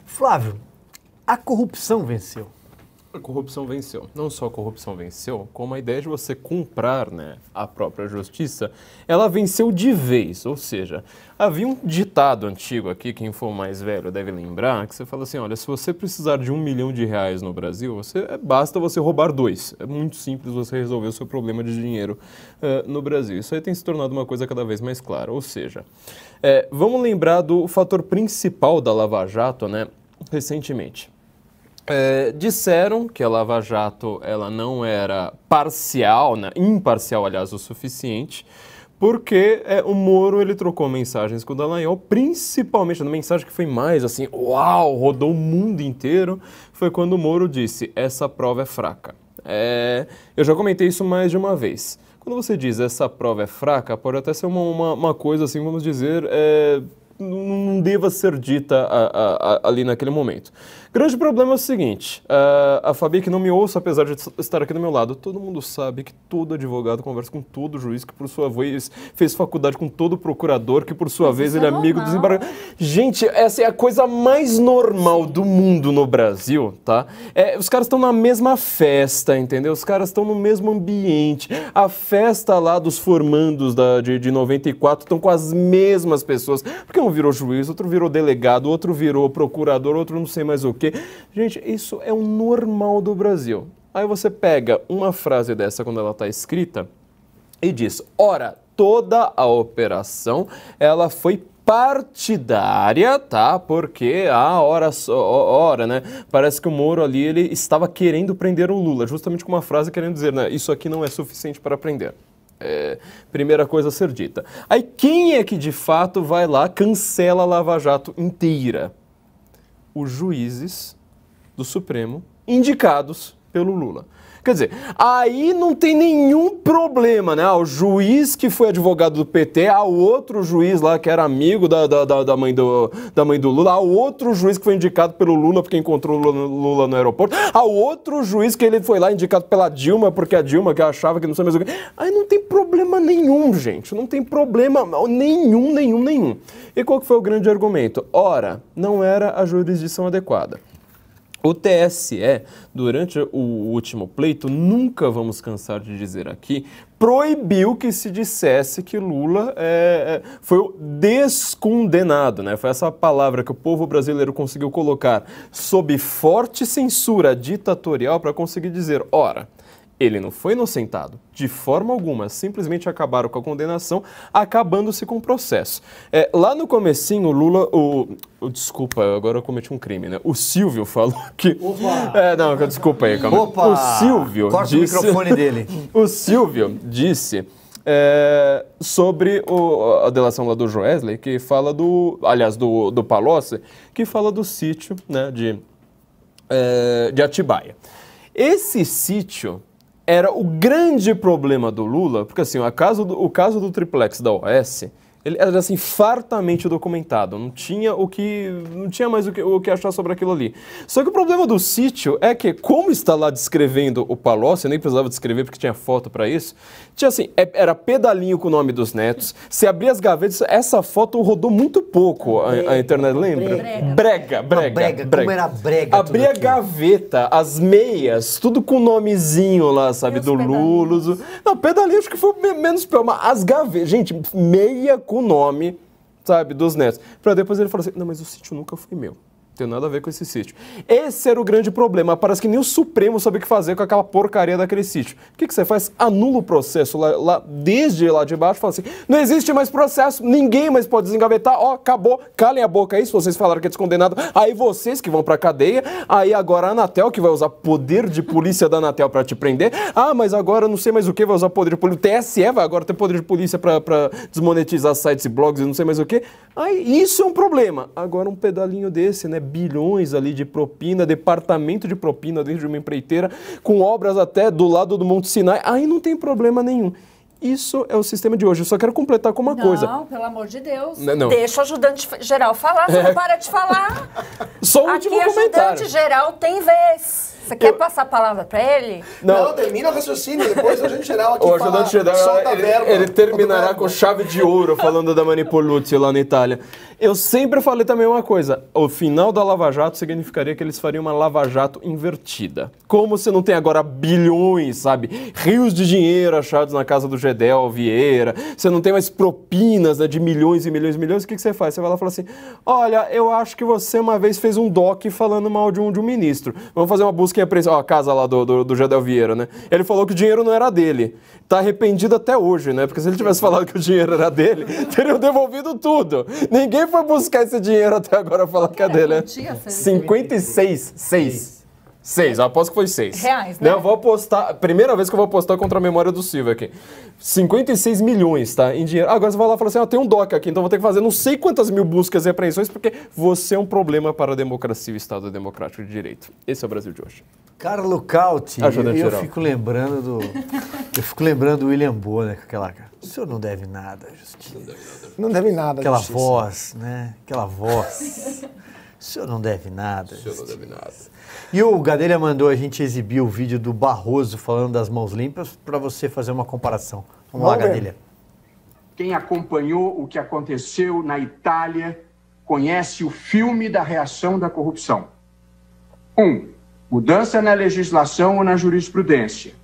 Speaker 8: Flávio, a corrupção venceu
Speaker 23: a corrupção venceu. Não só a corrupção venceu, como a ideia de você comprar né, a própria justiça, ela venceu de vez. Ou seja, havia um ditado antigo aqui, quem for mais velho deve lembrar, que você fala assim, olha, se você precisar de um milhão de reais no Brasil, você, basta você roubar dois. É muito simples você resolver o seu problema de dinheiro uh, no Brasil. Isso aí tem se tornado uma coisa cada vez mais clara. Ou seja, é, vamos lembrar do fator principal da Lava Jato né, recentemente é, disseram que a Lava Jato ela não era parcial, né, imparcial, aliás, o suficiente, porque é, o Moro ele trocou mensagens com o Dallagnol, principalmente na mensagem que foi mais assim, uau, rodou o mundo inteiro, foi quando o Moro disse, essa prova é fraca. É, eu já comentei isso mais de uma vez. Quando você diz essa prova é fraca, pode até ser uma, uma, uma coisa assim, vamos dizer, é, não deva ser dita a, a, a, ali naquele momento grande problema é o seguinte: eh, a Fabi que não me ouça, apesar de estar aqui do meu lado, todo mundo sabe que todo advogado conversa com todo juiz, que por sua vez fez faculdade com todo procurador, que por sua Mas vez ele é, é amigo do desembargador. Gente, essa é a coisa mais normal do mundo no Brasil, tá? É, os caras estão na mesma festa, entendeu? Os caras estão no mesmo ambiente. A festa lá dos formandos da, de, de 94 estão com as mesmas pessoas. Porque um virou juiz, outro virou delegado, outro virou procurador, outro não sei mais o quê. Gente, isso é o normal do Brasil. Aí você pega uma frase dessa quando ela está escrita e diz: ora, toda a operação ela foi partidária, tá? Porque a ah, hora, hora, né? Parece que o Moro ali ele estava querendo prender o Lula, justamente com uma frase querendo dizer, né? Isso aqui não é suficiente para prender. É, primeira coisa a ser dita. Aí quem é que de fato vai lá, cancela a Lava Jato inteira? os juízes do Supremo indicados pelo Lula. Quer dizer, aí não tem nenhum problema, né? o juiz que foi advogado do PT, ao outro juiz lá que era amigo da, da, da, da mãe, do, da mãe do Lula, ao outro juiz que foi indicado pelo Lula porque encontrou Lula, Lula no aeroporto, ao outro juiz que ele foi lá indicado pela Dilma porque a Dilma que achava que não sei mais o que. Aí não tem problema nenhum, gente. Não tem problema nenhum, nenhum, nenhum. E qual que foi o grande argumento? Ora, não era a jurisdição adequada. O TSE, é, durante o último pleito, nunca vamos cansar de dizer aqui, proibiu que se dissesse que Lula é, é, foi o descondenado, né? Foi essa palavra que o povo brasileiro conseguiu colocar sob forte censura ditatorial para conseguir dizer, ora, ele não foi inocentado, de forma alguma, simplesmente acabaram com a condenação, acabando-se com o processo. É, lá no comecinho, o Lula, o, Desculpa, agora eu cometi um crime, né? O Silvio falou que... Opa! É, não, desculpa aí, calma. Opa! O Silvio Corta disse, o microfone dele. o Silvio disse... É, sobre o, a delação lá do Joesley, que fala do. Aliás, do, do Palocci, que fala do sítio né, de, é, de Atibaia. Esse sítio era o grande problema do Lula, porque assim, caso do, o caso do triplex da OS ele era assim fartamente documentado, não tinha o que não tinha mais o que, o que achar sobre aquilo ali. Só que o problema do sítio é que como está lá descrevendo o Palócio, nem precisava descrever porque tinha foto para isso. Tinha assim, é, era pedalinho com o nome dos netos. Se abrir as gavetas, essa foto rodou muito pouco a, a, internet lembra? Brega, brega, brega. brega, brega. Como era brega Abria a aqui. gaveta, as meias, tudo com nomezinho lá, sabe, do Lulos. Não, pedalinho acho que foi menos pior, mas as gavetas, gente, meia com o nome, sabe, dos netos. Para depois ele falar assim: não, mas o sítio nunca foi meu. Tem nada a ver com esse sítio. Esse era o grande problema. Parece que nem o Supremo sabe o que fazer com aquela porcaria daquele sítio. O que, que você faz? Anula o processo lá, lá, desde lá de baixo, fala assim: não existe mais processo, ninguém mais pode desengavetar, ó, acabou, calem a boca aí, se vocês falaram que é descondenado, aí vocês que vão pra cadeia, aí agora a Anatel que vai usar poder de polícia da Anatel para te prender. Ah, mas agora não sei mais o que, vai usar poder de polícia. O TSE vai agora ter poder de polícia para desmonetizar sites e blogs e não sei mais o que. Aí isso é um problema. Agora um pedalinho desse, né? bilhões ali de propina, departamento de propina dentro de uma empreiteira, com obras até do lado do Monte Sinai, aí não tem problema nenhum. Isso é o sistema de hoje. Eu só quero completar com uma não, coisa. Não,
Speaker 24: pelo amor de Deus. Não, não. Deixa o ajudante geral falar, você é. não para de falar. Só um último comentário. ajudante geral tem vez. Você quer passar a palavra para ele?
Speaker 26: Não. não, termina o raciocínio, depois a gente geral aqui. O ajudante geral, ele, verba, ele
Speaker 23: terminará com chave de ouro falando da Manipoluzzi lá na Itália. Eu sempre falei também uma coisa: o final da Lava Jato significaria que eles fariam uma Lava Jato invertida. Como se não tem agora bilhões, sabe? Rios de dinheiro achados na casa do Gedel, Vieira, você não tem mais propinas né, de milhões e milhões e milhões, o que, que você faz? Você vai lá e fala assim: olha, eu acho que você uma vez fez um doc falando mal de um, de um ministro. Vamos fazer uma busca tinha preso Ó, a casa lá do, do, do Jadel Vieira, né? Ele falou que o dinheiro não era dele. Tá arrependido até hoje, né? Porque se ele tivesse falado que o dinheiro era dele, teriam devolvido tudo. Ninguém foi buscar esse dinheiro até agora falar que é, é dele, né? 56, 6. Seis, aposto que foi seis. Reais, né? Eu vou apostar, primeira vez que eu vou apostar contra a memória do Silva aqui. 56 milhões, tá? Em dinheiro. Agora você vai lá e fala assim, ah, tem um DOC aqui, então vou ter que fazer não sei quantas mil buscas e apreensões, porque você é um problema para a democracia e o Estado Democrático de Direito. Esse é o Brasil de hoje.
Speaker 8: Carlo Cauti, eu, eu fico lembrando do. eu fico lembrando do William Bonner com é aquela. O senhor não deve nada,
Speaker 2: Justiça. Não deve nada, Não deve nada, Aquela justiça. voz,
Speaker 8: né? Aquela voz. O senhor não deve nada. O senhor não deve nada. E o Gadelha mandou a gente exibir o vídeo do Barroso falando das mãos limpas para você fazer uma comparação. Vamos, Vamos lá, Gadelha.
Speaker 27: Quem acompanhou o que aconteceu na Itália conhece o filme da reação da corrupção. Um, mudança na legislação ou na jurisprudência.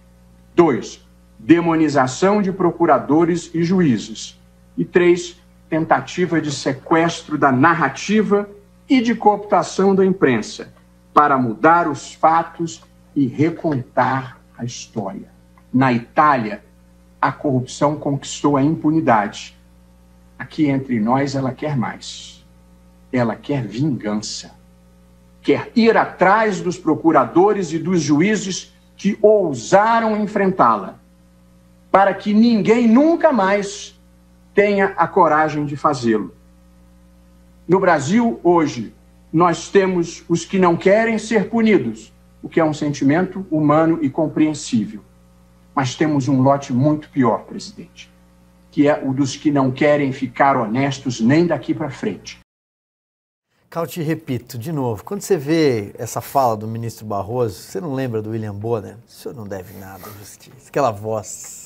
Speaker 27: Dois, demonização de procuradores e juízes. E três, tentativa de sequestro da narrativa e de cooptação da imprensa para mudar os fatos e recontar a história. Na Itália, a corrupção conquistou a impunidade. Aqui entre nós, ela quer mais. Ela quer vingança. Quer ir atrás dos procuradores e dos juízes que ousaram enfrentá-la, para que ninguém nunca mais tenha a coragem de fazê-lo. No Brasil, hoje, nós temos os que não querem ser punidos, o que é um sentimento humano e compreensível. Mas temos um lote muito pior, presidente, que é o dos que não querem ficar honestos nem daqui para frente. te repito
Speaker 8: de novo, quando você vê essa fala do ministro Barroso, você não lembra do William Bonner? O senhor não deve nada à justiça. Aquela voz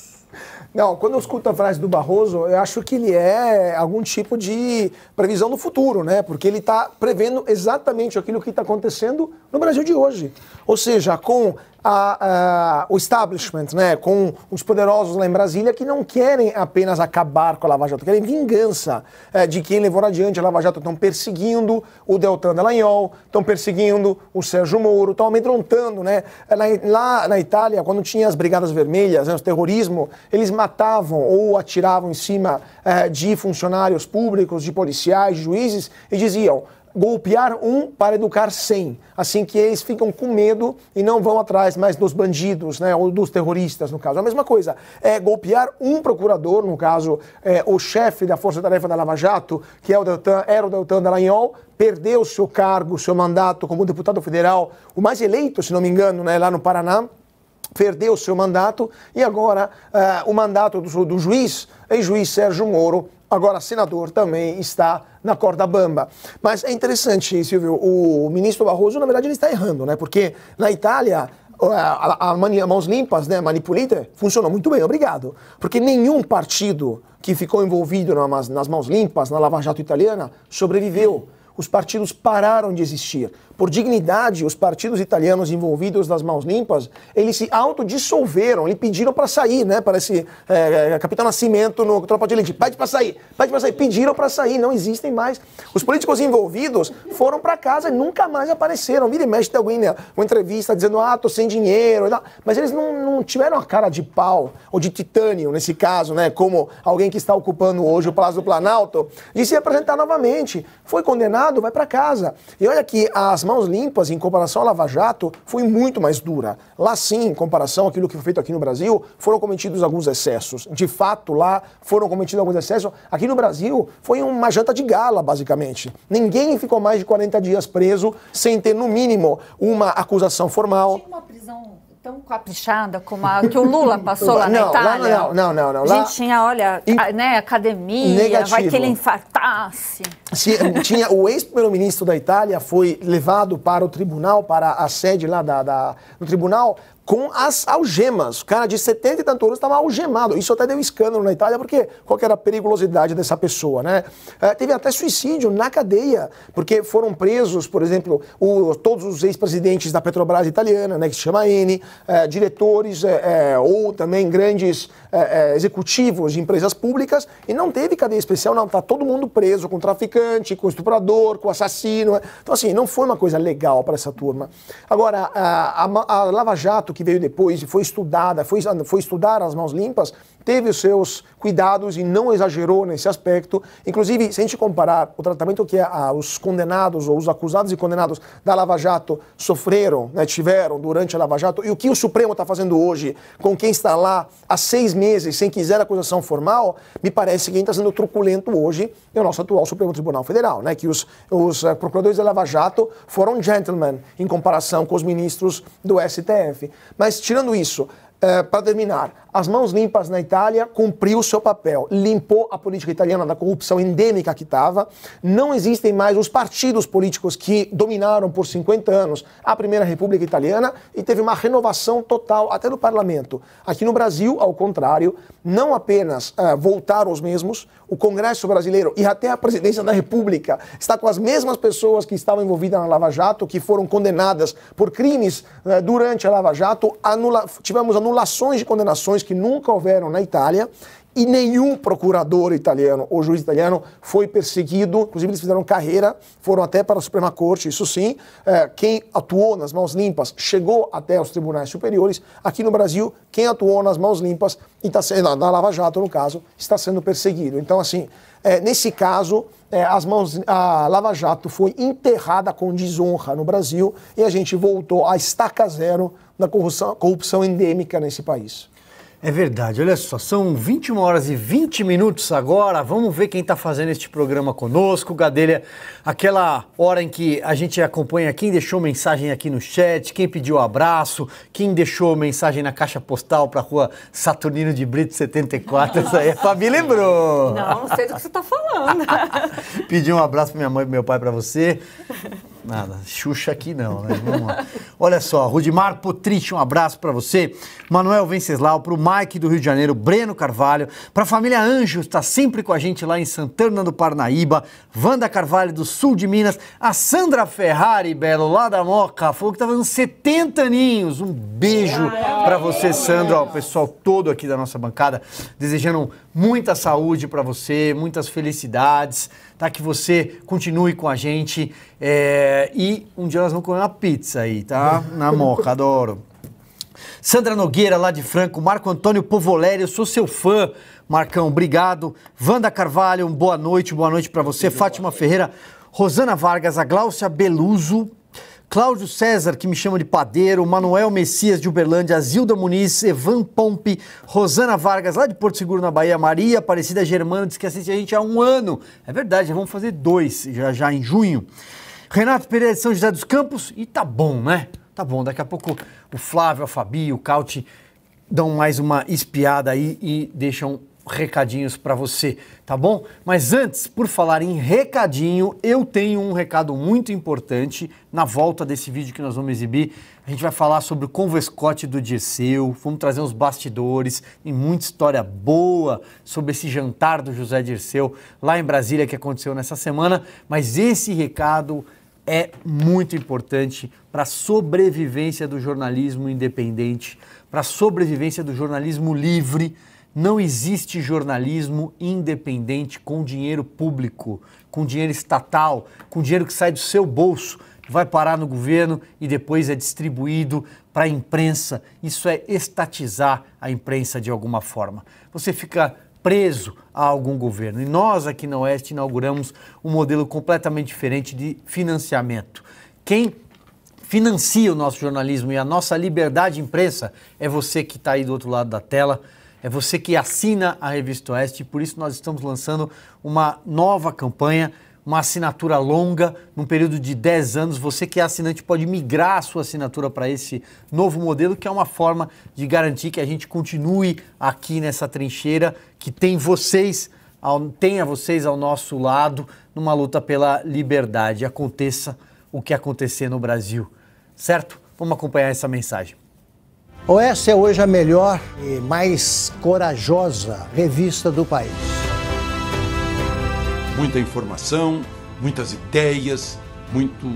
Speaker 26: não, quando eu escuto a frase do Barroso, eu acho que ele é algum tipo de previsão do futuro, né? Porque ele está prevendo exatamente aquilo que está acontecendo no Brasil de hoje. Ou seja, com a, a, o establishment, né, com os poderosos lá em Brasília, que não querem apenas acabar com a Lava Jato, querem vingança é, de quem levou adiante a Lava Jato. Estão perseguindo o Deltan Dallagnol, estão perseguindo o Sérgio Moro, estão amedrontando. Né? Lá, lá, na Itália, quando tinha as Brigadas Vermelhas, né, o terrorismo, eles matavam ou atiravam em cima é, de funcionários públicos, de policiais, de juízes, e diziam: golpear um para educar cem. Assim que eles ficam com medo e não vão atrás mais dos bandidos, né, ou dos terroristas, no caso. A mesma coisa, é golpear um procurador, no caso, é, o chefe da Força Tarefa da Lava Jato, que é o Deltan, era o Deltan Dallagnol, perdeu seu cargo, seu mandato como deputado federal, o mais eleito, se não me engano, né, lá no Paraná, perdeu seu mandato e agora uh, o mandato do, do juiz, ex-juiz Sérgio Moro, agora senador, também está na corda bamba. Mas é interessante, Silvio, o ministro Barroso, na verdade, ele está errando, né? Porque na Itália a, a, mãos limpas, né, manipulita funcionou muito bem, obrigado. Porque nenhum partido que ficou envolvido nas mãos limpas, na Lava Jato italiana, sobreviveu. Os partidos pararam de existir. Por dignidade, os partidos italianos envolvidos nas mãos limpas, eles se autodissolveram, eles pediram para sair, né? Parece é, é, Capitão Nascimento no Tropa de Elite. Pede para sair, pede para sair. Pediram para sair, não existem mais. Os políticos envolvidos foram para casa e nunca mais apareceram. Vira e mexe tem alguém, né? Uma entrevista dizendo, ah, tô sem dinheiro. Mas eles não, não tiveram a cara de pau, ou de titânio, nesse caso, né? Como alguém que está ocupando hoje o Palácio do Planalto, de se apresentar novamente. Foi condenado, vai para casa. E olha que as mãos limpas, em comparação à Lava Jato, foi muito mais dura. Lá sim, em comparação àquilo que foi feito aqui no Brasil, foram cometidos alguns excessos. De fato, lá foram cometidos alguns excessos. Aqui no Brasil, foi uma janta de gala, basicamente. Ninguém ficou mais de 40 dias preso sem ter, no mínimo, uma acusação formal. Tinha uma prisão
Speaker 24: tão caprichada como a que o Lula passou lá na Itália? Lá,
Speaker 26: não, não, não, não. A gente
Speaker 24: tinha, olha, in... a, né, academia, Negativo. vai que ele infartasse.
Speaker 26: Se, tinha, o ex-primeiro-ministro da Itália foi levado para o tribunal, para a sede lá da, da, do tribunal, com as algemas. O cara de 70 e tantos anos estava algemado. Isso até deu escândalo na Itália, porque qual era a periculosidade dessa pessoa, né? É, teve até suicídio na cadeia, porque foram presos, por exemplo, o, todos os ex-presidentes da Petrobras italiana, né, que se chama N, é, eh, diretores é, ou também grandes executivos de empresas públicas, e não teve cadeia especial, não. Está todo mundo preso com traficante, com estuprador, com assassino. Né? Então, assim, não foi uma coisa legal para essa turma. Agora, a, a, a Lava Jato, que veio depois e foi estudada, foi, foi estudar as mãos limpas, teve os seus cuidados e não exagerou nesse aspecto. Inclusive, se a gente comparar o tratamento que os condenados ou os acusados e condenados da Lava Jato sofreram, né, tiveram durante a Lava Jato e o que o Supremo está fazendo hoje com quem está lá há seis meses sem quiser acusação formal, me parece que está sendo truculento hoje é o nosso atual Supremo Tribunal Federal, né, que os, os eh, procuradores da Lava Jato foram gentlemen em comparação com os ministros do STF. Mas tirando isso, eh, para terminar, as mãos limpas na Itália cumpriu o seu papel, limpou a política italiana da corrupção endêmica que estava. Não existem mais os partidos políticos que dominaram por 50 anos a Primeira República Italiana e teve uma renovação total até no parlamento. Aqui no Brasil, ao contrário, não apenas uh, voltaram os mesmos, o Congresso brasileiro e até a Presidência da República está com as mesmas pessoas que estavam envolvidas na Lava Jato, que foram condenadas por crimes uh, durante a Lava Jato, anula tivemos anulações de condenações que nunca houveram na Itália e nenhum procurador italiano ou juiz italiano foi perseguido. Inclusive, eles fizeram carreira, foram até para a Suprema Corte, isso sim. É, quem atuou nas mãos limpas chegou até os tribunais superiores. Aqui no Brasil, quem atuou nas mãos limpas, e tá, na, na Lava Jato, no caso, está sendo perseguido. Então, assim, é, nesse caso, é, as mãos, a Lava Jato foi enterrada com desonra no Brasil e a gente voltou à estaca zero da corrupção, corrupção endêmica nesse país.
Speaker 8: É verdade, olha só, são 21 horas e 20 minutos agora. Vamos ver quem está fazendo este programa conosco. Gadelha, aquela hora em que a gente acompanha quem deixou mensagem aqui no chat, quem pediu abraço, quem deixou mensagem na caixa postal para a rua Saturnino de Brito 74. Nossa. Essa aí a Fabi lembrou. Não, não sei do que você
Speaker 24: está falando.
Speaker 8: pedi um abraço para minha mãe e meu pai para você. Nada, Xuxa aqui não, né? Vamos lá. Olha só, Rudimar Potrich, um abraço para você. Manuel Venceslau, para o Mike do Rio de Janeiro, Breno Carvalho, para a família Anjos, está sempre com a gente lá em Santana do Parnaíba, Wanda Carvalho do Sul de Minas, a Sandra Ferrari, Belo, lá da Moca, falou que tá fazendo 70 aninhos. Um beijo para você, Sandra, o pessoal todo aqui da nossa bancada, desejando muita saúde para você, muitas felicidades tá? Que você continue com a gente. É, e um dia nós vamos comer uma pizza aí, tá? Na moca, adoro. Sandra Nogueira, lá de Franco, Marco Antônio Povolério, eu sou seu fã, Marcão, obrigado. Wanda Carvalho, boa noite, boa noite para você. Fátima Ferreira, Rosana Vargas, a Gláucia Beluso, Cláudio César, que me chama de padeiro, Manuel Messias de Uberlândia, Azilda Muniz, Evan Pompe, Rosana Vargas, lá de Porto Seguro, na Bahia, Maria Aparecida Germano, diz que assiste a gente há um ano. É verdade, já vamos fazer dois, já, já em junho. Renato Pereira de São José dos Campos, e tá bom, né? Tá bom, daqui a pouco o Flávio, a Fabi, o Cauti dão mais uma espiada aí e deixam recadinhos para você, tá bom? Mas antes, por falar em recadinho, eu tenho um recado muito importante na volta desse vídeo que nós vamos exibir. A gente vai falar sobre o Convescote do Dirceu, vamos trazer uns bastidores, e muita história boa sobre esse jantar do José Dirceu lá em Brasília que aconteceu nessa semana, mas esse recado é muito importante para a sobrevivência do jornalismo independente, para a sobrevivência do jornalismo livre, não existe jornalismo independente com dinheiro público, com dinheiro estatal, com dinheiro que sai do seu bolso, vai parar no governo e depois é distribuído para a imprensa. Isso é estatizar a imprensa de alguma forma. Você fica preso a algum governo. E nós aqui na Oeste inauguramos um modelo completamente diferente de financiamento. Quem financia o nosso jornalismo e a nossa liberdade de imprensa é você que está aí do outro lado da tela. É você que assina a Revista Oeste, por isso nós estamos lançando uma nova campanha, uma assinatura longa, num período de 10 anos. Você que é assinante pode migrar a sua assinatura para esse novo modelo, que é uma forma de garantir que a gente continue aqui nessa trincheira, que tem vocês, ao, tenha vocês ao nosso lado numa luta pela liberdade. Aconteça o que acontecer no Brasil, certo? Vamos acompanhar essa mensagem. Ou essa é hoje
Speaker 5: a melhor e mais corajosa revista do país.
Speaker 16: Muita informação, muitas ideias, muito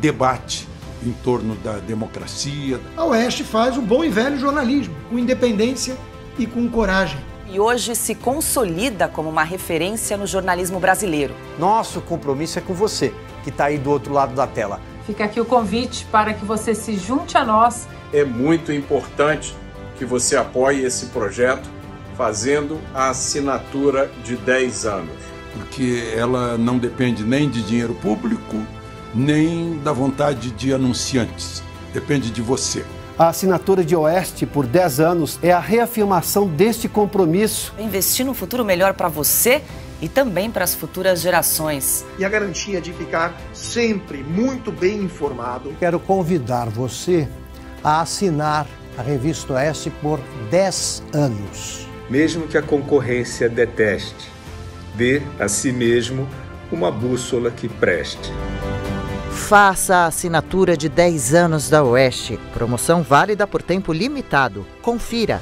Speaker 16: debate em torno da democracia.
Speaker 3: A Oeste faz o um bom e velho jornalismo, com independência
Speaker 1: e com coragem. E hoje se consolida como uma referência no jornalismo brasileiro. Nosso compromisso é com você, que está aí do outro lado da tela.
Speaker 13: Fica aqui o convite para que você se junte a nós. É
Speaker 27: muito importante que você apoie esse projeto fazendo a assinatura de 10 anos.
Speaker 16: Porque ela não depende nem de dinheiro público, nem da vontade de anunciantes. Depende de você.
Speaker 4: A assinatura de Oeste por 10 anos é a reafirmação deste compromisso. Investir num futuro melhor para você
Speaker 1: e também para as futuras gerações. E a garantia de ficar
Speaker 5: sempre muito bem informado. Quero convidar você a assinar a Revista Oeste por 10 anos.
Speaker 10: Mesmo que a concorrência deteste, dê a si mesmo uma bússola que preste.
Speaker 5: Faça
Speaker 6: a assinatura de 10 anos da Oeste. Promoção válida por tempo limitado. Confira.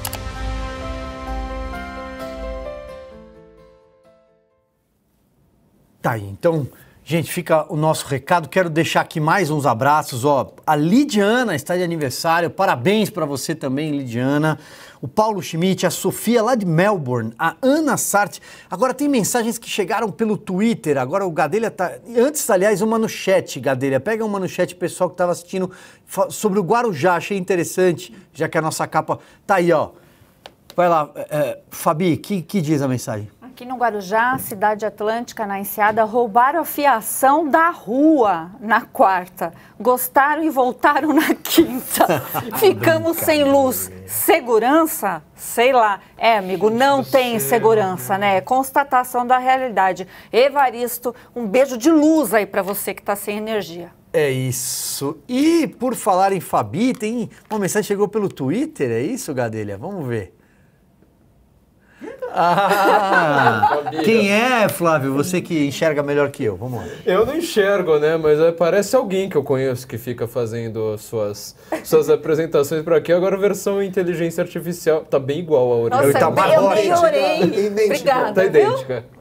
Speaker 8: Tá aí, então, gente, fica o nosso recado. Quero deixar aqui mais uns abraços. Ó, a Lidiana está de aniversário. Parabéns para você também, Lidiana. O Paulo Schmidt, a Sofia lá de Melbourne, a Ana Sartre. Agora tem mensagens que chegaram pelo Twitter. Agora o Gadelha tá. Antes, aliás, uma no chat, Gadelha. Pega uma no chat, pessoal que estava assistindo sobre o Guarujá. Achei interessante, já que a nossa capa tá aí, ó. Vai lá, é, é Fabi, que, que diz a mensagem?
Speaker 24: Aqui no Guarujá, cidade atlântica, na Enseada, roubaram a fiação da rua na quarta. Gostaram e voltaram na quinta.
Speaker 18: Ficamos sem
Speaker 24: luz. Segurança? Sei lá. É, amigo, não tem segurança, né? né? É constatação da realidade. Evaristo, um beijo de luz aí para você que está sem energia.
Speaker 19: É
Speaker 8: isso. E por falar em Fabi, tem uma mensagem chegou pelo Twitter, é isso, Gadelha? Vamos ver.
Speaker 23: Ah, quem
Speaker 8: é, Flávio? Você que enxerga melhor que eu. Vamos lá.
Speaker 23: Eu não enxergo, né? Mas é, parece alguém que eu conheço que fica fazendo suas, suas apresentações por aqui. Agora, a versão inteligência artificial tá bem igual a original. Nossa, tá eu, eu melhorei. Obrigada. Tá idêntica. Viu?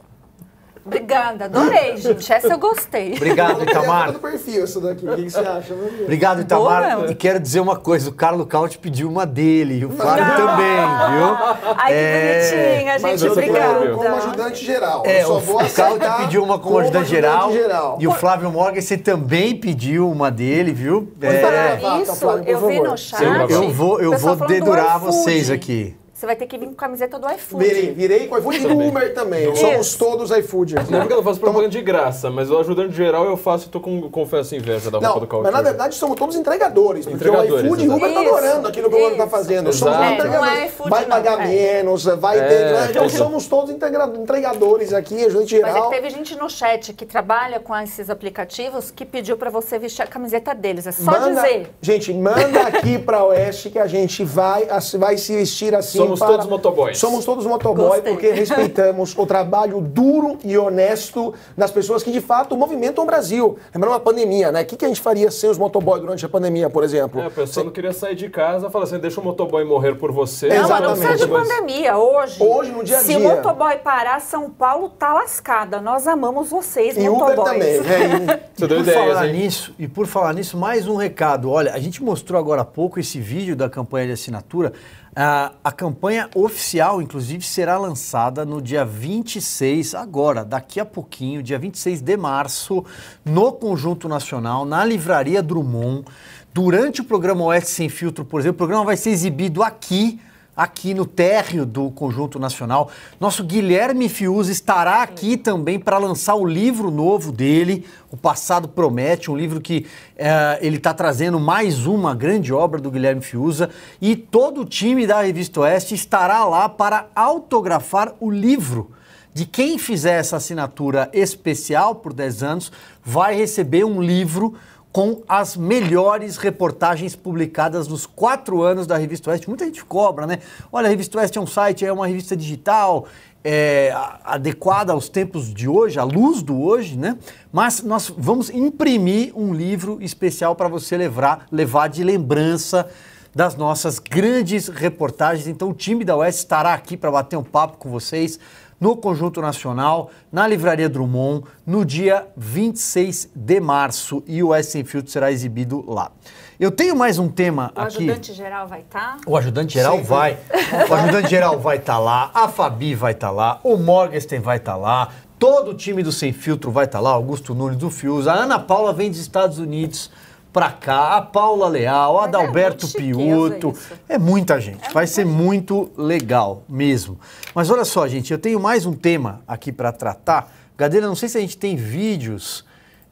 Speaker 24: Obrigada, adorei, gente. Essa eu gostei. Obrigado, tá
Speaker 23: Itamar. do
Speaker 26: perfil isso daqui. O que você acha? Obrigado, Itamar. Boa. E
Speaker 8: quero dizer uma coisa: o Carlos Count pediu uma dele, e o Flávio Não. Ah! também, viu? Ai, que é... bonitinha, gente. Mas obrigada. Como
Speaker 26: ajudante geral. É, eu só vou o Count pediu uma como, ajudante, geral, geral, E o
Speaker 8: Flávio Morgan, você também pediu uma dele, viu? é...
Speaker 26: isso, eu vi no chat.
Speaker 8: Eu vou, eu vou dedurar
Speaker 24: vocês aqui. Você vai ter que vir com camiseta do iFood. Virei, virei com iFood e do Uber também.
Speaker 26: Somos todos iFood.
Speaker 23: Não é porque eu não faço então, propaganda de graça, mas o ajudante geral eu faço e tô com, confesso, inveja da não, roupa do Couch. Mas na
Speaker 26: verdade somos todos entregadores, entregadores o iFood e o Uber estão tá adorando aqui no que o Uber tá fazendo. Exato. Somos é, entregadores. É vai pagar é. menos, é. vai ter. É, né? Então assim, somos todos entregadores aqui, ajudante é geral. Mas
Speaker 24: teve gente no chat que trabalha com esses aplicativos que pediu para você vestir a camiseta deles. É só manda, dizer.
Speaker 26: Gente, manda aqui pra Oeste que a gente vai, vai se vestir assim. Só Somos para... todos motoboys. Somos todos motoboys porque respeitamos o trabalho duro e honesto das pessoas que de fato movimentam o Brasil. Lembrando uma pandemia, né? O que, a gente faria
Speaker 23: sem os motoboys durante a pandemia, por exemplo? É, a pessoa não queria sair de casa, fala assim, deixa o motoboy morrer por você. Não, Exatamente. não precisa de
Speaker 24: pandemia. Hoje, Hoje no dia a dia. se o motoboy parar, São Paulo tá lascada. Nós amamos vocês, e motoboys. Uber também.
Speaker 23: É, e... Você deu por ideias, falar hein? nisso, e por
Speaker 8: falar nisso, mais um recado. Olha, a gente mostrou agora há pouco esse vídeo da campanha de assinatura. A, a campanha oficial, inclusive, será lançada no dia 26, agora, daqui a pouquinho, dia 26 de março, no Conjunto Nacional, na Livraria Drummond. Durante o programa Oeste Sem Filtro, por exemplo, o programa vai ser exibido aqui aqui no térreo do Conjunto Nacional. Nosso Guilherme Fiuza estará aqui também para lançar o livro novo dele, O Passado Promete, um livro que eh, ele está trazendo mais uma grande obra do Guilherme Fiuza. E todo o time da Revista Oeste estará lá para autografar o livro. De quem fizer essa assinatura especial por 10 anos, vai receber um livro com as melhores reportagens publicadas nos quatro anos da Revista Oeste. Muita gente cobra, né? Olha, a Revista Oeste é um site, é uma revista digital, é, adequada aos tempos de hoje, à luz do hoje, né? Mas nós vamos imprimir um livro especial para você levar, levar de lembrança das nossas grandes reportagens. Então, o time da Oeste estará aqui para bater um papo com vocês no Conjunto Nacional, na Livraria Drummond, no dia 26 de março. E o S Sem Filtro será exibido lá. Eu tenho mais um tema o aqui. O ajudante
Speaker 24: geral vai estar? Tá? O
Speaker 8: ajudante geral Sim. vai. O ajudante geral vai estar tá lá, a Fabi vai estar tá lá, o Morgenstern vai estar tá lá, todo o time do Sem Filtro vai estar tá lá, Augusto Nunes do Fius, a Ana Paula vem dos Estados Unidos para cá, a Paula Leal, a é Adalberto é Piuto. É muita gente. É Vai ser gente. muito legal mesmo. Mas olha só, gente, eu tenho mais um tema aqui para tratar. Gadeira, não sei se a gente tem vídeos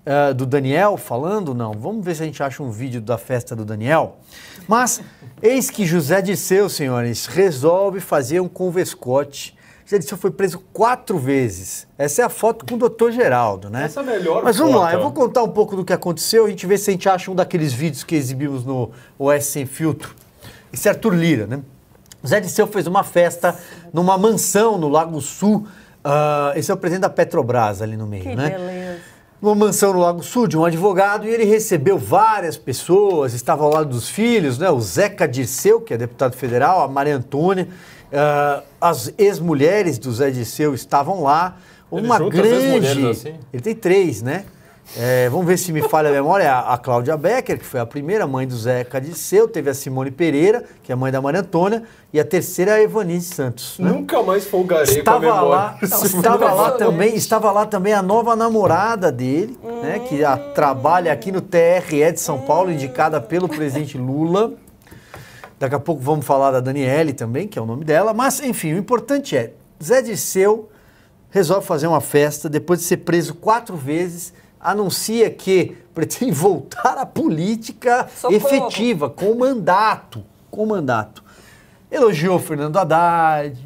Speaker 8: uh, do Daniel falando, não. Vamos ver se a gente acha um vídeo da festa do Daniel. Mas eis que José de seus senhores, resolve fazer um convescote ele foi preso quatro vezes. Essa é a foto com o doutor Geraldo, né? Essa é a
Speaker 20: melhor Mas vamos lá, eu vou
Speaker 8: contar um pouco do que aconteceu. A gente vê se a gente acha um daqueles vídeos que exibimos no OS Sem Filtro. Esse é Arthur Lira, né? Zé Disseu fez uma festa numa mansão no Lago Sul. Uh, esse é o presidente da Petrobras ali no meio, que né? Beleza numa mansão no Lago Sul de um advogado e ele recebeu várias pessoas, estava ao lado dos filhos, né? o Zeca Dirceu, que é deputado federal, a Maria Antônia, Uh, as ex-mulheres do Zé Disseu estavam lá. Ele uma grande. Assim? Ele tem três, né? É, vamos ver se me falha a memória. É a, Cláudia Becker, que foi a primeira mãe do Zeca Disseu, teve a Simone Pereira, que é mãe da Maria Antônia, e a terceira é a Evanice Santos. Né?
Speaker 23: Nunca mais folgarei estava com a memória. Lá, estava, lá também,
Speaker 8: estava lá também a nova namorada dele, hum. né, que a, trabalha aqui no TRE de São Paulo, indicada pelo presidente Lula. Daqui a pouco vamos falar da Daniele também, que é o nome dela. Mas, enfim, o importante é: Zé Dirceu resolve fazer uma festa depois de ser preso quatro vezes, anuncia que pretende voltar à política Socorro. efetiva, com mandato. Com mandato. Elogiou Fernando Haddad.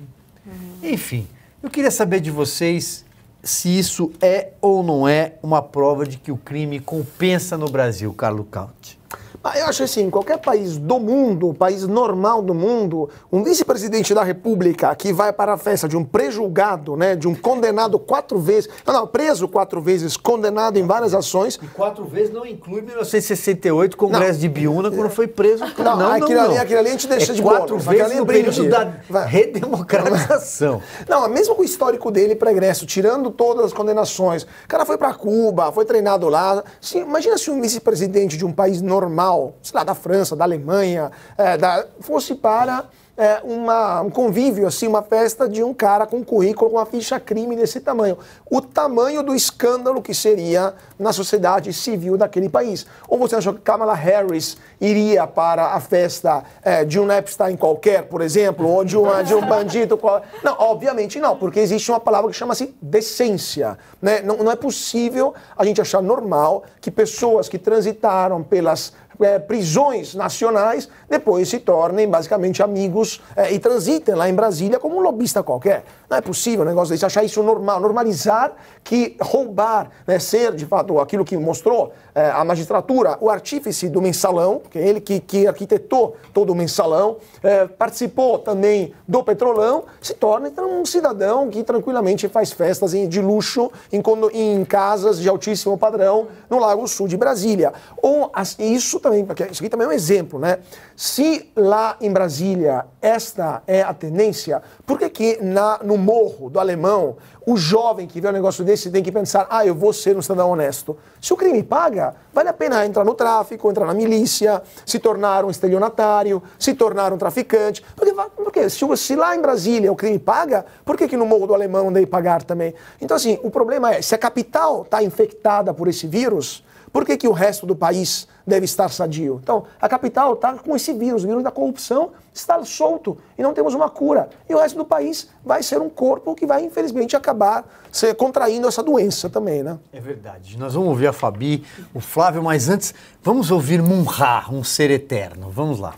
Speaker 8: Uhum. Enfim, eu queria saber de vocês se isso é ou não é uma prova de que o crime compensa no Brasil, Carlo Cauti.
Speaker 26: Ah, eu acho assim, qualquer país do mundo, país normal do mundo, um vice-presidente da República que vai para a festa de um prejulgado, né, de um condenado quatro vezes, não, não, preso quatro vezes, condenado em várias ações. E
Speaker 8: quatro vezes não inclui 1968, Congresso não. de Biúna, quando foi preso. Não, não, aquilo, não, ali, aquilo ali a gente é deixa é de quatro bola, vezes é no período da vai.
Speaker 26: redemocratização. Não, mesmo com o histórico dele pregresso, tirando todas as condenações, o cara foi para Cuba, foi treinado lá. Sim, imagina se um vice-presidente de um país normal cultural, sei lá, da França, da Alemanha, é, da, fosse para é, uma, um convívio, assim, uma festa de um cara com um currículo, com uma ficha crime desse tamanho. O tamanho do escândalo que seria na sociedade civil daquele país. Ou você achou que Kamala Harris iria para a festa é, de um Epstein qualquer, por exemplo, ou de, uma, de um bandido qualquer? Não, obviamente não, porque existe uma palavra que chama-se decência. Né? Não, não é possível a gente achar normal que pessoas que transitaram pelas é, prisões nacionais, depois se tornem basicamente amigos é, e transitem lá em Brasília como um lobista qualquer. Não é possível um negócio desse, achar isso normal, normalizar que roubar, né, ser de fato aquilo que mostrou é, a magistratura, o artífice do mensalão, que é ele que, que arquitetou todo o mensalão, é, participou também do petrolão, se torna então, um cidadão que tranquilamente faz festas de luxo em, em casas de altíssimo padrão no Lago Sul de Brasília. Ou isso também, porque isso aqui também é um exemplo, né? Se lá em Brasília esta é a tendência, por que, que na, no morro do alemão o jovem que vê um negócio desse tem que pensar: ah, eu vou ser um cidadão honesto. Se o crime paga, vale a pena entrar no tráfico, entrar na milícia, se tornar um estelionatário, se tornar um traficante. Porque, porque se, se, lá em Brasília o crime paga, por que, que no Morro do Alemão deve pagar também? Então, assim, o problema é: se a capital está infectada por esse vírus, por que, que o resto do país deve estar sadio? Então, a capital está com esse vírus, o vírus da corrupção está solto e não temos uma cura. E o resto do país vai ser um corpo que vai, infelizmente, acabar se contraindo essa doença também, né?
Speaker 8: É verdade. Nós vamos ouvir a Fabi, o Flávio, mas antes, vamos ouvir Munra, um ser eterno. Vamos lá.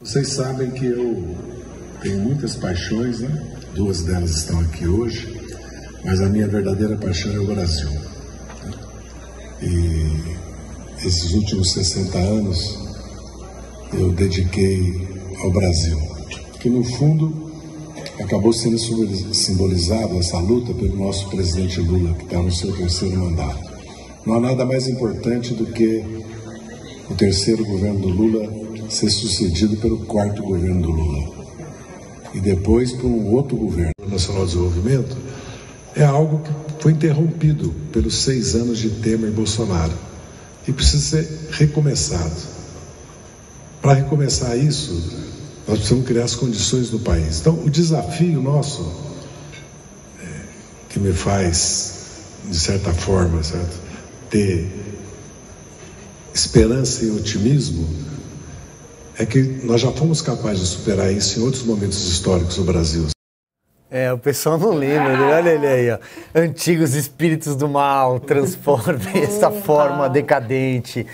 Speaker 7: Vocês sabem que eu tenho muitas paixões, né? Duas delas estão aqui hoje, mas a minha verdadeira paixão é o Brasil. E esses últimos 60 anos eu dediquei ao Brasil, que no fundo acabou sendo simbolizado essa luta pelo nosso presidente Lula, que está no seu terceiro mandato. Não há nada mais importante do que o terceiro governo do Lula ser sucedido pelo quarto governo do Lula e depois por um outro governo. Nacional de Desenvolvimento é algo que foi interrompido pelos seis anos de Temer e Bolsonaro e precisa ser recomeçado. Para recomeçar isso, nós precisamos criar as condições do país. Então, o desafio nosso, é, que me faz, de certa forma, certo? ter esperança e otimismo, é que nós já fomos capazes de superar isso em outros momentos históricos do Brasil.
Speaker 8: É, o pessoal não lembra. Ah. Olha ele aí, ó. Antigos espíritos do mal, transformem essa forma decadente.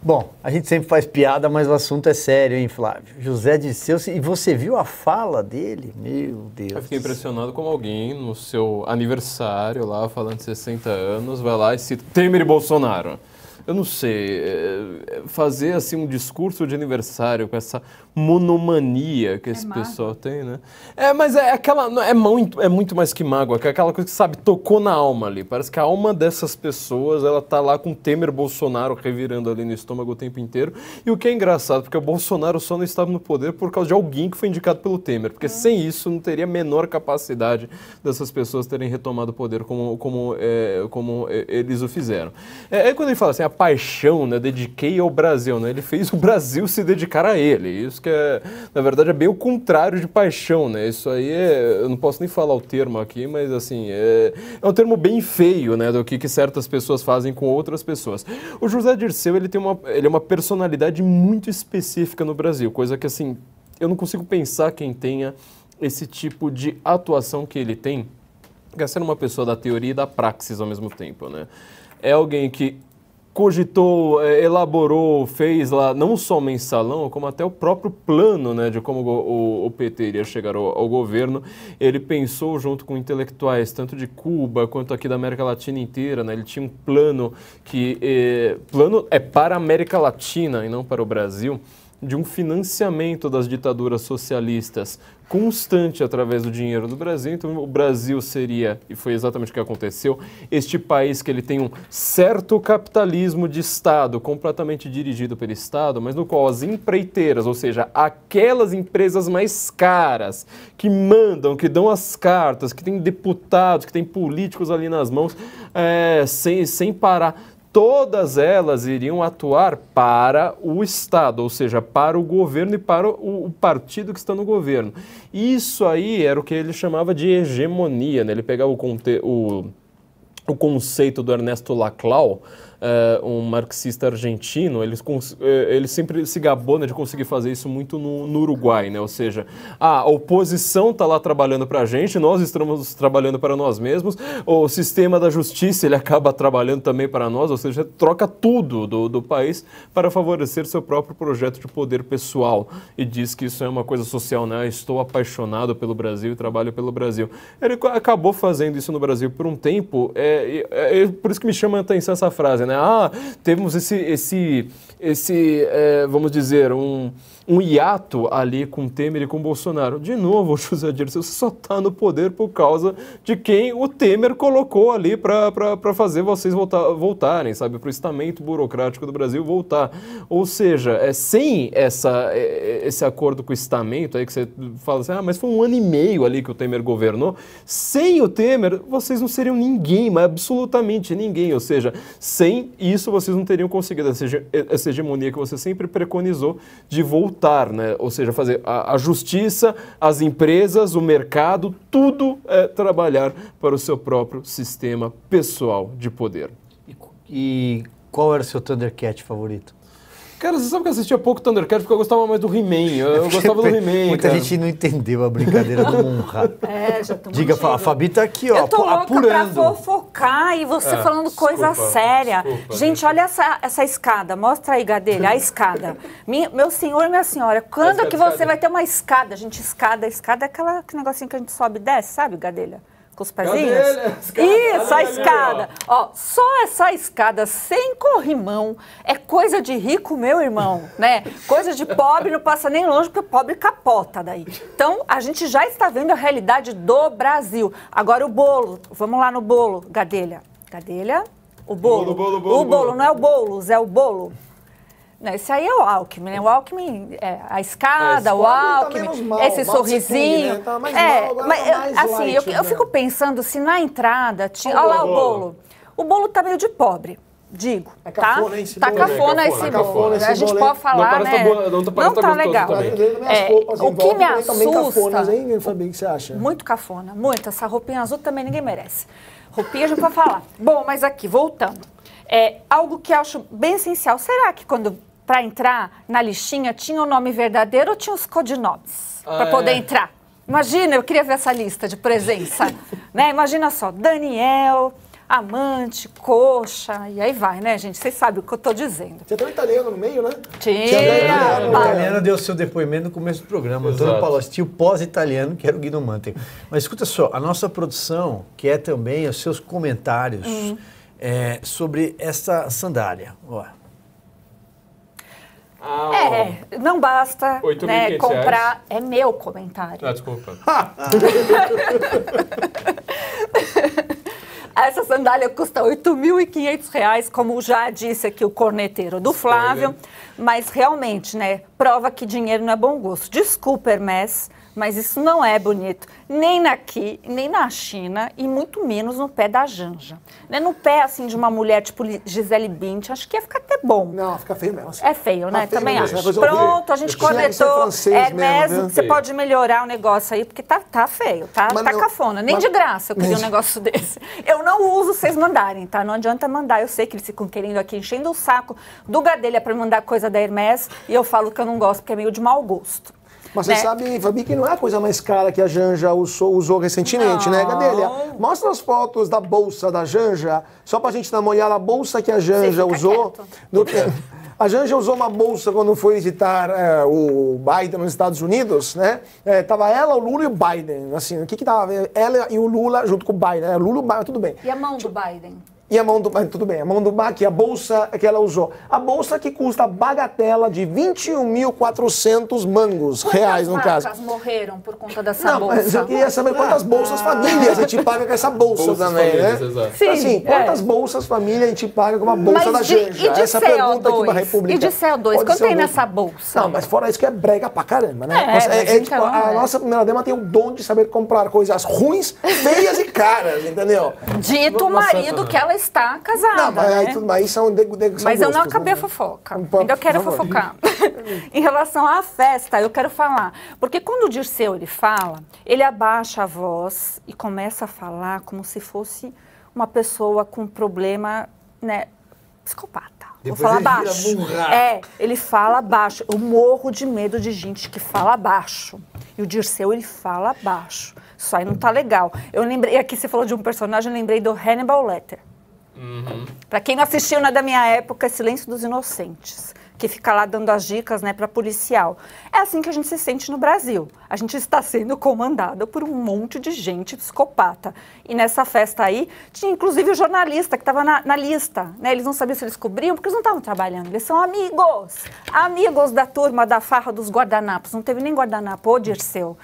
Speaker 8: Bom, a gente sempre faz piada, mas o assunto é sério, hein, Flávio? José de Seus, e você viu a fala dele? Meu
Speaker 23: Deus. Eu fiquei impressionado como alguém no seu aniversário lá, falando de 60 anos, vai lá e cita Temer e Bolsonaro eu não sei, é, é, fazer assim um discurso de aniversário com essa monomania que é esse mágoa. pessoal tem, né? É, mas é aquela. É muito, é muito mais que mágoa, que é aquela coisa que, sabe, tocou na alma ali. Parece que a alma dessas pessoas, ela tá lá com Temer Bolsonaro revirando ali no estômago o tempo inteiro. E o que é engraçado, porque o Bolsonaro só não estava no poder por causa de alguém que foi indicado pelo Temer. Porque é. sem isso não teria a menor capacidade dessas pessoas terem retomado o poder como, como, é, como é, eles o fizeram. É, é, quando ele fala assim, a paixão, né? Dediquei ao Brasil, né? Ele fez o Brasil se dedicar a ele. Isso que é que é, na verdade, é bem o contrário de paixão, né? Isso aí é, eu não posso nem falar o termo aqui, mas assim, é, é um termo bem feio, né, do que, que certas pessoas fazem com outras pessoas. O José Dirceu, ele tem uma, ele é uma personalidade muito específica no Brasil, coisa que assim, eu não consigo pensar quem tenha esse tipo de atuação que ele tem, que é ser uma pessoa da teoria e da praxis ao mesmo tempo, né? É alguém que cogitou, é, elaborou, fez lá não só o mensalão, como até o próprio plano né, de como o, o PT iria chegar ao, ao, governo. Ele pensou junto com intelectuais, tanto de Cuba quanto aqui da América Latina inteira. Né? Ele tinha um plano que. Eh, plano é para a América Latina e não para o Brasil de um financiamento das ditaduras socialistas constante através do dinheiro do Brasil. Então, o Brasil seria, e foi exatamente o que aconteceu, este país que ele tem um certo capitalismo de Estado, completamente dirigido pelo Estado, mas no qual as empreiteiras, ou seja, aquelas empresas mais caras, que mandam, que dão as cartas, que têm deputados, que têm políticos ali nas mãos, é, sem, sem parar, todas elas iriam atuar para o Estado, ou seja, para o governo e para o, partido que está no governo. Isso aí era o que ele chamava de hegemonia, né? ele pegava o, o, o conceito do Ernesto Laclau, uh, um marxista argentino, ele, eh, ele sempre se gabou né, de conseguir fazer isso muito no, no Uruguai, né? Ou seja, a oposição está lá trabalhando para a gente, nós estamos trabalhando para nós mesmos, o sistema da justiça ele acaba trabalhando também para nós, ou seja, troca tudo do, do país para favorecer seu próprio projeto de poder pessoal e diz que isso é uma coisa social, né? Ah, estou apaixonado pelo Brasil e trabalho pelo Brasil. Ele acabou fazendo isso no Brasil por um tempo, é, é, é por isso que me chama a atenção essa frase, né? né? Ah, temos esse, esse, esse é, vamos dizer, um, um hiato ali com Temer e com Bolsonaro. De novo, José Dirceu, você só está no poder por causa de quem o Temer colocou ali para fazer vocês voltar, voltarem, sabe? Para o estamento burocrático do Brasil voltar. Ou seja, é, sem essa, é, é, esse acordo com o estamento aí que você fala assim, ah, mas foi um ano e meio ali que o Temer governou. Sem o Temer, vocês não seriam ninguém, mas absolutamente ninguém. Ou seja, sem isso vocês não teriam conseguido essa, essa hegemonia que você sempre preconizou de voltar né? ou seja, fazer a, a justiça, as empresas, o mercado, tudo é trabalhar para o seu próprio sistema pessoal de poder. E, e qual era o seu Thundercat favorito? Cara, você sabe que eu assistia pouco Thundercats porque eu gostava mais do He-Man. Eu, eu, gostava do He-Man. Muita cara. gente não
Speaker 8: entendeu a brincadeira do Monra.
Speaker 23: É, já tô
Speaker 8: Diga, a Fabi tá aqui, ó. Eu tô louca apurando. pra
Speaker 24: fofocar e você é, falando desculpa, coisa séria. Desculpa, gente, olha essa, essa escada. Mostra aí, Gadelha, a escada. Minha, meu senhor e minha senhora, quando é que você vai ter uma escada? Gente, escada, escada é aquela, aquele negocinho que a gente sobe e desce, sabe, Gadelha? com os pezinhos. Cadê escada, Isso, a escada. ó. ó. só essa escada sem corrimão é coisa de rico, meu irmão, né? Coisa de pobre não passa nem longe, porque o pobre capota daí. Então, a gente já está vendo a realidade do Brasil. Agora o bolo, vamos lá no bolo, Gadelha. Gadelha, o bolo. Bolo, bolo, bolo o bolo, não é o bolo, é o bolo. Né, esse aí é o Alckmin, né? O Alckmin, é, a escada, é, o Alckmin, tá mal, esse né? sorrisinho. Tá é, mas, tá assim, light, eu, né? eu, fico pensando se assim, na entrada tinha. Olha lá o bolo. O bolo tá meio de pobre. Digo, é cafona, tá? Esse tá bolo, né? cafona, é cafona esse bolo. a gente pode falar, não tá né? não, não tá, tá legal. É, o que me assusta... Hein, Fabinho, o que você acha? Muito cafona, muito. Essa roupinha azul também ninguém merece. Roupinha a gente falar. Bom, mas aqui, voltando. É algo que eu acho bem essencial. Será que quando para entrar na listinha tinha o nome verdadeiro ou tinha os codinomes ah, para poder é. entrar? Imagina, eu queria ver essa lista de presença. né? Imagina só, Daniel, amante, coxa, e aí vai, né, gente? Vocês sabem o que eu estou dizendo. Você tem um italiano
Speaker 26: no meio, né? Tinha.
Speaker 8: O italiano deu seu depoimento no começo do programa. Exato. Antônio Palocci tinha o pós-italiano, que era o Guido Mantel. Mas escuta só, a nossa produção, que é também os seus comentários hum. é, sobre essa sandália. Olha.
Speaker 24: Ah, é, não basta né, comprar. Reais. É meu comentário. Ah, desculpa. Essa sandália custa R$ 8.500, como já disse aqui o corneteiro do Flávio. Mas realmente, né? Prova que dinheiro não é bom gosto. Desculpa, Hermes, mas isso não é bonito, nem aqui, nem na China, e muito menos no pé da Janja. Né? No pé, assim, de uma mulher tipo Gisele Bint, acho que ia ficar até bom. Não, fica feio mesmo. Assim. É feio, né? Tá feio Também mesmo. acho. É Pronto, a gente é coletou. É mesmo, você pode melhorar o negócio aí, porque tá, tá feio, tá, tá cafona. Nem mas... de graça eu queria um negócio desse. Eu não uso vocês mandarem, tá? Não adianta mandar. Eu sei que eles ficam querendo aqui, enchendo o saco do Gadelha para mandar coisa da Hermès, e eu falo que eu não gosto, porque é meio de mau gosto. Mas né? você sabe,
Speaker 26: Fabi, que não é a coisa mais cara que a Janja usou, usou recentemente, né, não. né, Gadelha? Mostra as fotos da bolsa da Janja, só pra gente namorar a bolsa que a Janja usou. A Janja usou uma bolsa quando foi visitar é, o Biden nos Estados Unidos, né? É, tava ela, o Lula e o Biden. Assim, o que que tava? Ela e o Lula junto com o Biden. Né? Lula e o Biden, tudo bem. E a
Speaker 24: mão do Biden?
Speaker 26: E a mão do. Tudo bem, a mão do Mac a bolsa que ela usou. A bolsa que custa bagatela de 21.400 mangos, quantas reais no caso. Quantas
Speaker 24: morreram por conta dessa não, bolsa? Mas eu queria
Speaker 26: saber quantas bolsas famílias a gente paga com essa bolsa bolsas também, né? famílias, né? Exato. Sim, então, assim, é. quantas é. bolsas família a gente paga com uma bolsa mas da gente E de essa CO2? É pergunta aqui pra República. E de CO2? Quanto tem nessa bolsa? Não, mas fora isso que é brega pra caramba, né? É, nossa, é, é tipo, então, tipo, a é. nossa primeira dama tem o dom de saber comprar coisas ruins, feias e caras, entendeu?
Speaker 19: Dito
Speaker 24: o marido que ela está casada. Não, mas, né? aí, tudo, mas aí
Speaker 26: são, é de, de, são Mas gostos, eu não acabei
Speaker 24: né? a fofoca. Um Ainda quero fofocar. em relação à festa, eu quero falar. Porque quando o Dirceu ele fala, ele abaixa a voz e começa a falar como se fosse uma pessoa com problema, né, psicopata. Depois Vou falar baixo. É, ele fala baixo. Eu morro de medo de gente que fala baixo. E o Dirceu, ele fala baixo. Isso aí não tá legal. Eu lembrei, aqui você falou de um personagem, eu lembrei do Hannibal Lecter. Uhum. Para quem não assistiu na da minha época, é Silêncio dos Inocentes, que fica lá dando as dicas né, para policial. É assim que a gente se sente no Brasil. A gente está sendo comandado por um monte de gente psicopata. E nessa festa aí, tinha inclusive o jornalista que estava na, na, lista. Né? Eles não sabiam se eles cobriam, porque eles não estavam trabalhando. Eles são amigos. Amigos da turma da farra dos guardanapos. Não teve nem guardanapo, ô Dirceu.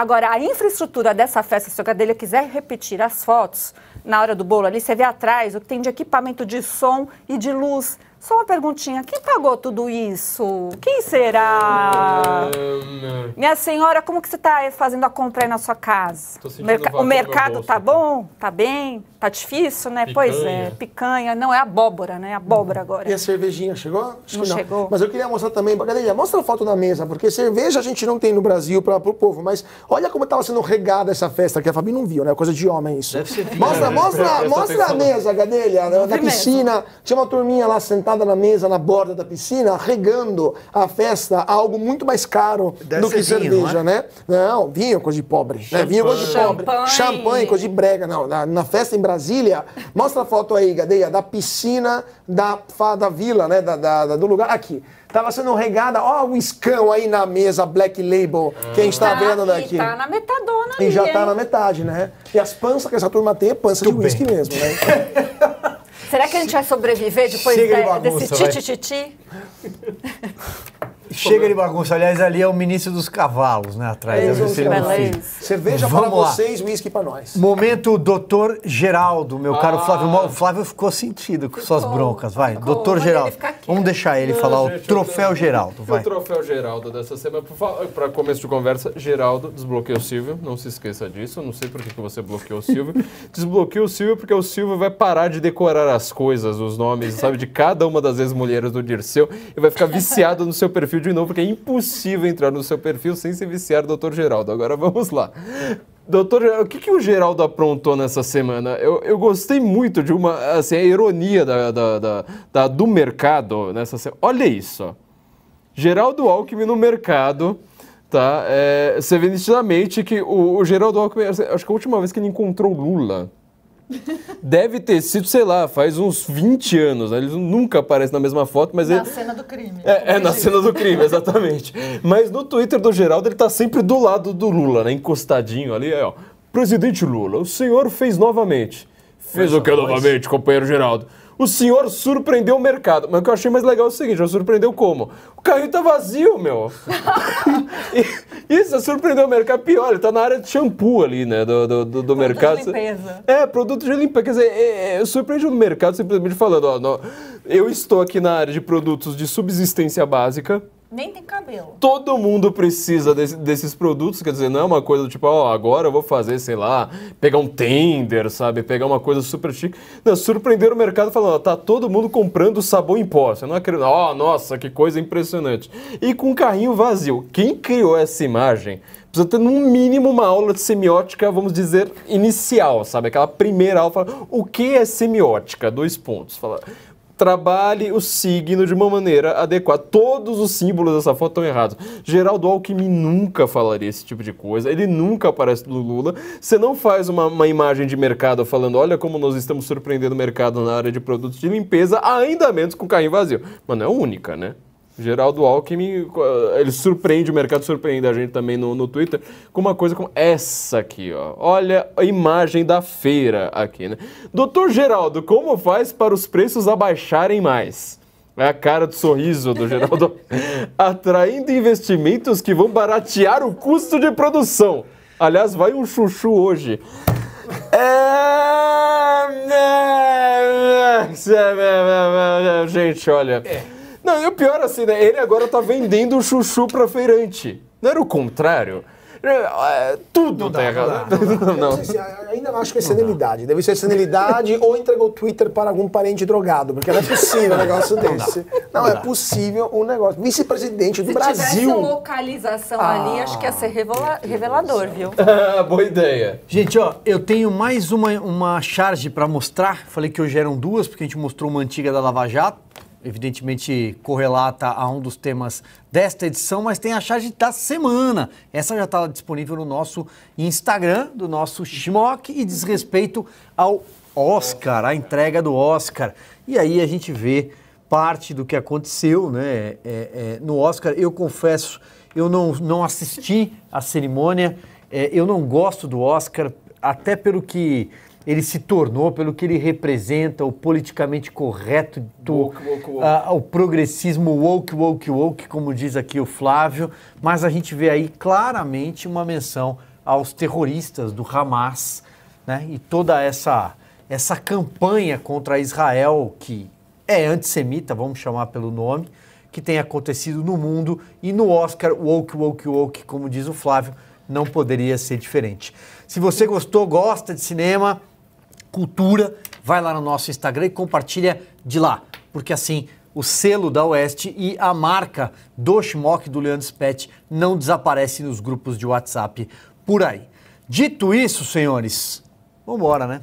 Speaker 24: Agora, a infraestrutura dessa festa, se o Gadelha quiser repetir as fotos na hora do bolo ali, você vê atrás o que tem de equipamento de som e de luz. Só uma perguntinha, quem pagou tudo isso? Quem será? Minha senhora, como que você está fazendo a compra aí na sua casa? Merca... o mercado tá bom? Tá bem? Tá difícil, né? Picanha. Pois é, picanha, não é abóbora, né? Abóbora agora. E a
Speaker 26: cervejinha chegou? Acho não, não, chegou. Mas eu queria mostrar também, galera, mostra a foto na mesa, porque cerveja a gente não tem no Brasil para o povo, mas olha como estava sendo regada essa festa, que a Fabi não viu, né? Coisa de homem isso. Deve ser mostra, né? mostra, mostra a mesa, Gadelha, na né? piscina. Tinha uma turminha lá sentada na mesa, na borda da piscina, regando a festa, algo muito mais caro Deve do que vinho, cerveja, é? né? Não, vinho é coisa de pobre, né? Vinho é coisa de pobre. Champanhe, coisa de brega, não. na, na festa em Brasília. Mostra a foto aí, Gadeia, da piscina da, da vila, né? Da, da, do lugar. Aqui. Tava sendo regada, ó, o um escão aí na mesa, Black Label, que a gente tá, tá vendo daqui. E tá na
Speaker 24: metadona E já tá hein? na
Speaker 26: metade, né? E as panças que essa turma tem é pança Tudo de uísque mesmo, né?
Speaker 24: Será que a gente vai sobreviver depois de, bagunça, desse
Speaker 8: Chega de bagunça. Aliás, ali é o ministro dos cavalos, né? Atrás. É, é Cerveja Vamos para lá. vocês,
Speaker 26: uísque para nós.
Speaker 8: Momento doutor Geraldo, meu ah. caro Flávio. O Flávio ficou sentido com ficou, suas broncas. Vai, ficou. doutor Geraldo. Vamos deixar ele Não, falar gente, o troféu Geraldo. Vai. O
Speaker 23: troféu Geraldo dessa semana. Para começo de conversa, Geraldo desbloqueou o Silvio. Não se esqueça disso. Não sei por que você bloqueou o Silvio. Desbloqueou o Silvio porque o Silvio vai parar de decorar as coisas, os nomes, sabe, de cada uma das ex-mulheres do Dirceu e vai ficar viciado no seu perfil perfil de novo, porque é impossível entrar no seu perfil sem se viciar, doutor Geraldo. Agora vamos lá. Doutor, o que, que o Geraldo aprontou nessa semana? Eu, eu gostei muito de uma, assim, a ironia da, da, da, da do mercado nessa semana. Olha isso, Geraldo Alckmin no mercado, tá? É, você vê nitidamente que o, o Geraldo Alckmin, assim, acho que a última vez que ele encontrou Lula Deve ter sido, sei lá, faz uns 20 anos. Né? Eles nunca aparecem na mesma foto, mas na ele... cena do crime. É, é na cena do crime, exatamente. mas no Twitter do Geraldo ele tá sempre do lado do Lula, né? Encostadinho ali, ó. Presidente Lula, o senhor fez novamente. Fez o que novamente, companheiro Geraldo? o senhor surpreendeu o mercado. Mas o que eu achei mais legal é o seguinte: eu surpreendeu como? O carrinho tá vazio, meu. Isso, surpreendeu o mercado. Pior, ele tá na área de shampoo ali, né? Do, do, do, do mercado. De limpeza. É, produto de limpeza. Quer dizer, é, é, o mercado simplesmente falando: ó, não, eu estou aqui na área de produtos de subsistência básica.
Speaker 25: Nem tem cabelo.
Speaker 23: Todo mundo precisa desse, desses produtos, quer dizer, não é uma coisa do tipo, ó, oh, agora eu vou fazer, sei lá, pegar um tender, sabe? Pegar uma coisa super chique. Não, surpreender o mercado falando, ó, tá todo mundo comprando sabão em pó. Você não acredita, é ó, oh, nossa, que coisa impressionante. E com um carrinho vazio. Quem criou essa imagem precisa ter no mínimo uma aula de semiótica, vamos dizer, inicial, sabe? Aquela primeira aula, fala, o que é semiótica? Dois pontos. Fala, trabalhe o signo de uma maneira adequada. Todos os símbolos dessa foto estão errados. Geraldo Alckmin nunca falaria esse tipo de coisa, ele nunca aparece do Lula. Você não faz uma, uma, imagem de mercado falando, olha como nós estamos surpreendendo o mercado na área de produtos de limpeza, ainda menos com o carrinho vazio. Mas não é única, né? Geraldo Alckmin, ele surpreende, o mercado surpreende a gente também no, no Twitter, com uma coisa como essa aqui, ó. Olha a imagem da feira aqui, né? Doutor Geraldo, como faz para os preços abaixarem mais? É a cara do sorriso do Geraldo. Atraindo investimentos que vão baratear o custo de produção. Aliás, vai um chuchu hoje. Gente, olha. É. Não, e o pior assim, né? Ele agora tá vendendo o chuchu pra feirante. Não era o contrário?
Speaker 21: É,
Speaker 26: é, tudo não tá errado.
Speaker 23: Né? Não, não,
Speaker 26: ainda acho que é senilidade. Deve ser senilidade ou entregou o Twitter para algum parente drogado, porque não é possível um negócio desse. Não, é possível um negócio. Vice-presidente do se Brasil. Se
Speaker 24: localização ah, ali, acho que ia ser revela revelador, viu?
Speaker 8: boa ideia. Gente, ó, eu tenho mais uma, uma charge para mostrar. Falei que hoje eram duas, porque a gente mostrou uma antiga da Lava Jato evidentemente correlata a um dos temas desta edição, mas tem a charge da semana. Essa já está disponível no nosso Instagram, do nosso Schmock, e diz respeito ao Oscar, a entrega do Oscar. E aí a gente vê parte do que aconteceu né, é, é, no Oscar. Eu confesso, eu não, não assisti a cerimônia, é, eu não gosto do Oscar, até pelo que ele se tornou, pelo que ele representa, o politicamente correto, do, woke, woke, woke. o progressismo woke, woke, woke, como diz aqui o Flávio, mas a gente vê aí claramente uma menção aos terroristas do Hamas né? e toda essa, essa campanha contra Israel, que é antissemita, vamos chamar pelo nome, que tem acontecido no mundo e no Oscar Woke, Woke, Woke, como diz o Flávio, não poderia ser diferente. Se você gostou, gosta de cinema, cultura, vai lá no nosso Instagram e compartilha de lá, porque assim o selo da Oeste e a marca do Schmock do Leandro Spet não desaparecem nos grupos de WhatsApp por aí. Dito isso, senhores, vamos embora, né?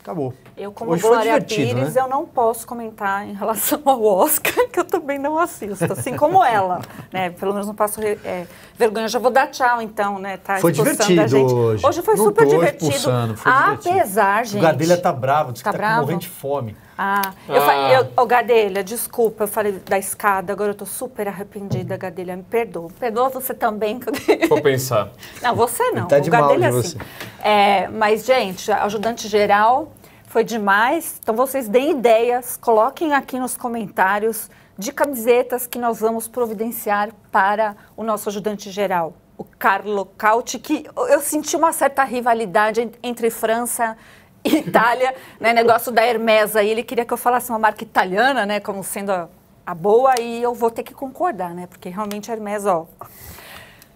Speaker 8: Acabou.
Speaker 24: Eu, como Hoje Glória Pires, né? eu não posso comentar em relação ao Oscar, que eu também não assisto, assim como ela. Né? Pelo menos não passo é, vergonha. Eu já vou dar tchau, então, né? Tá foi divertido hoje. Hoje foi não super divertido. Expulsando, foi apesar, gente... O Gadelha
Speaker 8: tá bravo, disse tá que tá, tá bravo? morrendo de fome.
Speaker 24: Ah, eu falei, ah. Ô, oh, Gadelha, desculpa, eu falei da escada, agora eu tô super arrependida, Gadelha, me perdoa. Perdoa você também.
Speaker 23: Vou pensar. Não, você não, tá o de Gadelha mal de é assim.
Speaker 24: É, mas, gente, ajudante geral, foi demais. Então vocês deem ideias, coloquem aqui nos comentários de camisetas que nós vamos providenciar para o nosso ajudante geral, o Carlo Cauti, que eu senti uma certa rivalidade entre França e Itália, né? Negócio da Hermesa. E ele queria que eu falasse uma marca italiana, né? Como sendo a, a boa, e eu vou ter que concordar, né? Porque realmente a Hermesa, ó.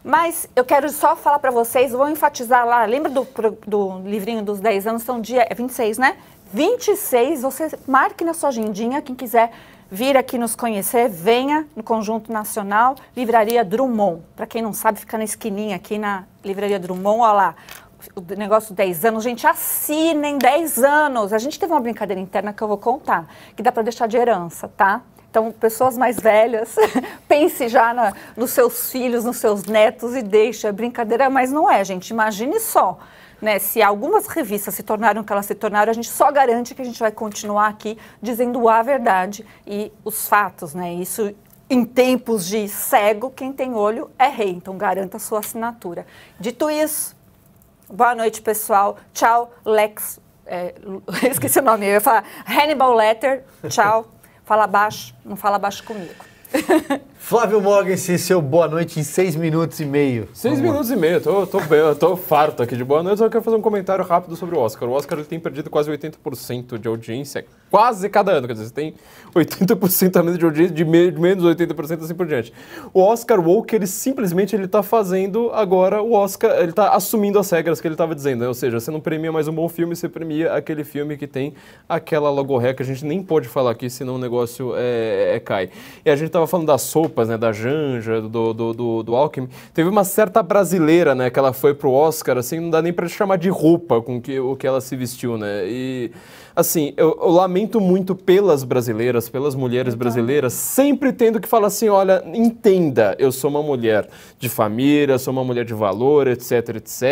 Speaker 24: Mas eu quero só falar para vocês, vou enfatizar lá, lembra do, do livrinho dos 10 anos, são dia é 26, né? 26, você marque na sua agendinha, quem quiser vir aqui nos conhecer, venha no Conjunto Nacional, Livraria Drummond. Para quem não sabe, fica na esquininha aqui na Livraria Drummond, olha lá, o negócio 10 anos, gente, assinem 10 anos. A gente teve uma brincadeira interna que eu vou contar, que dá para deixar de herança, tá? Então, pessoas mais velhas, pense já na, nos seus filhos, nos seus netos e deixe. É brincadeira, mas não é, gente. Imagine só. Né, se algumas revistas se tornaram o que elas se tornaram, a gente só garante que a gente vai continuar aqui dizendo a verdade e os fatos. Né? Isso em tempos de cego, quem tem olho é rei. Então, garanta a sua assinatura. Dito isso, boa noite, pessoal. Tchau, Lex. É, esqueci o nome, eu ia falar Hannibal Letter. Tchau. Fala baixo, não fala baixo comigo.
Speaker 8: Flávio Morgensen, é seu boa noite em seis minutos e meio. Seis Vamos. minutos e
Speaker 23: meio, tô, tô, bem, tô farto aqui de boa noite, só quero fazer um comentário rápido sobre o Oscar. O Oscar ele tem perdido quase 80% de audiência quase cada ano. Quer dizer, você tem 80% a menos de audiência, de, me, de menos 80% assim por diante. O Oscar Woke, ele simplesmente ele está fazendo agora o Oscar, ele está assumindo as regras que ele estava dizendo. Né? Ou seja, você não premia mais um bom filme, você premia aquele filme que tem aquela logorreia que a gente nem pode falar aqui, senão o negócio é, é, é cai. E a gente estava falando das sopas, né? Da Janja, do, do, do, do Alckmin. Teve uma certa brasileira, né? Que ela foi pro Oscar, assim, não dá nem para chamar de roupa com que, o que ela se vestiu, né? E assim, eu, eu, lamento muito pelas brasileiras, pelas mulheres brasileiras, sempre tendo que falar assim: olha, entenda, eu sou uma mulher de família, sou uma mulher de valor, etc, etc.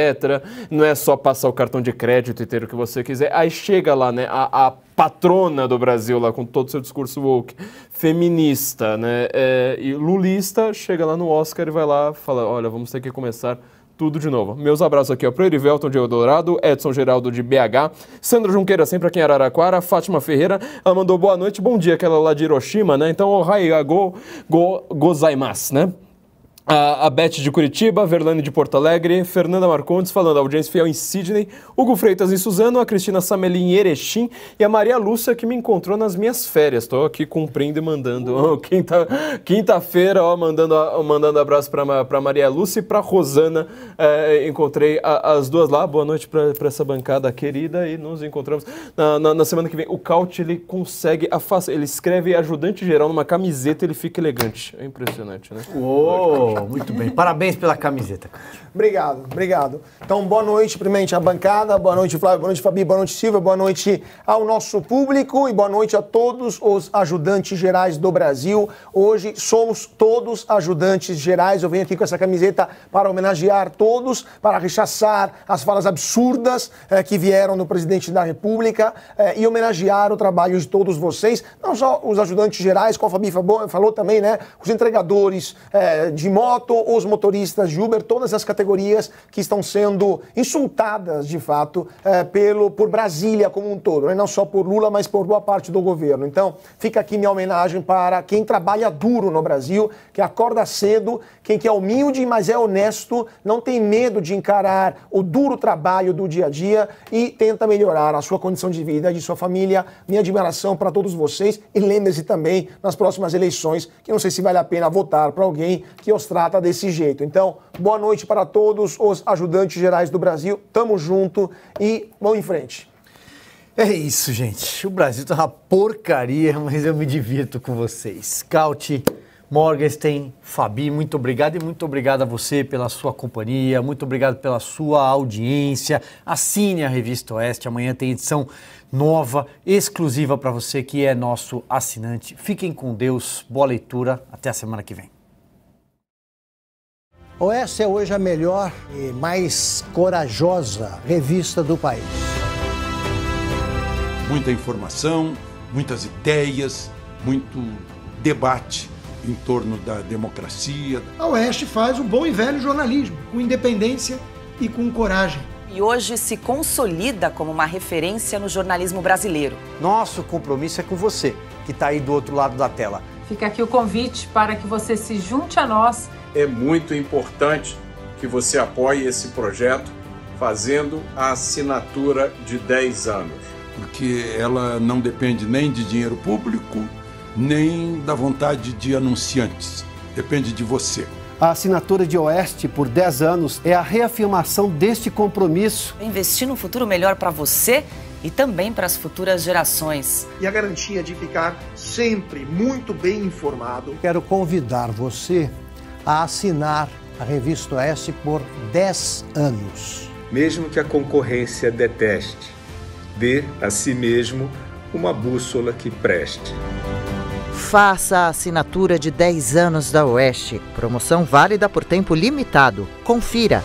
Speaker 23: Não é só passar o cartão de crédito e ter o que você quiser. Aí chega lá, né, a, a patrona do Brasil, lá com todo o seu discurso woke, feminista, né, é, e lulista, chega lá no Oscar e vai lá fala: olha, vamos ter que começar tudo de novo. Meus abraços aqui ao Proerivelton de Eldorado, Edson Geraldo de BH, Sandra Junqueira sempre aqui em Araraquara, Fátima Ferreira, ela mandou boa noite, bom dia, aquela lá de Hiroshima, né? Então, o oh, go, go, gozaimasu, né? A, a Beth de Curitiba, Verlane de Porto Alegre, Fernanda Marcondes falando, a audiência fiel em Sydney, Hugo Freitas em Suzano, a Cristina Samelin em Erechim e a Maria Lúcia que me encontrou nas minhas férias. Estou aqui cumprindo e mandando. Oh, Quinta-feira, ó, mandando, ó, mandando abraço para Maria Lúcia e para Rosana. É, encontrei a, as duas lá. Boa noite para essa bancada querida e nos encontramos na, na, na semana que vem. O Caut, ele consegue, ele escreve ajudante geral numa camiseta, ele fica elegante. É impressionante, né? Uou! Boa, muito bem. Parabéns pela camiseta.
Speaker 26: obrigado, obrigado. Então, boa noite, primeiramente, à bancada, boa noite, Flávio, boa noite, Fabi, boa noite, Silva, boa noite ao nosso público e boa noite a todos os ajudantes gerais do Brasil. Hoje somos todos ajudantes gerais. Eu venho aqui com essa camiseta para homenagear todos, para rechaçar as falas absurdas eh, que vieram do presidente da República eh, e homenagear o trabalho de todos vocês, não só os ajudantes gerais, como a Fabi falou também, né? Os entregadores eh, de imóveis moto, os motoristas de Uber, todas as categorias que estão sendo insultadas, de fato, é, pelo, por Brasília como um todo, né? não só por Lula, mas por boa parte do governo. Então, fica aqui minha homenagem para quem trabalha duro no Brasil, que acorda cedo, quem que é humilde, mas é honesto, não tem medo de encarar o duro trabalho do dia a dia e tenta melhorar a sua condição de vida e de sua família. Minha admiração para todos vocês e lembre-se também, nas próximas eleições, que não sei se vale a pena votar para alguém que ostenta trata desse jeito. Então, boa noite para todos os ajudantes gerais do Brasil. Tamo junto e vamos em frente.
Speaker 8: É isso, gente. O Brasil tá uma porcaria, mas eu me divirto com vocês. Caute, Morgenstein, Fabi, muito obrigado e muito obrigado a você pela sua companhia, muito obrigado pela sua audiência. Assine a Revista Oeste, amanhã tem edição nova, exclusiva para você que é nosso assinante. Fiquem com Deus, boa leitura, até a semana que
Speaker 16: vem.
Speaker 5: Ou essa é hoje a melhor e mais corajosa revista do país.
Speaker 16: Muita informação, muitas ideias, muito debate em torno da democracia.
Speaker 3: A Oeste faz o bom e velho jornalismo, com independência e com
Speaker 1: coragem. E hoje se consolida como uma referência no jornalismo brasileiro.
Speaker 27: Nosso compromisso é com você, que está aí do outro lado da tela.
Speaker 13: Fica aqui o convite para que você se junte a nós.
Speaker 27: É muito importante que você apoie esse projeto fazendo a assinatura de 10 anos. Porque ela
Speaker 16: não depende nem de dinheiro público, nem da vontade de anunciantes.
Speaker 4: Depende de você. A assinatura de Oeste por 10 anos é a reafirmação deste compromisso.
Speaker 1: Investir num futuro melhor para você e também para as futuras gerações.
Speaker 5: E a garantia de ficar sempre muito bem informado. Quero convidar você a assinar a revista Oeste por 10 anos.
Speaker 10: Mesmo que a concorrência deteste, dê a si mesmo uma bússola que preste.
Speaker 6: Faça a assinatura de 10 anos da Oeste. Promoção válida por tempo limitado. Confira.